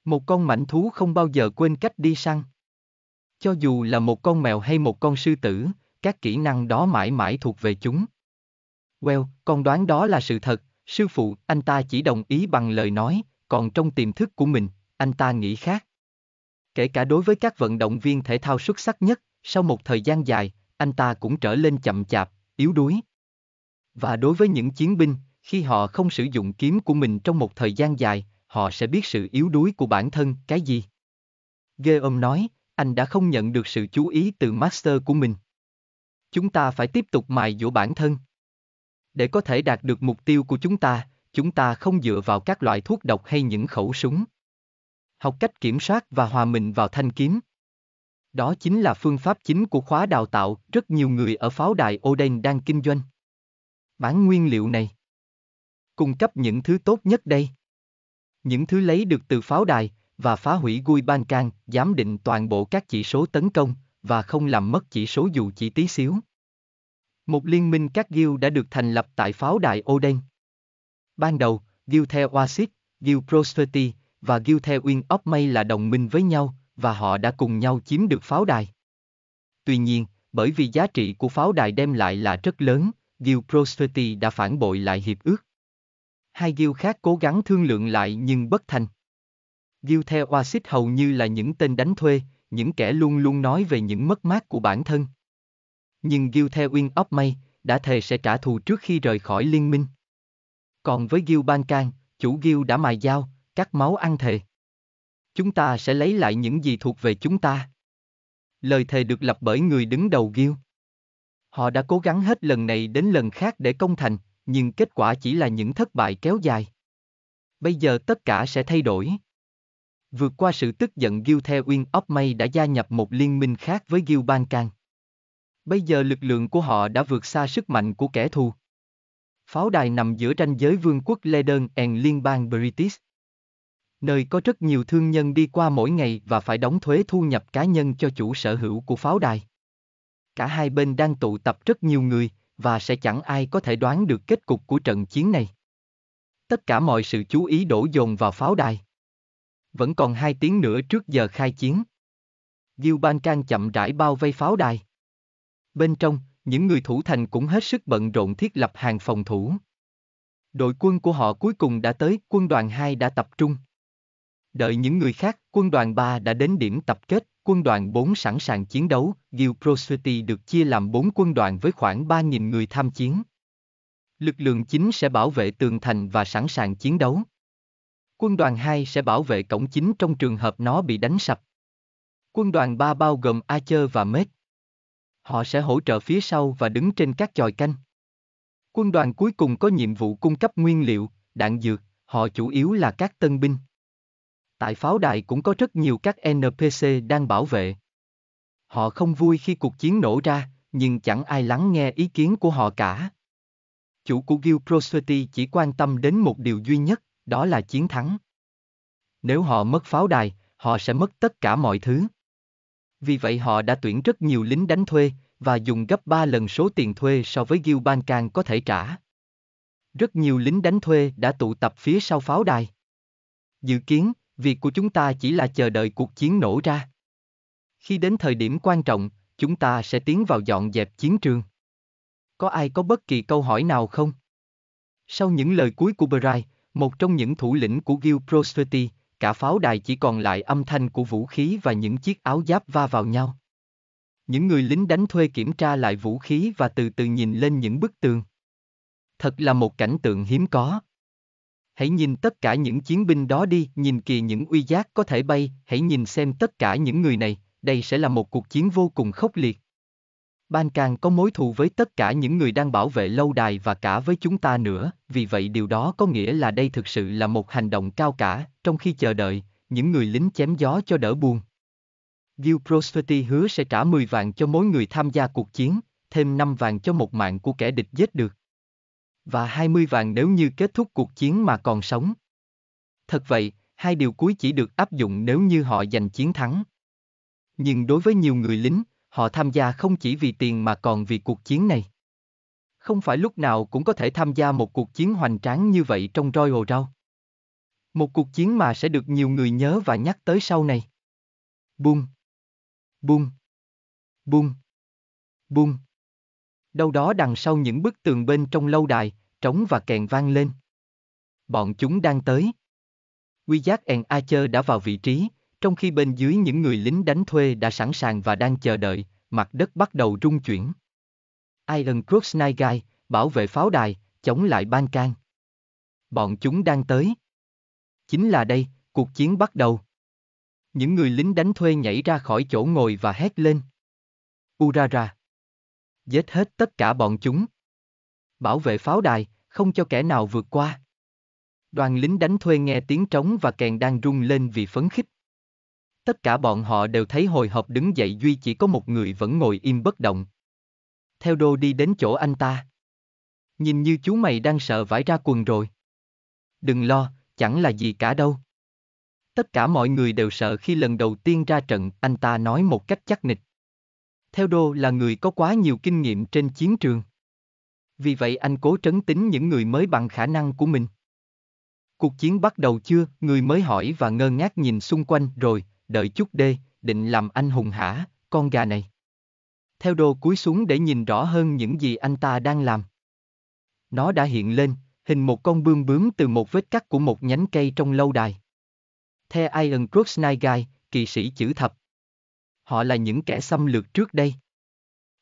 Một con mảnh thú không bao giờ quên cách đi săn. Cho dù là một con mèo hay một con sư tử, các kỹ năng đó mãi mãi thuộc về chúng. Well, con đoán đó là sự thật, sư phụ, anh ta chỉ đồng ý bằng lời nói, còn trong tiềm thức của mình, anh ta nghĩ khác. Kể cả đối với các vận động viên thể thao xuất sắc nhất, sau một thời gian dài, anh ta cũng trở lên chậm chạp, yếu đuối. Và đối với những chiến binh, khi họ không sử dụng kiếm của mình trong một thời gian dài, họ sẽ biết sự yếu đuối của bản thân, cái gì? Geom nói, anh đã không nhận được sự chú ý từ master của mình. Chúng ta phải tiếp tục mài dũa bản thân. Để có thể đạt được mục tiêu của chúng ta, chúng ta không dựa vào các loại thuốc độc hay những khẩu súng học cách kiểm soát và hòa mình vào thanh kiếm. Đó chính là phương pháp chính của khóa đào tạo, rất nhiều người ở pháo đài Oden đang kinh doanh. Bán nguyên liệu này. Cung cấp những thứ tốt nhất đây. Những thứ lấy được từ pháo đài, và phá hủy gui ban can, giám định toàn bộ các chỉ số tấn công, và không làm mất chỉ số dù chỉ tí xíu. Một liên minh các guild đã được thành lập tại pháo đài Oden. Ban đầu, guild theo Oasis, guild Prosperity, và Gil The Uyên Ốc May là đồng minh với nhau, và họ đã cùng nhau chiếm được pháo đài. Tuy nhiên, bởi vì giá trị của pháo đài đem lại là rất lớn, Gil Prosperity đã phản bội lại hiệp ước. Hai Gil khác cố gắng thương lượng lại nhưng bất thành. Gil The Oasis hầu như là những tên đánh thuê, những kẻ luôn luôn nói về những mất mát của bản thân. Nhưng Gil The Uyên Ốc May đã thề sẽ trả thù trước khi rời khỏi liên minh. Còn với Gil Ban Can, chủ Gil đã mài dao, cắt máu ăn thề. Chúng ta sẽ lấy lại những gì thuộc về chúng ta. Lời thề được lập bởi người đứng đầu guild. Họ đã cố gắng hết lần này đến lần khác để công thành, nhưng kết quả chỉ là những thất bại kéo dài. Bây giờ tất cả sẽ thay đổi. Vượt qua sự tức giận Gil theo Win of May đã gia nhập một liên minh khác với Gil Ban Can. Bây giờ lực lượng của họ đã vượt xa sức mạnh của kẻ thù. Pháo đài nằm giữa ranh giới vương quốc Leden and Liên bang British nơi có rất nhiều thương nhân đi qua mỗi ngày và phải đóng thuế thu nhập cá nhân cho chủ sở hữu của pháo đài. Cả hai bên đang tụ tập rất nhiều người, và sẽ chẳng ai có thể đoán được kết cục của trận chiến này. Tất cả mọi sự chú ý đổ dồn vào pháo đài. Vẫn còn hai tiếng nữa trước giờ khai chiến. Diêu Ban Can chậm rãi bao vây pháo đài. Bên trong, những người thủ thành cũng hết sức bận rộn thiết lập hàng phòng thủ. Đội quân của họ cuối cùng đã tới, quân đoàn 2 đã tập trung. Đợi những người khác, quân đoàn 3 đã đến điểm tập kết, quân đoàn 4 sẵn sàng chiến đấu, Guild Pro được chia làm 4 quân đoàn với khoảng 3.000 người tham chiến. Lực lượng chính sẽ bảo vệ tường thành và sẵn sàng chiến đấu. Quân đoàn 2 sẽ bảo vệ cổng chính trong trường hợp nó bị đánh sập. Quân đoàn 3 bao gồm Archer và Mết. Họ sẽ hỗ trợ phía sau và đứng trên các chòi canh. Quân đoàn cuối cùng có nhiệm vụ cung cấp nguyên liệu, đạn dược, họ chủ yếu là các tân binh. Tại pháo đài cũng có rất nhiều các NPC đang bảo vệ. Họ không vui khi cuộc chiến nổ ra, nhưng chẳng ai lắng nghe ý kiến của họ cả. Chủ của Guild Prosperity chỉ quan tâm đến một điều duy nhất, đó là chiến thắng. Nếu họ mất pháo đài, họ sẽ mất tất cả mọi thứ. Vì vậy họ đã tuyển rất nhiều lính đánh thuê, và dùng gấp 3 lần số tiền thuê so với Guild Bancan có thể trả. Rất nhiều lính đánh thuê đã tụ tập phía sau pháo đài. Dự kiến, Việc của chúng ta chỉ là chờ đợi cuộc chiến nổ ra. Khi đến thời điểm quan trọng, chúng ta sẽ tiến vào dọn dẹp chiến trường. Có ai có bất kỳ câu hỏi nào không? Sau những lời cuối của Bright, một trong những thủ lĩnh của Guild Prosperity, cả pháo đài chỉ còn lại âm thanh của vũ khí và những chiếc áo giáp va vào nhau. Những người lính đánh thuê kiểm tra lại vũ khí và từ từ nhìn lên những bức tường. Thật là một cảnh tượng hiếm có hãy nhìn tất cả những chiến binh đó đi, nhìn kìa những uy giác có thể bay, hãy nhìn xem tất cả những người này, đây sẽ là một cuộc chiến vô cùng khốc liệt. Ban Càng có mối thù với tất cả những người đang bảo vệ lâu đài và cả với chúng ta nữa, vì vậy điều đó có nghĩa là đây thực sự là một hành động cao cả, trong khi chờ đợi, những người lính chém gió cho đỡ buồn. Guild Prosperity hứa sẽ trả 10 vàng cho mỗi người tham gia cuộc chiến, thêm 5 vàng cho một mạng của kẻ địch giết được và 20 vàng nếu như kết thúc cuộc chiến mà còn sống. Thật vậy, hai điều cuối chỉ được áp dụng nếu như họ giành chiến thắng. Nhưng đối với nhiều người lính, họ tham gia không chỉ vì tiền mà còn vì cuộc chiến này. Không phải lúc nào cũng có thể tham gia một cuộc chiến hoành tráng như vậy trong roi hồ rau. Một cuộc chiến mà sẽ được nhiều người nhớ và nhắc tới sau này. Bung. Bung. Bung. Bung. Đâu đó đằng sau những bức tường bên trong lâu đài, trống và kèn vang lên. Bọn chúng đang tới. Quy giác and Archer đã vào vị trí, trong khi bên dưới những người lính đánh thuê đã sẵn sàng và đang chờ đợi, mặt đất bắt đầu rung chuyển. Iron Cross Night Guy, bảo vệ pháo đài, chống lại ban can. Bọn chúng đang tới. Chính là đây, cuộc chiến bắt đầu. Những người lính đánh thuê nhảy ra khỏi chỗ ngồi và hét lên. Urara giết hết tất cả bọn chúng. Bảo vệ pháo đài, không cho kẻ nào vượt qua. Đoàn lính đánh thuê nghe tiếng trống và kèn đang rung lên vì phấn khích. Tất cả bọn họ đều thấy hồi hộp đứng dậy duy chỉ có một người vẫn ngồi im bất động. Theo đô đi đến chỗ anh ta. Nhìn như chú mày đang sợ vải ra quần rồi. Đừng lo, chẳng là gì cả đâu. Tất cả mọi người đều sợ khi lần đầu tiên ra trận anh ta nói một cách chắc nịch. Theo Đô là người có quá nhiều kinh nghiệm trên chiến trường. Vì vậy anh cố trấn tính những người mới bằng khả năng của mình. Cuộc chiến bắt đầu chưa, người mới hỏi và ngơ ngác nhìn xung quanh rồi, đợi chút đê, định làm anh hùng hả, con gà này. Theo đồ cúi xuống để nhìn rõ hơn những gì anh ta đang làm. Nó đã hiện lên, hình một con bươm bướm từ một vết cắt của một nhánh cây trong lâu đài. The Iron Cross Night Guy, kỵ sĩ chữ thập, họ là những kẻ xâm lược trước đây.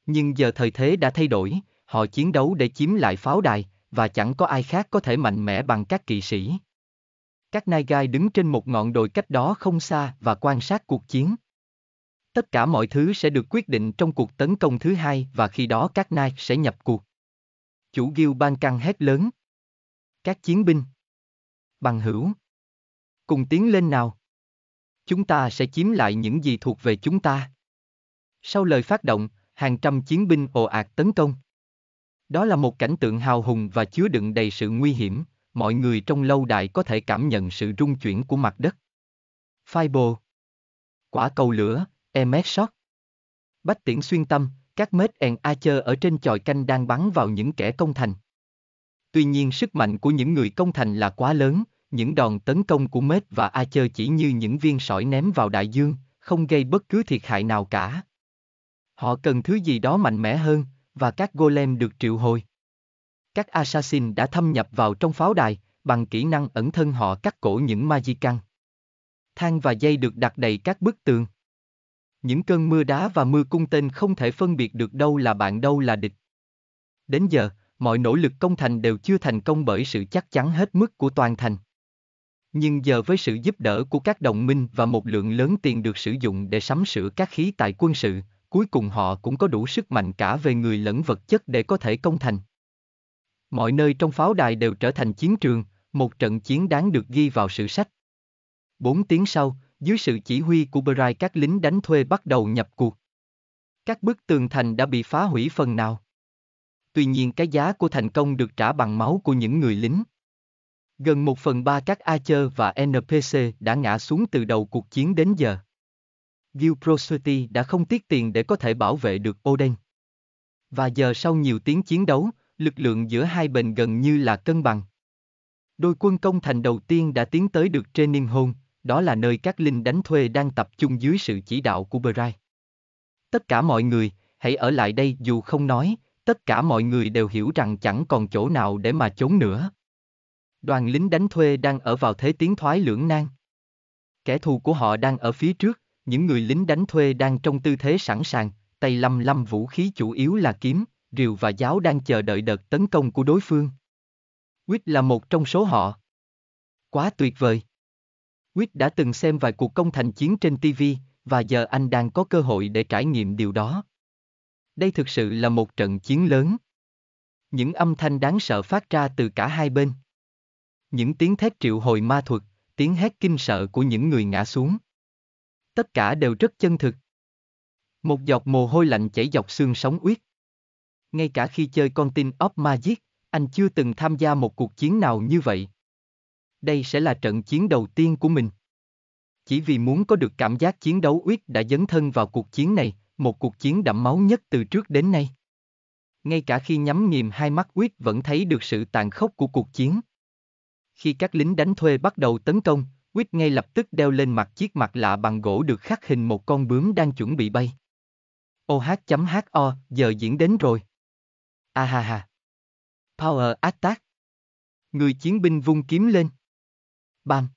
Nhưng giờ thời thế đã thay đổi, họ chiến đấu để chiếm lại pháo đài, và chẳng có ai khác có thể mạnh mẽ bằng các kỵ sĩ. Các Nai Gai đứng trên một ngọn đồi cách đó không xa và quan sát cuộc chiến. Tất cả mọi thứ sẽ được quyết định trong cuộc tấn công thứ hai và khi đó các Nai sẽ nhập cuộc. Chủ Gil ban căng hét lớn. Các chiến binh. Bằng hữu. Cùng tiến lên nào chúng ta sẽ chiếm lại những gì thuộc về chúng ta. Sau lời phát động, hàng trăm chiến binh ồ ạt tấn công. Đó là một cảnh tượng hào hùng và chứa đựng đầy sự nguy hiểm, mọi người trong lâu đài có thể cảm nhận sự rung chuyển của mặt đất. Fibo Quả cầu lửa, MS Shot Bách tiễn xuyên tâm, các mết en Archer ở trên chòi canh đang bắn vào những kẻ công thành. Tuy nhiên sức mạnh của những người công thành là quá lớn, những đòn tấn công của Mết và A Chơ chỉ như những viên sỏi ném vào đại dương, không gây bất cứ thiệt hại nào cả. Họ cần thứ gì đó mạnh mẽ hơn, và các golem được triệu hồi. Các assassin đã thâm nhập vào trong pháo đài, bằng kỹ năng ẩn thân họ cắt cổ những magican. Thang và dây được đặt đầy các bức tường. Những cơn mưa đá và mưa cung tên không thể phân biệt được đâu là bạn đâu là địch. Đến giờ, mọi nỗ lực công thành đều chưa thành công bởi sự chắc chắn hết mức của toàn thành. Nhưng giờ với sự giúp đỡ của các đồng minh và một lượng lớn tiền được sử dụng để sắm sửa các khí tài quân sự, cuối cùng họ cũng có đủ sức mạnh cả về người lẫn vật chất để có thể công thành. Mọi nơi trong pháo đài đều trở thành chiến trường, một trận chiến đáng được ghi vào sử sách. Bốn tiếng sau, dưới sự chỉ huy của Berai các lính đánh thuê bắt đầu nhập cuộc. Các bức tường thành đã bị phá hủy phần nào. Tuy nhiên cái giá của thành công được trả bằng máu của những người lính. Gần một phần ba các Archer và NPC đã ngã xuống từ đầu cuộc chiến đến giờ. Guild Prosperity đã không tiếc tiền để có thể bảo vệ được Oden. Và giờ sau nhiều tiếng chiến đấu, lực lượng giữa hai bên gần như là cân bằng. Đôi quân công thành đầu tiên đã tiến tới được Training Home, đó là nơi các linh đánh thuê đang tập trung dưới sự chỉ đạo của Berai. Tất cả mọi người, hãy ở lại đây dù không nói, tất cả mọi người đều hiểu rằng chẳng còn chỗ nào để mà trốn nữa. Đoàn lính đánh thuê đang ở vào thế tiến thoái lưỡng nan. Kẻ thù của họ đang ở phía trước, những người lính đánh thuê đang trong tư thế sẵn sàng, tay lăm lăm vũ khí chủ yếu là kiếm, rìu và giáo đang chờ đợi đợt tấn công của đối phương. Quýt là một trong số họ. Quá tuyệt vời. Quýt đã từng xem vài cuộc công thành chiến trên TV, và giờ anh đang có cơ hội để trải nghiệm điều đó. Đây thực sự là một trận chiến lớn. Những âm thanh đáng sợ phát ra từ cả hai bên. Những tiếng thét triệu hồi ma thuật, tiếng hét kinh sợ của những người ngã xuống. Tất cả đều rất chân thực. Một giọt mồ hôi lạnh chảy dọc xương sống uyết. Ngay cả khi chơi con tin of Magic, anh chưa từng tham gia một cuộc chiến nào như vậy. Đây sẽ là trận chiến đầu tiên của mình. Chỉ vì muốn có được cảm giác chiến đấu uyết đã dấn thân vào cuộc chiến này, một cuộc chiến đẫm máu nhất từ trước đến nay. Ngay cả khi nhắm nghiền hai mắt uyết vẫn thấy được sự tàn khốc của cuộc chiến. Khi các lính đánh thuê bắt đầu tấn công, Quýt ngay lập tức đeo lên mặt chiếc mặt lạ bằng gỗ được khắc hình một con bướm đang chuẩn bị bay. OH.HO, giờ diễn đến rồi. A à ha ha. Power attack. Người chiến binh vung kiếm lên. Bam.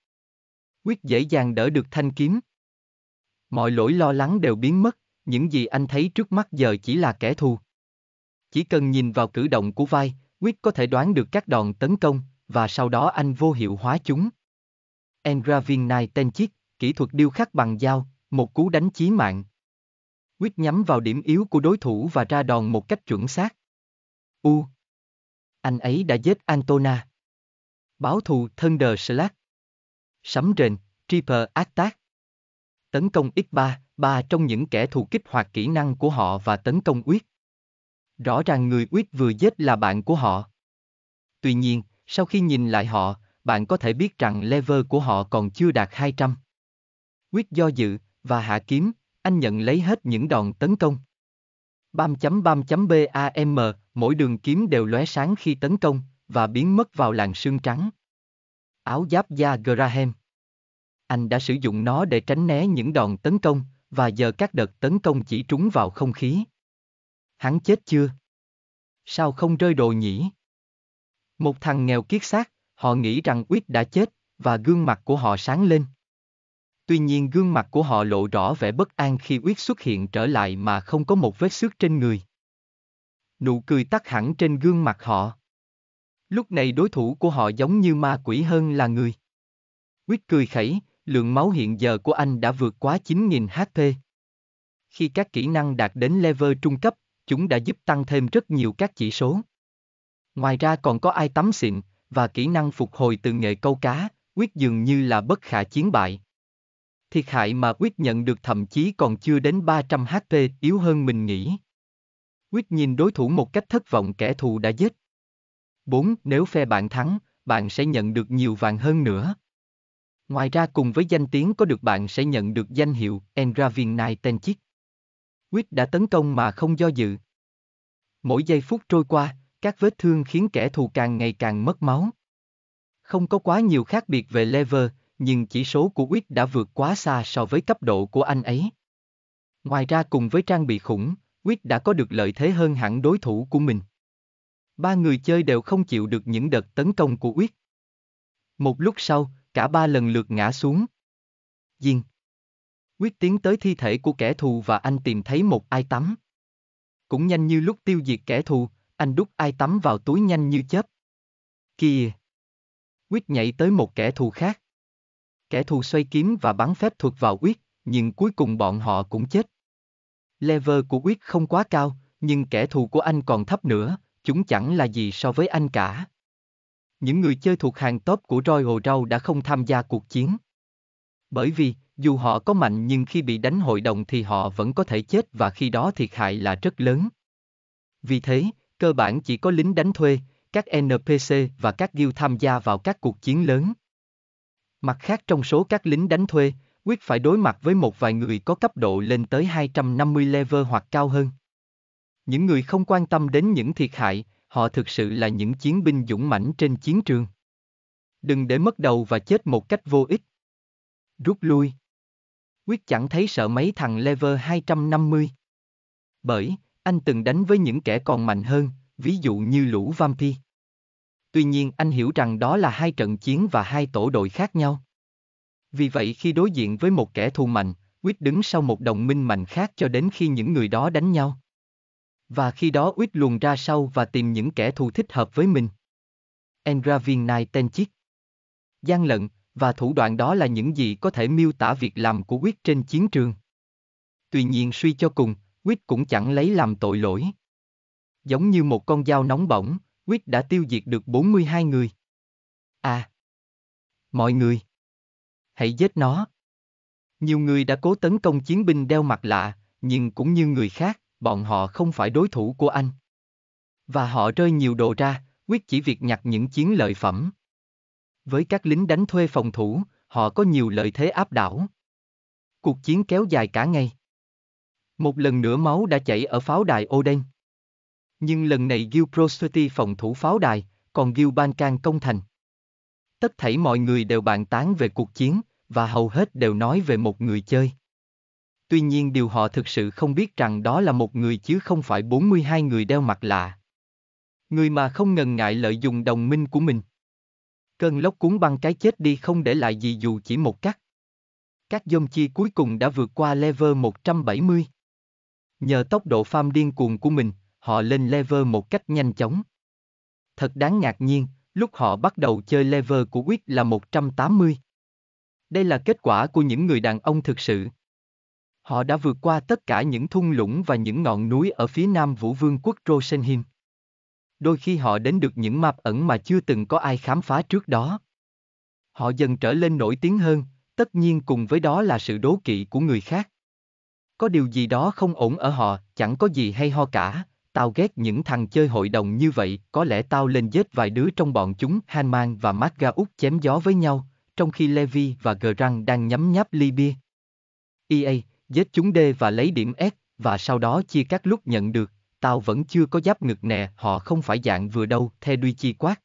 Quyết dễ dàng đỡ được thanh kiếm. Mọi lỗi lo lắng đều biến mất, những gì anh thấy trước mắt giờ chỉ là kẻ thù. Chỉ cần nhìn vào cử động của vai, Quyết có thể đoán được các đòn tấn công, và sau đó anh vô hiệu hóa chúng. Engraving Night chiếc kỹ thuật điêu khắc bằng dao, một cú đánh chí mạng. Quyết nhắm vào điểm yếu của đối thủ và ra đòn một cách chuẩn xác. U. Anh ấy đã giết Antona. Báo thù Thunder Slash. Sấm rền, Triple Attack. Tấn công X3, ba trong những kẻ thù kích hoạt kỹ năng của họ và tấn công Quyết. Rõ ràng người Quyết vừa giết là bạn của họ. Tuy nhiên, sau khi nhìn lại họ, bạn có thể biết rằng level của họ còn chưa đạt 200. Quyết do dự, và hạ kiếm, anh nhận lấy hết những đòn tấn công. Bam chấm bam chấm BAM, mỗi đường kiếm đều lóe sáng khi tấn công, và biến mất vào làn sương trắng. Áo giáp da Graham. Anh đã sử dụng nó để tránh né những đòn tấn công, và giờ các đợt tấn công chỉ trúng vào không khí. Hắn chết chưa? Sao không rơi đồ nhỉ? Một thằng nghèo kiết xác, họ nghĩ rằng Uyết đã chết, và gương mặt của họ sáng lên. Tuy nhiên gương mặt của họ lộ rõ vẻ bất an khi Uyết xuất hiện trở lại mà không có một vết xước trên người. Nụ cười tắt hẳn trên gương mặt họ. Lúc này đối thủ của họ giống như ma quỷ hơn là người. Uyết cười khẩy, lượng máu hiện giờ của anh đã vượt quá 9.000 HP. Khi các kỹ năng đạt đến level trung cấp, chúng đã giúp tăng thêm rất nhiều các chỉ số. Ngoài ra còn có ai tắm xịn, và kỹ năng phục hồi từ nghề câu cá, quyết dường như là bất khả chiến bại. Thiệt hại mà quyết nhận được thậm chí còn chưa đến 300 HP yếu hơn mình nghĩ. Quyết nhìn đối thủ một cách thất vọng kẻ thù đã giết. 4. Nếu phe bạn thắng, bạn sẽ nhận được nhiều vàng hơn nữa. Ngoài ra cùng với danh tiếng có được bạn sẽ nhận được danh hiệu Engravin Night Tenchik. Quyết đã tấn công mà không do dự. Mỗi giây phút trôi qua, các vết thương khiến kẻ thù càng ngày càng mất máu. Không có quá nhiều khác biệt về level, nhưng chỉ số của Wick đã vượt quá xa so với cấp độ của anh ấy. Ngoài ra cùng với trang bị khủng, Wick đã có được lợi thế hơn hẳn đối thủ của mình. Ba người chơi đều không chịu được những đợt tấn công của Wick. Một lúc sau, cả ba lần lượt ngã xuống. Diên. Quyết tiến tới thi thể của kẻ thù và anh tìm thấy một ai tắm. Cũng nhanh như lúc tiêu diệt kẻ thù, anh đút ai tắm vào túi nhanh như chớp. Kìa! Quyết nhảy tới một kẻ thù khác. Kẻ thù xoay kiếm và bắn phép thuật vào Quyết, nhưng cuối cùng bọn họ cũng chết. Lever của Quyết không quá cao, nhưng kẻ thù của anh còn thấp nữa, chúng chẳng là gì so với anh cả. Những người chơi thuộc hàng top của hồ Rau đã không tham gia cuộc chiến. Bởi vì, dù họ có mạnh nhưng khi bị đánh hội đồng thì họ vẫn có thể chết và khi đó thiệt hại là rất lớn. Vì thế, cơ bản chỉ có lính đánh thuê, các NPC và các guild tham gia vào các cuộc chiến lớn. Mặt khác trong số các lính đánh thuê, quyết phải đối mặt với một vài người có cấp độ lên tới 250 level hoặc cao hơn. Những người không quan tâm đến những thiệt hại, họ thực sự là những chiến binh dũng mãnh trên chiến trường. Đừng để mất đầu và chết một cách vô ích. Rút lui. Quyết chẳng thấy sợ mấy thằng level 250. Bởi, anh từng đánh với những kẻ còn mạnh hơn, ví dụ như lũ vampy. Tuy nhiên anh hiểu rằng đó là hai trận chiến và hai tổ đội khác nhau. Vì vậy khi đối diện với một kẻ thù mạnh, Quýt đứng sau một đồng minh mạnh khác cho đến khi những người đó đánh nhau. Và khi đó Quýt luồn ra sau và tìm những kẻ thù thích hợp với mình. Engravin Nai tên chiếc. Gian lận, và thủ đoạn đó là những gì có thể miêu tả việc làm của Quýt trên chiến trường. Tuy nhiên suy cho cùng, Quýt cũng chẳng lấy làm tội lỗi. Giống như một con dao nóng bỏng, Quýt đã tiêu diệt được 42 người. À! Mọi người! Hãy giết nó! Nhiều người đã cố tấn công chiến binh đeo mặt lạ, nhưng cũng như người khác, bọn họ không phải đối thủ của anh. Và họ rơi nhiều đồ ra, quyết chỉ việc nhặt những chiến lợi phẩm. Với các lính đánh thuê phòng thủ, họ có nhiều lợi thế áp đảo. Cuộc chiến kéo dài cả ngày. Một lần nữa máu đã chảy ở pháo đài Oden. Nhưng lần này Gil Prosperity phòng thủ pháo đài, còn Gil Bancan công thành. Tất thảy mọi người đều bàn tán về cuộc chiến, và hầu hết đều nói về một người chơi. Tuy nhiên điều họ thực sự không biết rằng đó là một người chứ không phải 42 người đeo mặt lạ. Người mà không ngần ngại lợi dụng đồng minh của mình. Cơn lốc cuốn băng cái chết đi không để lại gì dù chỉ một cắt. Các dông chi cuối cùng đã vượt qua level 170. Nhờ tốc độ farm điên cuồng của mình, họ lên level một cách nhanh chóng. Thật đáng ngạc nhiên, lúc họ bắt đầu chơi level của Quyết là 180. Đây là kết quả của những người đàn ông thực sự. Họ đã vượt qua tất cả những thung lũng và những ngọn núi ở phía nam Vũ Vương quốc Rosenheim. Đôi khi họ đến được những map ẩn mà chưa từng có ai khám phá trước đó. Họ dần trở lên nổi tiếng hơn, tất nhiên cùng với đó là sự đố kỵ của người khác. Có điều gì đó không ổn ở họ, chẳng có gì hay ho cả. Tao ghét những thằng chơi hội đồng như vậy, có lẽ tao lên giết vài đứa trong bọn chúng. Hanman và Maga Úc chém gió với nhau, trong khi Levi và Grant đang nhắm nháp ly bia. EA, giết chúng D và lấy điểm S, và sau đó chia các lúc nhận được, tao vẫn chưa có giáp ngực nè, họ không phải dạng vừa đâu, theo đuôi chi quát.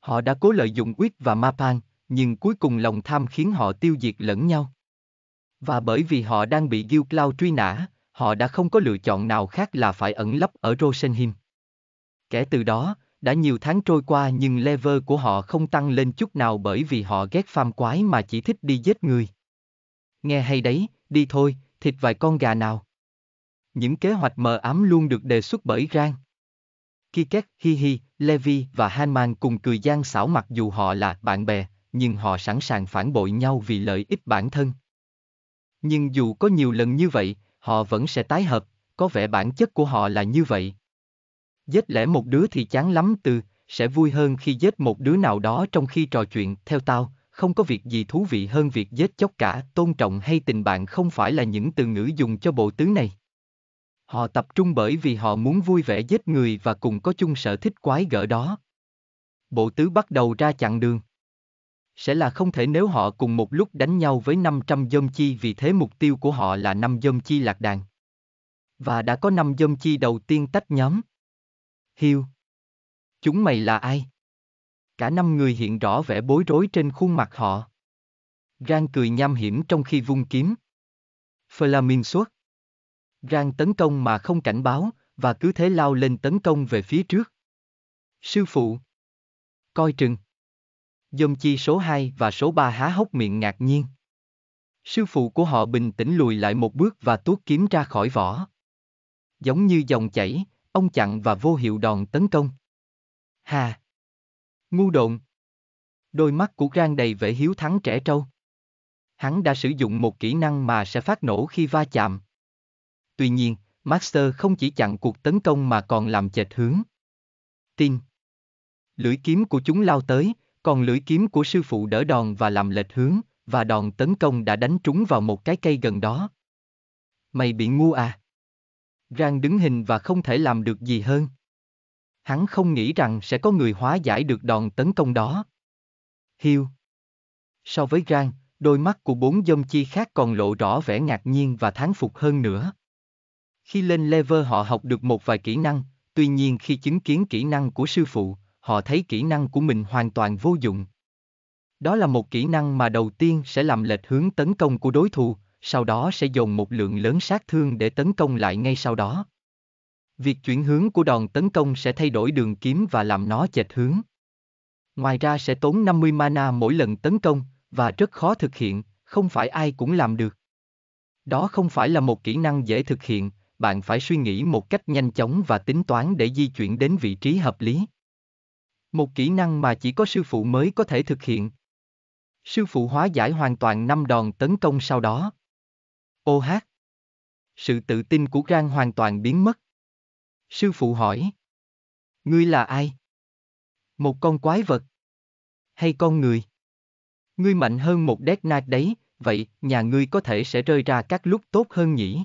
Họ đã cố lợi dụng quyết và Mapan, nhưng cuối cùng lòng tham khiến họ tiêu diệt lẫn nhau. Và bởi vì họ đang bị Gilcloud truy nã, họ đã không có lựa chọn nào khác là phải ẩn lấp ở Rosenheim. Kể từ đó, đã nhiều tháng trôi qua nhưng level của họ không tăng lên chút nào bởi vì họ ghét pham quái mà chỉ thích đi giết người. Nghe hay đấy, đi thôi, thịt vài con gà nào. Những kế hoạch mờ ám luôn được đề xuất bởi Rang. Kiket, Hihi, Levi và Hanman cùng cười gian xảo mặc dù họ là bạn bè, nhưng họ sẵn sàng phản bội nhau vì lợi ích bản thân. Nhưng dù có nhiều lần như vậy, họ vẫn sẽ tái hợp, có vẻ bản chất của họ là như vậy. Dết lẽ một đứa thì chán lắm từ, sẽ vui hơn khi giết một đứa nào đó trong khi trò chuyện, theo tao, không có việc gì thú vị hơn việc giết chóc cả, tôn trọng hay tình bạn không phải là những từ ngữ dùng cho bộ tứ này. Họ tập trung bởi vì họ muốn vui vẻ giết người và cùng có chung sở thích quái gở đó. Bộ tứ bắt đầu ra chặn đường sẽ là không thể nếu họ cùng một lúc đánh nhau với 500 dông chi vì thế mục tiêu của họ là 5 dông chi lạc đàn. Và đã có 5 dông chi đầu tiên tách nhóm. Hiu. Chúng mày là ai? Cả năm người hiện rõ vẻ bối rối trên khuôn mặt họ. Rang cười nham hiểm trong khi vung kiếm. Flamin xuất. Rang tấn công mà không cảnh báo, và cứ thế lao lên tấn công về phía trước. Sư phụ. Coi chừng dôm chi số 2 và số 3 há hốc miệng ngạc nhiên. Sư phụ của họ bình tĩnh lùi lại một bước và tuốt kiếm ra khỏi vỏ. Giống như dòng chảy, ông chặn và vô hiệu đòn tấn công. Hà! Ngu độn! Đôi mắt của Rang đầy vẻ hiếu thắng trẻ trâu. Hắn đã sử dụng một kỹ năng mà sẽ phát nổ khi va chạm. Tuy nhiên, Master không chỉ chặn cuộc tấn công mà còn làm chệch hướng. Tin! Lưỡi kiếm của chúng lao tới, còn lưỡi kiếm của sư phụ đỡ đòn và làm lệch hướng, và đòn tấn công đã đánh trúng vào một cái cây gần đó. Mày bị ngu à? Rang đứng hình và không thể làm được gì hơn. Hắn không nghĩ rằng sẽ có người hóa giải được đòn tấn công đó. Hiu. So với Rang, đôi mắt của bốn dông chi khác còn lộ rõ vẻ ngạc nhiên và thán phục hơn nữa. Khi lên level họ học được một vài kỹ năng, tuy nhiên khi chứng kiến kỹ năng của sư phụ, họ thấy kỹ năng của mình hoàn toàn vô dụng. Đó là một kỹ năng mà đầu tiên sẽ làm lệch hướng tấn công của đối thủ, sau đó sẽ dồn một lượng lớn sát thương để tấn công lại ngay sau đó. Việc chuyển hướng của đòn tấn công sẽ thay đổi đường kiếm và làm nó chệch hướng. Ngoài ra sẽ tốn 50 mana mỗi lần tấn công, và rất khó thực hiện, không phải ai cũng làm được. Đó không phải là một kỹ năng dễ thực hiện, bạn phải suy nghĩ một cách nhanh chóng và tính toán để di chuyển đến vị trí hợp lý. Một kỹ năng mà chỉ có sư phụ mới có thể thực hiện. Sư phụ hóa giải hoàn toàn năm đòn tấn công sau đó. Ô hát. Sự tự tin của Rang hoàn toàn biến mất. Sư phụ hỏi. Ngươi là ai? Một con quái vật. Hay con người? Ngươi mạnh hơn một đét nạt đấy, vậy nhà ngươi có thể sẽ rơi ra các lúc tốt hơn nhỉ?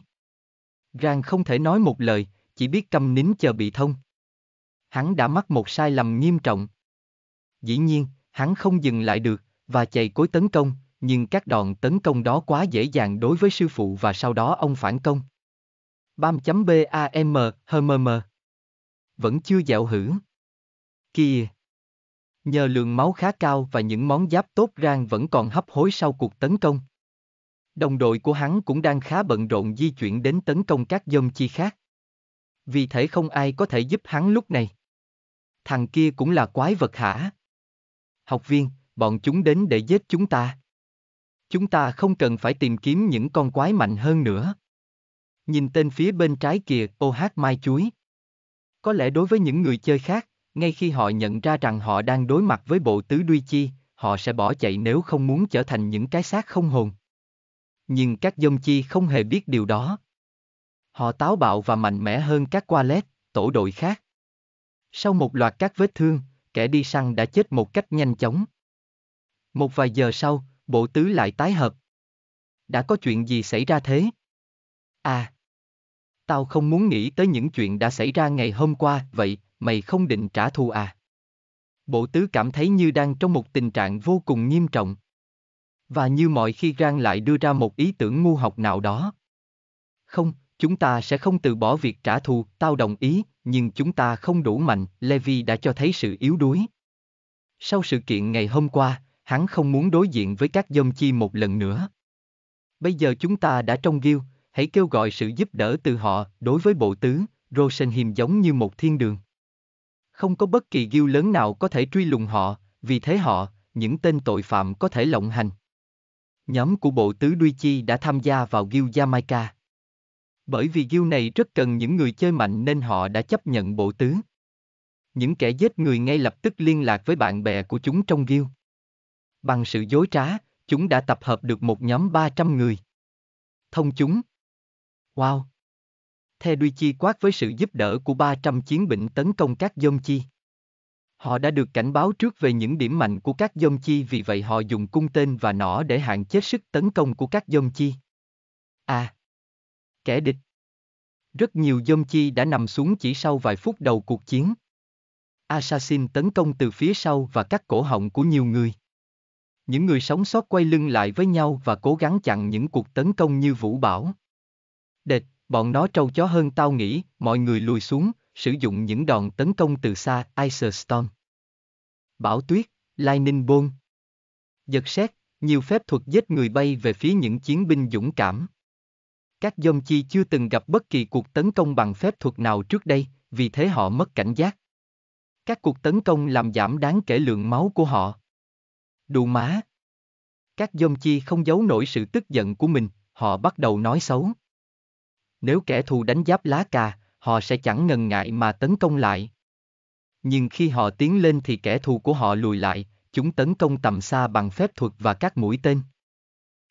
Rang không thể nói một lời, chỉ biết câm nín chờ bị thông hắn đã mắc một sai lầm nghiêm trọng. Dĩ nhiên, hắn không dừng lại được, và chạy cối tấn công, nhưng các đòn tấn công đó quá dễ dàng đối với sư phụ và sau đó ông phản công. Bam.bam, hmm. Vẫn chưa dạo hử. Kìa! Nhờ lượng máu khá cao và những món giáp tốt rang vẫn còn hấp hối sau cuộc tấn công. Đồng đội của hắn cũng đang khá bận rộn di chuyển đến tấn công các dông chi khác. Vì thế không ai có thể giúp hắn lúc này thằng kia cũng là quái vật hả? Học viên, bọn chúng đến để giết chúng ta. Chúng ta không cần phải tìm kiếm những con quái mạnh hơn nữa. Nhìn tên phía bên trái kìa, ô hát mai chuối. Có lẽ đối với những người chơi khác, ngay khi họ nhận ra rằng họ đang đối mặt với bộ tứ duy chi, họ sẽ bỏ chạy nếu không muốn trở thành những cái xác không hồn. Nhưng các dông chi không hề biết điều đó. Họ táo bạo và mạnh mẽ hơn các qua lét, tổ đội khác. Sau một loạt các vết thương, kẻ đi săn đã chết một cách nhanh chóng. Một vài giờ sau, bộ tứ lại tái hợp. Đã có chuyện gì xảy ra thế? À, tao không muốn nghĩ tới những chuyện đã xảy ra ngày hôm qua, vậy mày không định trả thù à? Bộ tứ cảm thấy như đang trong một tình trạng vô cùng nghiêm trọng. Và như mọi khi Rang lại đưa ra một ý tưởng ngu học nào đó. Không, chúng ta sẽ không từ bỏ việc trả thù, tao đồng ý, nhưng chúng ta không đủ mạnh, Levi đã cho thấy sự yếu đuối. Sau sự kiện ngày hôm qua, hắn không muốn đối diện với các dông chi một lần nữa. Bây giờ chúng ta đã trong ghiêu, hãy kêu gọi sự giúp đỡ từ họ, đối với bộ tứ, Rosenheim giống như một thiên đường. Không có bất kỳ ghiêu lớn nào có thể truy lùng họ, vì thế họ, những tên tội phạm có thể lộng hành. Nhóm của bộ tứ Duy Chi đã tham gia vào ghiêu Jamaica. Bởi vì guild này rất cần những người chơi mạnh nên họ đã chấp nhận bộ tứ. Những kẻ giết người ngay lập tức liên lạc với bạn bè của chúng trong guild. Bằng sự dối trá, chúng đã tập hợp được một nhóm 300 người. Thông chúng. Wow. The Duy Chi quát với sự giúp đỡ của 300 chiến binh tấn công các dông chi. Họ đã được cảnh báo trước về những điểm mạnh của các dông chi vì vậy họ dùng cung tên và nỏ để hạn chế sức tấn công của các dông chi. À, kẻ địch. Rất nhiều dôm chi đã nằm xuống chỉ sau vài phút đầu cuộc chiến. Assassin tấn công từ phía sau và cắt cổ họng của nhiều người. Những người sống sót quay lưng lại với nhau và cố gắng chặn những cuộc tấn công như vũ bão. Địch, bọn nó trâu chó hơn tao nghĩ, mọi người lùi xuống, sử dụng những đòn tấn công từ xa, Ice Storm. Bão tuyết, Lightning Bone. Giật Sét, nhiều phép thuật giết người bay về phía những chiến binh dũng cảm. Các dông chi chưa từng gặp bất kỳ cuộc tấn công bằng phép thuật nào trước đây, vì thế họ mất cảnh giác. Các cuộc tấn công làm giảm đáng kể lượng máu của họ. Đù má. Các dông chi không giấu nổi sự tức giận của mình, họ bắt đầu nói xấu. Nếu kẻ thù đánh giáp lá cà, họ sẽ chẳng ngần ngại mà tấn công lại. Nhưng khi họ tiến lên thì kẻ thù của họ lùi lại, chúng tấn công tầm xa bằng phép thuật và các mũi tên.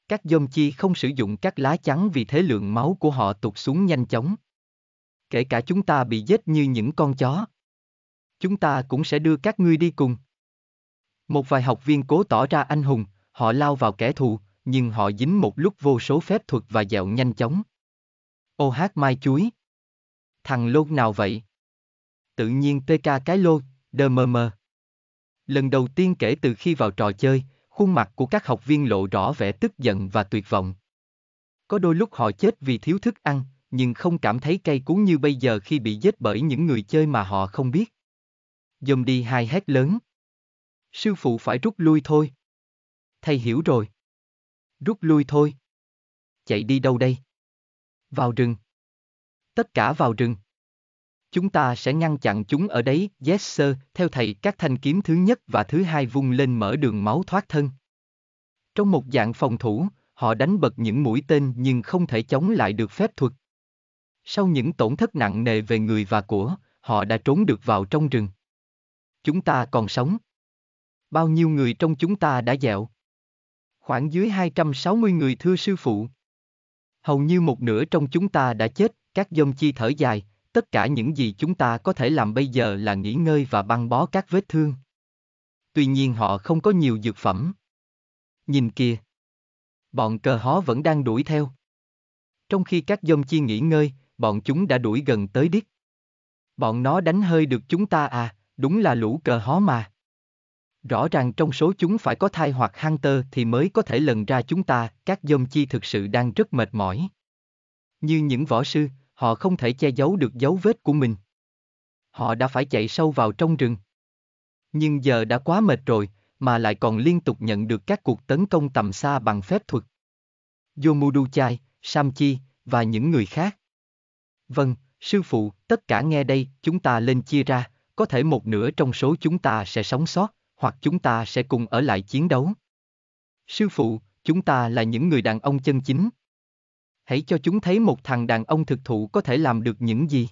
Các dôm chi không sử dụng các lá chắn vì thế lượng máu của họ tụt xuống nhanh chóng. Kể cả chúng ta bị giết như những con chó. Chúng ta cũng sẽ đưa các ngươi đi cùng. Một vài học viên cố tỏ ra anh hùng, họ lao vào kẻ thù, nhưng họ dính một lúc vô số phép thuật và dẹo nhanh chóng. Ô hát mai chuối. Thằng lôn nào vậy? Tự nhiên tê ca cái lôn, đơ mơ mơ. Lần đầu tiên kể từ khi vào trò chơi, khuôn mặt của các học viên lộ rõ vẻ tức giận và tuyệt vọng. Có đôi lúc họ chết vì thiếu thức ăn, nhưng không cảm thấy cay cú như bây giờ khi bị giết bởi những người chơi mà họ không biết. Dông đi hai hét lớn. Sư phụ phải rút lui thôi. Thầy hiểu rồi. Rút lui thôi. Chạy đi đâu đây? Vào rừng. Tất cả vào rừng chúng ta sẽ ngăn chặn chúng ở đấy, yes sir, theo thầy các thanh kiếm thứ nhất và thứ hai vung lên mở đường máu thoát thân. Trong một dạng phòng thủ, họ đánh bật những mũi tên nhưng không thể chống lại được phép thuật. Sau những tổn thất nặng nề về người và của, họ đã trốn được vào trong rừng. Chúng ta còn sống. Bao nhiêu người trong chúng ta đã dẹo? Khoảng dưới 260 người thưa sư phụ. Hầu như một nửa trong chúng ta đã chết, các dông chi thở dài, Tất cả những gì chúng ta có thể làm bây giờ là nghỉ ngơi và băng bó các vết thương. Tuy nhiên họ không có nhiều dược phẩm. Nhìn kìa. Bọn cờ hó vẫn đang đuổi theo. Trong khi các dông chi nghỉ ngơi, bọn chúng đã đuổi gần tới đích. Bọn nó đánh hơi được chúng ta à, đúng là lũ cờ hó mà. Rõ ràng trong số chúng phải có thai hoặc hunter thì mới có thể lần ra chúng ta, các dông chi thực sự đang rất mệt mỏi. Như những võ sư, họ không thể che giấu được dấu vết của mình. Họ đã phải chạy sâu vào trong rừng. Nhưng giờ đã quá mệt rồi, mà lại còn liên tục nhận được các cuộc tấn công tầm xa bằng phép thuật. Chai, Sam Chi và những người khác. Vâng, sư phụ, tất cả nghe đây, chúng ta lên chia ra, có thể một nửa trong số chúng ta sẽ sống sót, hoặc chúng ta sẽ cùng ở lại chiến đấu. Sư phụ, chúng ta là những người đàn ông chân chính hãy cho chúng thấy một thằng đàn ông thực thụ có thể làm được những gì.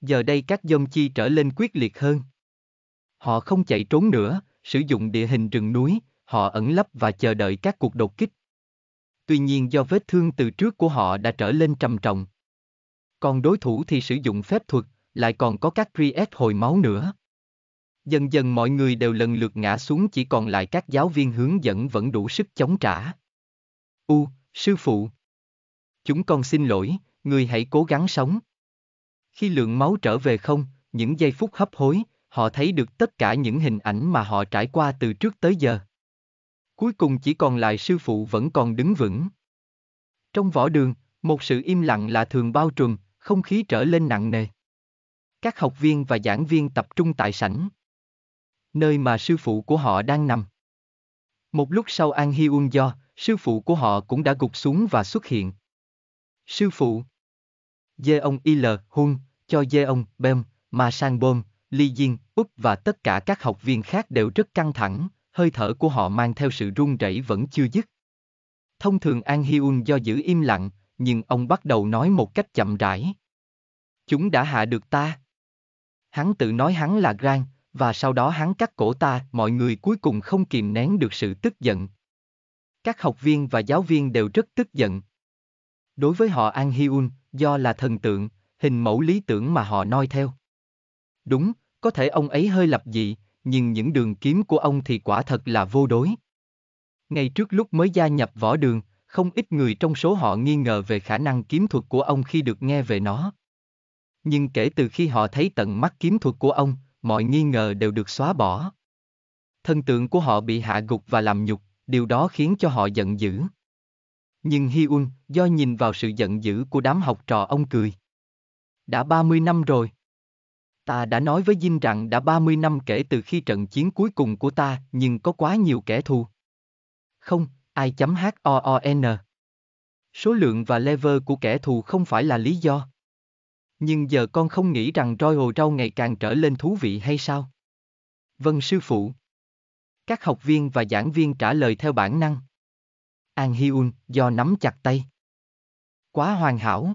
Giờ đây các dông chi trở lên quyết liệt hơn. Họ không chạy trốn nữa, sử dụng địa hình rừng núi, họ ẩn lấp và chờ đợi các cuộc đột kích. Tuy nhiên do vết thương từ trước của họ đã trở lên trầm trọng. Còn đối thủ thì sử dụng phép thuật, lại còn có các Priest hồi máu nữa. Dần dần mọi người đều lần lượt ngã xuống chỉ còn lại các giáo viên hướng dẫn vẫn đủ sức chống trả. U, sư phụ, Chúng con xin lỗi, người hãy cố gắng sống. Khi lượng máu trở về không, những giây phút hấp hối, họ thấy được tất cả những hình ảnh mà họ trải qua từ trước tới giờ. Cuối cùng chỉ còn lại sư phụ vẫn còn đứng vững. Trong võ đường, một sự im lặng là thường bao trùm, không khí trở lên nặng nề. Các học viên và giảng viên tập trung tại sảnh. Nơi mà sư phụ của họ đang nằm. Một lúc sau An Hi Uông Do, sư phụ của họ cũng đã gục xuống và xuất hiện. Sư phụ. Dê ông Il, Hun, cho dê ông, Bem, Ma Sang Bom, Ly Jin, Úc và tất cả các học viên khác đều rất căng thẳng, hơi thở của họ mang theo sự run rẩy vẫn chưa dứt. Thông thường An Hyun do giữ im lặng, nhưng ông bắt đầu nói một cách chậm rãi. Chúng đã hạ được ta. Hắn tự nói hắn là Gran, và sau đó hắn cắt cổ ta, mọi người cuối cùng không kìm nén được sự tức giận. Các học viên và giáo viên đều rất tức giận. Đối với họ An Hyun, do là thần tượng, hình mẫu lý tưởng mà họ noi theo. Đúng, có thể ông ấy hơi lập dị, nhưng những đường kiếm của ông thì quả thật là vô đối. Ngay trước lúc mới gia nhập võ đường, không ít người trong số họ nghi ngờ về khả năng kiếm thuật của ông khi được nghe về nó. Nhưng kể từ khi họ thấy tận mắt kiếm thuật của ông, mọi nghi ngờ đều được xóa bỏ. Thần tượng của họ bị hạ gục và làm nhục, điều đó khiến cho họ giận dữ. Nhưng Hi Un, do nhìn vào sự giận dữ của đám học trò ông cười. Đã 30 năm rồi. Ta đã nói với Jin rằng đã 30 năm kể từ khi trận chiến cuối cùng của ta, nhưng có quá nhiều kẻ thù. Không, ai chấm H-O-O-N. Số lượng và level của kẻ thù không phải là lý do. Nhưng giờ con không nghĩ rằng Royal Rau ngày càng trở lên thú vị hay sao? Vâng sư phụ. Các học viên và giảng viên trả lời theo bản năng. An Hyun, do nắm chặt tay. Quá hoàn hảo.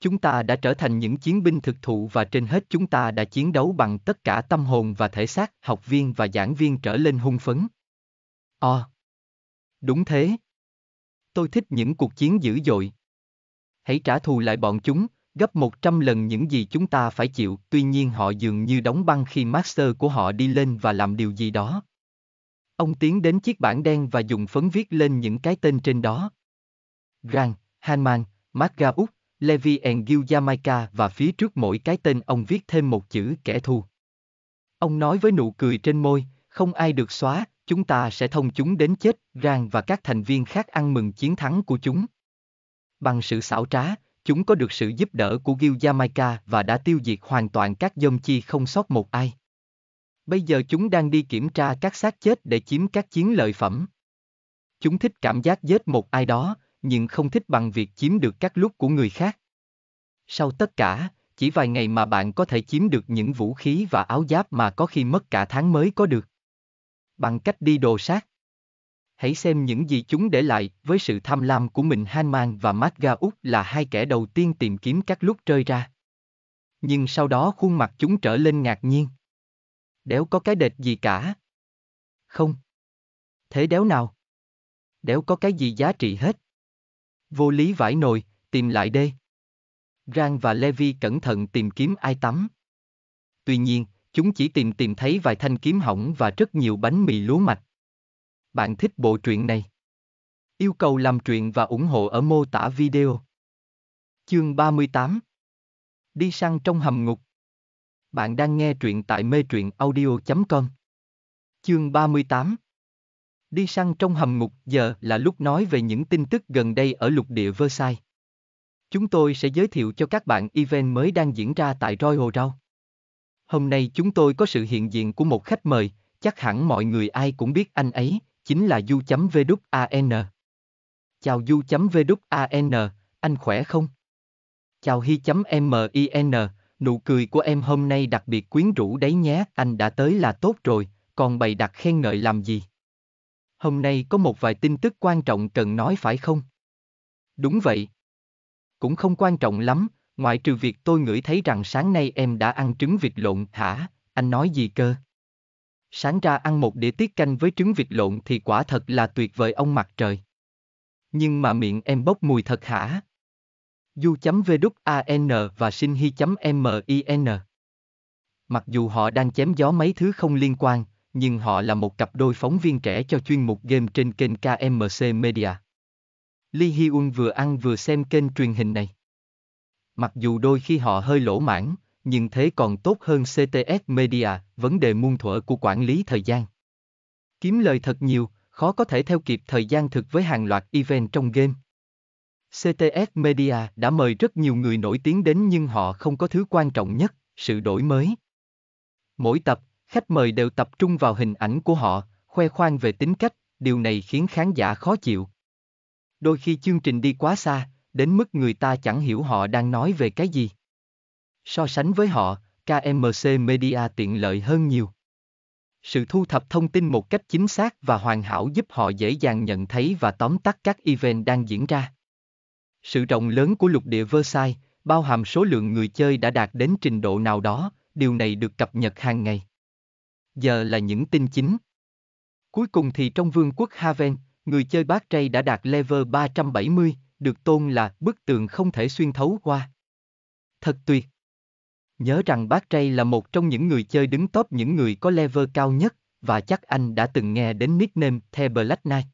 Chúng ta đã trở thành những chiến binh thực thụ và trên hết chúng ta đã chiến đấu bằng tất cả tâm hồn và thể xác, học viên và giảng viên trở lên hung phấn. Ờ. đúng thế. Tôi thích những cuộc chiến dữ dội. Hãy trả thù lại bọn chúng, gấp 100 lần những gì chúng ta phải chịu, tuy nhiên họ dường như đóng băng khi master của họ đi lên và làm điều gì đó. Ông tiến đến chiếc bảng đen và dùng phấn viết lên những cái tên trên đó. Grant, Hanman, Marga Úc, Levi Engil Jamaica và phía trước mỗi cái tên ông viết thêm một chữ kẻ thù. Ông nói với nụ cười trên môi, không ai được xóa, chúng ta sẽ thông chúng đến chết, Rang và các thành viên khác ăn mừng chiến thắng của chúng. Bằng sự xảo trá, chúng có được sự giúp đỡ của Gil Jamaica và đã tiêu diệt hoàn toàn các dông chi không sót một ai. Bây giờ chúng đang đi kiểm tra các xác chết để chiếm các chiến lợi phẩm. Chúng thích cảm giác giết một ai đó, nhưng không thích bằng việc chiếm được các lúc của người khác. Sau tất cả, chỉ vài ngày mà bạn có thể chiếm được những vũ khí và áo giáp mà có khi mất cả tháng mới có được. Bằng cách đi đồ sát. Hãy xem những gì chúng để lại, với sự tham lam của mình Hanman và Matga Úc là hai kẻ đầu tiên tìm kiếm các lúc rơi ra. Nhưng sau đó khuôn mặt chúng trở lên ngạc nhiên đéo có cái đệt gì cả. Không. Thế đéo nào? Đéo có cái gì giá trị hết. Vô lý vải nồi, tìm lại đây. Rang và Levi cẩn thận tìm kiếm ai tắm. Tuy nhiên, chúng chỉ tìm tìm thấy vài thanh kiếm hỏng và rất nhiều bánh mì lúa mạch. Bạn thích bộ truyện này? Yêu cầu làm truyện và ủng hộ ở mô tả video. Chương 38 Đi săn trong hầm ngục bạn đang nghe truyện tại mê truyện audio.com. Chương 38 Đi săn trong hầm ngục giờ là lúc nói về những tin tức gần đây ở lục địa Versailles. Chúng tôi sẽ giới thiệu cho các bạn event mới đang diễn ra tại Royal Rau. Hôm nay chúng tôi có sự hiện diện của một khách mời, chắc hẳn mọi người ai cũng biết anh ấy, chính là du.vđan. Chào du.vđan, anh khỏe không? Chào hi.min, Nụ cười của em hôm nay đặc biệt quyến rũ đấy nhé, anh đã tới là tốt rồi, còn bày đặt khen ngợi làm gì? Hôm nay có một vài tin tức quan trọng cần nói phải không? Đúng vậy. Cũng không quan trọng lắm, ngoại trừ việc tôi ngửi thấy rằng sáng nay em đã ăn trứng vịt lộn, hả? Anh nói gì cơ? Sáng ra ăn một đĩa tiết canh với trứng vịt lộn thì quả thật là tuyệt vời ông mặt trời. Nhưng mà miệng em bốc mùi thật hả? du.vđan chấm và sinhi.min. Mặc dù họ đang chém gió mấy thứ không liên quan, nhưng họ là một cặp đôi phóng viên trẻ cho chuyên mục game trên kênh KMC Media. Lee Hyun vừa ăn vừa xem kênh truyền hình này. Mặc dù đôi khi họ hơi lỗ mãn, nhưng thế còn tốt hơn CTS Media, vấn đề muôn thuở của quản lý thời gian. Kiếm lời thật nhiều, khó có thể theo kịp thời gian thực với hàng loạt event trong game. CTS Media đã mời rất nhiều người nổi tiếng đến nhưng họ không có thứ quan trọng nhất, sự đổi mới. Mỗi tập, khách mời đều tập trung vào hình ảnh của họ, khoe khoang về tính cách, điều này khiến khán giả khó chịu. Đôi khi chương trình đi quá xa, đến mức người ta chẳng hiểu họ đang nói về cái gì. So sánh với họ, KMC Media tiện lợi hơn nhiều. Sự thu thập thông tin một cách chính xác và hoàn hảo giúp họ dễ dàng nhận thấy và tóm tắt các event đang diễn ra. Sự rộng lớn của lục địa Versailles, bao hàm số lượng người chơi đã đạt đến trình độ nào đó, điều này được cập nhật hàng ngày. Giờ là những tin chính. Cuối cùng thì trong vương quốc Haven, người chơi bát Trây đã đạt level 370, được tôn là bức tường không thể xuyên thấu qua. Thật tuyệt. Nhớ rằng bác Tray là một trong những người chơi đứng top những người có level cao nhất, và chắc anh đã từng nghe đến nickname The Black Knight.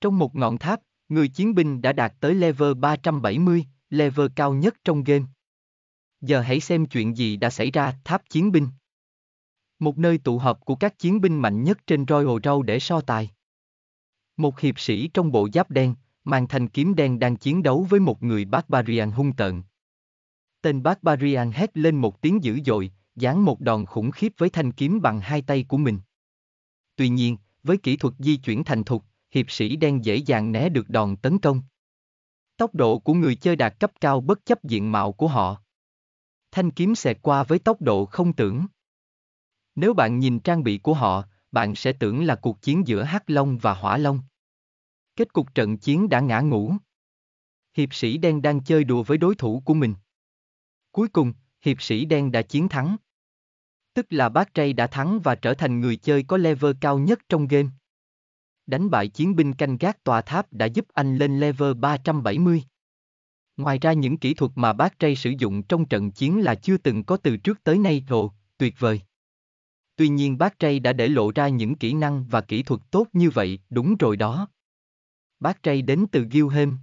Trong một ngọn tháp, Người chiến binh đã đạt tới level 370, level cao nhất trong game. Giờ hãy xem chuyện gì đã xảy ra tháp chiến binh. Một nơi tụ họp của các chiến binh mạnh nhất trên Royal Row để so tài. Một hiệp sĩ trong bộ giáp đen, mang thành kiếm đen đang chiến đấu với một người Barbarian hung tợn. Tên Barbarian hét lên một tiếng dữ dội, giáng một đòn khủng khiếp với thanh kiếm bằng hai tay của mình. Tuy nhiên, với kỹ thuật di chuyển thành thục, hiệp sĩ đen dễ dàng né được đòn tấn công. Tốc độ của người chơi đạt cấp cao bất chấp diện mạo của họ. Thanh kiếm xẹt qua với tốc độ không tưởng. Nếu bạn nhìn trang bị của họ, bạn sẽ tưởng là cuộc chiến giữa Hắc Long và Hỏa Long. Kết cục trận chiến đã ngã ngủ. Hiệp sĩ đen đang chơi đùa với đối thủ của mình. Cuối cùng, hiệp sĩ đen đã chiến thắng. Tức là bác trai đã thắng và trở thành người chơi có level cao nhất trong game. Đánh bại chiến binh canh gác tòa tháp đã giúp anh lên level 370. Ngoài ra những kỹ thuật mà bác Trey sử dụng trong trận chiến là chưa từng có từ trước tới nay rồi, tuyệt vời. Tuy nhiên bác Trey đã để lộ ra những kỹ năng và kỹ thuật tốt như vậy, đúng rồi đó. Bác Trey đến từ Gilhelm.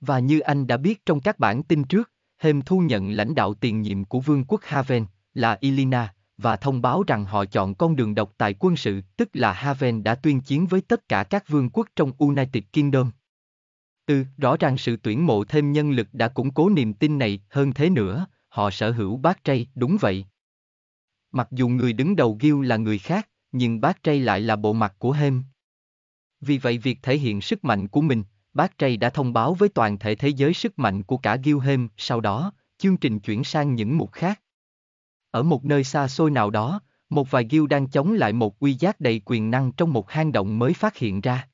Và như anh đã biết trong các bản tin trước, Hêm thu nhận lãnh đạo tiền nhiệm của vương quốc Haven, là Ilina, và thông báo rằng họ chọn con đường độc tài quân sự, tức là Haven đã tuyên chiến với tất cả các vương quốc trong United Kingdom. Ừ, rõ ràng sự tuyển mộ thêm nhân lực đã củng cố niềm tin này, hơn thế nữa, họ sở hữu bác Trai, đúng vậy. Mặc dù người đứng đầu guild là người khác, nhưng bác Trai lại là bộ mặt của Hem. Vì vậy việc thể hiện sức mạnh của mình, bác Trai đã thông báo với toàn thể thế giới sức mạnh của cả guild Hem, sau đó, chương trình chuyển sang những mục khác. Ở một nơi xa xôi nào đó, một vài guild đang chống lại một quy giác đầy quyền năng trong một hang động mới phát hiện ra.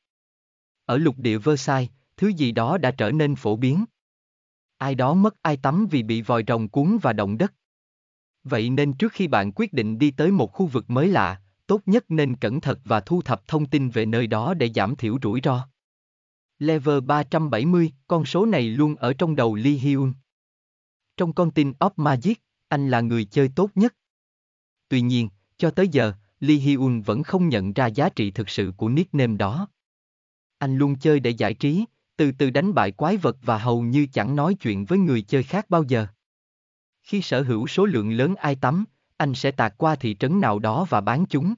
Ở lục địa Versailles, thứ gì đó đã trở nên phổ biến. Ai đó mất ai tắm vì bị vòi rồng cuốn và động đất. Vậy nên trước khi bạn quyết định đi tới một khu vực mới lạ, tốt nhất nên cẩn thận và thu thập thông tin về nơi đó để giảm thiểu rủi ro. Level 370, con số này luôn ở trong đầu Lee Hyun. Trong con tin Op Magic, anh là người chơi tốt nhất. Tuy nhiên, cho tới giờ, Lee Hyun vẫn không nhận ra giá trị thực sự của nickname đó. Anh luôn chơi để giải trí, từ từ đánh bại quái vật và hầu như chẳng nói chuyện với người chơi khác bao giờ. Khi sở hữu số lượng lớn ai tắm, anh sẽ tạt qua thị trấn nào đó và bán chúng.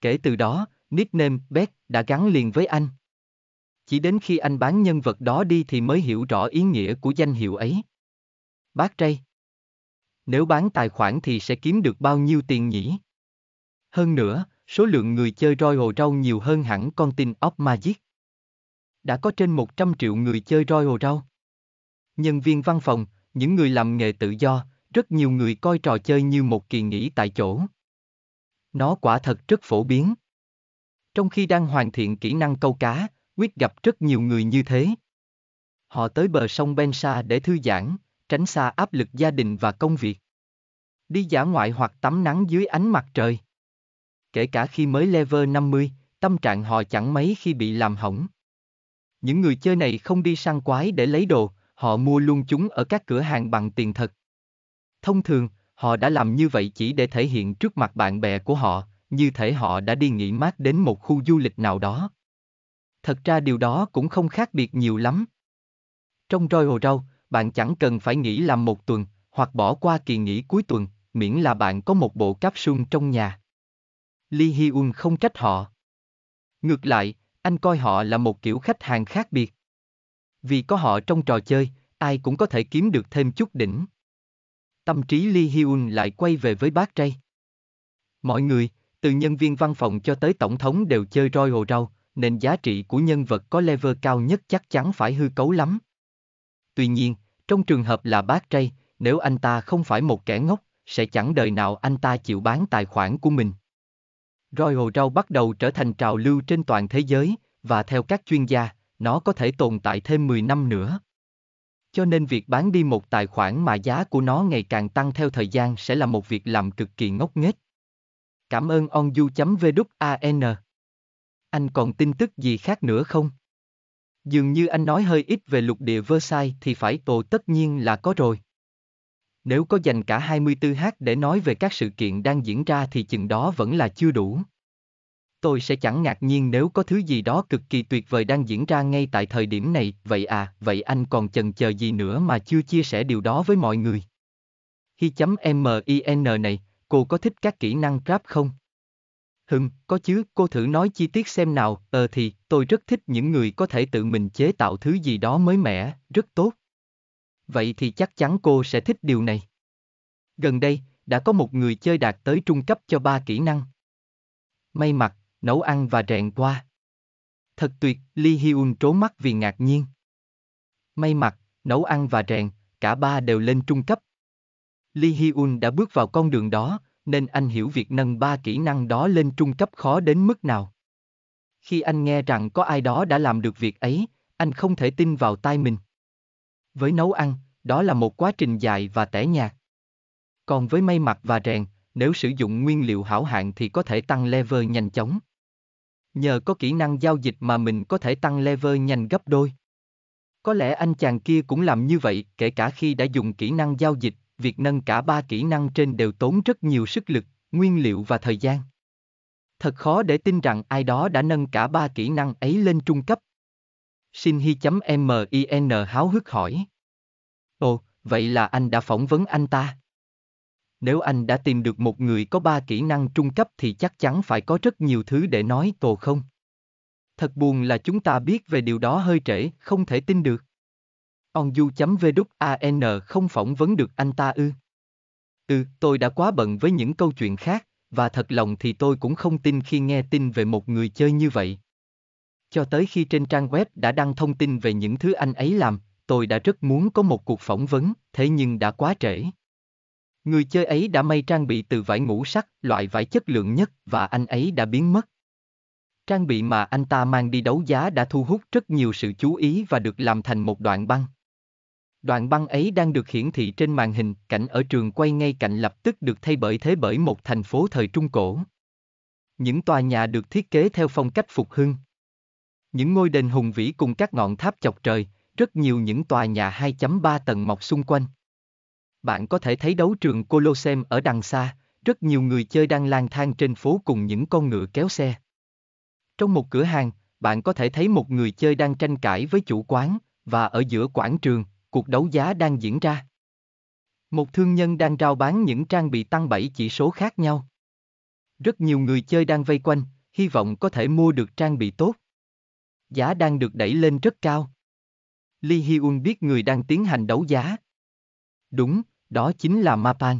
Kể từ đó, nickname Beck đã gắn liền với anh. Chỉ đến khi anh bán nhân vật đó đi thì mới hiểu rõ ý nghĩa của danh hiệu ấy. Bác Trey nếu bán tài khoản thì sẽ kiếm được bao nhiêu tiền nhỉ? Hơn nữa, số lượng người chơi Royal Row nhiều hơn hẳn con tin of Magic. Đã có trên 100 triệu người chơi Royal Row. Nhân viên văn phòng, những người làm nghề tự do, rất nhiều người coi trò chơi như một kỳ nghỉ tại chỗ. Nó quả thật rất phổ biến. Trong khi đang hoàn thiện kỹ năng câu cá, Quyết gặp rất nhiều người như thế. Họ tới bờ sông Bensa để thư giãn, tránh xa áp lực gia đình và công việc. Đi giả ngoại hoặc tắm nắng dưới ánh mặt trời. Kể cả khi mới level 50, tâm trạng họ chẳng mấy khi bị làm hỏng. Những người chơi này không đi săn quái để lấy đồ, họ mua luôn chúng ở các cửa hàng bằng tiền thật. Thông thường, họ đã làm như vậy chỉ để thể hiện trước mặt bạn bè của họ, như thể họ đã đi nghỉ mát đến một khu du lịch nào đó. Thật ra điều đó cũng không khác biệt nhiều lắm. Trong Royal rau bạn chẳng cần phải nghỉ làm một tuần, hoặc bỏ qua kỳ nghỉ cuối tuần, miễn là bạn có một bộ capsule trong nhà. Lee Hyun không trách họ. Ngược lại, anh coi họ là một kiểu khách hàng khác biệt. Vì có họ trong trò chơi, ai cũng có thể kiếm được thêm chút đỉnh. Tâm trí Lee Hyun lại quay về với bác trai. Mọi người, từ nhân viên văn phòng cho tới tổng thống đều chơi roi hồ Rau, nên giá trị của nhân vật có level cao nhất chắc chắn phải hư cấu lắm. Tuy nhiên, trong trường hợp là bác trai, nếu anh ta không phải một kẻ ngốc, sẽ chẳng đời nào anh ta chịu bán tài khoản của mình. Royal Rau bắt đầu trở thành trào lưu trên toàn thế giới, và theo các chuyên gia, nó có thể tồn tại thêm 10 năm nữa. Cho nên việc bán đi một tài khoản mà giá của nó ngày càng tăng theo thời gian sẽ là một việc làm cực kỳ ngốc nghếch. Cảm ơn onju.vn Anh còn tin tức gì khác nữa không? Dường như anh nói hơi ít về lục địa Versailles thì phải tổ tất nhiên là có rồi. Nếu có dành cả 24h để nói về các sự kiện đang diễn ra thì chừng đó vẫn là chưa đủ. Tôi sẽ chẳng ngạc nhiên nếu có thứ gì đó cực kỳ tuyệt vời đang diễn ra ngay tại thời điểm này, vậy à, vậy anh còn chần chờ gì nữa mà chưa chia sẻ điều đó với mọi người. hi N này, cô có thích các kỹ năng Grab không? Hừm, có chứ, cô thử nói chi tiết xem nào, ờ thì, tôi rất thích những người có thể tự mình chế tạo thứ gì đó mới mẻ, rất tốt. Vậy thì chắc chắn cô sẽ thích điều này. Gần đây, đã có một người chơi đạt tới trung cấp cho ba kỹ năng. May mặc, nấu ăn và rèn qua. Thật tuyệt, Lee Hyun trố mắt vì ngạc nhiên. May mặc, nấu ăn và rèn, cả ba đều lên trung cấp. Lee Hyun đã bước vào con đường đó, nên anh hiểu việc nâng ba kỹ năng đó lên trung cấp khó đến mức nào. Khi anh nghe rằng có ai đó đã làm được việc ấy, anh không thể tin vào tai mình. Với nấu ăn, đó là một quá trình dài và tẻ nhạt. Còn với may mặc và rèn, nếu sử dụng nguyên liệu hảo hạn thì có thể tăng level nhanh chóng. Nhờ có kỹ năng giao dịch mà mình có thể tăng level nhanh gấp đôi. Có lẽ anh chàng kia cũng làm như vậy kể cả khi đã dùng kỹ năng giao dịch việc nâng cả ba kỹ năng trên đều tốn rất nhiều sức lực, nguyên liệu và thời gian. Thật khó để tin rằng ai đó đã nâng cả ba kỹ năng ấy lên trung cấp. Shinhi.min háo hức hỏi. Ồ, vậy là anh đã phỏng vấn anh ta. Nếu anh đã tìm được một người có ba kỹ năng trung cấp thì chắc chắn phải có rất nhiều thứ để nói tồ không. Thật buồn là chúng ta biết về điều đó hơi trễ, không thể tin được onju.vđan không phỏng vấn được anh ta ư. Ừ, tôi đã quá bận với những câu chuyện khác, và thật lòng thì tôi cũng không tin khi nghe tin về một người chơi như vậy. Cho tới khi trên trang web đã đăng thông tin về những thứ anh ấy làm, tôi đã rất muốn có một cuộc phỏng vấn, thế nhưng đã quá trễ. Người chơi ấy đã may trang bị từ vải ngũ sắc, loại vải chất lượng nhất và anh ấy đã biến mất. Trang bị mà anh ta mang đi đấu giá đã thu hút rất nhiều sự chú ý và được làm thành một đoạn băng. Đoạn băng ấy đang được hiển thị trên màn hình, cảnh ở trường quay ngay cạnh lập tức được thay bởi thế bởi một thành phố thời Trung Cổ. Những tòa nhà được thiết kế theo phong cách phục hưng. Những ngôi đền hùng vĩ cùng các ngọn tháp chọc trời, rất nhiều những tòa nhà 2.3 tầng mọc xung quanh. Bạn có thể thấy đấu trường Colosseum ở đằng xa, rất nhiều người chơi đang lang thang trên phố cùng những con ngựa kéo xe. Trong một cửa hàng, bạn có thể thấy một người chơi đang tranh cãi với chủ quán, và ở giữa quảng trường, cuộc đấu giá đang diễn ra. Một thương nhân đang rao bán những trang bị tăng 7 chỉ số khác nhau. Rất nhiều người chơi đang vây quanh, hy vọng có thể mua được trang bị tốt. Giá đang được đẩy lên rất cao. Lee Hyun biết người đang tiến hành đấu giá. Đúng, đó chính là Mapan.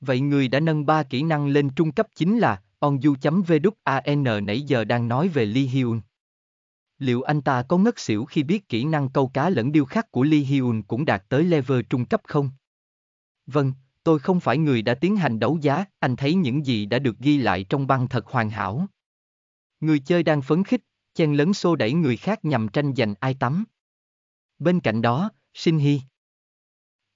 Vậy người đã nâng ba kỹ năng lên trung cấp chính là Onju.vđan nãy giờ đang nói về Lee Hyun. Liệu anh ta có ngất xỉu khi biết kỹ năng câu cá lẫn điêu khắc của Lee Hyun cũng đạt tới level trung cấp không? Vâng, tôi không phải người đã tiến hành đấu giá, anh thấy những gì đã được ghi lại trong băng thật hoàn hảo. Người chơi đang phấn khích, chen lấn xô đẩy người khác nhằm tranh giành ai tắm. Bên cạnh đó, Shin Hee.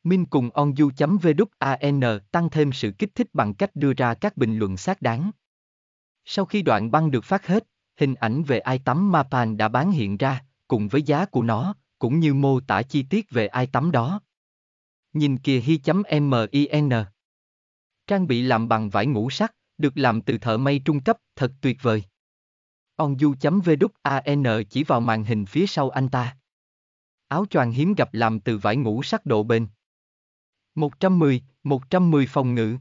Min cùng onju.vn tăng thêm sự kích thích bằng cách đưa ra các bình luận xác đáng. Sau khi đoạn băng được phát hết, hình ảnh về ai tắm Mapan đã bán hiện ra, cùng với giá của nó, cũng như mô tả chi tiết về ai tắm đó. Nhìn kìa hi.min. Trang bị làm bằng vải ngũ sắc, được làm từ thợ may trung cấp, thật tuyệt vời. Onju.vđan chỉ vào màn hình phía sau anh ta. Áo choàng hiếm gặp làm từ vải ngũ sắc độ bền. 110, 110 phòng ngự.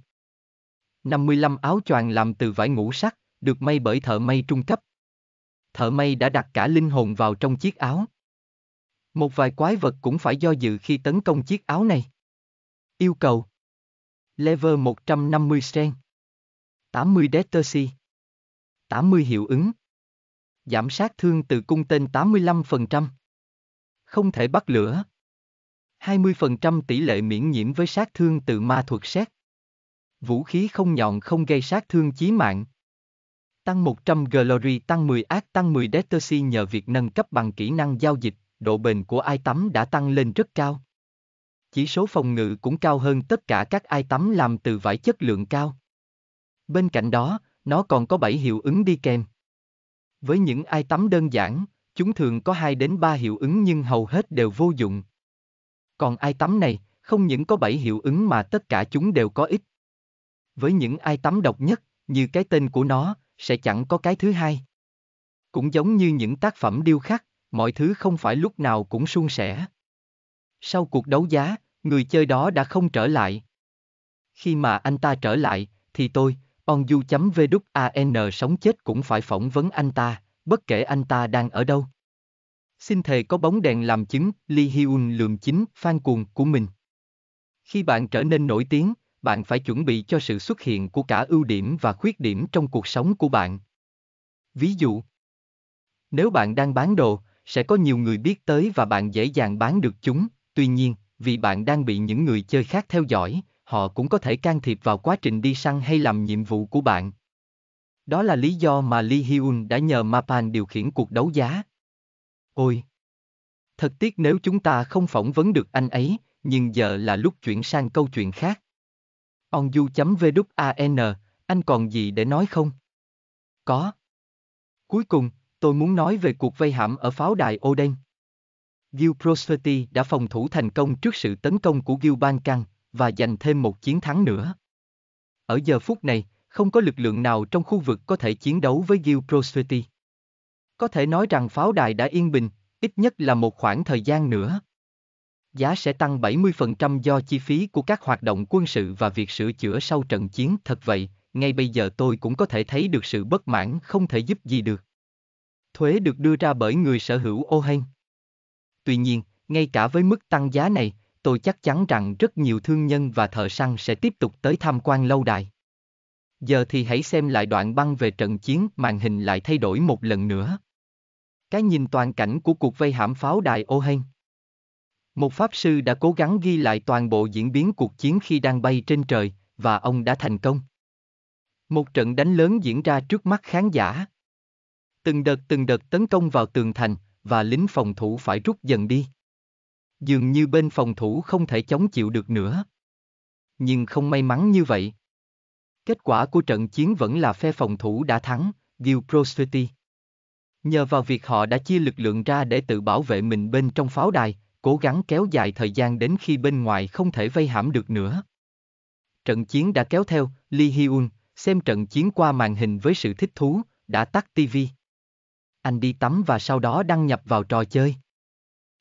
55 áo choàng làm từ vải ngũ sắc, được may bởi thợ may trung cấp thợ may đã đặt cả linh hồn vào trong chiếc áo. Một vài quái vật cũng phải do dự khi tấn công chiếc áo này. Yêu cầu Level 150 strength 80 dexterity 80 hiệu ứng Giảm sát thương từ cung tên 85% Không thể bắt lửa 20% tỷ lệ miễn nhiễm với sát thương từ ma thuật xét Vũ khí không nhọn không gây sát thương chí mạng tăng 100 Glory tăng 10 ác tăng 10 detersi nhờ việc nâng cấp bằng kỹ năng giao dịch, độ bền của ai tắm đã tăng lên rất cao. Chỉ số phòng ngự cũng cao hơn tất cả các ai tắm làm từ vải chất lượng cao. Bên cạnh đó, nó còn có 7 hiệu ứng đi kèm. Với những ai tắm đơn giản, chúng thường có 2 đến 3 hiệu ứng nhưng hầu hết đều vô dụng. Còn ai tắm này, không những có 7 hiệu ứng mà tất cả chúng đều có ích. Với những ai tắm độc nhất, như cái tên của nó, sẽ chẳng có cái thứ hai. Cũng giống như những tác phẩm điêu khắc, mọi thứ không phải lúc nào cũng suôn sẻ. Sau cuộc đấu giá, người chơi đó đã không trở lại. Khi mà anh ta trở lại, thì tôi, onju.vđan sống chết cũng phải phỏng vấn anh ta, bất kể anh ta đang ở đâu. Xin thề có bóng đèn làm chứng, Lee Hyun lườm chính, fan cuồng của mình. Khi bạn trở nên nổi tiếng, bạn phải chuẩn bị cho sự xuất hiện của cả ưu điểm và khuyết điểm trong cuộc sống của bạn. Ví dụ, nếu bạn đang bán đồ, sẽ có nhiều người biết tới và bạn dễ dàng bán được chúng, tuy nhiên, vì bạn đang bị những người chơi khác theo dõi, họ cũng có thể can thiệp vào quá trình đi săn hay làm nhiệm vụ của bạn. Đó là lý do mà Lee Hyun đã nhờ Mapan điều khiển cuộc đấu giá. Ôi! Thật tiếc nếu chúng ta không phỏng vấn được anh ấy, nhưng giờ là lúc chuyển sang câu chuyện khác onju vn, anh còn gì để nói không? Có. Cuối cùng, tôi muốn nói về cuộc vây hãm ở pháo đài Oden. Gil Prosperity đã phòng thủ thành công trước sự tấn công của Gil Bankan và giành thêm một chiến thắng nữa. Ở giờ phút này, không có lực lượng nào trong khu vực có thể chiến đấu với Gil Prosperity. Có thể nói rằng pháo đài đã yên bình, ít nhất là một khoảng thời gian nữa giá sẽ tăng 70% do chi phí của các hoạt động quân sự và việc sửa chữa sau trận chiến. Thật vậy, ngay bây giờ tôi cũng có thể thấy được sự bất mãn không thể giúp gì được. Thuế được đưa ra bởi người sở hữu ô Tuy nhiên, ngay cả với mức tăng giá này, tôi chắc chắn rằng rất nhiều thương nhân và thợ săn sẽ tiếp tục tới tham quan lâu đài. Giờ thì hãy xem lại đoạn băng về trận chiến, màn hình lại thay đổi một lần nữa. Cái nhìn toàn cảnh của cuộc vây hãm pháo đài ô một pháp sư đã cố gắng ghi lại toàn bộ diễn biến cuộc chiến khi đang bay trên trời, và ông đã thành công. Một trận đánh lớn diễn ra trước mắt khán giả. Từng đợt từng đợt tấn công vào tường thành, và lính phòng thủ phải rút dần đi. Dường như bên phòng thủ không thể chống chịu được nữa. Nhưng không may mắn như vậy. Kết quả của trận chiến vẫn là phe phòng thủ đã thắng, Guild Prosperity. Nhờ vào việc họ đã chia lực lượng ra để tự bảo vệ mình bên trong pháo đài, cố gắng kéo dài thời gian đến khi bên ngoài không thể vây hãm được nữa. Trận chiến đã kéo theo, Lee Hyun, xem trận chiến qua màn hình với sự thích thú, đã tắt TV. Anh đi tắm và sau đó đăng nhập vào trò chơi.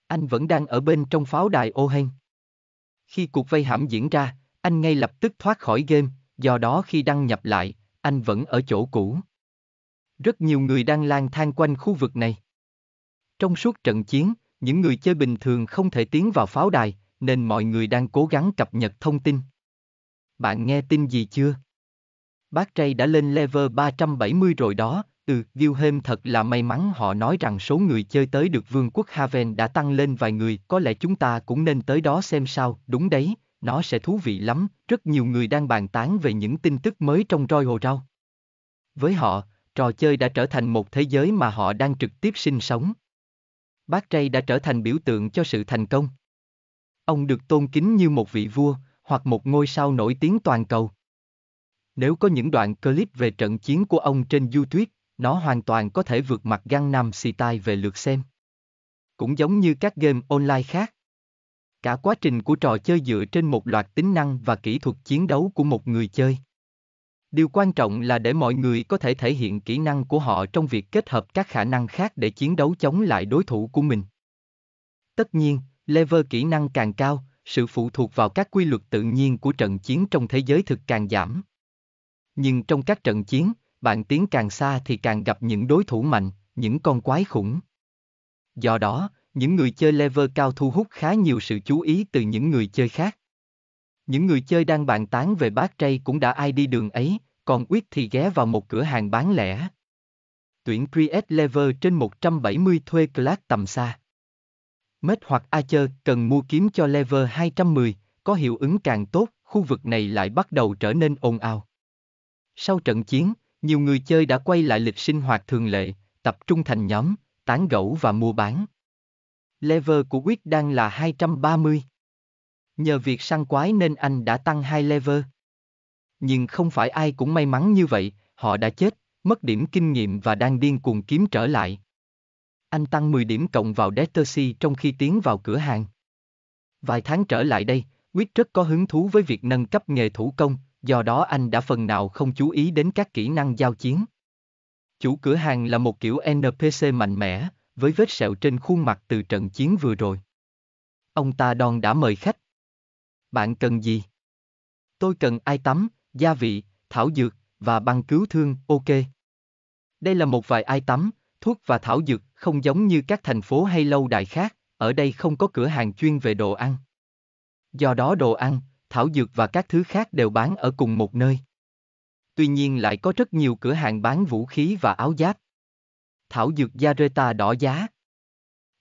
Anh vẫn đang ở bên trong pháo đài Ohen. Khi cuộc vây hãm diễn ra, anh ngay lập tức thoát khỏi game, do đó khi đăng nhập lại, anh vẫn ở chỗ cũ. Rất nhiều người đang lang thang quanh khu vực này. Trong suốt trận chiến, những người chơi bình thường không thể tiến vào pháo đài, nên mọi người đang cố gắng cập nhật thông tin. Bạn nghe tin gì chưa? Bác Trey đã lên level 370 rồi đó, ừ, Wilhelm thật là may mắn họ nói rằng số người chơi tới được vương quốc Haven đã tăng lên vài người, có lẽ chúng ta cũng nên tới đó xem sao, đúng đấy, nó sẽ thú vị lắm, rất nhiều người đang bàn tán về những tin tức mới trong roi hồ rau. Với họ, trò chơi đã trở thành một thế giới mà họ đang trực tiếp sinh sống bác Trey đã trở thành biểu tượng cho sự thành công. Ông được tôn kính như một vị vua, hoặc một ngôi sao nổi tiếng toàn cầu. Nếu có những đoạn clip về trận chiến của ông trên YouTube, nó hoàn toàn có thể vượt mặt Gangnam Style về lượt xem. Cũng giống như các game online khác. Cả quá trình của trò chơi dựa trên một loạt tính năng và kỹ thuật chiến đấu của một người chơi. Điều quan trọng là để mọi người có thể thể hiện kỹ năng của họ trong việc kết hợp các khả năng khác để chiến đấu chống lại đối thủ của mình. Tất nhiên, level kỹ năng càng cao, sự phụ thuộc vào các quy luật tự nhiên của trận chiến trong thế giới thực càng giảm. Nhưng trong các trận chiến, bạn tiến càng xa thì càng gặp những đối thủ mạnh, những con quái khủng. Do đó, những người chơi level cao thu hút khá nhiều sự chú ý từ những người chơi khác. Những người chơi đang bàn tán về bát tray cũng đã ai đi đường ấy, còn quyết thì ghé vào một cửa hàng bán lẻ. Tuyển Create Level trên 170 thuê Clark tầm xa. Mết hoặc Archer cần mua kiếm cho level 210, có hiệu ứng càng tốt, khu vực này lại bắt đầu trở nên ồn ào. Sau trận chiến, nhiều người chơi đã quay lại lịch sinh hoạt thường lệ, tập trung thành nhóm, tán gẫu và mua bán. Level của Quyết đang là 230. Nhờ việc săn quái nên anh đã tăng hai level. Nhưng không phải ai cũng may mắn như vậy, họ đã chết, mất điểm kinh nghiệm và đang điên cuồng kiếm trở lại. Anh tăng 10 điểm cộng vào Dextercy trong khi tiến vào cửa hàng. Vài tháng trở lại đây, Quyết rất có hứng thú với việc nâng cấp nghề thủ công, do đó anh đã phần nào không chú ý đến các kỹ năng giao chiến. Chủ cửa hàng là một kiểu NPC mạnh mẽ, với vết sẹo trên khuôn mặt từ trận chiến vừa rồi. Ông ta đòn đã mời khách, bạn cần gì? Tôi cần ai tắm, gia vị, thảo dược, và băng cứu thương, ok. Đây là một vài ai tắm, thuốc và thảo dược không giống như các thành phố hay lâu đài khác, ở đây không có cửa hàng chuyên về đồ ăn. Do đó đồ ăn, thảo dược và các thứ khác đều bán ở cùng một nơi. Tuy nhiên lại có rất nhiều cửa hàng bán vũ khí và áo giáp. Thảo dược Yareta đỏ giá.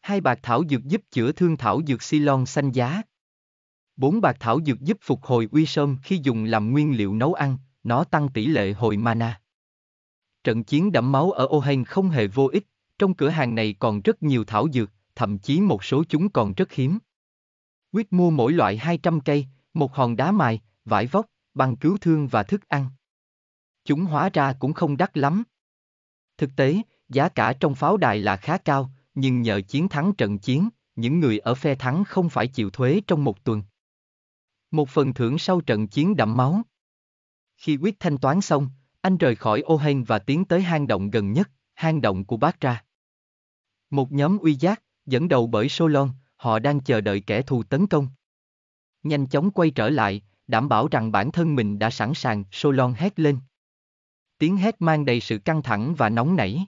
Hai bạc thảo dược giúp chữa thương thảo dược Silon xanh giá, Bốn bạc thảo dược giúp phục hồi uy sơm khi dùng làm nguyên liệu nấu ăn, nó tăng tỷ lệ hồi mana. Trận chiến đẫm máu ở Ohen không hề vô ích, trong cửa hàng này còn rất nhiều thảo dược, thậm chí một số chúng còn rất hiếm. Quyết mua mỗi loại 200 cây, một hòn đá mài, vải vóc, băng cứu thương và thức ăn. Chúng hóa ra cũng không đắt lắm. Thực tế, giá cả trong pháo đài là khá cao, nhưng nhờ chiến thắng trận chiến, những người ở phe thắng không phải chịu thuế trong một tuần. Một phần thưởng sau trận chiến đẫm máu. Khi quyết thanh toán xong, anh rời khỏi Ohen và tiến tới hang động gần nhất, hang động của bác ra. Một nhóm uy giác, dẫn đầu bởi Solon, họ đang chờ đợi kẻ thù tấn công. Nhanh chóng quay trở lại, đảm bảo rằng bản thân mình đã sẵn sàng, Solon hét lên. Tiếng hét mang đầy sự căng thẳng và nóng nảy.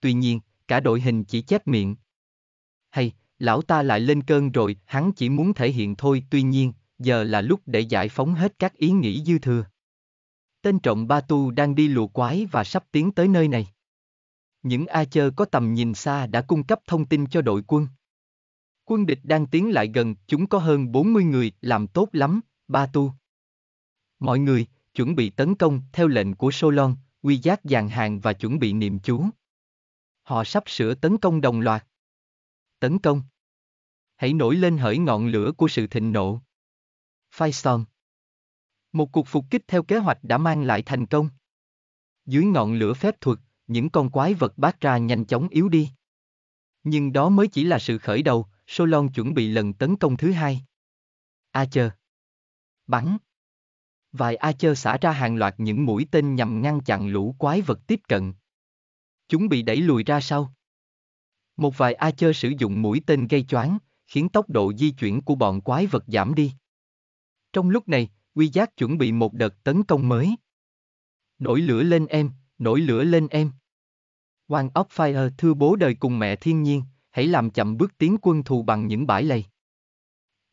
Tuy nhiên, cả đội hình chỉ chép miệng. Hay, lão ta lại lên cơn rồi, hắn chỉ muốn thể hiện thôi, tuy nhiên, giờ là lúc để giải phóng hết các ý nghĩ dư thừa. Tên trộm Ba Tu đang đi lùa quái và sắp tiến tới nơi này. Những A Chơ có tầm nhìn xa đã cung cấp thông tin cho đội quân. Quân địch đang tiến lại gần, chúng có hơn 40 người, làm tốt lắm, Ba Tu. Mọi người, chuẩn bị tấn công theo lệnh của Solon, quy giác dàn hàng và chuẩn bị niệm chú. Họ sắp sửa tấn công đồng loạt. Tấn công. Hãy nổi lên hỡi ngọn lửa của sự thịnh nộ. Firestorm. Một cuộc phục kích theo kế hoạch đã mang lại thành công. Dưới ngọn lửa phép thuật, những con quái vật bát ra nhanh chóng yếu đi. Nhưng đó mới chỉ là sự khởi đầu, Solon chuẩn bị lần tấn công thứ hai. Archer. Bắn. Vài Archer xả ra hàng loạt những mũi tên nhằm ngăn chặn lũ quái vật tiếp cận. Chúng bị đẩy lùi ra sau. Một vài Archer sử dụng mũi tên gây choáng, khiến tốc độ di chuyển của bọn quái vật giảm đi. Trong lúc này, Quy Giác chuẩn bị một đợt tấn công mới. Nổi lửa lên em, nổi lửa lên em. Hoàng ốc Fire thưa bố đời cùng mẹ thiên nhiên, hãy làm chậm bước tiến quân thù bằng những bãi lầy.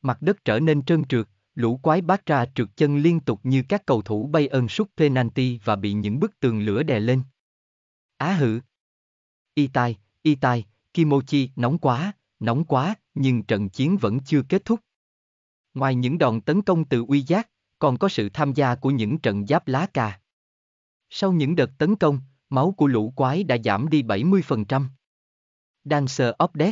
Mặt đất trở nên trơn trượt, lũ quái bát ra trượt chân liên tục như các cầu thủ bay ơn sút penalty và bị những bức tường lửa đè lên. Á hử, Y tai, y tai, Kimochi nóng quá, nóng quá, nhưng trận chiến vẫn chưa kết thúc. Ngoài những đòn tấn công từ uy giác, còn có sự tham gia của những trận giáp lá cà. Sau những đợt tấn công, máu của lũ quái đã giảm đi 70%. Dancer Update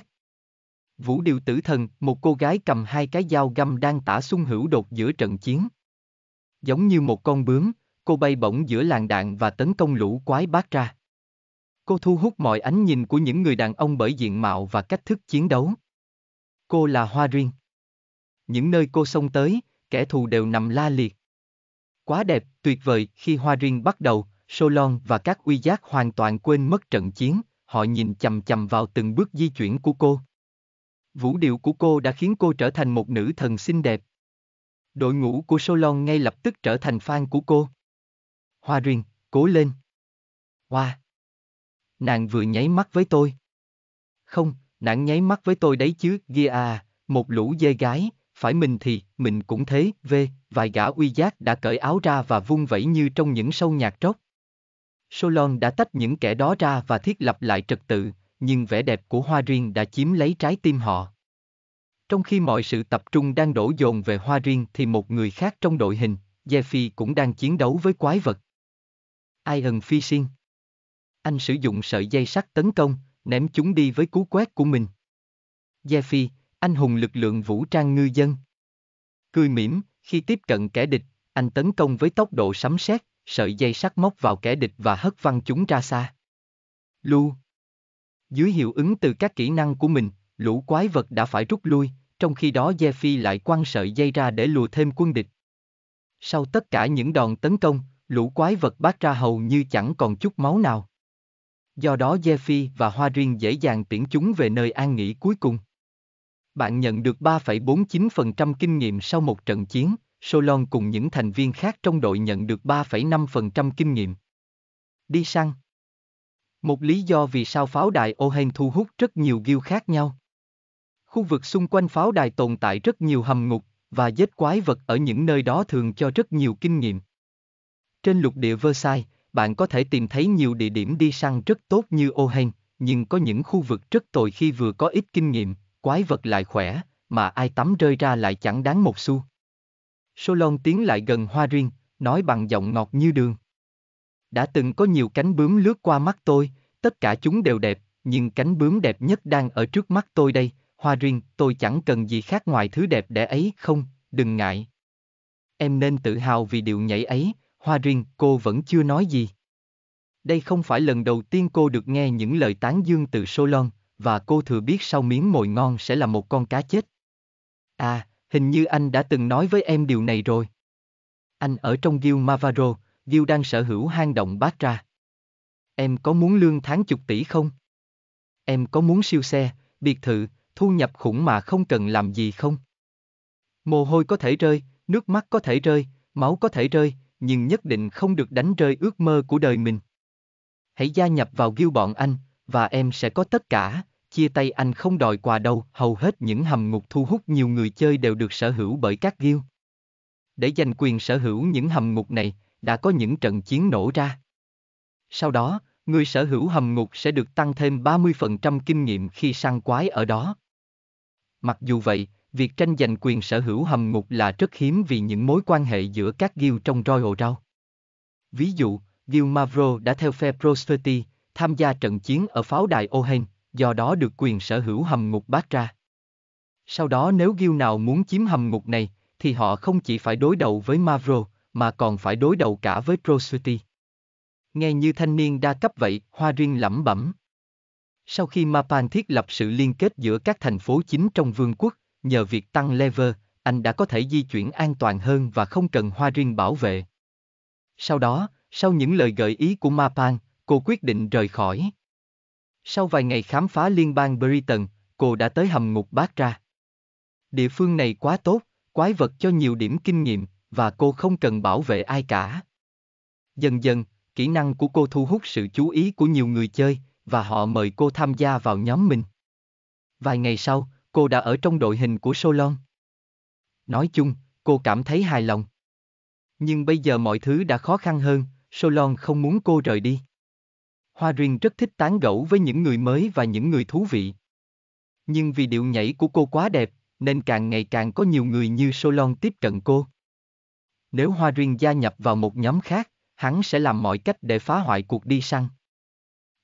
Vũ Điệu Tử Thần, một cô gái cầm hai cái dao găm đang tả xung hữu đột giữa trận chiến. Giống như một con bướm, cô bay bổng giữa làng đạn và tấn công lũ quái bát ra. Cô thu hút mọi ánh nhìn của những người đàn ông bởi diện mạo và cách thức chiến đấu. Cô là Hoa Riêng những nơi cô xông tới, kẻ thù đều nằm la liệt. Quá đẹp, tuyệt vời, khi hoa riêng bắt đầu, Solon và các uy giác hoàn toàn quên mất trận chiến, họ nhìn chầm chầm vào từng bước di chuyển của cô. Vũ điệu của cô đã khiến cô trở thành một nữ thần xinh đẹp. Đội ngũ của Solon ngay lập tức trở thành fan của cô. Hoa riêng, cố lên. Hoa. Nàng vừa nháy mắt với tôi. Không, nàng nháy mắt với tôi đấy chứ, Gia, một lũ dê gái, phải mình thì, mình cũng thế, V. vài gã uy giác đã cởi áo ra và vung vẩy như trong những sâu nhạc trốc. Solon đã tách những kẻ đó ra và thiết lập lại trật tự, nhưng vẻ đẹp của hoa riêng đã chiếm lấy trái tim họ. Trong khi mọi sự tập trung đang đổ dồn về hoa riêng thì một người khác trong đội hình, Jeffy cũng đang chiến đấu với quái vật. Iron Fishing Anh sử dụng sợi dây sắt tấn công, ném chúng đi với cú quét của mình. Jeffy, anh hùng lực lượng vũ trang ngư dân. Cười mỉm, khi tiếp cận kẻ địch, anh tấn công với tốc độ sấm sét, sợi dây sắt móc vào kẻ địch và hất văng chúng ra xa. Lu Dưới hiệu ứng từ các kỹ năng của mình, lũ quái vật đã phải rút lui, trong khi đó Gia Phi lại quăng sợi dây ra để lùa thêm quân địch. Sau tất cả những đòn tấn công, lũ quái vật bát ra hầu như chẳng còn chút máu nào. Do đó Gia Phi và Hoa Riêng dễ dàng tiễn chúng về nơi an nghỉ cuối cùng. Bạn nhận được 3,49% kinh nghiệm sau một trận chiến, Solon cùng những thành viên khác trong đội nhận được 3,5% kinh nghiệm. Đi săn Một lý do vì sao pháo đài Ohen thu hút rất nhiều guild khác nhau. Khu vực xung quanh pháo đài tồn tại rất nhiều hầm ngục, và giết quái vật ở những nơi đó thường cho rất nhiều kinh nghiệm. Trên lục địa Versailles, bạn có thể tìm thấy nhiều địa điểm đi săn rất tốt như Ohen, nhưng có những khu vực rất tồi khi vừa có ít kinh nghiệm, quái vật lại khỏe, mà ai tắm rơi ra lại chẳng đáng một xu. Solon tiến lại gần hoa riêng, nói bằng giọng ngọt như đường. Đã từng có nhiều cánh bướm lướt qua mắt tôi, tất cả chúng đều đẹp, nhưng cánh bướm đẹp nhất đang ở trước mắt tôi đây, hoa riêng, tôi chẳng cần gì khác ngoài thứ đẹp để ấy, không, đừng ngại. Em nên tự hào vì điều nhảy ấy, hoa riêng, cô vẫn chưa nói gì. Đây không phải lần đầu tiên cô được nghe những lời tán dương từ Solon, và cô thừa biết sau miếng mồi ngon sẽ là một con cá chết. À, hình như anh đã từng nói với em điều này rồi. Anh ở trong Guild Mavaro, Guild đang sở hữu hang động bát Em có muốn lương tháng chục tỷ không? Em có muốn siêu xe, biệt thự, thu nhập khủng mà không cần làm gì không? Mồ hôi có thể rơi, nước mắt có thể rơi, máu có thể rơi, nhưng nhất định không được đánh rơi ước mơ của đời mình. Hãy gia nhập vào Guild bọn anh, và em sẽ có tất cả, chia tay anh không đòi quà đâu, hầu hết những hầm ngục thu hút nhiều người chơi đều được sở hữu bởi các guild. Để giành quyền sở hữu những hầm ngục này, đã có những trận chiến nổ ra. Sau đó, người sở hữu hầm ngục sẽ được tăng thêm 30% kinh nghiệm khi săn quái ở đó. Mặc dù vậy, việc tranh giành quyền sở hữu hầm ngục là rất hiếm vì những mối quan hệ giữa các guild trong Royal Rao. Ví dụ, Guild Mavro đã theo phe Prosperity, tham gia trận chiến ở pháo đài Ohen, do đó được quyền sở hữu hầm ngục bát ra. Sau đó nếu guild nào muốn chiếm hầm ngục này, thì họ không chỉ phải đối đầu với Mavro, mà còn phải đối đầu cả với Prosuti. Nghe như thanh niên đa cấp vậy, Hoa Riêng lẩm bẩm. Sau khi Mapan thiết lập sự liên kết giữa các thành phố chính trong vương quốc, nhờ việc tăng level, anh đã có thể di chuyển an toàn hơn và không cần Hoa Riêng bảo vệ. Sau đó, sau những lời gợi ý của Mapan, cô quyết định rời khỏi. Sau vài ngày khám phá liên bang Britain, cô đã tới hầm ngục bát ra. Địa phương này quá tốt, quái vật cho nhiều điểm kinh nghiệm, và cô không cần bảo vệ ai cả. Dần dần, kỹ năng của cô thu hút sự chú ý của nhiều người chơi, và họ mời cô tham gia vào nhóm mình. Vài ngày sau, cô đã ở trong đội hình của Solon. Nói chung, cô cảm thấy hài lòng. Nhưng bây giờ mọi thứ đã khó khăn hơn, Solon không muốn cô rời đi. Hoa Riêng rất thích tán gẫu với những người mới và những người thú vị. Nhưng vì điệu nhảy của cô quá đẹp, nên càng ngày càng có nhiều người như Solon tiếp cận cô. Nếu Hoa Riêng gia nhập vào một nhóm khác, hắn sẽ làm mọi cách để phá hoại cuộc đi săn.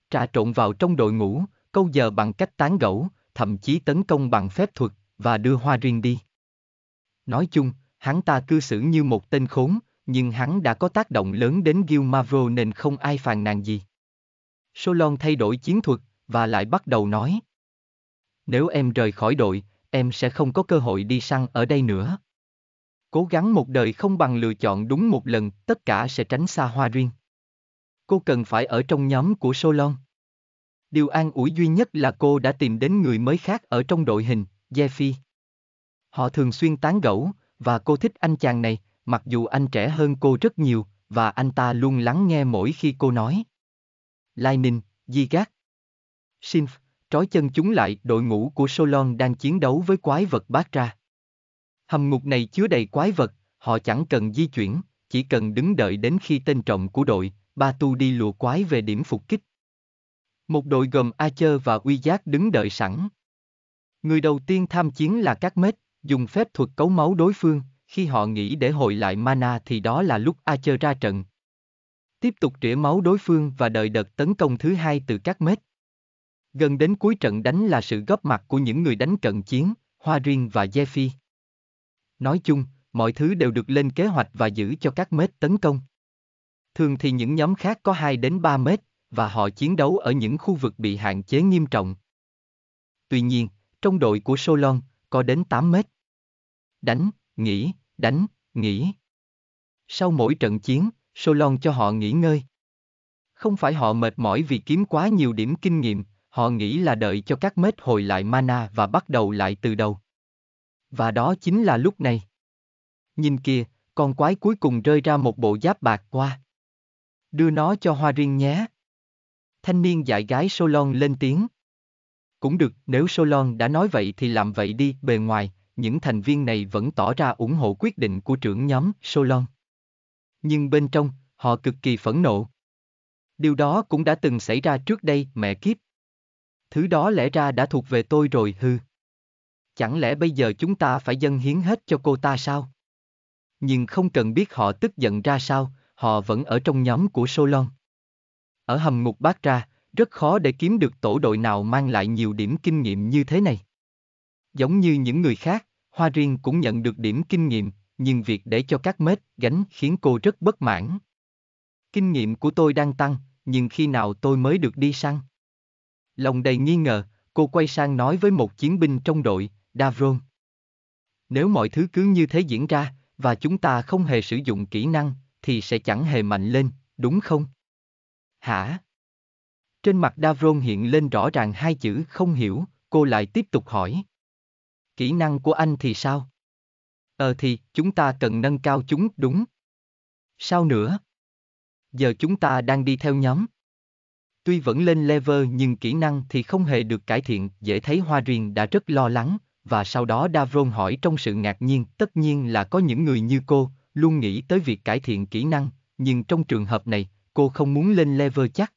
Trà trộn vào trong đội ngũ, câu giờ bằng cách tán gẫu, thậm chí tấn công bằng phép thuật, và đưa Hoa Riêng đi. Nói chung, hắn ta cư xử như một tên khốn, nhưng hắn đã có tác động lớn đến Gil Marvel nên không ai phàn nàn gì. Solon thay đổi chiến thuật, và lại bắt đầu nói. Nếu em rời khỏi đội, em sẽ không có cơ hội đi săn ở đây nữa. Cố gắng một đời không bằng lựa chọn đúng một lần, tất cả sẽ tránh xa hoa riêng. Cô cần phải ở trong nhóm của Solon. Điều an ủi duy nhất là cô đã tìm đến người mới khác ở trong đội hình, Jeffy. Họ thường xuyên tán gẫu, và cô thích anh chàng này, mặc dù anh trẻ hơn cô rất nhiều, và anh ta luôn lắng nghe mỗi khi cô nói. Lightning, Gigas. Sinf, trói chân chúng lại đội ngũ của Solon đang chiến đấu với quái vật bát ra. Hầm ngục này chứa đầy quái vật, họ chẳng cần di chuyển, chỉ cần đứng đợi đến khi tên trọng của đội, ba tu đi lùa quái về điểm phục kích. Một đội gồm Archer và Uy Giác đứng đợi sẵn. Người đầu tiên tham chiến là các mết, dùng phép thuật cấu máu đối phương, khi họ nghĩ để hồi lại mana thì đó là lúc Archer ra trận, tiếp tục trĩa máu đối phương và đợi đợt tấn công thứ hai từ các mết. Gần đến cuối trận đánh là sự góp mặt của những người đánh trận chiến, Hoa Riêng và Jeffy. Nói chung, mọi thứ đều được lên kế hoạch và giữ cho các mết tấn công. Thường thì những nhóm khác có 2 đến 3 mét, và họ chiến đấu ở những khu vực bị hạn chế nghiêm trọng. Tuy nhiên, trong đội của Solon, có đến 8 mét. Đánh, nghỉ, đánh, nghỉ. Sau mỗi trận chiến, Solon cho họ nghỉ ngơi. Không phải họ mệt mỏi vì kiếm quá nhiều điểm kinh nghiệm, họ nghĩ là đợi cho các mết hồi lại mana và bắt đầu lại từ đầu. Và đó chính là lúc này. Nhìn kìa, con quái cuối cùng rơi ra một bộ giáp bạc qua. Đưa nó cho hoa riêng nhé. Thanh niên dạy gái Solon lên tiếng. Cũng được, nếu Solon đã nói vậy thì làm vậy đi, bề ngoài, những thành viên này vẫn tỏ ra ủng hộ quyết định của trưởng nhóm Solon nhưng bên trong, họ cực kỳ phẫn nộ. Điều đó cũng đã từng xảy ra trước đây, mẹ kiếp. Thứ đó lẽ ra đã thuộc về tôi rồi hư. Chẳng lẽ bây giờ chúng ta phải dâng hiến hết cho cô ta sao? Nhưng không cần biết họ tức giận ra sao, họ vẫn ở trong nhóm của Solon. Ở hầm ngục bát ra, rất khó để kiếm được tổ đội nào mang lại nhiều điểm kinh nghiệm như thế này. Giống như những người khác, Hoa Riêng cũng nhận được điểm kinh nghiệm, nhưng việc để cho các mết gánh khiến cô rất bất mãn. Kinh nghiệm của tôi đang tăng, nhưng khi nào tôi mới được đi săn? Lòng đầy nghi ngờ, cô quay sang nói với một chiến binh trong đội, Davron. Nếu mọi thứ cứ như thế diễn ra, và chúng ta không hề sử dụng kỹ năng, thì sẽ chẳng hề mạnh lên, đúng không? Hả? Trên mặt Davron hiện lên rõ ràng hai chữ không hiểu, cô lại tiếp tục hỏi. Kỹ năng của anh thì sao? Ờ thì, chúng ta cần nâng cao chúng, đúng. Sao nữa? Giờ chúng ta đang đi theo nhóm. Tuy vẫn lên level nhưng kỹ năng thì không hề được cải thiện, dễ thấy Hoa Riền đã rất lo lắng, và sau đó Davron hỏi trong sự ngạc nhiên, tất nhiên là có những người như cô, luôn nghĩ tới việc cải thiện kỹ năng, nhưng trong trường hợp này, cô không muốn lên level chắc.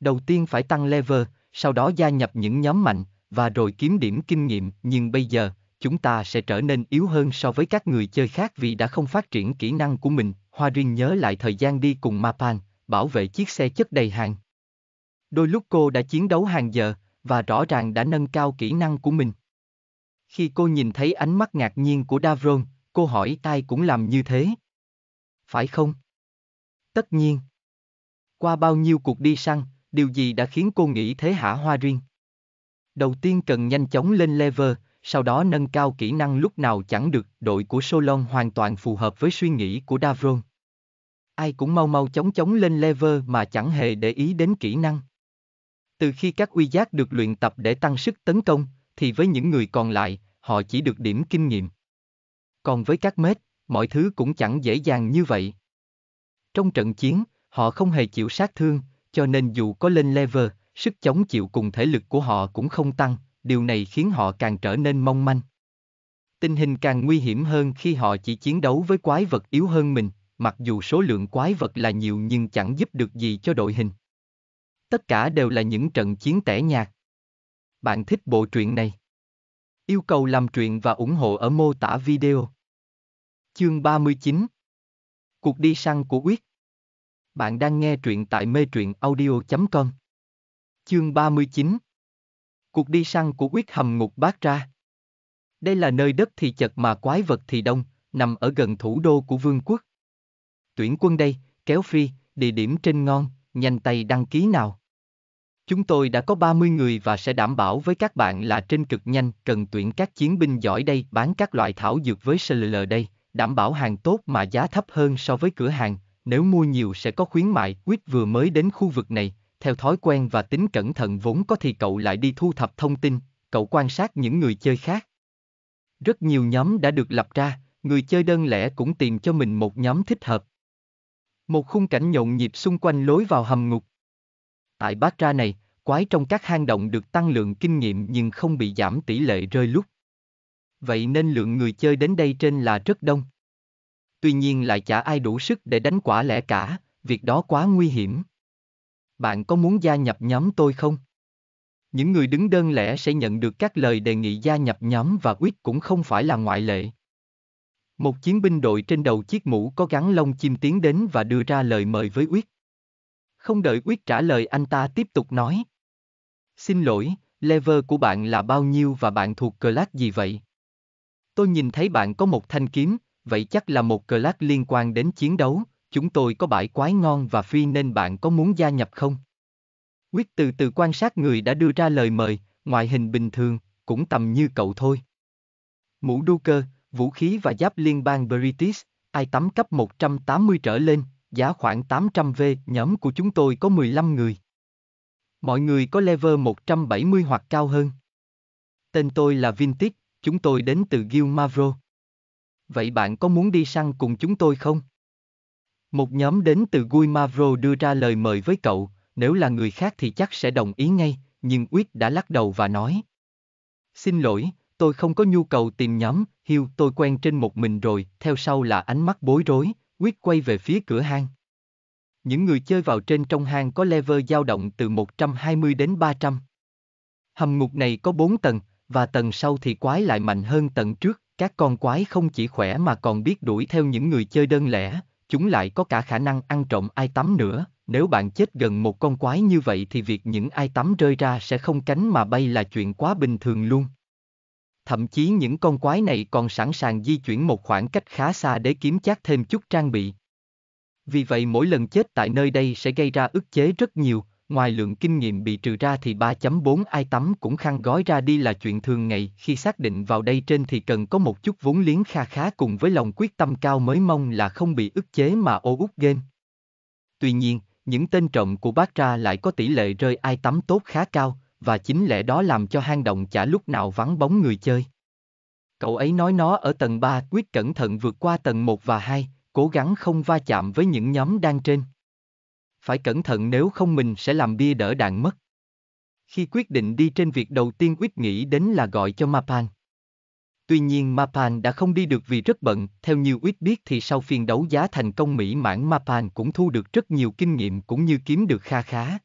Đầu tiên phải tăng level, sau đó gia nhập những nhóm mạnh, và rồi kiếm điểm kinh nghiệm, nhưng bây giờ, chúng ta sẽ trở nên yếu hơn so với các người chơi khác vì đã không phát triển kỹ năng của mình. Hoa Rin nhớ lại thời gian đi cùng Mapan, bảo vệ chiếc xe chất đầy hàng. Đôi lúc cô đã chiến đấu hàng giờ, và rõ ràng đã nâng cao kỹ năng của mình. Khi cô nhìn thấy ánh mắt ngạc nhiên của Davron, cô hỏi ai cũng làm như thế. Phải không? Tất nhiên. Qua bao nhiêu cuộc đi săn, điều gì đã khiến cô nghĩ thế hả Hoa Riêng? Đầu tiên cần nhanh chóng lên lever sau đó nâng cao kỹ năng lúc nào chẳng được, đội của Solon hoàn toàn phù hợp với suy nghĩ của Davron. Ai cũng mau mau chống chống lên lever mà chẳng hề để ý đến kỹ năng. Từ khi các uy giác được luyện tập để tăng sức tấn công, thì với những người còn lại, họ chỉ được điểm kinh nghiệm. Còn với các mết, mọi thứ cũng chẳng dễ dàng như vậy. Trong trận chiến, họ không hề chịu sát thương, cho nên dù có lên lever, sức chống chịu cùng thể lực của họ cũng không tăng, điều này khiến họ càng trở nên mong manh. Tình hình càng nguy hiểm hơn khi họ chỉ chiến đấu với quái vật yếu hơn mình, mặc dù số lượng quái vật là nhiều nhưng chẳng giúp được gì cho đội hình. Tất cả đều là những trận chiến tẻ nhạt. Bạn thích bộ truyện này? Yêu cầu làm truyện và ủng hộ ở mô tả video. Chương 39 Cuộc đi săn của Quyết Bạn đang nghe truyện tại mê truyện audio.com Chương 39 Cuộc đi săn của quyết hầm ngục bát ra. Đây là nơi đất thì chật mà quái vật thì đông, nằm ở gần thủ đô của vương quốc. Tuyển quân đây, kéo phi, địa điểm trên ngon, nhanh tay đăng ký nào. Chúng tôi đã có 30 người và sẽ đảm bảo với các bạn là trên cực nhanh cần tuyển các chiến binh giỏi đây bán các loại thảo dược với SLL đây, đảm bảo hàng tốt mà giá thấp hơn so với cửa hàng, nếu mua nhiều sẽ có khuyến mại. Quyết vừa mới đến khu vực này, theo thói quen và tính cẩn thận vốn có thì cậu lại đi thu thập thông tin, cậu quan sát những người chơi khác. Rất nhiều nhóm đã được lập ra, người chơi đơn lẻ cũng tìm cho mình một nhóm thích hợp. Một khung cảnh nhộn nhịp xung quanh lối vào hầm ngục. Tại bát ra này, quái trong các hang động được tăng lượng kinh nghiệm nhưng không bị giảm tỷ lệ rơi lúc. Vậy nên lượng người chơi đến đây trên là rất đông. Tuy nhiên lại chả ai đủ sức để đánh quả lẽ cả, việc đó quá nguy hiểm bạn có muốn gia nhập nhóm tôi không? Những người đứng đơn lẻ sẽ nhận được các lời đề nghị gia nhập nhóm và Quyết cũng không phải là ngoại lệ. Một chiến binh đội trên đầu chiếc mũ có gắn lông chim tiến đến và đưa ra lời mời với Quyết. Không đợi Quyết trả lời anh ta tiếp tục nói. Xin lỗi, level của bạn là bao nhiêu và bạn thuộc class gì vậy? Tôi nhìn thấy bạn có một thanh kiếm, vậy chắc là một class liên quan đến chiến đấu, chúng tôi có bãi quái ngon và phi nên bạn có muốn gia nhập không? Quyết từ từ quan sát người đã đưa ra lời mời, ngoại hình bình thường, cũng tầm như cậu thôi. Mũ đu cơ, vũ khí và giáp liên bang British, ai tắm cấp 180 trở lên, giá khoảng 800 V, nhóm của chúng tôi có 15 người. Mọi người có level 170 hoặc cao hơn. Tên tôi là Vintic, chúng tôi đến từ Gil Vậy bạn có muốn đi săn cùng chúng tôi không? Một nhóm đến từ Guimavro đưa ra lời mời với cậu, nếu là người khác thì chắc sẽ đồng ý ngay, nhưng Uyết đã lắc đầu và nói. Xin lỗi, tôi không có nhu cầu tìm nhóm, Hiu tôi quen trên một mình rồi, theo sau là ánh mắt bối rối, Uyết quay về phía cửa hang. Những người chơi vào trên trong hang có level dao động từ 120 đến 300. Hầm ngục này có 4 tầng, và tầng sau thì quái lại mạnh hơn tầng trước, các con quái không chỉ khỏe mà còn biết đuổi theo những người chơi đơn lẻ, chúng lại có cả khả năng ăn trộm ai tắm nữa, nếu bạn chết gần một con quái như vậy thì việc những ai tắm rơi ra sẽ không cánh mà bay là chuyện quá bình thường luôn. Thậm chí những con quái này còn sẵn sàng di chuyển một khoảng cách khá xa để kiếm chác thêm chút trang bị. Vì vậy mỗi lần chết tại nơi đây sẽ gây ra ức chế rất nhiều, Ngoài lượng kinh nghiệm bị trừ ra thì 3.4 ai tắm cũng khăn gói ra đi là chuyện thường ngày. Khi xác định vào đây trên thì cần có một chút vốn liếng kha khá cùng với lòng quyết tâm cao mới mong là không bị ức chế mà ô út game. Tuy nhiên, những tên trộm của bác ra lại có tỷ lệ rơi ai tắm tốt khá cao, và chính lẽ đó làm cho hang động chả lúc nào vắng bóng người chơi. Cậu ấy nói nó ở tầng 3 quyết cẩn thận vượt qua tầng 1 và 2, cố gắng không va chạm với những nhóm đang trên phải cẩn thận nếu không mình sẽ làm bia đỡ đạn mất. Khi quyết định đi trên việc đầu tiên Uyết nghĩ đến là gọi cho Mapan. Tuy nhiên Mapan đã không đi được vì rất bận, theo như Uyết biết thì sau phiên đấu giá thành công mỹ mãn Mapan cũng thu được rất nhiều kinh nghiệm cũng như kiếm được kha khá.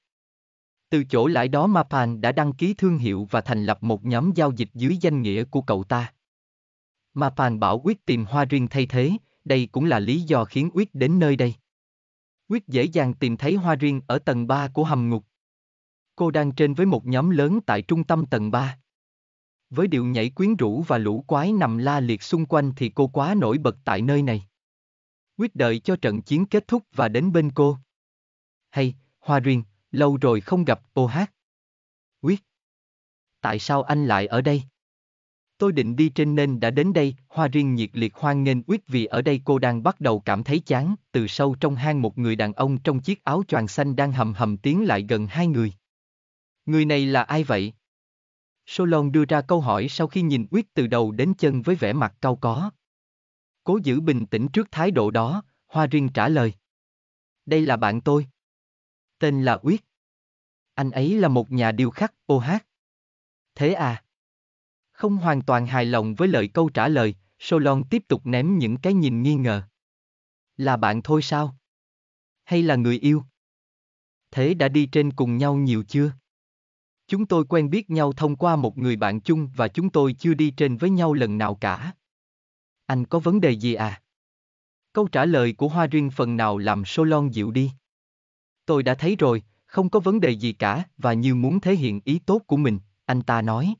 Từ chỗ lại đó Mapan đã đăng ký thương hiệu và thành lập một nhóm giao dịch dưới danh nghĩa của cậu ta. Mapan bảo Uyết tìm hoa riêng thay thế, đây cũng là lý do khiến Uyết đến nơi đây. Quyết dễ dàng tìm thấy hoa riêng ở tầng 3 của hầm ngục. Cô đang trên với một nhóm lớn tại trung tâm tầng 3. Với điệu nhảy quyến rũ và lũ quái nằm la liệt xung quanh thì cô quá nổi bật tại nơi này. Quyết đợi cho trận chiến kết thúc và đến bên cô. Hay, Hoa Riêng, lâu rồi không gặp ô hát. Quyết. Tại sao anh lại ở đây? Tôi định đi trên nên đã đến đây, Hoa Riêng nhiệt liệt hoan nghênh Quyết vì ở đây cô đang bắt đầu cảm thấy chán, từ sâu trong hang một người đàn ông trong chiếc áo choàng xanh đang hầm hầm tiến lại gần hai người. Người này là ai vậy? Solon đưa ra câu hỏi sau khi nhìn Quyết từ đầu đến chân với vẻ mặt cao có. Cố giữ bình tĩnh trước thái độ đó, Hoa Riêng trả lời. Đây là bạn tôi. Tên là Quyết. Anh ấy là một nhà điêu khắc, ô hát. Thế à? Không hoàn toàn hài lòng với lời câu trả lời, Solon tiếp tục ném những cái nhìn nghi ngờ. Là bạn thôi sao? Hay là người yêu? Thế đã đi trên cùng nhau nhiều chưa? Chúng tôi quen biết nhau thông qua một người bạn chung và chúng tôi chưa đi trên với nhau lần nào cả. Anh có vấn đề gì à? Câu trả lời của Hoa Riêng phần nào làm Solon dịu đi. Tôi đã thấy rồi, không có vấn đề gì cả và như muốn thể hiện ý tốt của mình, anh ta nói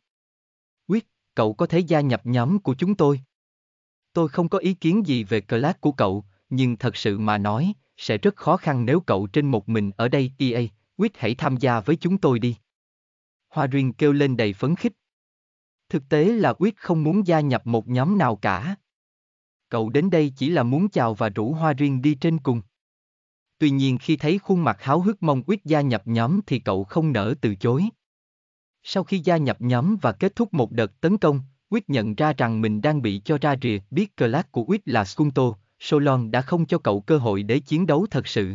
cậu có thể gia nhập nhóm của chúng tôi. Tôi không có ý kiến gì về class của cậu, nhưng thật sự mà nói, sẽ rất khó khăn nếu cậu trên một mình ở đây EA, quyết hãy tham gia với chúng tôi đi. Hoa Ruyên kêu lên đầy phấn khích. Thực tế là quyết không muốn gia nhập một nhóm nào cả. Cậu đến đây chỉ là muốn chào và rủ Hoa Ruyên đi trên cùng. Tuy nhiên khi thấy khuôn mặt háo hức mong quyết gia nhập nhóm thì cậu không nỡ từ chối. Sau khi gia nhập nhóm và kết thúc một đợt tấn công, Quyết nhận ra rằng mình đang bị cho ra rìa biết cờ lát của Quyết là Skunto, Solon đã không cho cậu cơ hội để chiến đấu thật sự.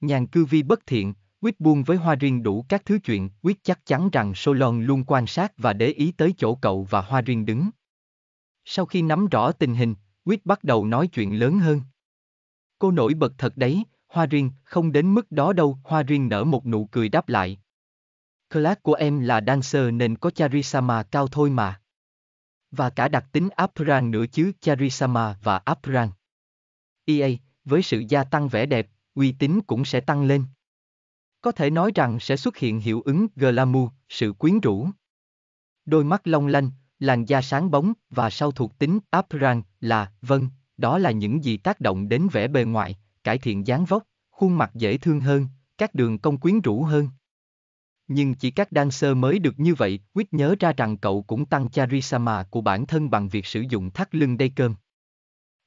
Nhàn cư vi bất thiện, Quyết buông với Hoa Riêng đủ các thứ chuyện, Quyết chắc chắn rằng Solon luôn quan sát và để ý tới chỗ cậu và Hoa Riêng đứng. Sau khi nắm rõ tình hình, Quyết bắt đầu nói chuyện lớn hơn. Cô nổi bật thật đấy, Hoa Riêng, không đến mức đó đâu, Hoa Riêng nở một nụ cười đáp lại, Class của em là dancer nên có charisma cao thôi mà. Và cả đặc tính Apran nữa chứ charisma và Apran. EA, với sự gia tăng vẻ đẹp, uy tín cũng sẽ tăng lên. Có thể nói rằng sẽ xuất hiện hiệu ứng glamour, sự quyến rũ. Đôi mắt long lanh, làn da sáng bóng và sau thuộc tính Apran là, vâng, đó là những gì tác động đến vẻ bề ngoài, cải thiện dáng vóc, khuôn mặt dễ thương hơn, các đường cong quyến rũ hơn nhưng chỉ các dancer mới được như vậy. Quyết nhớ ra rằng cậu cũng tăng charisma của bản thân bằng việc sử dụng thắt lưng đây cơm.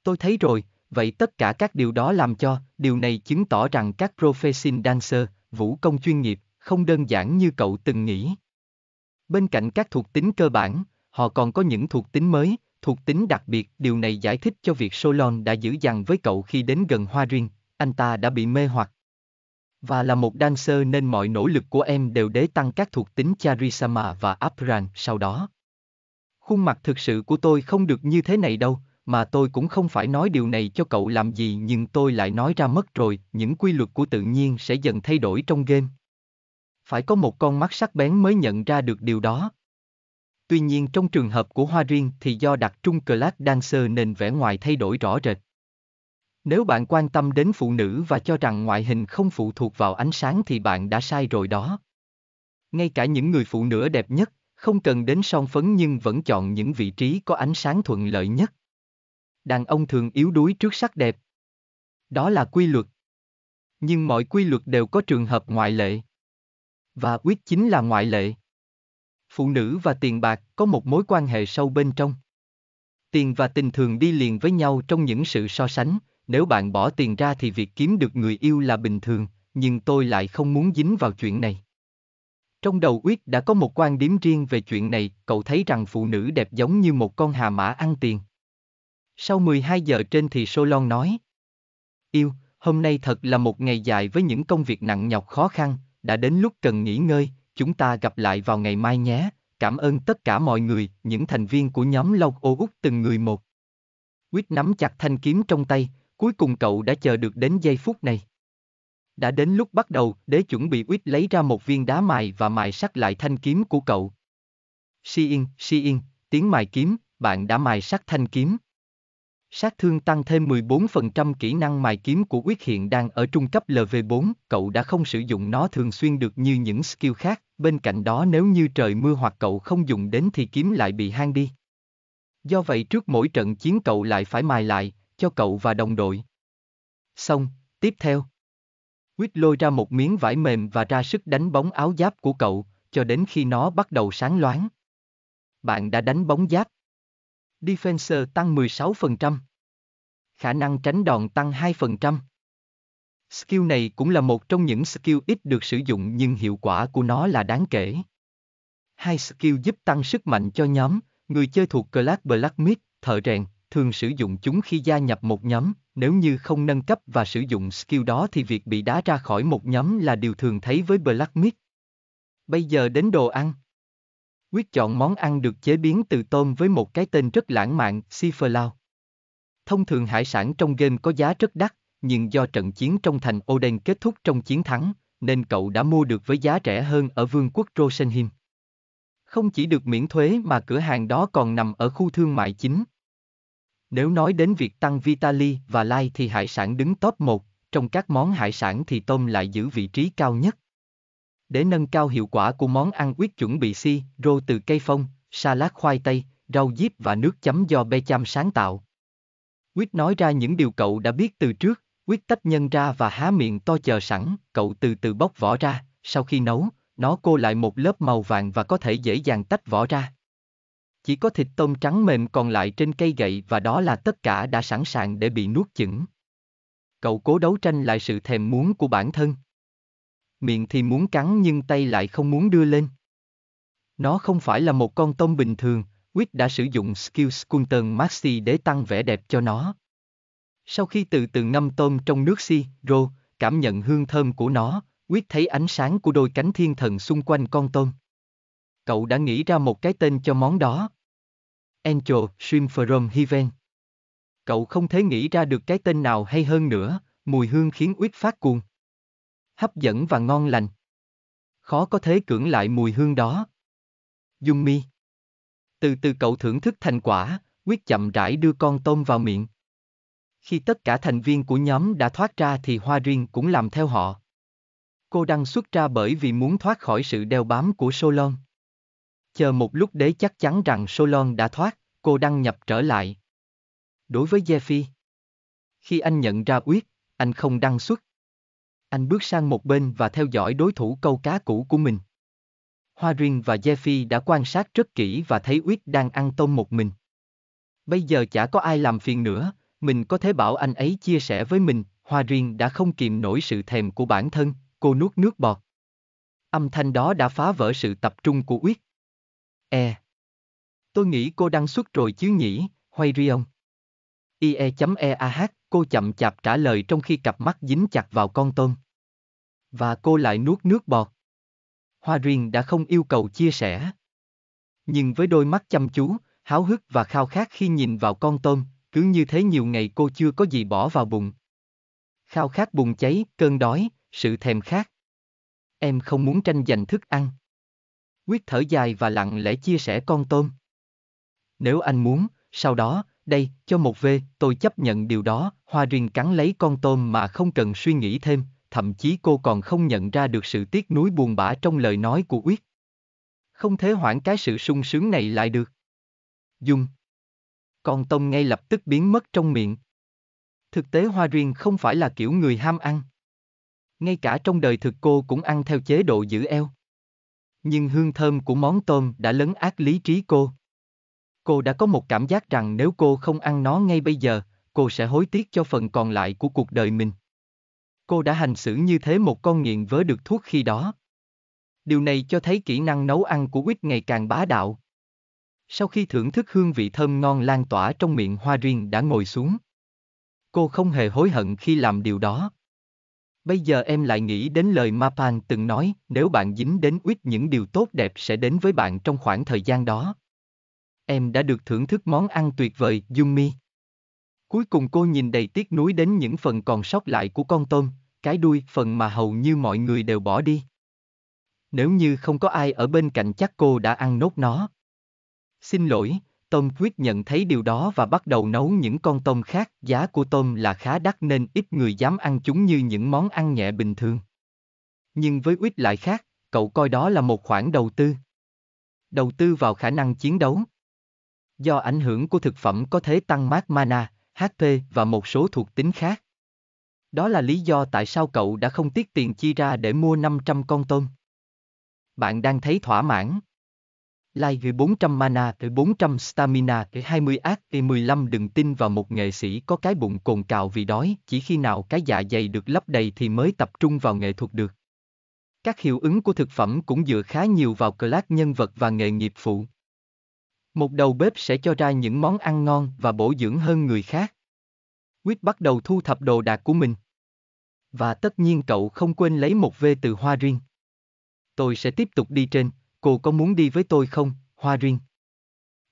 Tôi thấy rồi, vậy tất cả các điều đó làm cho, điều này chứng tỏ rằng các profession dancer, vũ công chuyên nghiệp, không đơn giản như cậu từng nghĩ. Bên cạnh các thuộc tính cơ bản, họ còn có những thuộc tính mới, thuộc tính đặc biệt, điều này giải thích cho việc Solon đã giữ dằn với cậu khi đến gần hoa riêng, anh ta đã bị mê hoặc. Và là một dancer nên mọi nỗ lực của em đều đế tăng các thuộc tính Charisma và Apran sau đó. Khuôn mặt thực sự của tôi không được như thế này đâu, mà tôi cũng không phải nói điều này cho cậu làm gì nhưng tôi lại nói ra mất rồi, những quy luật của tự nhiên sẽ dần thay đổi trong game. Phải có một con mắt sắc bén mới nhận ra được điều đó. Tuy nhiên trong trường hợp của Hoa Riêng thì do đặc trung Class Dancer nên vẻ ngoài thay đổi rõ rệt. Nếu bạn quan tâm đến phụ nữ và cho rằng ngoại hình không phụ thuộc vào ánh sáng thì bạn đã sai rồi đó. Ngay cả những người phụ nữ đẹp nhất, không cần đến son phấn nhưng vẫn chọn những vị trí có ánh sáng thuận lợi nhất. Đàn ông thường yếu đuối trước sắc đẹp. Đó là quy luật. Nhưng mọi quy luật đều có trường hợp ngoại lệ. Và quyết chính là ngoại lệ. Phụ nữ và tiền bạc có một mối quan hệ sâu bên trong. Tiền và tình thường đi liền với nhau trong những sự so sánh, nếu bạn bỏ tiền ra thì việc kiếm được người yêu là bình thường, nhưng tôi lại không muốn dính vào chuyện này. Trong đầu Uyết đã có một quan điểm riêng về chuyện này, cậu thấy rằng phụ nữ đẹp giống như một con hà mã ăn tiền. Sau 12 giờ trên thì Solon nói. Yêu, hôm nay thật là một ngày dài với những công việc nặng nhọc khó khăn, đã đến lúc cần nghỉ ngơi, chúng ta gặp lại vào ngày mai nhé. Cảm ơn tất cả mọi người, những thành viên của nhóm Lộc Ô Úc từng người một. Quýt nắm chặt thanh kiếm trong tay, Cuối cùng cậu đã chờ được đến giây phút này. Đã đến lúc bắt đầu, đế chuẩn bị Uyết lấy ra một viên đá mài và mài sắc lại thanh kiếm của cậu. Shiin, Shiin, tiếng mài kiếm, bạn đã mài sắc thanh kiếm. Sát thương tăng thêm 14% kỹ năng mài kiếm của quyết hiện đang ở trung cấp LV4, cậu đã không sử dụng nó thường xuyên được như những skill khác, bên cạnh đó nếu như trời mưa hoặc cậu không dùng đến thì kiếm lại bị hang đi. Do vậy trước mỗi trận chiến cậu lại phải mài lại, cho cậu và đồng đội. Xong, tiếp theo. Quýt lôi ra một miếng vải mềm và ra sức đánh bóng áo giáp của cậu, cho đến khi nó bắt đầu sáng loáng. Bạn đã đánh bóng giáp. Defensor tăng 16%. Khả năng tránh đòn tăng 2%. Skill này cũng là một trong những skill ít được sử dụng nhưng hiệu quả của nó là đáng kể. Hai skill giúp tăng sức mạnh cho nhóm, người chơi thuộc Class Blacksmith, thợ rèn, thường sử dụng chúng khi gia nhập một nhóm, nếu như không nâng cấp và sử dụng skill đó thì việc bị đá ra khỏi một nhóm là điều thường thấy với Black Myth. Bây giờ đến đồ ăn. Quyết chọn món ăn được chế biến từ tôm với một cái tên rất lãng mạn, Siferlau. Thông thường hải sản trong game có giá rất đắt, nhưng do trận chiến trong thành Oden kết thúc trong chiến thắng, nên cậu đã mua được với giá rẻ hơn ở vương quốc Rosenheim. Không chỉ được miễn thuế mà cửa hàng đó còn nằm ở khu thương mại chính. Nếu nói đến việc tăng Vitali và Lai thì hải sản đứng top 1, trong các món hải sản thì tôm lại giữ vị trí cao nhất. Để nâng cao hiệu quả của món ăn quyết chuẩn bị si, rô từ cây phong, salad khoai tây, rau diếp và nước chấm do Becham sáng tạo. Quyết nói ra những điều cậu đã biết từ trước, Quyết tách nhân ra và há miệng to chờ sẵn, cậu từ từ bóc vỏ ra, sau khi nấu, nó cô lại một lớp màu vàng và có thể dễ dàng tách vỏ ra chỉ có thịt tôm trắng mềm còn lại trên cây gậy và đó là tất cả đã sẵn sàng để bị nuốt chửng. Cậu cố đấu tranh lại sự thèm muốn của bản thân. Miệng thì muốn cắn nhưng tay lại không muốn đưa lên. Nó không phải là một con tôm bình thường, Quýt đã sử dụng skill Skunter Maxi để tăng vẻ đẹp cho nó. Sau khi từ từ ngâm tôm trong nước si, rô, cảm nhận hương thơm của nó, Quýt thấy ánh sáng của đôi cánh thiên thần xung quanh con tôm. Cậu đã nghĩ ra một cái tên cho món đó. Angel Swim from Heaven. Cậu không thể nghĩ ra được cái tên nào hay hơn nữa, mùi hương khiến Uyết phát cuồng. Hấp dẫn và ngon lành. Khó có thể cưỡng lại mùi hương đó. Dung mi. Từ từ cậu thưởng thức thành quả, Quyết chậm rãi đưa con tôm vào miệng. Khi tất cả thành viên của nhóm đã thoát ra thì hoa riêng cũng làm theo họ. Cô đăng xuất ra bởi vì muốn thoát khỏi sự đeo bám của Solon. Chờ một lúc đế chắc chắn rằng Solon đã thoát, cô đăng nhập trở lại. Đối với Jeffy, khi anh nhận ra quyết, anh không đăng xuất. Anh bước sang một bên và theo dõi đối thủ câu cá cũ của mình. Hoa Riêng và Jeffy đã quan sát rất kỹ và thấy Uyết đang ăn tôm một mình. Bây giờ chả có ai làm phiền nữa, mình có thể bảo anh ấy chia sẻ với mình, Hoa Riêng đã không kìm nổi sự thèm của bản thân, cô nuốt nước bọt. Âm thanh đó đã phá vỡ sự tập trung của Uyết. E. Tôi nghĩ cô đăng xuất rồi chứ nhỉ, Hoay Rion. IE.EAH, cô chậm chạp trả lời trong khi cặp mắt dính chặt vào con tôm. Và cô lại nuốt nước bọt. Hoa Riêng đã không yêu cầu chia sẻ. Nhưng với đôi mắt chăm chú, háo hức và khao khát khi nhìn vào con tôm, cứ như thế nhiều ngày cô chưa có gì bỏ vào bụng. Khao khát bùng cháy, cơn đói, sự thèm khát. Em không muốn tranh giành thức ăn. Quyết thở dài và lặng lẽ chia sẻ con tôm. Nếu anh muốn, sau đó, đây, cho một vê, tôi chấp nhận điều đó, hoa riêng cắn lấy con tôm mà không cần suy nghĩ thêm, thậm chí cô còn không nhận ra được sự tiếc nuối buồn bã trong lời nói của Quyết. Không thể hoãn cái sự sung sướng này lại được. Dung. Con tôm ngay lập tức biến mất trong miệng. Thực tế hoa riêng không phải là kiểu người ham ăn. Ngay cả trong đời thực cô cũng ăn theo chế độ giữ eo. Nhưng hương thơm của món tôm đã lấn át lý trí cô. Cô đã có một cảm giác rằng nếu cô không ăn nó ngay bây giờ, cô sẽ hối tiếc cho phần còn lại của cuộc đời mình. Cô đã hành xử như thế một con nghiện vớ được thuốc khi đó. Điều này cho thấy kỹ năng nấu ăn của Quýt ngày càng bá đạo. Sau khi thưởng thức hương vị thơm ngon lan tỏa trong miệng hoa riêng đã ngồi xuống. Cô không hề hối hận khi làm điều đó. Bây giờ em lại nghĩ đến lời Mapan từng nói, nếu bạn dính đến ít những điều tốt đẹp sẽ đến với bạn trong khoảng thời gian đó. Em đã được thưởng thức món ăn tuyệt vời, Yumi. Cuối cùng cô nhìn đầy tiếc nuối đến những phần còn sót lại của con tôm, cái đuôi, phần mà hầu như mọi người đều bỏ đi. Nếu như không có ai ở bên cạnh chắc cô đã ăn nốt nó. Xin lỗi, Tôm Quyết nhận thấy điều đó và bắt đầu nấu những con tôm khác. Giá của tôm là khá đắt nên ít người dám ăn chúng như những món ăn nhẹ bình thường. Nhưng với Quyết lại khác, cậu coi đó là một khoản đầu tư. Đầu tư vào khả năng chiến đấu. Do ảnh hưởng của thực phẩm có thể tăng mát mana, HP và một số thuộc tính khác. Đó là lý do tại sao cậu đã không tiếc tiền chi ra để mua 500 con tôm. Bạn đang thấy thỏa mãn. Lai gửi 400 mana tới 400 stamina tới 20 ác T15 đừng tin vào một nghệ sĩ có cái bụng cồn cào vì đói, chỉ khi nào cái dạ dày được lấp đầy thì mới tập trung vào nghệ thuật được. Các hiệu ứng của thực phẩm cũng dựa khá nhiều vào class nhân vật và nghề nghiệp phụ. Một đầu bếp sẽ cho ra những món ăn ngon và bổ dưỡng hơn người khác. Quyết bắt đầu thu thập đồ đạc của mình. Và tất nhiên cậu không quên lấy một vê từ hoa riêng. Tôi sẽ tiếp tục đi trên, Cô có muốn đi với tôi không, Hoa Riêng?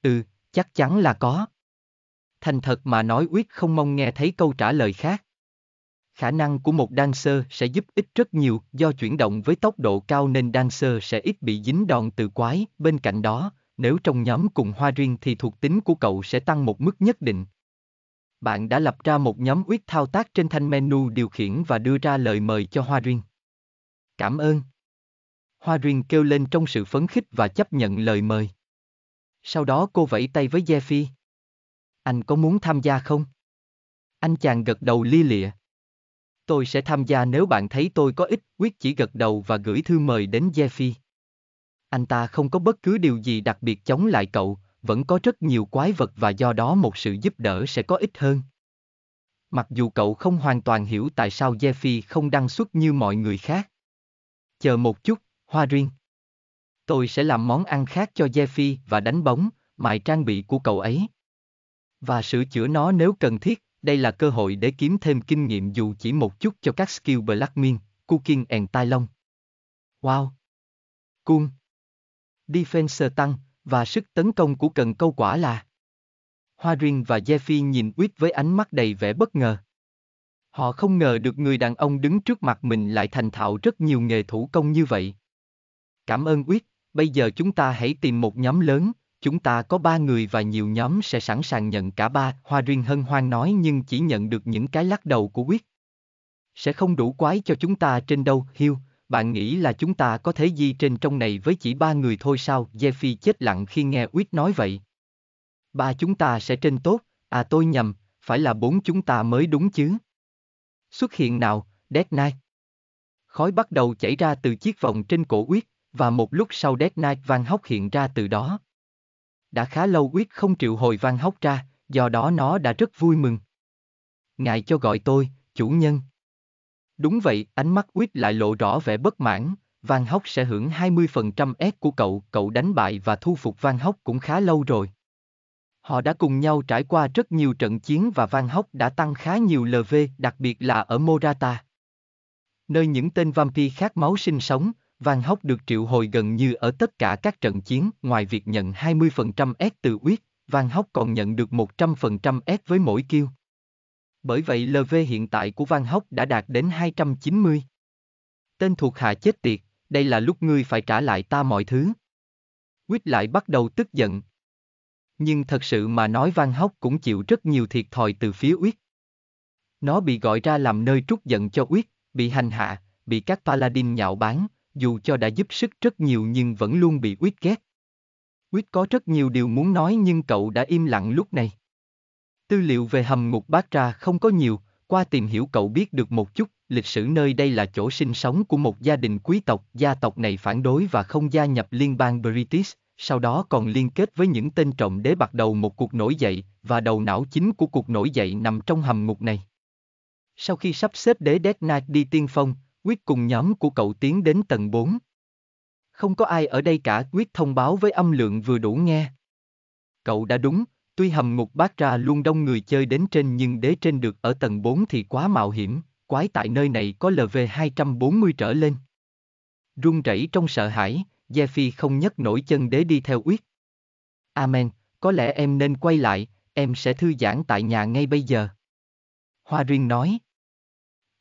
Ừ, chắc chắn là có. Thành thật mà nói Uyết không mong nghe thấy câu trả lời khác. Khả năng của một dancer sẽ giúp ích rất nhiều do chuyển động với tốc độ cao nên dancer sẽ ít bị dính đòn từ quái. Bên cạnh đó, nếu trong nhóm cùng Hoa Riêng thì thuộc tính của cậu sẽ tăng một mức nhất định. Bạn đã lập ra một nhóm Uyết thao tác trên thanh menu điều khiển và đưa ra lời mời cho Hoa Riêng. Cảm ơn. Hoa Riêng kêu lên trong sự phấn khích và chấp nhận lời mời. Sau đó cô vẫy tay với Jeffy. Anh có muốn tham gia không? Anh chàng gật đầu li lịa. Tôi sẽ tham gia nếu bạn thấy tôi có ích, quyết chỉ gật đầu và gửi thư mời đến Jeffy. Anh ta không có bất cứ điều gì đặc biệt chống lại cậu, vẫn có rất nhiều quái vật và do đó một sự giúp đỡ sẽ có ích hơn. Mặc dù cậu không hoàn toàn hiểu tại sao Jeffy không đăng xuất như mọi người khác. Chờ một chút, hoa riêng. Tôi sẽ làm món ăn khác cho Jeffy và đánh bóng, mài trang bị của cậu ấy. Và sửa chữa nó nếu cần thiết, đây là cơ hội để kiếm thêm kinh nghiệm dù chỉ một chút cho các skill Blackmin, Cooking and Tai Wow! Cool! Defense tăng, và sức tấn công của cần câu quả là Hoa Riêng và Jeffy nhìn Uyết với ánh mắt đầy vẻ bất ngờ. Họ không ngờ được người đàn ông đứng trước mặt mình lại thành thạo rất nhiều nghề thủ công như vậy. Cảm ơn Quyết, bây giờ chúng ta hãy tìm một nhóm lớn, chúng ta có ba người và nhiều nhóm sẽ sẵn sàng nhận cả ba, Hoa Riêng Hân Hoan nói nhưng chỉ nhận được những cái lắc đầu của Quyết. Sẽ không đủ quái cho chúng ta trên đâu, Hiu, bạn nghĩ là chúng ta có thể di trên trong này với chỉ ba người thôi sao, Jeffy chết lặng khi nghe Quyết nói vậy. Ba chúng ta sẽ trên tốt, à tôi nhầm, phải là bốn chúng ta mới đúng chứ. Xuất hiện nào, Dead Night. Khói bắt đầu chảy ra từ chiếc vòng trên cổ Quyết, và một lúc sau Dead Knight Van Hóc hiện ra từ đó. Đã khá lâu Quyết không triệu hồi Van Hóc ra, do đó nó đã rất vui mừng. Ngài cho gọi tôi, chủ nhân. Đúng vậy, ánh mắt Quyết lại lộ rõ vẻ bất mãn, Van Hóc sẽ hưởng 20% S của cậu, cậu đánh bại và thu phục Van Hóc cũng khá lâu rồi. Họ đã cùng nhau trải qua rất nhiều trận chiến và Van Hóc đã tăng khá nhiều LV, đặc biệt là ở Morata. Nơi những tên Vampi khát máu sinh sống, Van Hốc được triệu hồi gần như ở tất cả các trận chiến, ngoài việc nhận 20% S từ Uyết, Van Hốc còn nhận được 100% S với mỗi kill. Bởi vậy LV hiện tại của Van Hốc đã đạt đến 290. Tên thuộc hạ chết tiệt, đây là lúc ngươi phải trả lại ta mọi thứ. Quýt lại bắt đầu tức giận. Nhưng thật sự mà nói Van Hốc cũng chịu rất nhiều thiệt thòi từ phía Uyết. Nó bị gọi ra làm nơi trút giận cho Uyết, bị hành hạ, bị các paladin nhạo báng, dù cho đã giúp sức rất nhiều nhưng vẫn luôn bị Quýt ghét. Quýt có rất nhiều điều muốn nói nhưng cậu đã im lặng lúc này. Tư liệu về hầm ngục bát không có nhiều, qua tìm hiểu cậu biết được một chút, lịch sử nơi đây là chỗ sinh sống của một gia đình quý tộc, gia tộc này phản đối và không gia nhập liên bang British, sau đó còn liên kết với những tên trọng đế bắt đầu một cuộc nổi dậy, và đầu não chính của cuộc nổi dậy nằm trong hầm ngục này. Sau khi sắp xếp đế Death Knight đi tiên phong, Quyết cùng nhóm của cậu tiến đến tầng 4. Không có ai ở đây cả, Quyết thông báo với âm lượng vừa đủ nghe. Cậu đã đúng, tuy hầm ngục bát ra luôn đông người chơi đến trên nhưng đế trên được ở tầng 4 thì quá mạo hiểm, quái tại nơi này có LV240 trở lên. Run rẩy trong sợ hãi, Jeffy không nhấc nổi chân đế đi theo Quyết. Amen, có lẽ em nên quay lại, em sẽ thư giãn tại nhà ngay bây giờ. Hoa Riêng nói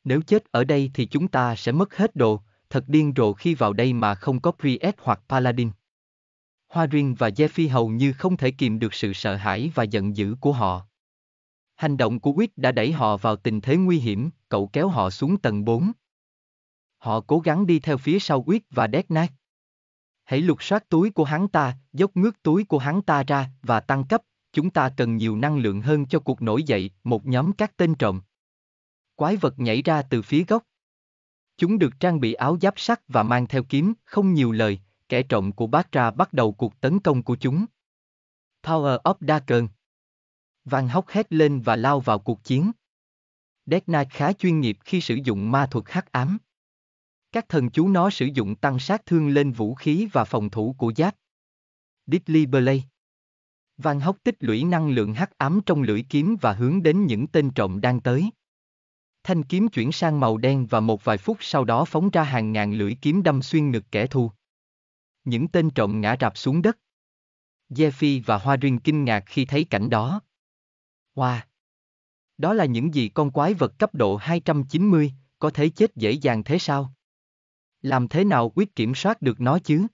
nếu chết ở đây thì chúng ta sẽ mất hết đồ, thật điên rồ khi vào đây mà không có Priest hoặc Paladin. Hoa Riêng và Jeffy hầu như không thể kìm được sự sợ hãi và giận dữ của họ. Hành động của Quýt đã đẩy họ vào tình thế nguy hiểm, cậu kéo họ xuống tầng 4. Họ cố gắng đi theo phía sau Quýt và đét nát. Hãy lục soát túi của hắn ta, dốc ngước túi của hắn ta ra và tăng cấp, chúng ta cần nhiều năng lượng hơn cho cuộc nổi dậy, một nhóm các tên trộm quái vật nhảy ra từ phía góc. Chúng được trang bị áo giáp sắt và mang theo kiếm, không nhiều lời, kẻ trộm của bác ra bắt đầu cuộc tấn công của chúng. Power up Dragon Van hóc hét lên và lao vào cuộc chiến. Death Knight khá chuyên nghiệp khi sử dụng ma thuật hắc ám. Các thần chú nó sử dụng tăng sát thương lên vũ khí và phòng thủ của giáp. Deadly Blade Van hóc tích lũy năng lượng hắc ám trong lưỡi kiếm và hướng đến những tên trộm đang tới thanh kiếm chuyển sang màu đen và một vài phút sau đó phóng ra hàng ngàn lưỡi kiếm đâm xuyên ngực kẻ thù. Những tên trộm ngã rạp xuống đất. Jeffy và Hoa Riêng kinh ngạc khi thấy cảnh đó. Wow! Đó là những gì con quái vật cấp độ 290, có thể chết dễ dàng thế sao? Làm thế nào quyết kiểm soát được nó chứ?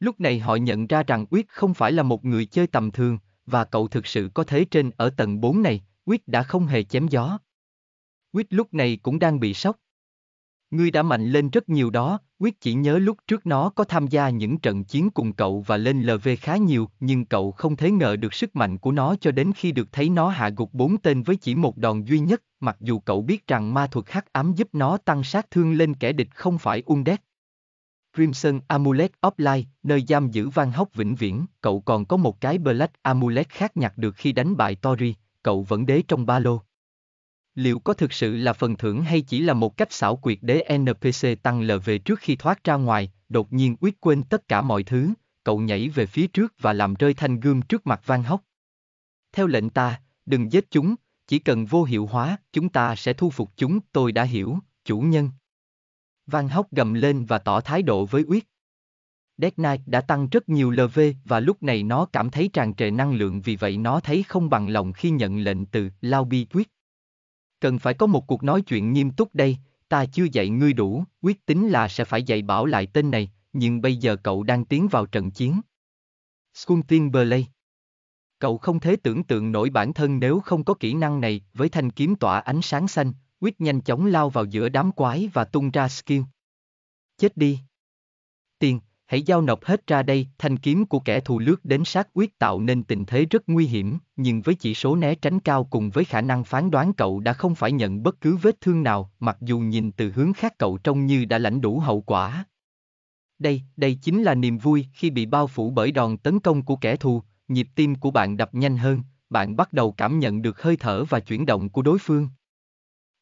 Lúc này họ nhận ra rằng Quyết không phải là một người chơi tầm thường, và cậu thực sự có thế trên ở tầng 4 này, Quyết đã không hề chém gió. Quyết lúc này cũng đang bị sốc. Ngươi đã mạnh lên rất nhiều đó, Quyết chỉ nhớ lúc trước nó có tham gia những trận chiến cùng cậu và lên LV khá nhiều, nhưng cậu không thể ngờ được sức mạnh của nó cho đến khi được thấy nó hạ gục bốn tên với chỉ một đòn duy nhất, mặc dù cậu biết rằng ma thuật hắc ám giúp nó tăng sát thương lên kẻ địch không phải Undead. Crimson Amulet Offline, nơi giam giữ Van Hốc vĩnh viễn, cậu còn có một cái Black Amulet khác nhặt được khi đánh bại Tori, cậu vẫn đế trong ba lô. Liệu có thực sự là phần thưởng hay chỉ là một cách xảo quyệt để NPC tăng LV trước khi thoát ra ngoài, đột nhiên quyết quên tất cả mọi thứ, cậu nhảy về phía trước và làm rơi thanh gươm trước mặt Van Hốc. Theo lệnh ta, đừng giết chúng, chỉ cần vô hiệu hóa, chúng ta sẽ thu phục chúng, tôi đã hiểu, chủ nhân. Van Hốc gầm lên và tỏ thái độ với Uyết. Dead Knight đã tăng rất nhiều LV và lúc này nó cảm thấy tràn trề năng lượng vì vậy nó thấy không bằng lòng khi nhận lệnh từ Lao Bi Quyết cần phải có một cuộc nói chuyện nghiêm túc đây, ta chưa dạy ngươi đủ, quyết tính là sẽ phải dạy bảo lại tên này, nhưng bây giờ cậu đang tiến vào trận chiến. Skuntinberley Cậu không thể tưởng tượng nổi bản thân nếu không có kỹ năng này, với thanh kiếm tỏa ánh sáng xanh, quyết nhanh chóng lao vào giữa đám quái và tung ra skill. Chết đi. Tiền, hãy giao nộp hết ra đây, thanh kiếm của kẻ thù lướt đến sát quyết tạo nên tình thế rất nguy hiểm, nhưng với chỉ số né tránh cao cùng với khả năng phán đoán cậu đã không phải nhận bất cứ vết thương nào, mặc dù nhìn từ hướng khác cậu trông như đã lãnh đủ hậu quả. Đây, đây chính là niềm vui khi bị bao phủ bởi đòn tấn công của kẻ thù, nhịp tim của bạn đập nhanh hơn, bạn bắt đầu cảm nhận được hơi thở và chuyển động của đối phương.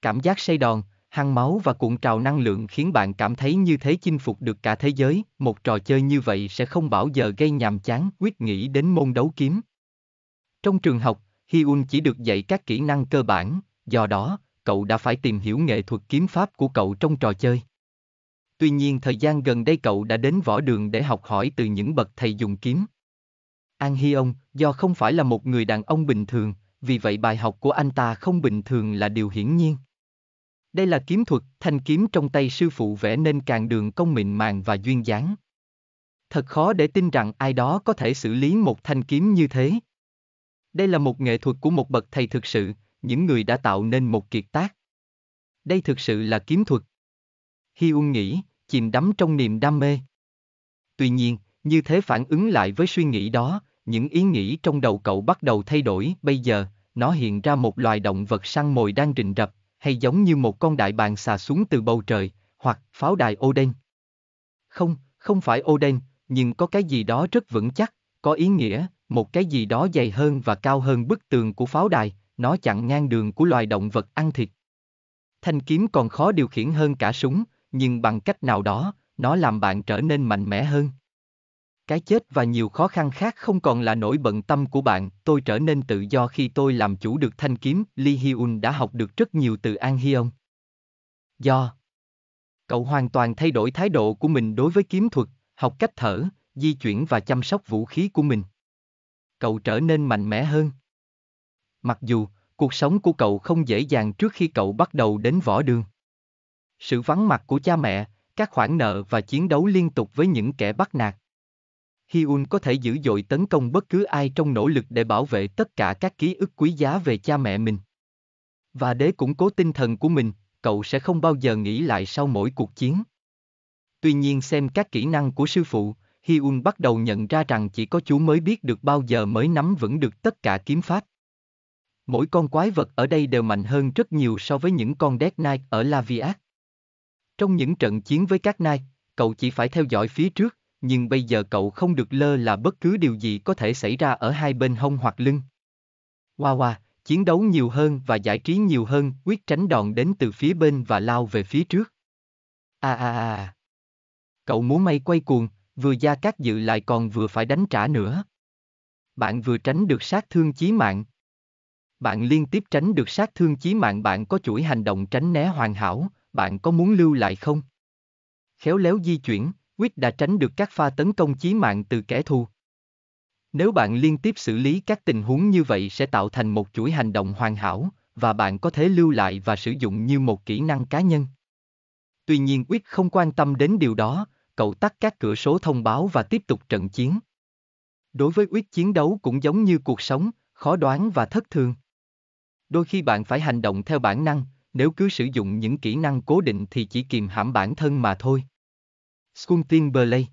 Cảm giác say đòn, hăng máu và cuộn trào năng lượng khiến bạn cảm thấy như thế chinh phục được cả thế giới, một trò chơi như vậy sẽ không bao giờ gây nhàm chán, quyết nghĩ đến môn đấu kiếm. Trong trường học, Hyun chỉ được dạy các kỹ năng cơ bản, do đó, cậu đã phải tìm hiểu nghệ thuật kiếm pháp của cậu trong trò chơi. Tuy nhiên thời gian gần đây cậu đã đến võ đường để học hỏi từ những bậc thầy dùng kiếm. An Hyun, do không phải là một người đàn ông bình thường, vì vậy bài học của anh ta không bình thường là điều hiển nhiên. Đây là kiếm thuật, thanh kiếm trong tay sư phụ vẽ nên càng đường công mịn màng và duyên dáng. Thật khó để tin rằng ai đó có thể xử lý một thanh kiếm như thế. Đây là một nghệ thuật của một bậc thầy thực sự, những người đã tạo nên một kiệt tác. Đây thực sự là kiếm thuật. Hi Uông nghĩ, chìm đắm trong niềm đam mê. Tuy nhiên, như thế phản ứng lại với suy nghĩ đó, những ý nghĩ trong đầu cậu bắt đầu thay đổi, bây giờ, nó hiện ra một loài động vật săn mồi đang rình rập, hay giống như một con đại bàng xà xuống từ bầu trời, hoặc pháo đài Oden. Không, không phải Oden, nhưng có cái gì đó rất vững chắc, có ý nghĩa, một cái gì đó dày hơn và cao hơn bức tường của pháo đài, nó chặn ngang đường của loài động vật ăn thịt. Thanh kiếm còn khó điều khiển hơn cả súng, nhưng bằng cách nào đó, nó làm bạn trở nên mạnh mẽ hơn. Cái chết và nhiều khó khăn khác không còn là nỗi bận tâm của bạn, tôi trở nên tự do khi tôi làm chủ được thanh kiếm, Lee Hyun đã học được rất nhiều từ An Hyun. Do Cậu hoàn toàn thay đổi thái độ của mình đối với kiếm thuật, học cách thở, di chuyển và chăm sóc vũ khí của mình. Cậu trở nên mạnh mẽ hơn. Mặc dù, cuộc sống của cậu không dễ dàng trước khi cậu bắt đầu đến võ đường. Sự vắng mặt của cha mẹ, các khoản nợ và chiến đấu liên tục với những kẻ bắt nạt, Hyun có thể dữ dội tấn công bất cứ ai trong nỗ lực để bảo vệ tất cả các ký ức quý giá về cha mẹ mình. Và để củng cố tinh thần của mình, cậu sẽ không bao giờ nghĩ lại sau mỗi cuộc chiến. Tuy nhiên xem các kỹ năng của sư phụ, Hyun bắt đầu nhận ra rằng chỉ có chú mới biết được bao giờ mới nắm vững được tất cả kiếm pháp. Mỗi con quái vật ở đây đều mạnh hơn rất nhiều so với những con Dead Knight ở Laviat. Trong những trận chiến với các Knight, cậu chỉ phải theo dõi phía trước, nhưng bây giờ cậu không được lơ là bất cứ điều gì có thể xảy ra ở hai bên hông hoặc lưng. Wow, wow chiến đấu nhiều hơn và giải trí nhiều hơn, quyết tránh đòn đến từ phía bên và lao về phía trước. À à à. Cậu muốn may quay cuồng, vừa gia cát dự lại còn vừa phải đánh trả nữa. Bạn vừa tránh được sát thương chí mạng. Bạn liên tiếp tránh được sát thương chí mạng bạn có chuỗi hành động tránh né hoàn hảo, bạn có muốn lưu lại không? Khéo léo di chuyển, Quyết đã tránh được các pha tấn công chí mạng từ kẻ thù. Nếu bạn liên tiếp xử lý các tình huống như vậy sẽ tạo thành một chuỗi hành động hoàn hảo, và bạn có thể lưu lại và sử dụng như một kỹ năng cá nhân. Tuy nhiên Quyết không quan tâm đến điều đó, cậu tắt các cửa số thông báo và tiếp tục trận chiến. Đối với Quyết chiến đấu cũng giống như cuộc sống, khó đoán và thất thường. Đôi khi bạn phải hành động theo bản năng, nếu cứ sử dụng những kỹ năng cố định thì chỉ kìm hãm bản thân mà thôi. Skuntinberley.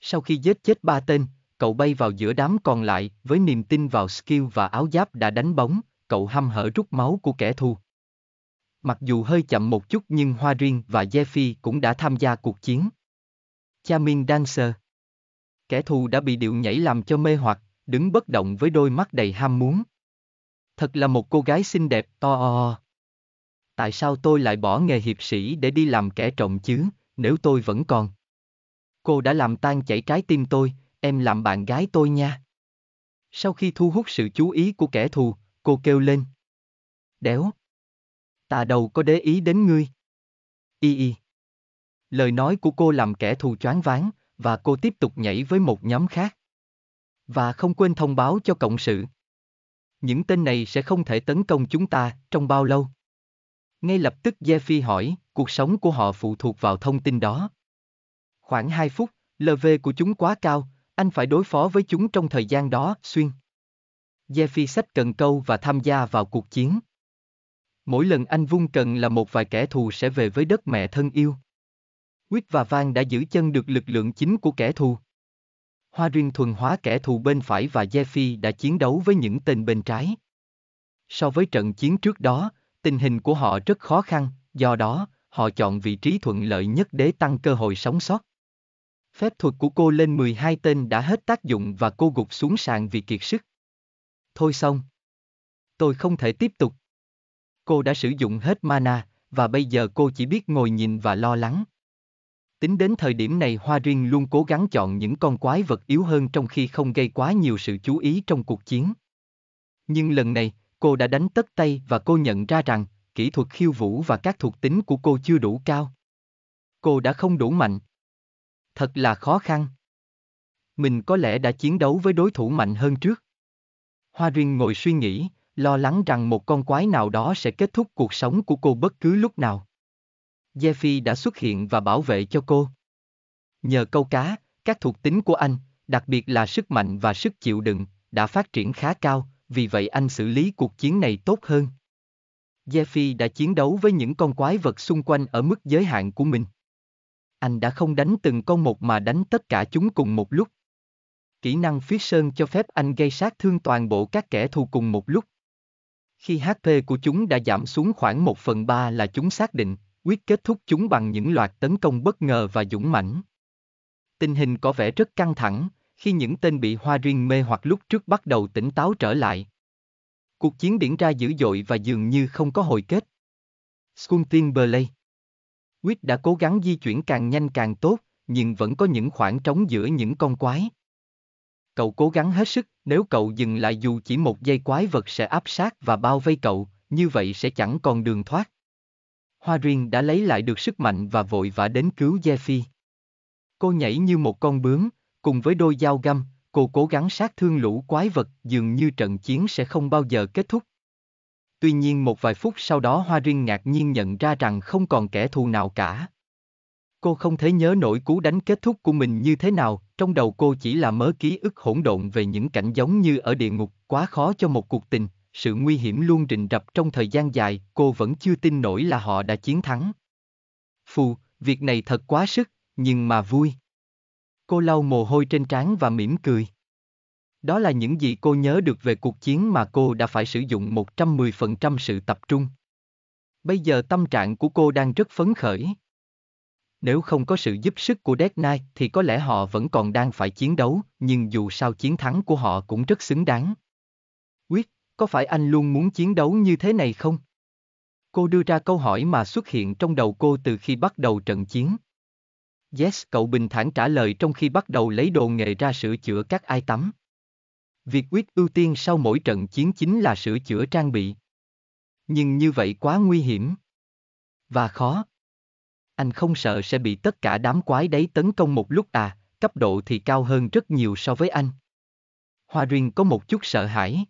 Sau khi giết chết ba tên, cậu bay vào giữa đám còn lại với niềm tin vào skill và áo giáp đã đánh bóng, cậu hăm hở rút máu của kẻ thù. Mặc dù hơi chậm một chút nhưng Hoa Riêng và Jeffy cũng đã tham gia cuộc chiến. Chamin Dancer Kẻ thù đã bị điệu nhảy làm cho mê hoặc, đứng bất động với đôi mắt đầy ham muốn. Thật là một cô gái xinh đẹp to o. Tại sao tôi lại bỏ nghề hiệp sĩ để đi làm kẻ trộm chứ, nếu tôi vẫn còn. Cô đã làm tan chảy trái tim tôi, em làm bạn gái tôi nha. Sau khi thu hút sự chú ý của kẻ thù, cô kêu lên. Đéo. Ta đâu có để ý đến ngươi. Y y. Lời nói của cô làm kẻ thù choáng váng, và cô tiếp tục nhảy với một nhóm khác. Và không quên thông báo cho cộng sự. Những tên này sẽ không thể tấn công chúng ta trong bao lâu. Ngay lập tức Jeffy hỏi, cuộc sống của họ phụ thuộc vào thông tin đó. Khoảng 2 phút, LV của chúng quá cao, anh phải đối phó với chúng trong thời gian đó, xuyên. Jeffy sách cần câu và tham gia vào cuộc chiến. Mỗi lần anh vung cần là một vài kẻ thù sẽ về với đất mẹ thân yêu. Quýt và Van đã giữ chân được lực lượng chính của kẻ thù. Hoa Riêng thuần hóa kẻ thù bên phải và Jeffy đã chiến đấu với những tên bên trái. So với trận chiến trước đó, Tình hình của họ rất khó khăn, do đó, họ chọn vị trí thuận lợi nhất để tăng cơ hội sống sót. Phép thuật của cô lên 12 tên đã hết tác dụng và cô gục xuống sàn vì kiệt sức. Thôi xong. Tôi không thể tiếp tục. Cô đã sử dụng hết mana, và bây giờ cô chỉ biết ngồi nhìn và lo lắng. Tính đến thời điểm này Hoa Riêng luôn cố gắng chọn những con quái vật yếu hơn trong khi không gây quá nhiều sự chú ý trong cuộc chiến. Nhưng lần này, cô đã đánh tất tay và cô nhận ra rằng, kỹ thuật khiêu vũ và các thuộc tính của cô chưa đủ cao. Cô đã không đủ mạnh. Thật là khó khăn. Mình có lẽ đã chiến đấu với đối thủ mạnh hơn trước. Hoa Ruyên ngồi suy nghĩ, lo lắng rằng một con quái nào đó sẽ kết thúc cuộc sống của cô bất cứ lúc nào. Jeffy đã xuất hiện và bảo vệ cho cô. Nhờ câu cá, các thuộc tính của anh, đặc biệt là sức mạnh và sức chịu đựng, đã phát triển khá cao, vì vậy anh xử lý cuộc chiến này tốt hơn. Jeffy đã chiến đấu với những con quái vật xung quanh ở mức giới hạn của mình. Anh đã không đánh từng con một mà đánh tất cả chúng cùng một lúc. Kỹ năng phía sơn cho phép anh gây sát thương toàn bộ các kẻ thù cùng một lúc. Khi HP của chúng đã giảm xuống khoảng 1 phần 3 là chúng xác định, quyết kết thúc chúng bằng những loạt tấn công bất ngờ và dũng mãnh. Tình hình có vẻ rất căng thẳng, khi những tên bị hoa riêng mê hoặc lúc trước bắt đầu tỉnh táo trở lại. Cuộc chiến diễn ra dữ dội và dường như không có hồi kết. Skuntinberley Quýt đã cố gắng di chuyển càng nhanh càng tốt, nhưng vẫn có những khoảng trống giữa những con quái. Cậu cố gắng hết sức, nếu cậu dừng lại dù chỉ một giây quái vật sẽ áp sát và bao vây cậu, như vậy sẽ chẳng còn đường thoát. Hoa Riêng đã lấy lại được sức mạnh và vội vã đến cứu Jeffy. Cô nhảy như một con bướm, cùng với đôi dao găm, cô cố gắng sát thương lũ quái vật dường như trận chiến sẽ không bao giờ kết thúc. Tuy nhiên một vài phút sau đó Hoa Riêng ngạc nhiên nhận ra rằng không còn kẻ thù nào cả. Cô không thể nhớ nổi cú đánh kết thúc của mình như thế nào, trong đầu cô chỉ là mớ ký ức hỗn độn về những cảnh giống như ở địa ngục, quá khó cho một cuộc tình, sự nguy hiểm luôn rình rập trong thời gian dài, cô vẫn chưa tin nổi là họ đã chiến thắng. Phù, việc này thật quá sức, nhưng mà vui. Cô lau mồ hôi trên trán và mỉm cười. Đó là những gì cô nhớ được về cuộc chiến mà cô đã phải sử dụng 110% sự tập trung. Bây giờ tâm trạng của cô đang rất phấn khởi. Nếu không có sự giúp sức của Dead Knight thì có lẽ họ vẫn còn đang phải chiến đấu, nhưng dù sao chiến thắng của họ cũng rất xứng đáng. Quyết, có phải anh luôn muốn chiến đấu như thế này không? Cô đưa ra câu hỏi mà xuất hiện trong đầu cô từ khi bắt đầu trận chiến. Yes, cậu bình thản trả lời trong khi bắt đầu lấy đồ nghề ra sửa chữa các ai tắm. Việc quyết ưu tiên sau mỗi trận chiến chính là sửa chữa trang bị. Nhưng như vậy quá nguy hiểm. Và khó. Anh không sợ sẽ bị tất cả đám quái đấy tấn công một lúc à, cấp độ thì cao hơn rất nhiều so với anh. Hoa riêng có một chút sợ hãi.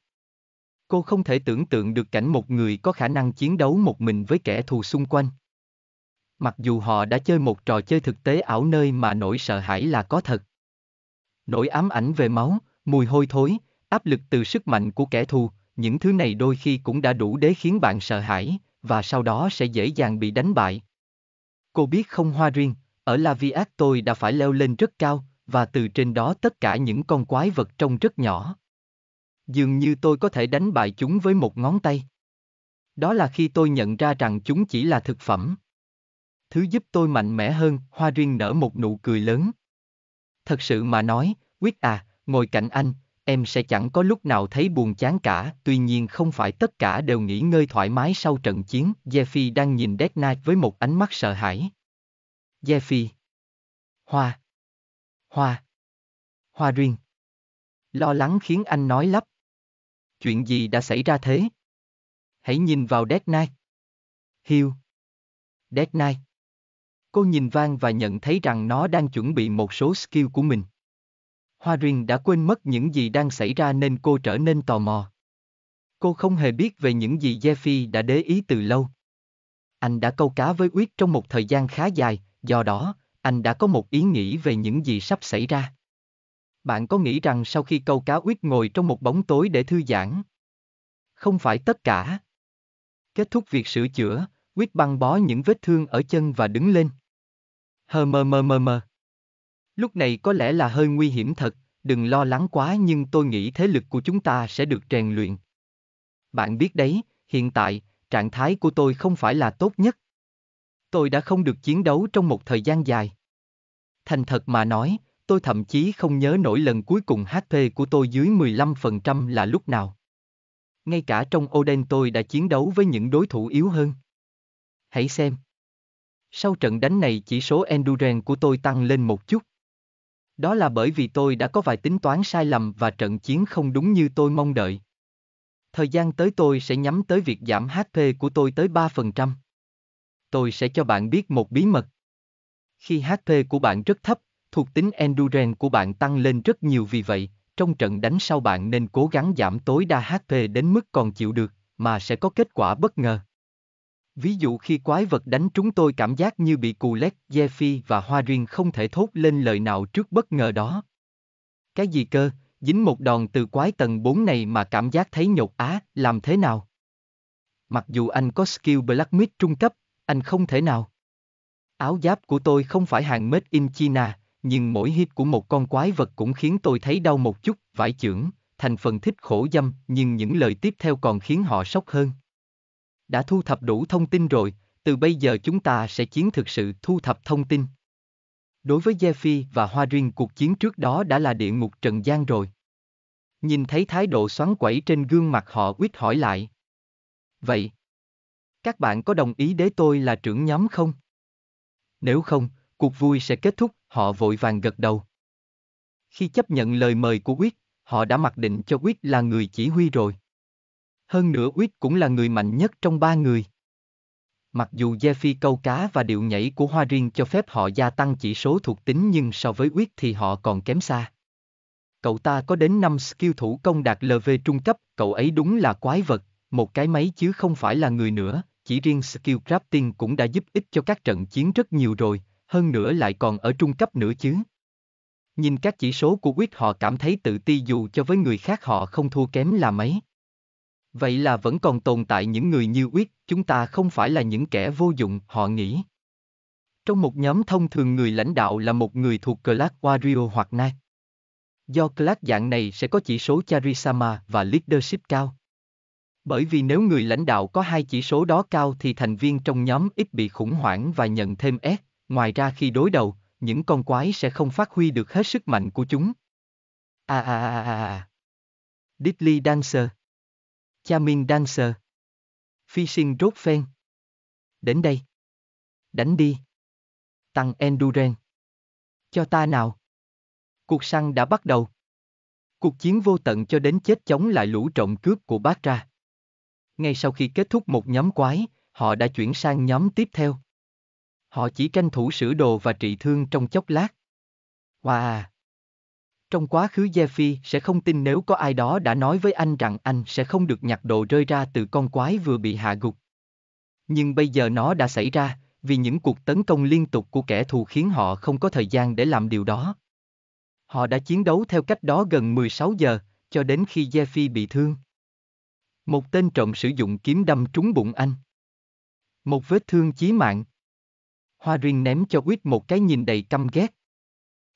Cô không thể tưởng tượng được cảnh một người có khả năng chiến đấu một mình với kẻ thù xung quanh. Mặc dù họ đã chơi một trò chơi thực tế ảo nơi mà nỗi sợ hãi là có thật. Nỗi ám ảnh về máu, mùi hôi thối, áp lực từ sức mạnh của kẻ thù, những thứ này đôi khi cũng đã đủ để khiến bạn sợ hãi, và sau đó sẽ dễ dàng bị đánh bại. Cô biết không hoa riêng, ở La Viac tôi đã phải leo lên rất cao, và từ trên đó tất cả những con quái vật trông rất nhỏ. Dường như tôi có thể đánh bại chúng với một ngón tay. Đó là khi tôi nhận ra rằng chúng chỉ là thực phẩm thứ giúp tôi mạnh mẽ hơn, hoa riêng nở một nụ cười lớn. Thật sự mà nói, quyết à, ngồi cạnh anh, em sẽ chẳng có lúc nào thấy buồn chán cả, tuy nhiên không phải tất cả đều nghỉ ngơi thoải mái sau trận chiến, Jeffy đang nhìn Dead Knight với một ánh mắt sợ hãi. Jeffy Hoa Hoa Hoa riêng Lo lắng khiến anh nói lắp. Chuyện gì đã xảy ra thế? Hãy nhìn vào Dead Knight. Hiu Dead Knight Cô nhìn Vang và nhận thấy rằng nó đang chuẩn bị một số skill của mình. Hoa Riêng đã quên mất những gì đang xảy ra nên cô trở nên tò mò. Cô không hề biết về những gì Jeffy đã để ý từ lâu. Anh đã câu cá với Uyết trong một thời gian khá dài, do đó, anh đã có một ý nghĩ về những gì sắp xảy ra. Bạn có nghĩ rằng sau khi câu cá Uyết ngồi trong một bóng tối để thư giãn? Không phải tất cả. Kết thúc việc sửa chữa, Uyết băng bó những vết thương ở chân và đứng lên. Hờ mơ mơ mơ. mờ. Lúc này có lẽ là hơi nguy hiểm thật, đừng lo lắng quá nhưng tôi nghĩ thế lực của chúng ta sẽ được rèn luyện. Bạn biết đấy, hiện tại, trạng thái của tôi không phải là tốt nhất. Tôi đã không được chiến đấu trong một thời gian dài. Thành thật mà nói, tôi thậm chí không nhớ nổi lần cuối cùng HP của tôi dưới 15% là lúc nào. Ngay cả trong Odin tôi đã chiến đấu với những đối thủ yếu hơn. Hãy xem. Sau trận đánh này chỉ số Endurance của tôi tăng lên một chút. Đó là bởi vì tôi đã có vài tính toán sai lầm và trận chiến không đúng như tôi mong đợi. Thời gian tới tôi sẽ nhắm tới việc giảm HP của tôi tới 3%. Tôi sẽ cho bạn biết một bí mật. Khi HP của bạn rất thấp, thuộc tính Endurance của bạn tăng lên rất nhiều vì vậy, trong trận đánh sau bạn nên cố gắng giảm tối đa HP đến mức còn chịu được, mà sẽ có kết quả bất ngờ. Ví dụ khi quái vật đánh chúng tôi cảm giác như bị cù lét, Ye Phi và Hoa Riêng không thể thốt lên lời nào trước bất ngờ đó. Cái gì cơ, dính một đòn từ quái tầng 4 này mà cảm giác thấy nhột á, làm thế nào? Mặc dù anh có skill black mid trung cấp, anh không thể nào. Áo giáp của tôi không phải hàng made in China, nhưng mỗi hit của một con quái vật cũng khiến tôi thấy đau một chút, vải chưởng, thành phần thích khổ dâm, nhưng những lời tiếp theo còn khiến họ sốc hơn đã thu thập đủ thông tin rồi, từ bây giờ chúng ta sẽ chiến thực sự thu thập thông tin. Đối với Jeffy và Hoa Riêng cuộc chiến trước đó đã là địa ngục trần gian rồi. Nhìn thấy thái độ xoắn quẩy trên gương mặt họ quyết hỏi lại. Vậy, các bạn có đồng ý để tôi là trưởng nhóm không? Nếu không, cuộc vui sẽ kết thúc, họ vội vàng gật đầu. Khi chấp nhận lời mời của Quyết, họ đã mặc định cho Quyết là người chỉ huy rồi hơn nữa Uyết cũng là người mạnh nhất trong ba người. Mặc dù Gia Phi câu cá và điệu nhảy của hoa riêng cho phép họ gia tăng chỉ số thuộc tính nhưng so với Uyết thì họ còn kém xa. Cậu ta có đến 5 skill thủ công đạt LV trung cấp, cậu ấy đúng là quái vật, một cái máy chứ không phải là người nữa, chỉ riêng skill crafting cũng đã giúp ích cho các trận chiến rất nhiều rồi, hơn nữa lại còn ở trung cấp nữa chứ. Nhìn các chỉ số của quyết họ cảm thấy tự ti dù cho với người khác họ không thua kém là mấy. Vậy là vẫn còn tồn tại những người như Uyết, chúng ta không phải là những kẻ vô dụng, họ nghĩ. Trong một nhóm thông thường người lãnh đạo là một người thuộc Clark Wario hoặc Nike. Do Clark dạng này sẽ có chỉ số Charisma và Leadership cao. Bởi vì nếu người lãnh đạo có hai chỉ số đó cao thì thành viên trong nhóm ít bị khủng hoảng và nhận thêm S, ngoài ra khi đối đầu, những con quái sẽ không phát huy được hết sức mạnh của chúng. À à à à à. Diddly Dancer Charming Dancer. Fishing rốt phen. Đến đây. Đánh đi. Tăng Endurance. Cho ta nào. Cuộc săn đã bắt đầu. Cuộc chiến vô tận cho đến chết chống lại lũ trộm cướp của bác ra. Ngay sau khi kết thúc một nhóm quái, họ đã chuyển sang nhóm tiếp theo. Họ chỉ tranh thủ sửa đồ và trị thương trong chốc lát. Wow! Trong quá khứ Jeffy sẽ không tin nếu có ai đó đã nói với anh rằng anh sẽ không được nhặt đồ rơi ra từ con quái vừa bị hạ gục. Nhưng bây giờ nó đã xảy ra, vì những cuộc tấn công liên tục của kẻ thù khiến họ không có thời gian để làm điều đó. Họ đã chiến đấu theo cách đó gần 16 giờ, cho đến khi Jeffy bị thương. Một tên trộm sử dụng kiếm đâm trúng bụng anh. Một vết thương chí mạng. Hoa Rin ném cho Quýt một cái nhìn đầy căm ghét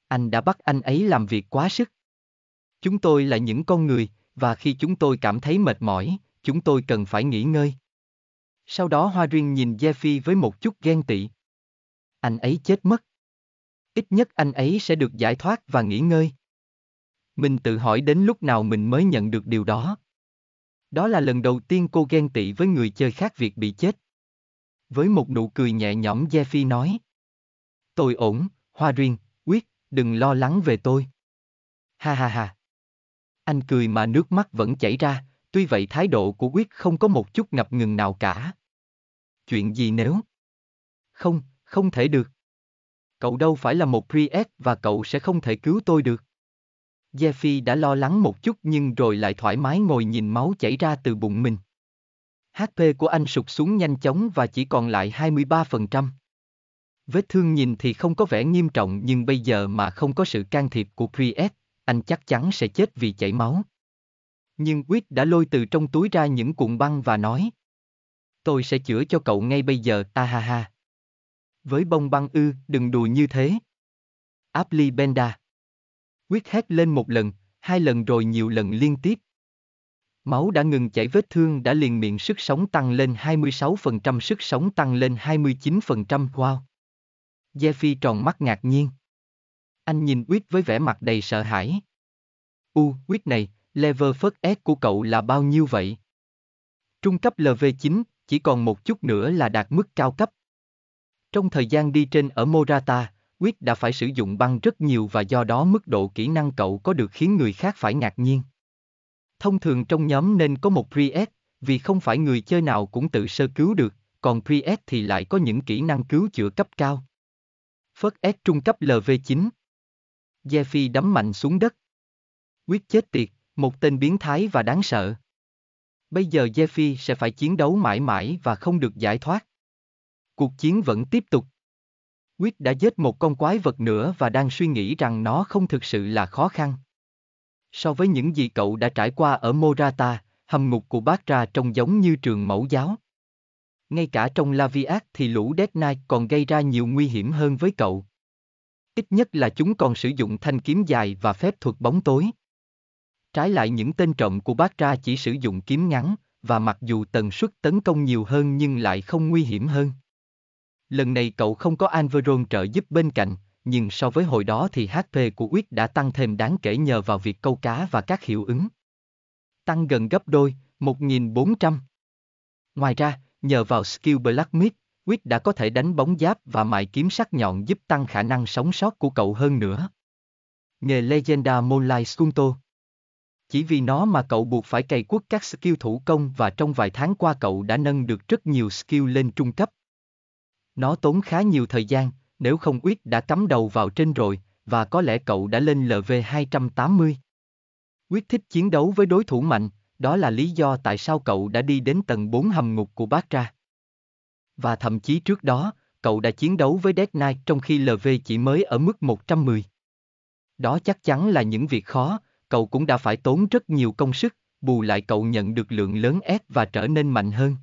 anh đã bắt anh ấy làm việc quá sức. Chúng tôi là những con người, và khi chúng tôi cảm thấy mệt mỏi, chúng tôi cần phải nghỉ ngơi. Sau đó Hoa Riêng nhìn Jeffy với một chút ghen tị. Anh ấy chết mất. Ít nhất anh ấy sẽ được giải thoát và nghỉ ngơi. Mình tự hỏi đến lúc nào mình mới nhận được điều đó. Đó là lần đầu tiên cô ghen tị với người chơi khác việc bị chết. Với một nụ cười nhẹ nhõm Jeffy nói. Tôi ổn, Hoa Riêng, đừng lo lắng về tôi. Ha ha ha. Anh cười mà nước mắt vẫn chảy ra, tuy vậy thái độ của quyết không có một chút ngập ngừng nào cả. Chuyện gì nếu? Không, không thể được. Cậu đâu phải là một Priest và cậu sẽ không thể cứu tôi được. Jeffy đã lo lắng một chút nhưng rồi lại thoải mái ngồi nhìn máu chảy ra từ bụng mình. HP của anh sụt xuống nhanh chóng và chỉ còn lại 23%. Vết thương nhìn thì không có vẻ nghiêm trọng nhưng bây giờ mà không có sự can thiệp của QS, anh chắc chắn sẽ chết vì chảy máu. Nhưng Quýt đã lôi từ trong túi ra những cuộn băng và nói. Tôi sẽ chữa cho cậu ngay bây giờ ta ha ha. Với bông băng ư, đừng đùa như thế. Apli Benda. Quýt hét lên một lần, hai lần rồi nhiều lần liên tiếp. Máu đã ngừng chảy vết thương đã liền miệng sức sống tăng lên 26%, sức sống tăng lên 29%, wow phi tròn mắt ngạc nhiên. Anh nhìn Quýt với vẻ mặt đầy sợ hãi. U, Quýt này, level phớt S của cậu là bao nhiêu vậy? Trung cấp LV9, chỉ còn một chút nữa là đạt mức cao cấp. Trong thời gian đi trên ở Morata, Quýt đã phải sử dụng băng rất nhiều và do đó mức độ kỹ năng cậu có được khiến người khác phải ngạc nhiên. Thông thường trong nhóm nên có một pre vì không phải người chơi nào cũng tự sơ cứu được, còn pre thì lại có những kỹ năng cứu chữa cấp cao. Phớt ép trung cấp LV9. Jeffy đấm mạnh xuống đất. Quyết chết tiệt, một tên biến thái và đáng sợ. Bây giờ Jeffy sẽ phải chiến đấu mãi mãi và không được giải thoát. Cuộc chiến vẫn tiếp tục. Quyết đã giết một con quái vật nữa và đang suy nghĩ rằng nó không thực sự là khó khăn. So với những gì cậu đã trải qua ở Morata, hầm ngục của bác ra trông giống như trường mẫu giáo. Ngay cả trong Laviat thì lũ Dead Knight còn gây ra nhiều nguy hiểm hơn với cậu. Ít nhất là chúng còn sử dụng thanh kiếm dài và phép thuật bóng tối. Trái lại những tên trộm của bác ra chỉ sử dụng kiếm ngắn, và mặc dù tần suất tấn công nhiều hơn nhưng lại không nguy hiểm hơn. Lần này cậu không có Anveron trợ giúp bên cạnh, nhưng so với hồi đó thì HP của Quyết đã tăng thêm đáng kể nhờ vào việc câu cá và các hiệu ứng. Tăng gần gấp đôi, 1.400. Ngoài ra, Nhờ vào skill Blacksmith, Quyết đã có thể đánh bóng giáp và mài kiếm sắc nhọn giúp tăng khả năng sống sót của cậu hơn nữa. Nghề Legenda Moonlight Sculptor Chỉ vì nó mà cậu buộc phải cày quốc các skill thủ công và trong vài tháng qua cậu đã nâng được rất nhiều skill lên trung cấp. Nó tốn khá nhiều thời gian, nếu không Quyết đã cắm đầu vào trên rồi, và có lẽ cậu đã lên LV280. Quyết thích chiến đấu với đối thủ mạnh, đó là lý do tại sao cậu đã đi đến tầng 4 hầm ngục của Bác Ra Và thậm chí trước đó, cậu đã chiến đấu với Dead Knight trong khi LV chỉ mới ở mức 110. Đó chắc chắn là những việc khó, cậu cũng đã phải tốn rất nhiều công sức, bù lại cậu nhận được lượng lớn ép và trở nên mạnh hơn.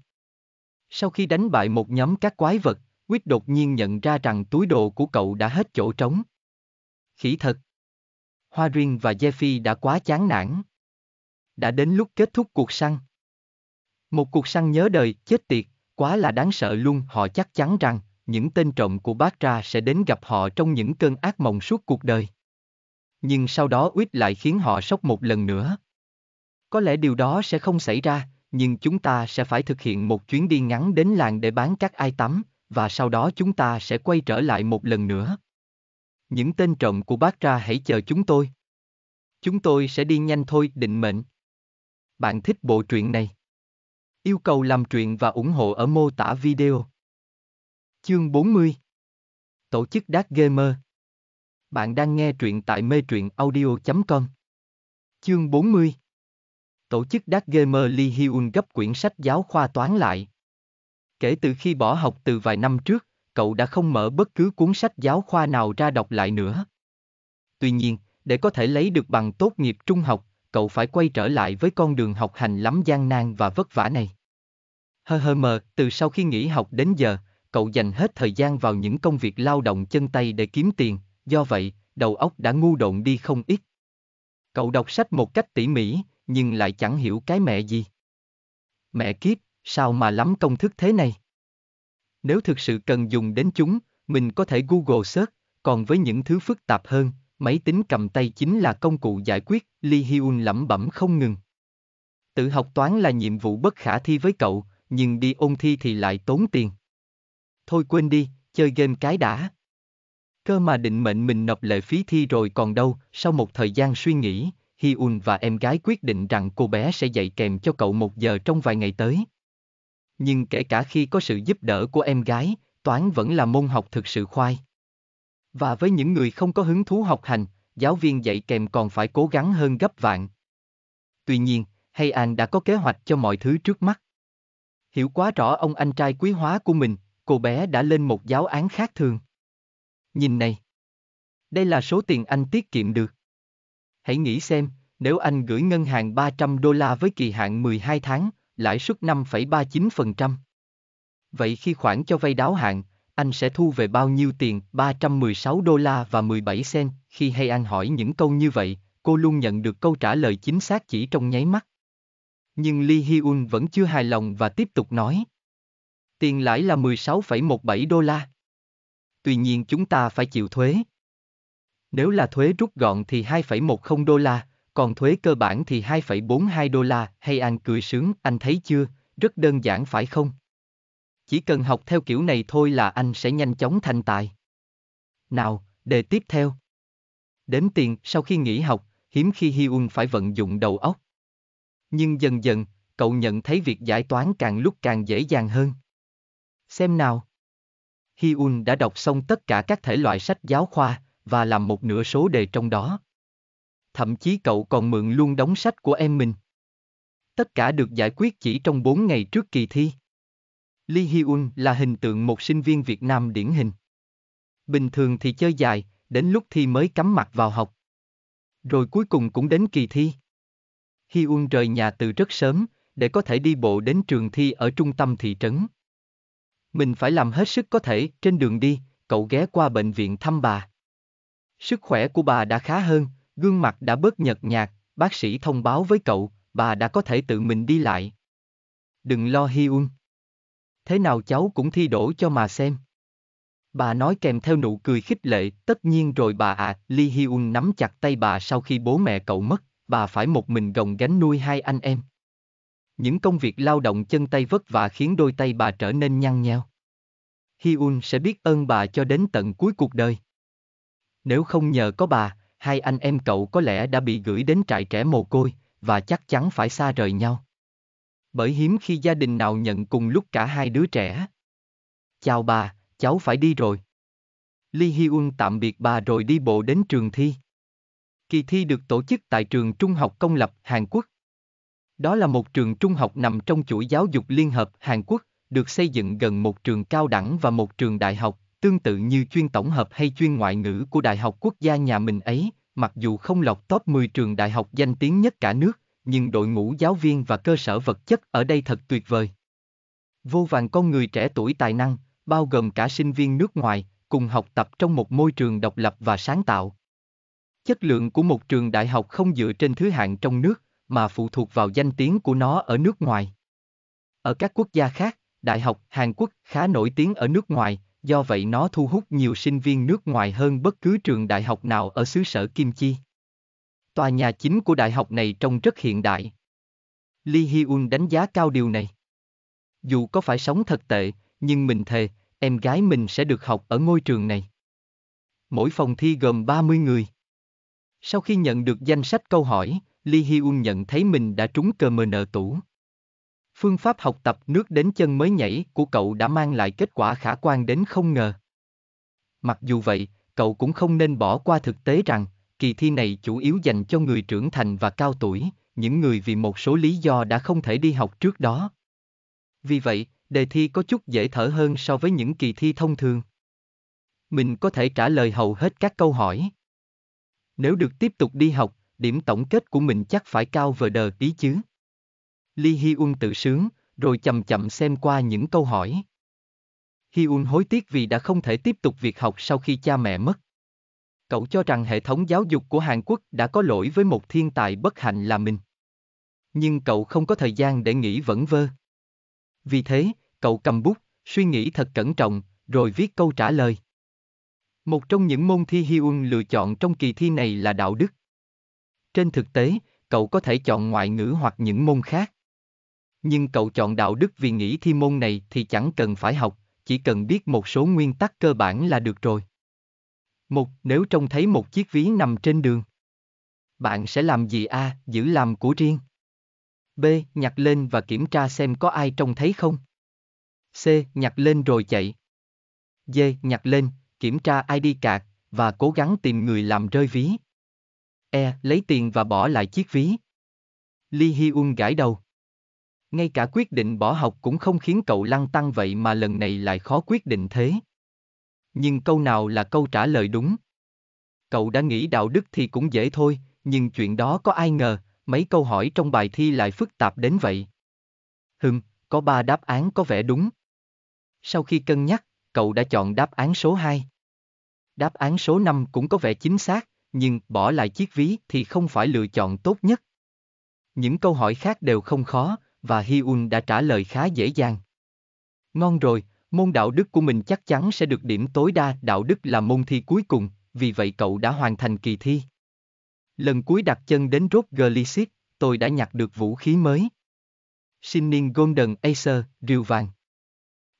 Sau khi đánh bại một nhóm các quái vật, Quyết đột nhiên nhận ra rằng túi đồ của cậu đã hết chỗ trống. Khỉ thật! Hoa Riêng và Jeffy đã quá chán nản đã đến lúc kết thúc cuộc săn. Một cuộc săn nhớ đời, chết tiệt, quá là đáng sợ luôn, họ chắc chắn rằng, những tên trộm của bác ra sẽ đến gặp họ trong những cơn ác mộng suốt cuộc đời. Nhưng sau đó Uyết lại khiến họ sốc một lần nữa. Có lẽ điều đó sẽ không xảy ra, nhưng chúng ta sẽ phải thực hiện một chuyến đi ngắn đến làng để bán các ai tắm, và sau đó chúng ta sẽ quay trở lại một lần nữa. Những tên trộm của bác ra hãy chờ chúng tôi. Chúng tôi sẽ đi nhanh thôi, định mệnh bạn thích bộ truyện này. Yêu cầu làm truyện và ủng hộ ở mô tả video. Chương 40 Tổ chức Dark Gamer Bạn đang nghe truyện tại mê truyện audio.com Chương 40 Tổ chức Dark Gamer Lee Hyun gấp quyển sách giáo khoa toán lại. Kể từ khi bỏ học từ vài năm trước, cậu đã không mở bất cứ cuốn sách giáo khoa nào ra đọc lại nữa. Tuy nhiên, để có thể lấy được bằng tốt nghiệp trung học, cậu phải quay trở lại với con đường học hành lắm gian nan và vất vả này. Hơ hơ mờ, từ sau khi nghỉ học đến giờ, cậu dành hết thời gian vào những công việc lao động chân tay để kiếm tiền, do vậy, đầu óc đã ngu độn đi không ít. Cậu đọc sách một cách tỉ mỉ, nhưng lại chẳng hiểu cái mẹ gì. Mẹ kiếp, sao mà lắm công thức thế này? Nếu thực sự cần dùng đến chúng, mình có thể Google search, còn với những thứ phức tạp hơn, máy tính cầm tay chính là công cụ giải quyết, Li Hyun lẩm bẩm không ngừng. Tự học toán là nhiệm vụ bất khả thi với cậu, nhưng đi ôn thi thì lại tốn tiền. Thôi quên đi, chơi game cái đã. Cơ mà định mệnh mình nộp lệ phí thi rồi còn đâu, sau một thời gian suy nghĩ, Hyun và em gái quyết định rằng cô bé sẽ dạy kèm cho cậu một giờ trong vài ngày tới. Nhưng kể cả khi có sự giúp đỡ của em gái, toán vẫn là môn học thực sự khoai. Và với những người không có hứng thú học hành, giáo viên dạy kèm còn phải cố gắng hơn gấp vạn. Tuy nhiên, Hay An đã có kế hoạch cho mọi thứ trước mắt. Hiểu quá rõ ông anh trai quý hóa của mình, cô bé đã lên một giáo án khác thường. Nhìn này. Đây là số tiền anh tiết kiệm được. Hãy nghĩ xem, nếu anh gửi ngân hàng 300 đô la với kỳ hạn 12 tháng, lãi suất 5,39%. Vậy khi khoản cho vay đáo hạn, anh sẽ thu về bao nhiêu tiền? 316 đô la và 17 sen. Khi hay anh hỏi những câu như vậy, cô luôn nhận được câu trả lời chính xác chỉ trong nháy mắt. Nhưng Lee Hyun vẫn chưa hài lòng và tiếp tục nói. Tiền lãi là 16,17 đô la. Tuy nhiên chúng ta phải chịu thuế. Nếu là thuế rút gọn thì 2,10 đô la, còn thuế cơ bản thì 2,42 đô la. Hay anh cười sướng, anh thấy chưa, rất đơn giản phải không? chỉ cần học theo kiểu này thôi là anh sẽ nhanh chóng thành tài. Nào, đề tiếp theo. Đếm tiền sau khi nghỉ học, hiếm khi Hyun phải vận dụng đầu óc. Nhưng dần dần, cậu nhận thấy việc giải toán càng lúc càng dễ dàng hơn. Xem nào. Hyun đã đọc xong tất cả các thể loại sách giáo khoa và làm một nửa số đề trong đó. Thậm chí cậu còn mượn luôn đóng sách của em mình. Tất cả được giải quyết chỉ trong 4 ngày trước kỳ thi. Lee Hyun là hình tượng một sinh viên Việt Nam điển hình. Bình thường thì chơi dài, đến lúc thi mới cắm mặt vào học. Rồi cuối cùng cũng đến kỳ thi. Hyun rời nhà từ rất sớm, để có thể đi bộ đến trường thi ở trung tâm thị trấn. Mình phải làm hết sức có thể, trên đường đi, cậu ghé qua bệnh viện thăm bà. Sức khỏe của bà đã khá hơn, gương mặt đã bớt nhợt nhạt, bác sĩ thông báo với cậu, bà đã có thể tự mình đi lại. Đừng lo Hyun thế nào cháu cũng thi đổ cho mà xem. Bà nói kèm theo nụ cười khích lệ, tất nhiên rồi bà ạ, à, Lee Hyun nắm chặt tay bà sau khi bố mẹ cậu mất, bà phải một mình gồng gánh nuôi hai anh em. Những công việc lao động chân tay vất vả khiến đôi tay bà trở nên nhăn nheo. Hyun sẽ biết ơn bà cho đến tận cuối cuộc đời. Nếu không nhờ có bà, hai anh em cậu có lẽ đã bị gửi đến trại trẻ mồ côi, và chắc chắn phải xa rời nhau bởi hiếm khi gia đình nào nhận cùng lúc cả hai đứa trẻ. Chào bà, cháu phải đi rồi. Lee Hyun tạm biệt bà rồi đi bộ đến trường thi. Kỳ thi được tổ chức tại trường trung học công lập Hàn Quốc. Đó là một trường trung học nằm trong chuỗi giáo dục liên hợp Hàn Quốc, được xây dựng gần một trường cao đẳng và một trường đại học, tương tự như chuyên tổng hợp hay chuyên ngoại ngữ của Đại học Quốc gia nhà mình ấy, mặc dù không lọt top 10 trường đại học danh tiếng nhất cả nước, nhưng đội ngũ giáo viên và cơ sở vật chất ở đây thật tuyệt vời. Vô vàng con người trẻ tuổi tài năng, bao gồm cả sinh viên nước ngoài, cùng học tập trong một môi trường độc lập và sáng tạo. Chất lượng của một trường đại học không dựa trên thứ hạng trong nước, mà phụ thuộc vào danh tiếng của nó ở nước ngoài. Ở các quốc gia khác, đại học Hàn Quốc khá nổi tiếng ở nước ngoài, do vậy nó thu hút nhiều sinh viên nước ngoài hơn bất cứ trường đại học nào ở xứ sở Kim Chi. Tòa nhà chính của đại học này trông rất hiện đại. Lee Hyun đánh giá cao điều này. Dù có phải sống thật tệ, nhưng mình thề, em gái mình sẽ được học ở ngôi trường này. Mỗi phòng thi gồm 30 người. Sau khi nhận được danh sách câu hỏi, Lee Hyun nhận thấy mình đã trúng cờ mờ nợ tủ. Phương pháp học tập nước đến chân mới nhảy của cậu đã mang lại kết quả khả quan đến không ngờ. Mặc dù vậy, cậu cũng không nên bỏ qua thực tế rằng Kỳ thi này chủ yếu dành cho người trưởng thành và cao tuổi, những người vì một số lý do đã không thể đi học trước đó. Vì vậy, đề thi có chút dễ thở hơn so với những kỳ thi thông thường. Mình có thể trả lời hầu hết các câu hỏi. Nếu được tiếp tục đi học, điểm tổng kết của mình chắc phải cao vờ đờ tí chứ. Lee Hyun tự sướng, rồi chậm chậm xem qua những câu hỏi. Hyun hối tiếc vì đã không thể tiếp tục việc học sau khi cha mẹ mất cậu cho rằng hệ thống giáo dục của Hàn Quốc đã có lỗi với một thiên tài bất hạnh là mình. Nhưng cậu không có thời gian để nghĩ vẩn vơ. Vì thế, cậu cầm bút, suy nghĩ thật cẩn trọng, rồi viết câu trả lời. Một trong những môn thi Hyun lựa chọn trong kỳ thi này là đạo đức. Trên thực tế, cậu có thể chọn ngoại ngữ hoặc những môn khác. Nhưng cậu chọn đạo đức vì nghĩ thi môn này thì chẳng cần phải học, chỉ cần biết một số nguyên tắc cơ bản là được rồi. Một, nếu trông thấy một chiếc ví nằm trên đường. Bạn sẽ làm gì A, giữ làm của riêng. B, nhặt lên và kiểm tra xem có ai trông thấy không. C, nhặt lên rồi chạy. D, nhặt lên, kiểm tra ai đi cạc và cố gắng tìm người làm rơi ví. E, lấy tiền và bỏ lại chiếc ví. Lee Hyun gãi đầu. Ngay cả quyết định bỏ học cũng không khiến cậu lăng tăng vậy mà lần này lại khó quyết định thế nhưng câu nào là câu trả lời đúng. Cậu đã nghĩ đạo đức thì cũng dễ thôi, nhưng chuyện đó có ai ngờ, mấy câu hỏi trong bài thi lại phức tạp đến vậy. Hừm, có ba đáp án có vẻ đúng. Sau khi cân nhắc, cậu đã chọn đáp án số 2. Đáp án số 5 cũng có vẻ chính xác, nhưng bỏ lại chiếc ví thì không phải lựa chọn tốt nhất. Những câu hỏi khác đều không khó, và Hyun đã trả lời khá dễ dàng. Ngon rồi, Môn đạo đức của mình chắc chắn sẽ được điểm tối đa, đạo đức là môn thi cuối cùng, vì vậy cậu đã hoàn thành kỳ thi. Lần cuối đặt chân đến rốt Glissit, tôi đã nhặt được vũ khí mới. Xin niên Golden Acer, rìu vàng.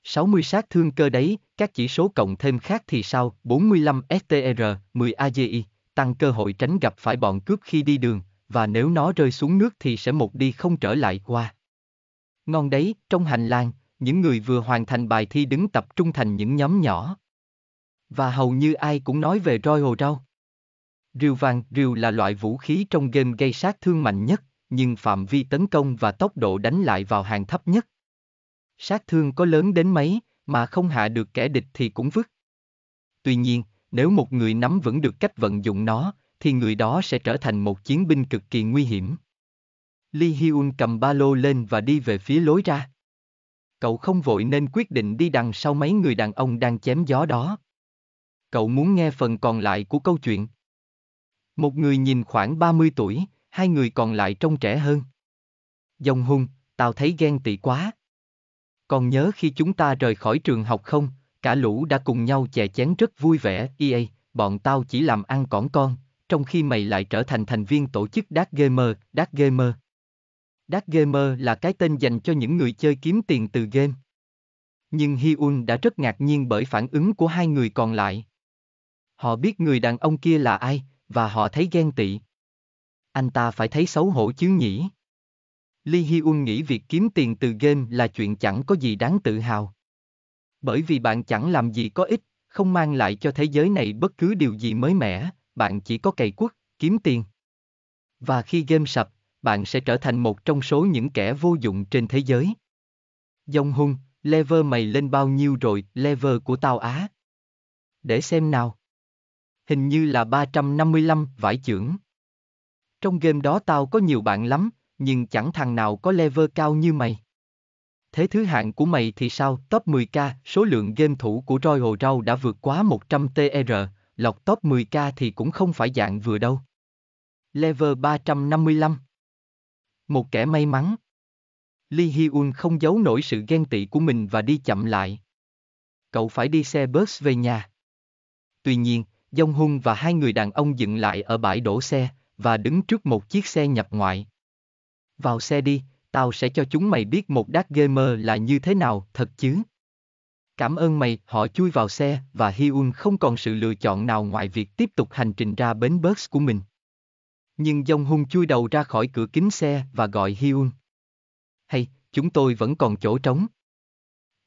60 sát thương cơ đấy, các chỉ số cộng thêm khác thì sao, 45 STR, 10 AGI, tăng cơ hội tránh gặp phải bọn cướp khi đi đường, và nếu nó rơi xuống nước thì sẽ một đi không trở lại qua. Ngon đấy, trong hành lang, những người vừa hoàn thành bài thi đứng tập trung thành những nhóm nhỏ. Và hầu như ai cũng nói về roi hồ rau. Rìu vàng, rìu là loại vũ khí trong game gây sát thương mạnh nhất, nhưng phạm vi tấn công và tốc độ đánh lại vào hàng thấp nhất. Sát thương có lớn đến mấy, mà không hạ được kẻ địch thì cũng vứt. Tuy nhiên, nếu một người nắm vững được cách vận dụng nó, thì người đó sẽ trở thành một chiến binh cực kỳ nguy hiểm. Lee Hyun cầm ba lô lên và đi về phía lối ra. Cậu không vội nên quyết định đi đằng sau mấy người đàn ông đang chém gió đó. Cậu muốn nghe phần còn lại của câu chuyện. Một người nhìn khoảng 30 tuổi, hai người còn lại trông trẻ hơn. Dòng hung, tao thấy ghen tị quá. Còn nhớ khi chúng ta rời khỏi trường học không, cả lũ đã cùng nhau chè chén rất vui vẻ, EA, bọn tao chỉ làm ăn cỏn con, trong khi mày lại trở thành thành viên tổ chức Dark Gamer, Dark Gamer. Dark Gamer là cái tên dành cho những người chơi kiếm tiền từ game. Nhưng Hyun đã rất ngạc nhiên bởi phản ứng của hai người còn lại. Họ biết người đàn ông kia là ai, và họ thấy ghen tị. Anh ta phải thấy xấu hổ chứ nhỉ? Lee Hyun nghĩ việc kiếm tiền từ game là chuyện chẳng có gì đáng tự hào. Bởi vì bạn chẳng làm gì có ích, không mang lại cho thế giới này bất cứ điều gì mới mẻ, bạn chỉ có cày quốc, kiếm tiền. Và khi game sập, bạn sẽ trở thành một trong số những kẻ vô dụng trên thế giới. Dông hung, lever mày lên bao nhiêu rồi, lever của tao á? Để xem nào. Hình như là 355 vải chưởng. Trong game đó tao có nhiều bạn lắm, nhưng chẳng thằng nào có lever cao như mày. Thế thứ hạng của mày thì sao? Top 10k, số lượng game thủ của Royal Rau đã vượt quá 100 TR, lọc top 10k thì cũng không phải dạng vừa đâu. Lever 355 một kẻ may mắn. Lee Hyun không giấu nổi sự ghen tị của mình và đi chậm lại. Cậu phải đi xe bus về nhà. Tuy nhiên, Dông Hung và hai người đàn ông dựng lại ở bãi đổ xe, và đứng trước một chiếc xe nhập ngoại. Vào xe đi, tao sẽ cho chúng mày biết một đát gamer là như thế nào, thật chứ. Cảm ơn mày, họ chui vào xe, và Hyun không còn sự lựa chọn nào ngoài việc tiếp tục hành trình ra bến bus của mình. Nhưng dông hung chui đầu ra khỏi cửa kính xe và gọi Hyun. Hay, chúng tôi vẫn còn chỗ trống.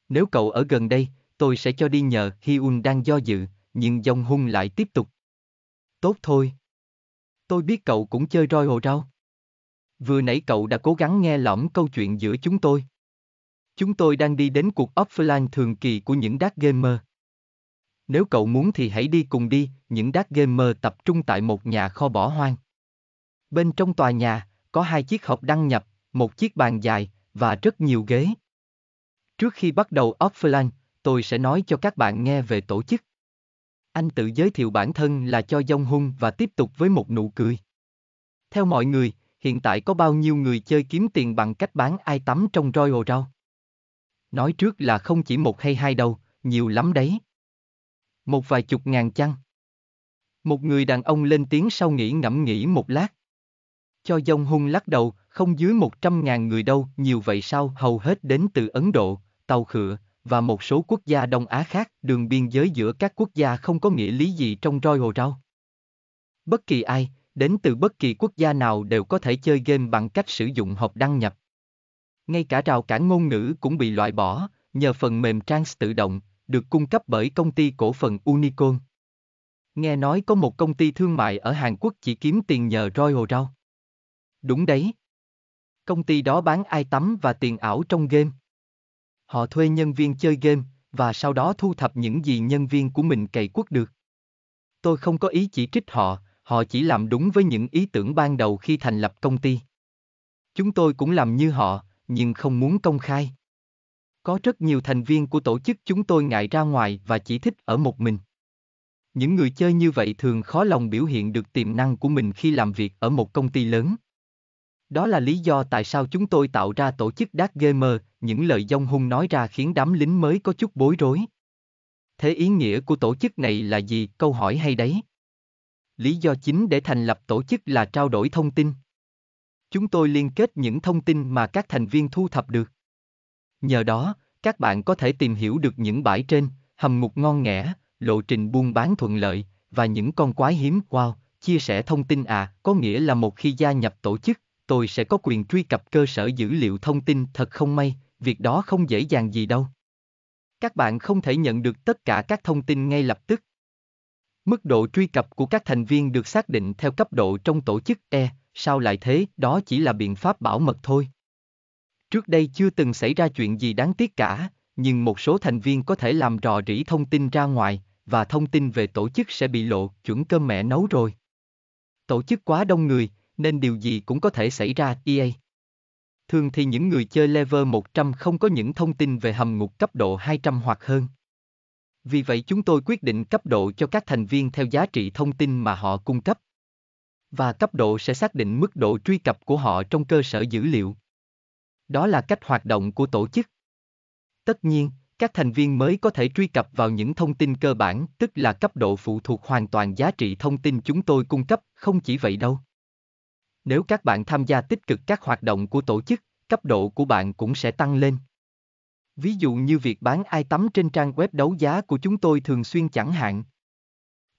Nếu cậu ở gần đây, tôi sẽ cho đi nhờ Hyun đang do dự, nhưng dông hung lại tiếp tục. Tốt thôi. Tôi biết cậu cũng chơi roi hồ rau. Vừa nãy cậu đã cố gắng nghe lỏm câu chuyện giữa chúng tôi. Chúng tôi đang đi đến cuộc offline thường kỳ của những đác gamer. Nếu cậu muốn thì hãy đi cùng đi, những đác gamer tập trung tại một nhà kho bỏ hoang. Bên trong tòa nhà, có hai chiếc hộp đăng nhập, một chiếc bàn dài, và rất nhiều ghế. Trước khi bắt đầu offline, tôi sẽ nói cho các bạn nghe về tổ chức. Anh tự giới thiệu bản thân là cho Dông Hung và tiếp tục với một nụ cười. Theo mọi người, hiện tại có bao nhiêu người chơi kiếm tiền bằng cách bán ai tắm trong Royal Rau? Nói trước là không chỉ một hay hai đâu, nhiều lắm đấy. Một vài chục ngàn chăng? Một người đàn ông lên tiếng sau nghĩ ngẫm nghĩ một lát. Cho dông hung lắc đầu, không dưới 100.000 người đâu, nhiều vậy sao, hầu hết đến từ Ấn Độ, Tàu Khựa, và một số quốc gia Đông Á khác, đường biên giới giữa các quốc gia không có nghĩa lý gì trong roi hồ rau. Bất kỳ ai, đến từ bất kỳ quốc gia nào đều có thể chơi game bằng cách sử dụng hộp đăng nhập. Ngay cả rào cản ngôn ngữ cũng bị loại bỏ, nhờ phần mềm Trans tự động, được cung cấp bởi công ty cổ phần Unicon. Nghe nói có một công ty thương mại ở Hàn Quốc chỉ kiếm tiền nhờ roi hồ rau. Đúng đấy. Công ty đó bán ai tắm và tiền ảo trong game. Họ thuê nhân viên chơi game, và sau đó thu thập những gì nhân viên của mình cày quất được. Tôi không có ý chỉ trích họ, họ chỉ làm đúng với những ý tưởng ban đầu khi thành lập công ty. Chúng tôi cũng làm như họ, nhưng không muốn công khai. Có rất nhiều thành viên của tổ chức chúng tôi ngại ra ngoài và chỉ thích ở một mình. Những người chơi như vậy thường khó lòng biểu hiện được tiềm năng của mình khi làm việc ở một công ty lớn. Đó là lý do tại sao chúng tôi tạo ra tổ chức Dark Gamer, những lời dông hung nói ra khiến đám lính mới có chút bối rối. Thế ý nghĩa của tổ chức này là gì? Câu hỏi hay đấy. Lý do chính để thành lập tổ chức là trao đổi thông tin. Chúng tôi liên kết những thông tin mà các thành viên thu thập được. Nhờ đó, các bạn có thể tìm hiểu được những bãi trên, hầm ngục ngon nghẻ, lộ trình buôn bán thuận lợi, và những con quái hiếm. Wow, chia sẻ thông tin à, có nghĩa là một khi gia nhập tổ chức, tôi sẽ có quyền truy cập cơ sở dữ liệu thông tin thật không may, việc đó không dễ dàng gì đâu. Các bạn không thể nhận được tất cả các thông tin ngay lập tức. Mức độ truy cập của các thành viên được xác định theo cấp độ trong tổ chức E, sao lại thế, đó chỉ là biện pháp bảo mật thôi. Trước đây chưa từng xảy ra chuyện gì đáng tiếc cả, nhưng một số thành viên có thể làm rò rỉ thông tin ra ngoài, và thông tin về tổ chức sẽ bị lộ, chuẩn cơm mẹ nấu rồi. Tổ chức quá đông người, nên điều gì cũng có thể xảy ra, EA. Thường thì những người chơi level 100 không có những thông tin về hầm ngục cấp độ 200 hoặc hơn. Vì vậy chúng tôi quyết định cấp độ cho các thành viên theo giá trị thông tin mà họ cung cấp. Và cấp độ sẽ xác định mức độ truy cập của họ trong cơ sở dữ liệu. Đó là cách hoạt động của tổ chức. Tất nhiên, các thành viên mới có thể truy cập vào những thông tin cơ bản, tức là cấp độ phụ thuộc hoàn toàn giá trị thông tin chúng tôi cung cấp, không chỉ vậy đâu. Nếu các bạn tham gia tích cực các hoạt động của tổ chức, cấp độ của bạn cũng sẽ tăng lên. Ví dụ như việc bán ai tắm trên trang web đấu giá của chúng tôi thường xuyên chẳng hạn.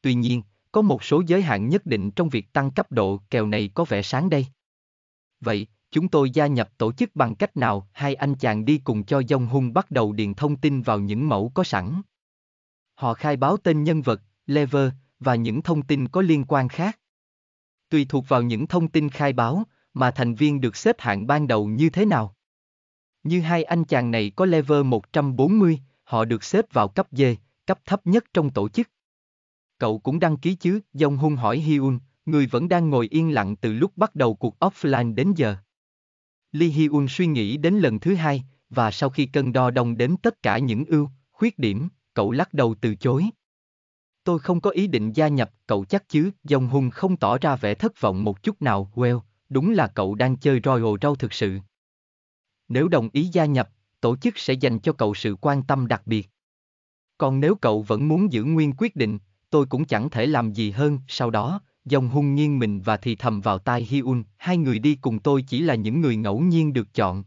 Tuy nhiên, có một số giới hạn nhất định trong việc tăng cấp độ kèo này có vẻ sáng đây. Vậy, chúng tôi gia nhập tổ chức bằng cách nào hai anh chàng đi cùng cho dông hung bắt đầu điền thông tin vào những mẫu có sẵn. Họ khai báo tên nhân vật, lever, và những thông tin có liên quan khác tùy thuộc vào những thông tin khai báo mà thành viên được xếp hạng ban đầu như thế nào. Như hai anh chàng này có level 140, họ được xếp vào cấp D, cấp thấp nhất trong tổ chức. Cậu cũng đăng ký chứ, Dông hung hỏi Hyun, người vẫn đang ngồi yên lặng từ lúc bắt đầu cuộc offline đến giờ. Lee Hyun suy nghĩ đến lần thứ hai, và sau khi cân đo đong đếm tất cả những ưu, khuyết điểm, cậu lắc đầu từ chối, Tôi không có ý định gia nhập, cậu chắc chứ, dòng hùng không tỏ ra vẻ thất vọng một chút nào, well, đúng là cậu đang chơi roi hồ Rau thực sự. Nếu đồng ý gia nhập, tổ chức sẽ dành cho cậu sự quan tâm đặc biệt. Còn nếu cậu vẫn muốn giữ nguyên quyết định, tôi cũng chẳng thể làm gì hơn, sau đó, dòng hung nghiêng mình và thì thầm vào tai Hyun, hai người đi cùng tôi chỉ là những người ngẫu nhiên được chọn.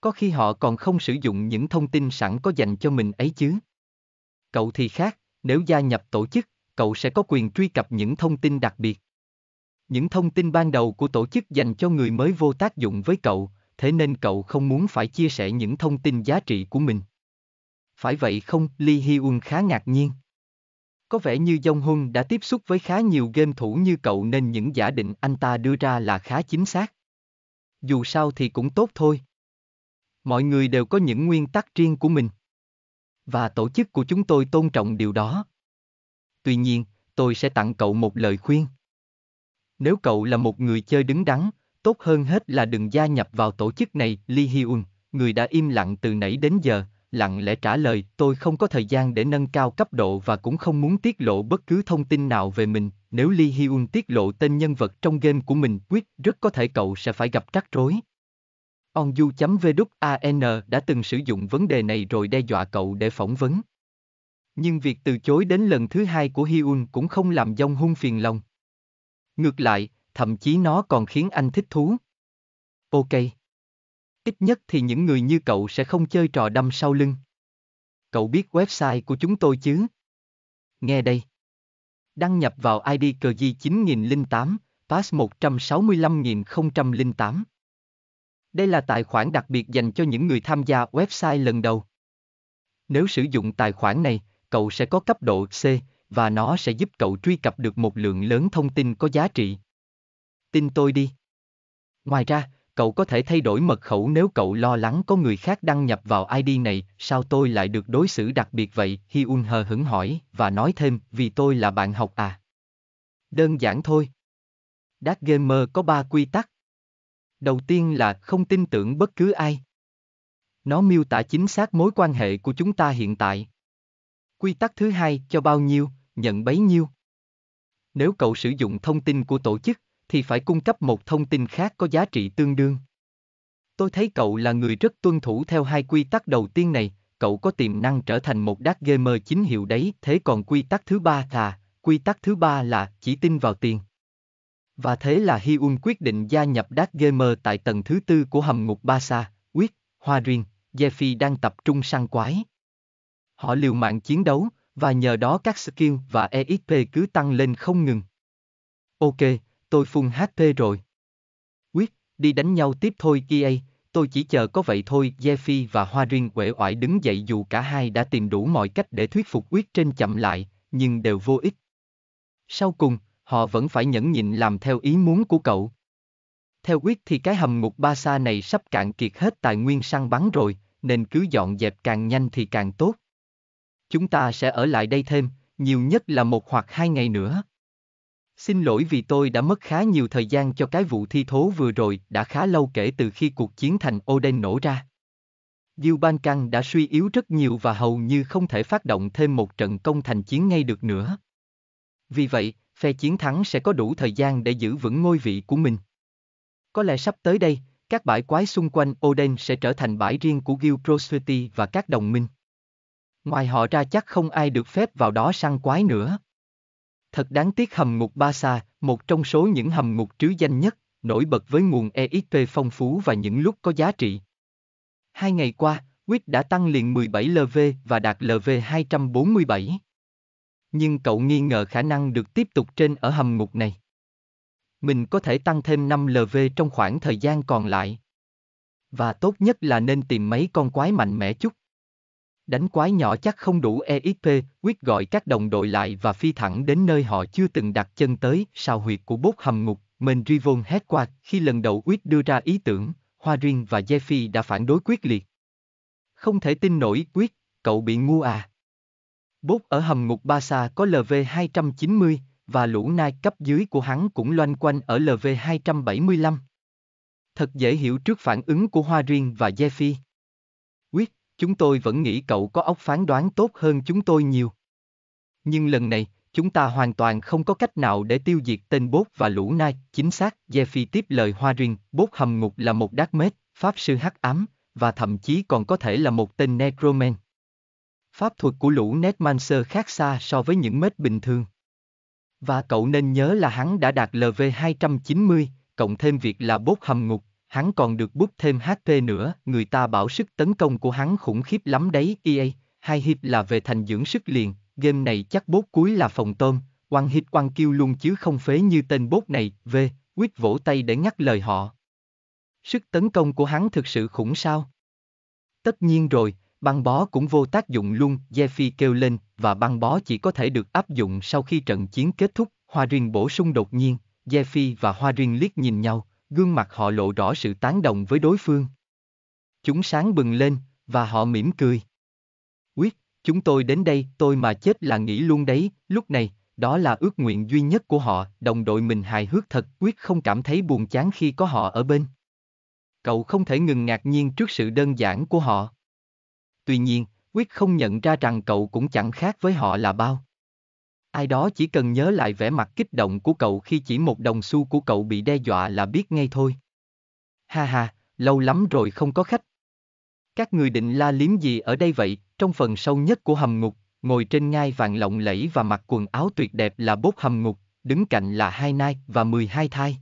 Có khi họ còn không sử dụng những thông tin sẵn có dành cho mình ấy chứ. Cậu thì khác, nếu gia nhập tổ chức, cậu sẽ có quyền truy cập những thông tin đặc biệt. Những thông tin ban đầu của tổ chức dành cho người mới vô tác dụng với cậu, thế nên cậu không muốn phải chia sẻ những thông tin giá trị của mình. Phải vậy không, Lee Hyun khá ngạc nhiên. Có vẻ như Dông Hun đã tiếp xúc với khá nhiều game thủ như cậu nên những giả định anh ta đưa ra là khá chính xác. Dù sao thì cũng tốt thôi. Mọi người đều có những nguyên tắc riêng của mình. Và tổ chức của chúng tôi tôn trọng điều đó. Tuy nhiên, tôi sẽ tặng cậu một lời khuyên. Nếu cậu là một người chơi đứng đắn, tốt hơn hết là đừng gia nhập vào tổ chức này, Lee Hyun, người đã im lặng từ nãy đến giờ, lặng lẽ trả lời, tôi không có thời gian để nâng cao cấp độ và cũng không muốn tiết lộ bất cứ thông tin nào về mình, nếu Lee Hyun tiết lộ tên nhân vật trong game của mình, quyết rất có thể cậu sẽ phải gặp rắc rối onju vn đã từng sử dụng vấn đề này rồi đe dọa cậu để phỏng vấn. Nhưng việc từ chối đến lần thứ hai của Hyun cũng không làm Dông Hung phiền lòng. Ngược lại, thậm chí nó còn khiến anh thích thú. Ok. Ít nhất thì những người như cậu sẽ không chơi trò đâm sau lưng. Cậu biết website của chúng tôi chứ? Nghe đây. Đăng nhập vào ID cờ di 9008, pass 165008. Đây là tài khoản đặc biệt dành cho những người tham gia website lần đầu. Nếu sử dụng tài khoản này, cậu sẽ có cấp độ C và nó sẽ giúp cậu truy cập được một lượng lớn thông tin có giá trị. Tin tôi đi. Ngoài ra, cậu có thể thay đổi mật khẩu nếu cậu lo lắng có người khác đăng nhập vào ID này, sao tôi lại được đối xử đặc biệt vậy? Hyun hờ hững hỏi và nói thêm, vì tôi là bạn học à. Đơn giản thôi. Dark Gamer có 3 quy tắc. Đầu tiên là không tin tưởng bất cứ ai. Nó miêu tả chính xác mối quan hệ của chúng ta hiện tại. Quy tắc thứ hai cho bao nhiêu, nhận bấy nhiêu. Nếu cậu sử dụng thông tin của tổ chức, thì phải cung cấp một thông tin khác có giá trị tương đương. Tôi thấy cậu là người rất tuân thủ theo hai quy tắc đầu tiên này, cậu có tiềm năng trở thành một đắc gamer chính hiệu đấy, thế còn quy tắc thứ ba là, quy tắc thứ ba là chỉ tin vào tiền. Và thế là Hyun quyết định gia nhập Dark Gamer tại tầng thứ tư của hầm ngục Ba Sa, Quyết, Hoa Riêng, Jeffy đang tập trung săn quái. Họ liều mạng chiến đấu, và nhờ đó các skill và EXP cứ tăng lên không ngừng. Ok, tôi phun HP rồi. Quyết, đi đánh nhau tiếp thôi kia, e tôi chỉ chờ có vậy thôi. Jeffy và Hoa Riêng quể oải đứng dậy dù cả hai đã tìm đủ mọi cách để thuyết phục Quyết trên chậm lại, nhưng đều vô ích. Sau cùng, họ vẫn phải nhẫn nhịn làm theo ý muốn của cậu. Theo quyết thì cái hầm ngục ba sa này sắp cạn kiệt hết tài nguyên săn bắn rồi, nên cứ dọn dẹp càng nhanh thì càng tốt. Chúng ta sẽ ở lại đây thêm, nhiều nhất là một hoặc hai ngày nữa. Xin lỗi vì tôi đã mất khá nhiều thời gian cho cái vụ thi thố vừa rồi đã khá lâu kể từ khi cuộc chiến thành Oden nổ ra. Diêu Ban Căng đã suy yếu rất nhiều và hầu như không thể phát động thêm một trận công thành chiến ngay được nữa. Vì vậy, phe chiến thắng sẽ có đủ thời gian để giữ vững ngôi vị của mình. Có lẽ sắp tới đây, các bãi quái xung quanh Oden sẽ trở thành bãi riêng của Guild Prosperity và các đồng minh. Ngoài họ ra chắc không ai được phép vào đó săn quái nữa. Thật đáng tiếc hầm ngục Basa, một trong số những hầm ngục trứ danh nhất, nổi bật với nguồn EXP phong phú và những lúc có giá trị. Hai ngày qua, Quýt đã tăng liền 17 LV và đạt LV 247 nhưng cậu nghi ngờ khả năng được tiếp tục trên ở hầm ngục này. Mình có thể tăng thêm 5 LV trong khoảng thời gian còn lại. Và tốt nhất là nên tìm mấy con quái mạnh mẽ chút. Đánh quái nhỏ chắc không đủ EXP, quyết gọi các đồng đội lại và phi thẳng đến nơi họ chưa từng đặt chân tới, sao huyệt của bốt hầm ngục, mình Rivon hét qua, khi lần đầu quyết đưa ra ý tưởng, Hoa Riêng và Jeffy đã phản đối quyết liệt. Không thể tin nổi quyết, cậu bị ngu à. Bốt ở hầm ngục Ba Sa có LV-290, và lũ nai cấp dưới của hắn cũng loanh quanh ở LV-275. Thật dễ hiểu trước phản ứng của Hoa Riêng và Jeffy. Quyết, chúng tôi vẫn nghĩ cậu có óc phán đoán tốt hơn chúng tôi nhiều. Nhưng lần này, chúng ta hoàn toàn không có cách nào để tiêu diệt tên bốt và lũ nai. Chính xác, Jeffy tiếp lời Hoa Riêng, bốt hầm ngục là một đát mết, pháp sư hắc ám, và thậm chí còn có thể là một tên necroman. Pháp thuật của lũ Netmancer khác xa so với những mết bình thường. Và cậu nên nhớ là hắn đã đạt LV290, cộng thêm việc là bốt hầm ngục, hắn còn được bút thêm HP nữa, người ta bảo sức tấn công của hắn khủng khiếp lắm đấy, EA, hai hit là về thành dưỡng sức liền, game này chắc bốt cuối là phòng tôm, quăng hit quăng kêu luôn chứ không phế như tên bốt này, V, quyết vỗ tay để ngắt lời họ. Sức tấn công của hắn thực sự khủng sao? Tất nhiên rồi, băng bó cũng vô tác dụng luôn, Jeffy kêu lên, và băng bó chỉ có thể được áp dụng sau khi trận chiến kết thúc, Hoa Riêng bổ sung đột nhiên, Jeffy và Hoa Riêng liếc nhìn nhau, gương mặt họ lộ rõ sự tán đồng với đối phương. Chúng sáng bừng lên, và họ mỉm cười. Quyết, chúng tôi đến đây, tôi mà chết là nghĩ luôn đấy, lúc này, đó là ước nguyện duy nhất của họ, đồng đội mình hài hước thật, Quyết không cảm thấy buồn chán khi có họ ở bên. Cậu không thể ngừng ngạc nhiên trước sự đơn giản của họ tuy nhiên, quyết không nhận ra rằng cậu cũng chẳng khác với họ là bao. Ai đó chỉ cần nhớ lại vẻ mặt kích động của cậu khi chỉ một đồng xu của cậu bị đe dọa là biết ngay thôi. Ha ha, lâu lắm rồi không có khách. Các người định la liếm gì ở đây vậy, trong phần sâu nhất của hầm ngục, ngồi trên ngai vàng lộng lẫy và mặc quần áo tuyệt đẹp là bốt hầm ngục, đứng cạnh là hai nai và mười hai thai.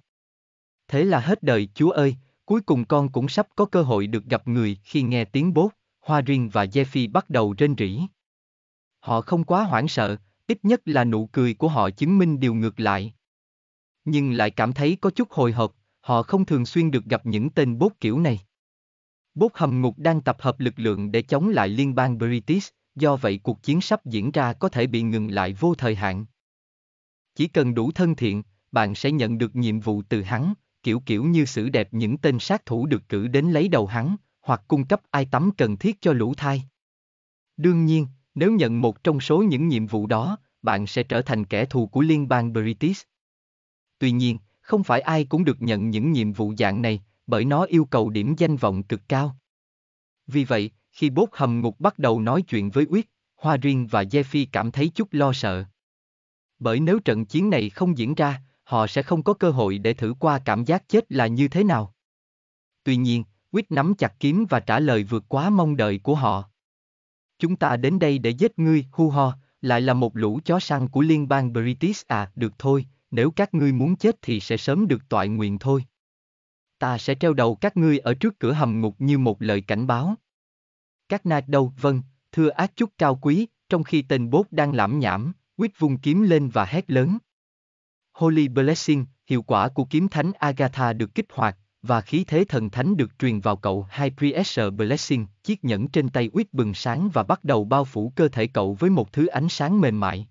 Thế là hết đời chúa ơi, cuối cùng con cũng sắp có cơ hội được gặp người khi nghe tiếng bốt. Hoa Riêng và Jeffy bắt đầu rên rỉ. Họ không quá hoảng sợ, ít nhất là nụ cười của họ chứng minh điều ngược lại. Nhưng lại cảm thấy có chút hồi hộp, họ không thường xuyên được gặp những tên bốt kiểu này. Bốt hầm ngục đang tập hợp lực lượng để chống lại liên bang British, do vậy cuộc chiến sắp diễn ra có thể bị ngừng lại vô thời hạn. Chỉ cần đủ thân thiện, bạn sẽ nhận được nhiệm vụ từ hắn, kiểu kiểu như xử đẹp những tên sát thủ được cử đến lấy đầu hắn, hoặc cung cấp ai tắm cần thiết cho lũ thai. Đương nhiên, nếu nhận một trong số những nhiệm vụ đó, bạn sẽ trở thành kẻ thù của liên bang British. Tuy nhiên, không phải ai cũng được nhận những nhiệm vụ dạng này, bởi nó yêu cầu điểm danh vọng cực cao. Vì vậy, khi bốt hầm ngục bắt đầu nói chuyện với Uyết, Hoa Riêng và Jeffy cảm thấy chút lo sợ. Bởi nếu trận chiến này không diễn ra, họ sẽ không có cơ hội để thử qua cảm giác chết là như thế nào. Tuy nhiên, Quýt nắm chặt kiếm và trả lời vượt quá mong đợi của họ. Chúng ta đến đây để giết ngươi, hu ho, lại là một lũ chó săn của liên bang British à, được thôi, nếu các ngươi muốn chết thì sẽ sớm được tọa nguyện thôi. Ta sẽ treo đầu các ngươi ở trước cửa hầm ngục như một lời cảnh báo. Các nạt đâu, vâng, thưa ác chúc cao quý, trong khi tên bốt đang lãm nhảm, quýt vung kiếm lên và hét lớn. Holy Blessing, hiệu quả của kiếm thánh Agatha được kích hoạt, và khí thế thần thánh được truyền vào cậu hai Pressure Blessing, chiếc nhẫn trên tay Uyết bừng sáng và bắt đầu bao phủ cơ thể cậu với một thứ ánh sáng mềm mại.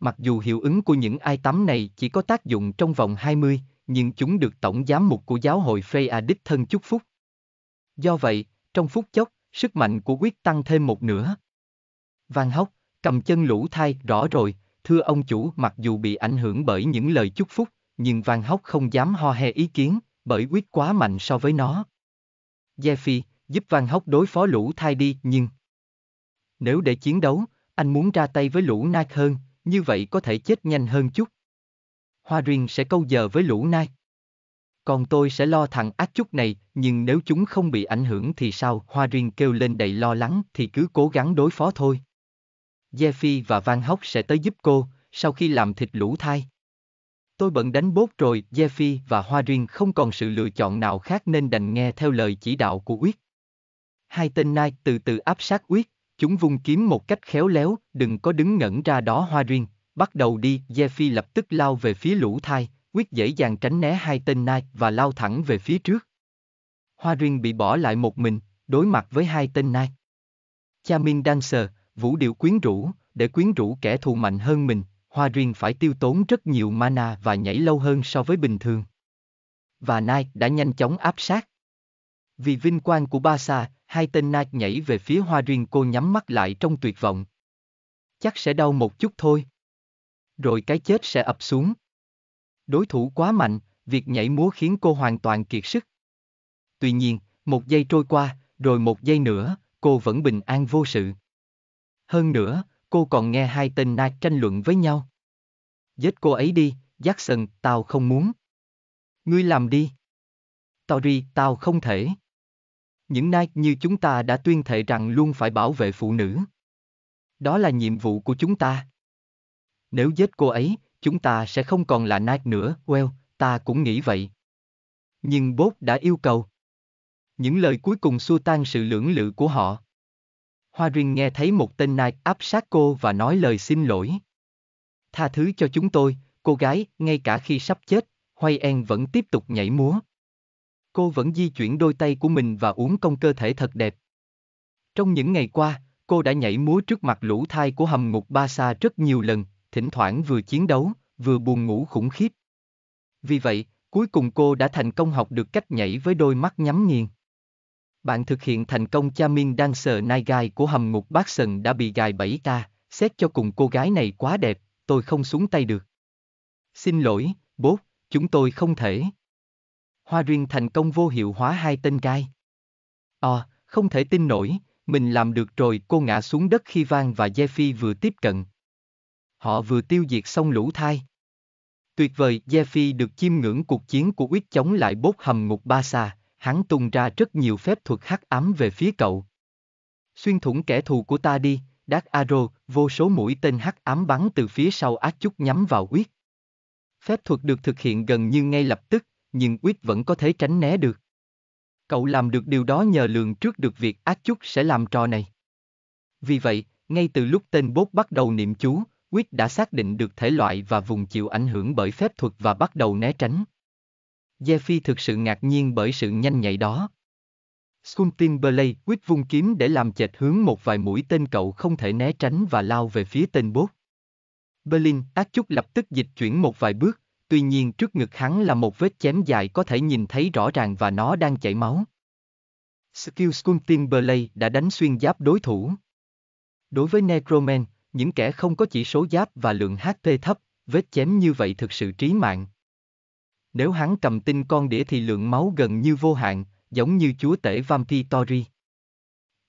Mặc dù hiệu ứng của những ai tắm này chỉ có tác dụng trong vòng 20, nhưng chúng được Tổng Giám mục của Giáo hội Freya đích thân chúc phúc. Do vậy, trong phút chốc, sức mạnh của Quyết tăng thêm một nửa. Van Hóc, cầm chân lũ thai, rõ rồi, thưa ông chủ mặc dù bị ảnh hưởng bởi những lời chúc phúc, nhưng Van Hóc không dám ho he ý kiến, bởi quyết quá mạnh so với nó. Jeffy, giúp Van Hốc đối phó lũ thai đi nhưng... Nếu để chiến đấu, anh muốn ra tay với lũ nai hơn, như vậy có thể chết nhanh hơn chút. Hoa Riêng sẽ câu giờ với lũ nai. Còn tôi sẽ lo thằng ác chút này, nhưng nếu chúng không bị ảnh hưởng thì sao? Hoa Riêng kêu lên đầy lo lắng thì cứ cố gắng đối phó thôi. Jeffy và Van Hốc sẽ tới giúp cô, sau khi làm thịt lũ thai. Tôi bận đánh bốt rồi, Jeffy và Hoa Riêng không còn sự lựa chọn nào khác nên đành nghe theo lời chỉ đạo của Uyết. Hai tên Nai từ từ áp sát Uyết, chúng vung kiếm một cách khéo léo, đừng có đứng ngẩn ra đó Hoa Riêng, bắt đầu đi, Jeffy lập tức lao về phía lũ thai, Uyết dễ dàng tránh né hai tên Nai và lao thẳng về phía trước. Hoa Riêng bị bỏ lại một mình, đối mặt với hai tên Nai. Cha Minh đang sờ, vũ điệu quyến rũ, để quyến rũ kẻ thù mạnh hơn mình, hoa riêng phải tiêu tốn rất nhiều mana và nhảy lâu hơn so với bình thường. Và Nike đã nhanh chóng áp sát. Vì vinh quang của Barca, hai tên Nike nhảy về phía hoa riêng cô nhắm mắt lại trong tuyệt vọng. Chắc sẽ đau một chút thôi. Rồi cái chết sẽ ập xuống. Đối thủ quá mạnh, việc nhảy múa khiến cô hoàn toàn kiệt sức. Tuy nhiên, một giây trôi qua, rồi một giây nữa, cô vẫn bình an vô sự. Hơn nữa, Cô còn nghe hai tên nạt tranh luận với nhau. Giết cô ấy đi, Jackson, tao không muốn. Ngươi làm đi. Tori, tao không thể. Những nai như chúng ta đã tuyên thệ rằng luôn phải bảo vệ phụ nữ. Đó là nhiệm vụ của chúng ta. Nếu giết cô ấy, chúng ta sẽ không còn là nai nữa, well, ta cũng nghĩ vậy. Nhưng Bốt đã yêu cầu. Những lời cuối cùng xua tan sự lưỡng lự của họ. Hoa Rin nghe thấy một tên nai áp sát cô và nói lời xin lỗi. Tha thứ cho chúng tôi, cô gái, ngay cả khi sắp chết, Hoay En vẫn tiếp tục nhảy múa. Cô vẫn di chuyển đôi tay của mình và uống công cơ thể thật đẹp. Trong những ngày qua, cô đã nhảy múa trước mặt lũ thai của hầm ngục Ba Sa rất nhiều lần, thỉnh thoảng vừa chiến đấu, vừa buồn ngủ khủng khiếp. Vì vậy, cuối cùng cô đã thành công học được cách nhảy với đôi mắt nhắm nghiền bạn thực hiện thành công Cha đang sờ nai gai của hầm ngục Bác Sần đã bị gài bẫy ta, xét cho cùng cô gái này quá đẹp, tôi không xuống tay được. Xin lỗi, bố, chúng tôi không thể. Hoa Riêng thành công vô hiệu hóa hai tên gai. Ờ, à, không thể tin nổi, mình làm được rồi cô ngã xuống đất khi vang và Jeffy vừa tiếp cận. Họ vừa tiêu diệt xong lũ thai. Tuyệt vời, Jeffy được chiêm ngưỡng cuộc chiến của quyết chống lại bốt hầm ngục Ba Sa, hắn tung ra rất nhiều phép thuật hắc ám về phía cậu. Xuyên thủng kẻ thù của ta đi, Dark Arrow, vô số mũi tên hắc ám bắn từ phía sau ác chút nhắm vào Quyết. Phép thuật được thực hiện gần như ngay lập tức, nhưng Quyết vẫn có thể tránh né được. Cậu làm được điều đó nhờ lường trước được việc ác chút sẽ làm trò này. Vì vậy, ngay từ lúc tên bốt bắt đầu niệm chú, Quyết đã xác định được thể loại và vùng chịu ảnh hưởng bởi phép thuật và bắt đầu né tránh. Jeffy thực sự ngạc nhiên bởi sự nhanh nhạy đó. Sculpting Blade quyết vung kiếm để làm chệch hướng một vài mũi tên cậu không thể né tránh và lao về phía tên bốt. Berlin ác chút lập tức dịch chuyển một vài bước, tuy nhiên trước ngực hắn là một vết chém dài có thể nhìn thấy rõ ràng và nó đang chảy máu. Skill Sculpting Blade đã đánh xuyên giáp đối thủ. Đối với Necroman, những kẻ không có chỉ số giáp và lượng HP thấp, vết chém như vậy thực sự trí mạng nếu hắn cầm tinh con đĩa thì lượng máu gần như vô hạn, giống như chúa tể Vampitori.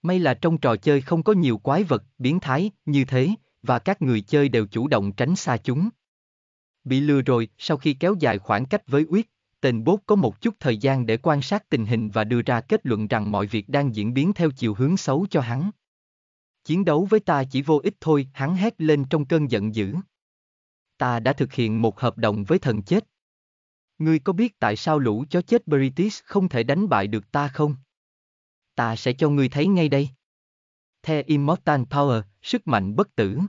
May là trong trò chơi không có nhiều quái vật, biến thái, như thế, và các người chơi đều chủ động tránh xa chúng. Bị lừa rồi, sau khi kéo dài khoảng cách với Uyết, tên bốt có một chút thời gian để quan sát tình hình và đưa ra kết luận rằng mọi việc đang diễn biến theo chiều hướng xấu cho hắn. Chiến đấu với ta chỉ vô ích thôi, hắn hét lên trong cơn giận dữ. Ta đã thực hiện một hợp đồng với thần chết. Ngươi có biết tại sao lũ chó chết British không thể đánh bại được ta không? Ta sẽ cho ngươi thấy ngay đây. The Immortal Power, sức mạnh bất tử.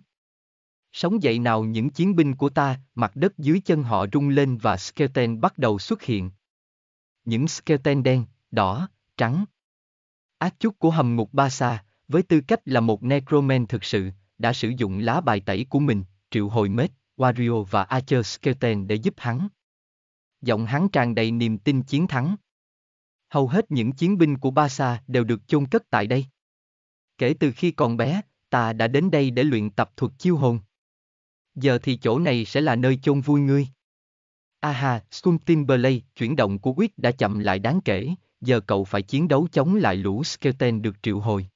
Sống dậy nào những chiến binh của ta, mặt đất dưới chân họ rung lên và skeleton bắt đầu xuất hiện. Những skeleton đen, đỏ, trắng. Ác chúc của hầm ngục Ba Sa, với tư cách là một necroman thực sự, đã sử dụng lá bài tẩy của mình, triệu hồi mết, Wario và Archer Skeleton để giúp hắn giọng hắn tràn đầy niềm tin chiến thắng. Hầu hết những chiến binh của Basa đều được chôn cất tại đây. Kể từ khi còn bé, ta đã đến đây để luyện tập thuật chiêu hồn. Giờ thì chỗ này sẽ là nơi chôn vui ngươi. Aha, Skum chuyển động của Quyết đã chậm lại đáng kể, giờ cậu phải chiến đấu chống lại lũ Skeleton được triệu hồi.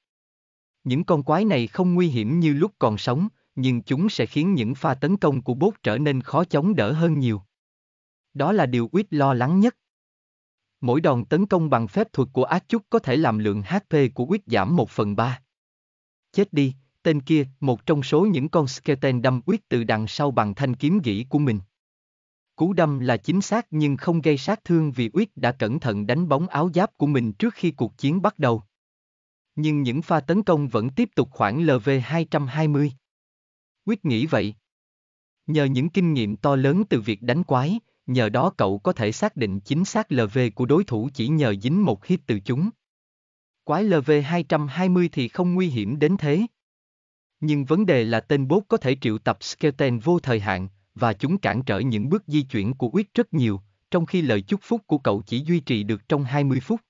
Những con quái này không nguy hiểm như lúc còn sống, nhưng chúng sẽ khiến những pha tấn công của bốt trở nên khó chống đỡ hơn nhiều. Đó là điều Uyết lo lắng nhất. Mỗi đòn tấn công bằng phép thuật của Ác Chúc có thể làm lượng HP của Uyết giảm 1 phần 3. Chết đi, tên kia, một trong số những con skeleton đâm Uyết từ đằng sau bằng thanh kiếm gỉ của mình. Cú đâm là chính xác nhưng không gây sát thương vì Uyết đã cẩn thận đánh bóng áo giáp của mình trước khi cuộc chiến bắt đầu. Nhưng những pha tấn công vẫn tiếp tục khoảng LV220. Quyết nghĩ vậy. Nhờ những kinh nghiệm to lớn từ việc đánh quái, nhờ đó cậu có thể xác định chính xác LV của đối thủ chỉ nhờ dính một hit từ chúng. Quái LV220 thì không nguy hiểm đến thế. Nhưng vấn đề là tên bốt có thể triệu tập Skeleton vô thời hạn, và chúng cản trở những bước di chuyển của Uyết rất nhiều, trong khi lời chúc phúc của cậu chỉ duy trì được trong 20 phút.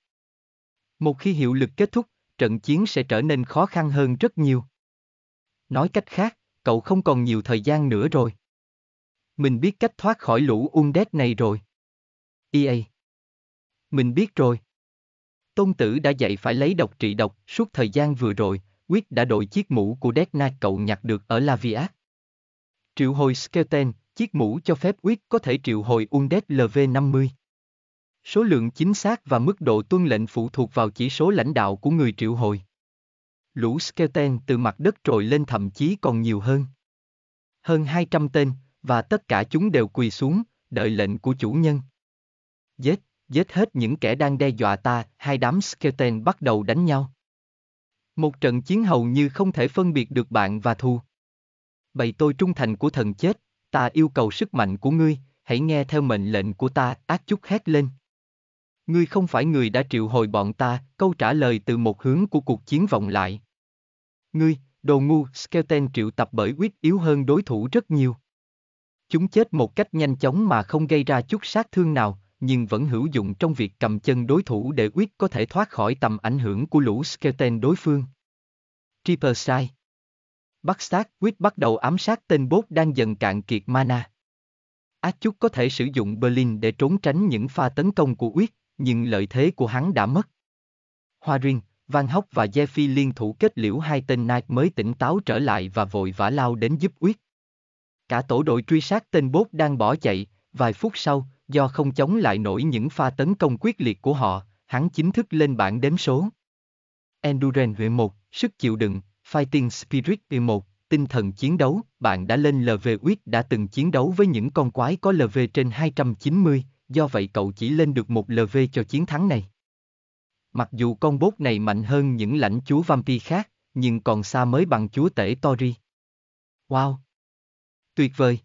Một khi hiệu lực kết thúc, trận chiến sẽ trở nên khó khăn hơn rất nhiều. Nói cách khác, cậu không còn nhiều thời gian nữa rồi. Mình biết cách thoát khỏi lũ Undead này rồi. EA. Mình biết rồi. Tôn tử đã dạy phải lấy độc trị độc, suốt thời gian vừa rồi, Quyết đã đội chiếc mũ của Dead Deathna cậu nhặt được ở Laviat. Triệu hồi Skeleton, chiếc mũ cho phép Quyết có thể triệu hồi Undead LV50. Số lượng chính xác và mức độ tuân lệnh phụ thuộc vào chỉ số lãnh đạo của người triệu hồi. Lũ Skeleton từ mặt đất trồi lên thậm chí còn nhiều hơn. Hơn 200 tên, và tất cả chúng đều quỳ xuống, đợi lệnh của chủ nhân. Giết, giết hết những kẻ đang đe dọa ta, hai đám skeleton bắt đầu đánh nhau. Một trận chiến hầu như không thể phân biệt được bạn và thù. Bày tôi trung thành của thần chết, ta yêu cầu sức mạnh của ngươi, hãy nghe theo mệnh lệnh của ta, ác chút hét lên. Ngươi không phải người đã triệu hồi bọn ta, câu trả lời từ một hướng của cuộc chiến vọng lại. Ngươi, đồ ngu, skeleton triệu tập bởi quyết yếu hơn đối thủ rất nhiều. Chúng chết một cách nhanh chóng mà không gây ra chút sát thương nào, nhưng vẫn hữu dụng trong việc cầm chân đối thủ để Quyết có thể thoát khỏi tầm ảnh hưởng của lũ Skeleton đối phương. Triple Sai Bắt sát, Quyết bắt đầu ám sát tên bốt đang dần cạn kiệt mana. Ác chút có thể sử dụng Berlin để trốn tránh những pha tấn công của Quyết, nhưng lợi thế của hắn đã mất. Hoa riêng, Van Hóc và Jeffy liên thủ kết liễu hai tên Knight mới tỉnh táo trở lại và vội vã lao đến giúp Quyết. Cả tổ đội truy sát tên bốt đang bỏ chạy, vài phút sau, do không chống lại nổi những pha tấn công quyết liệt của họ, hắn chính thức lên bảng đếm số. Endurance Huệ 1, Sức chịu đựng, Fighting Spirit Huệ 1, Tinh thần chiến đấu, bạn đã lên LV Uyết đã từng chiến đấu với những con quái có LV trên 290, do vậy cậu chỉ lên được một LV cho chiến thắng này. Mặc dù con bốt này mạnh hơn những lãnh chúa vampy khác, nhưng còn xa mới bằng chúa tể Tori. Wow, Tuyệt vời!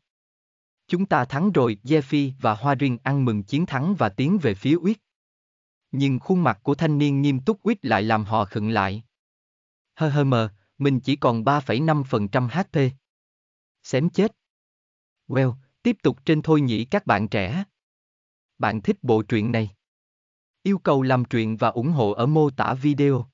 Chúng ta thắng rồi, Jeffy và Hoa Riêng ăn mừng chiến thắng và tiến về phía Uyết. Nhưng khuôn mặt của thanh niên nghiêm túc Uyết lại làm họ khựng lại. Hơ hơ mờ, mình chỉ còn 3,5% HP. Xém chết. Well, tiếp tục trên thôi nhỉ các bạn trẻ. Bạn thích bộ truyện này? Yêu cầu làm truyện và ủng hộ ở mô tả video.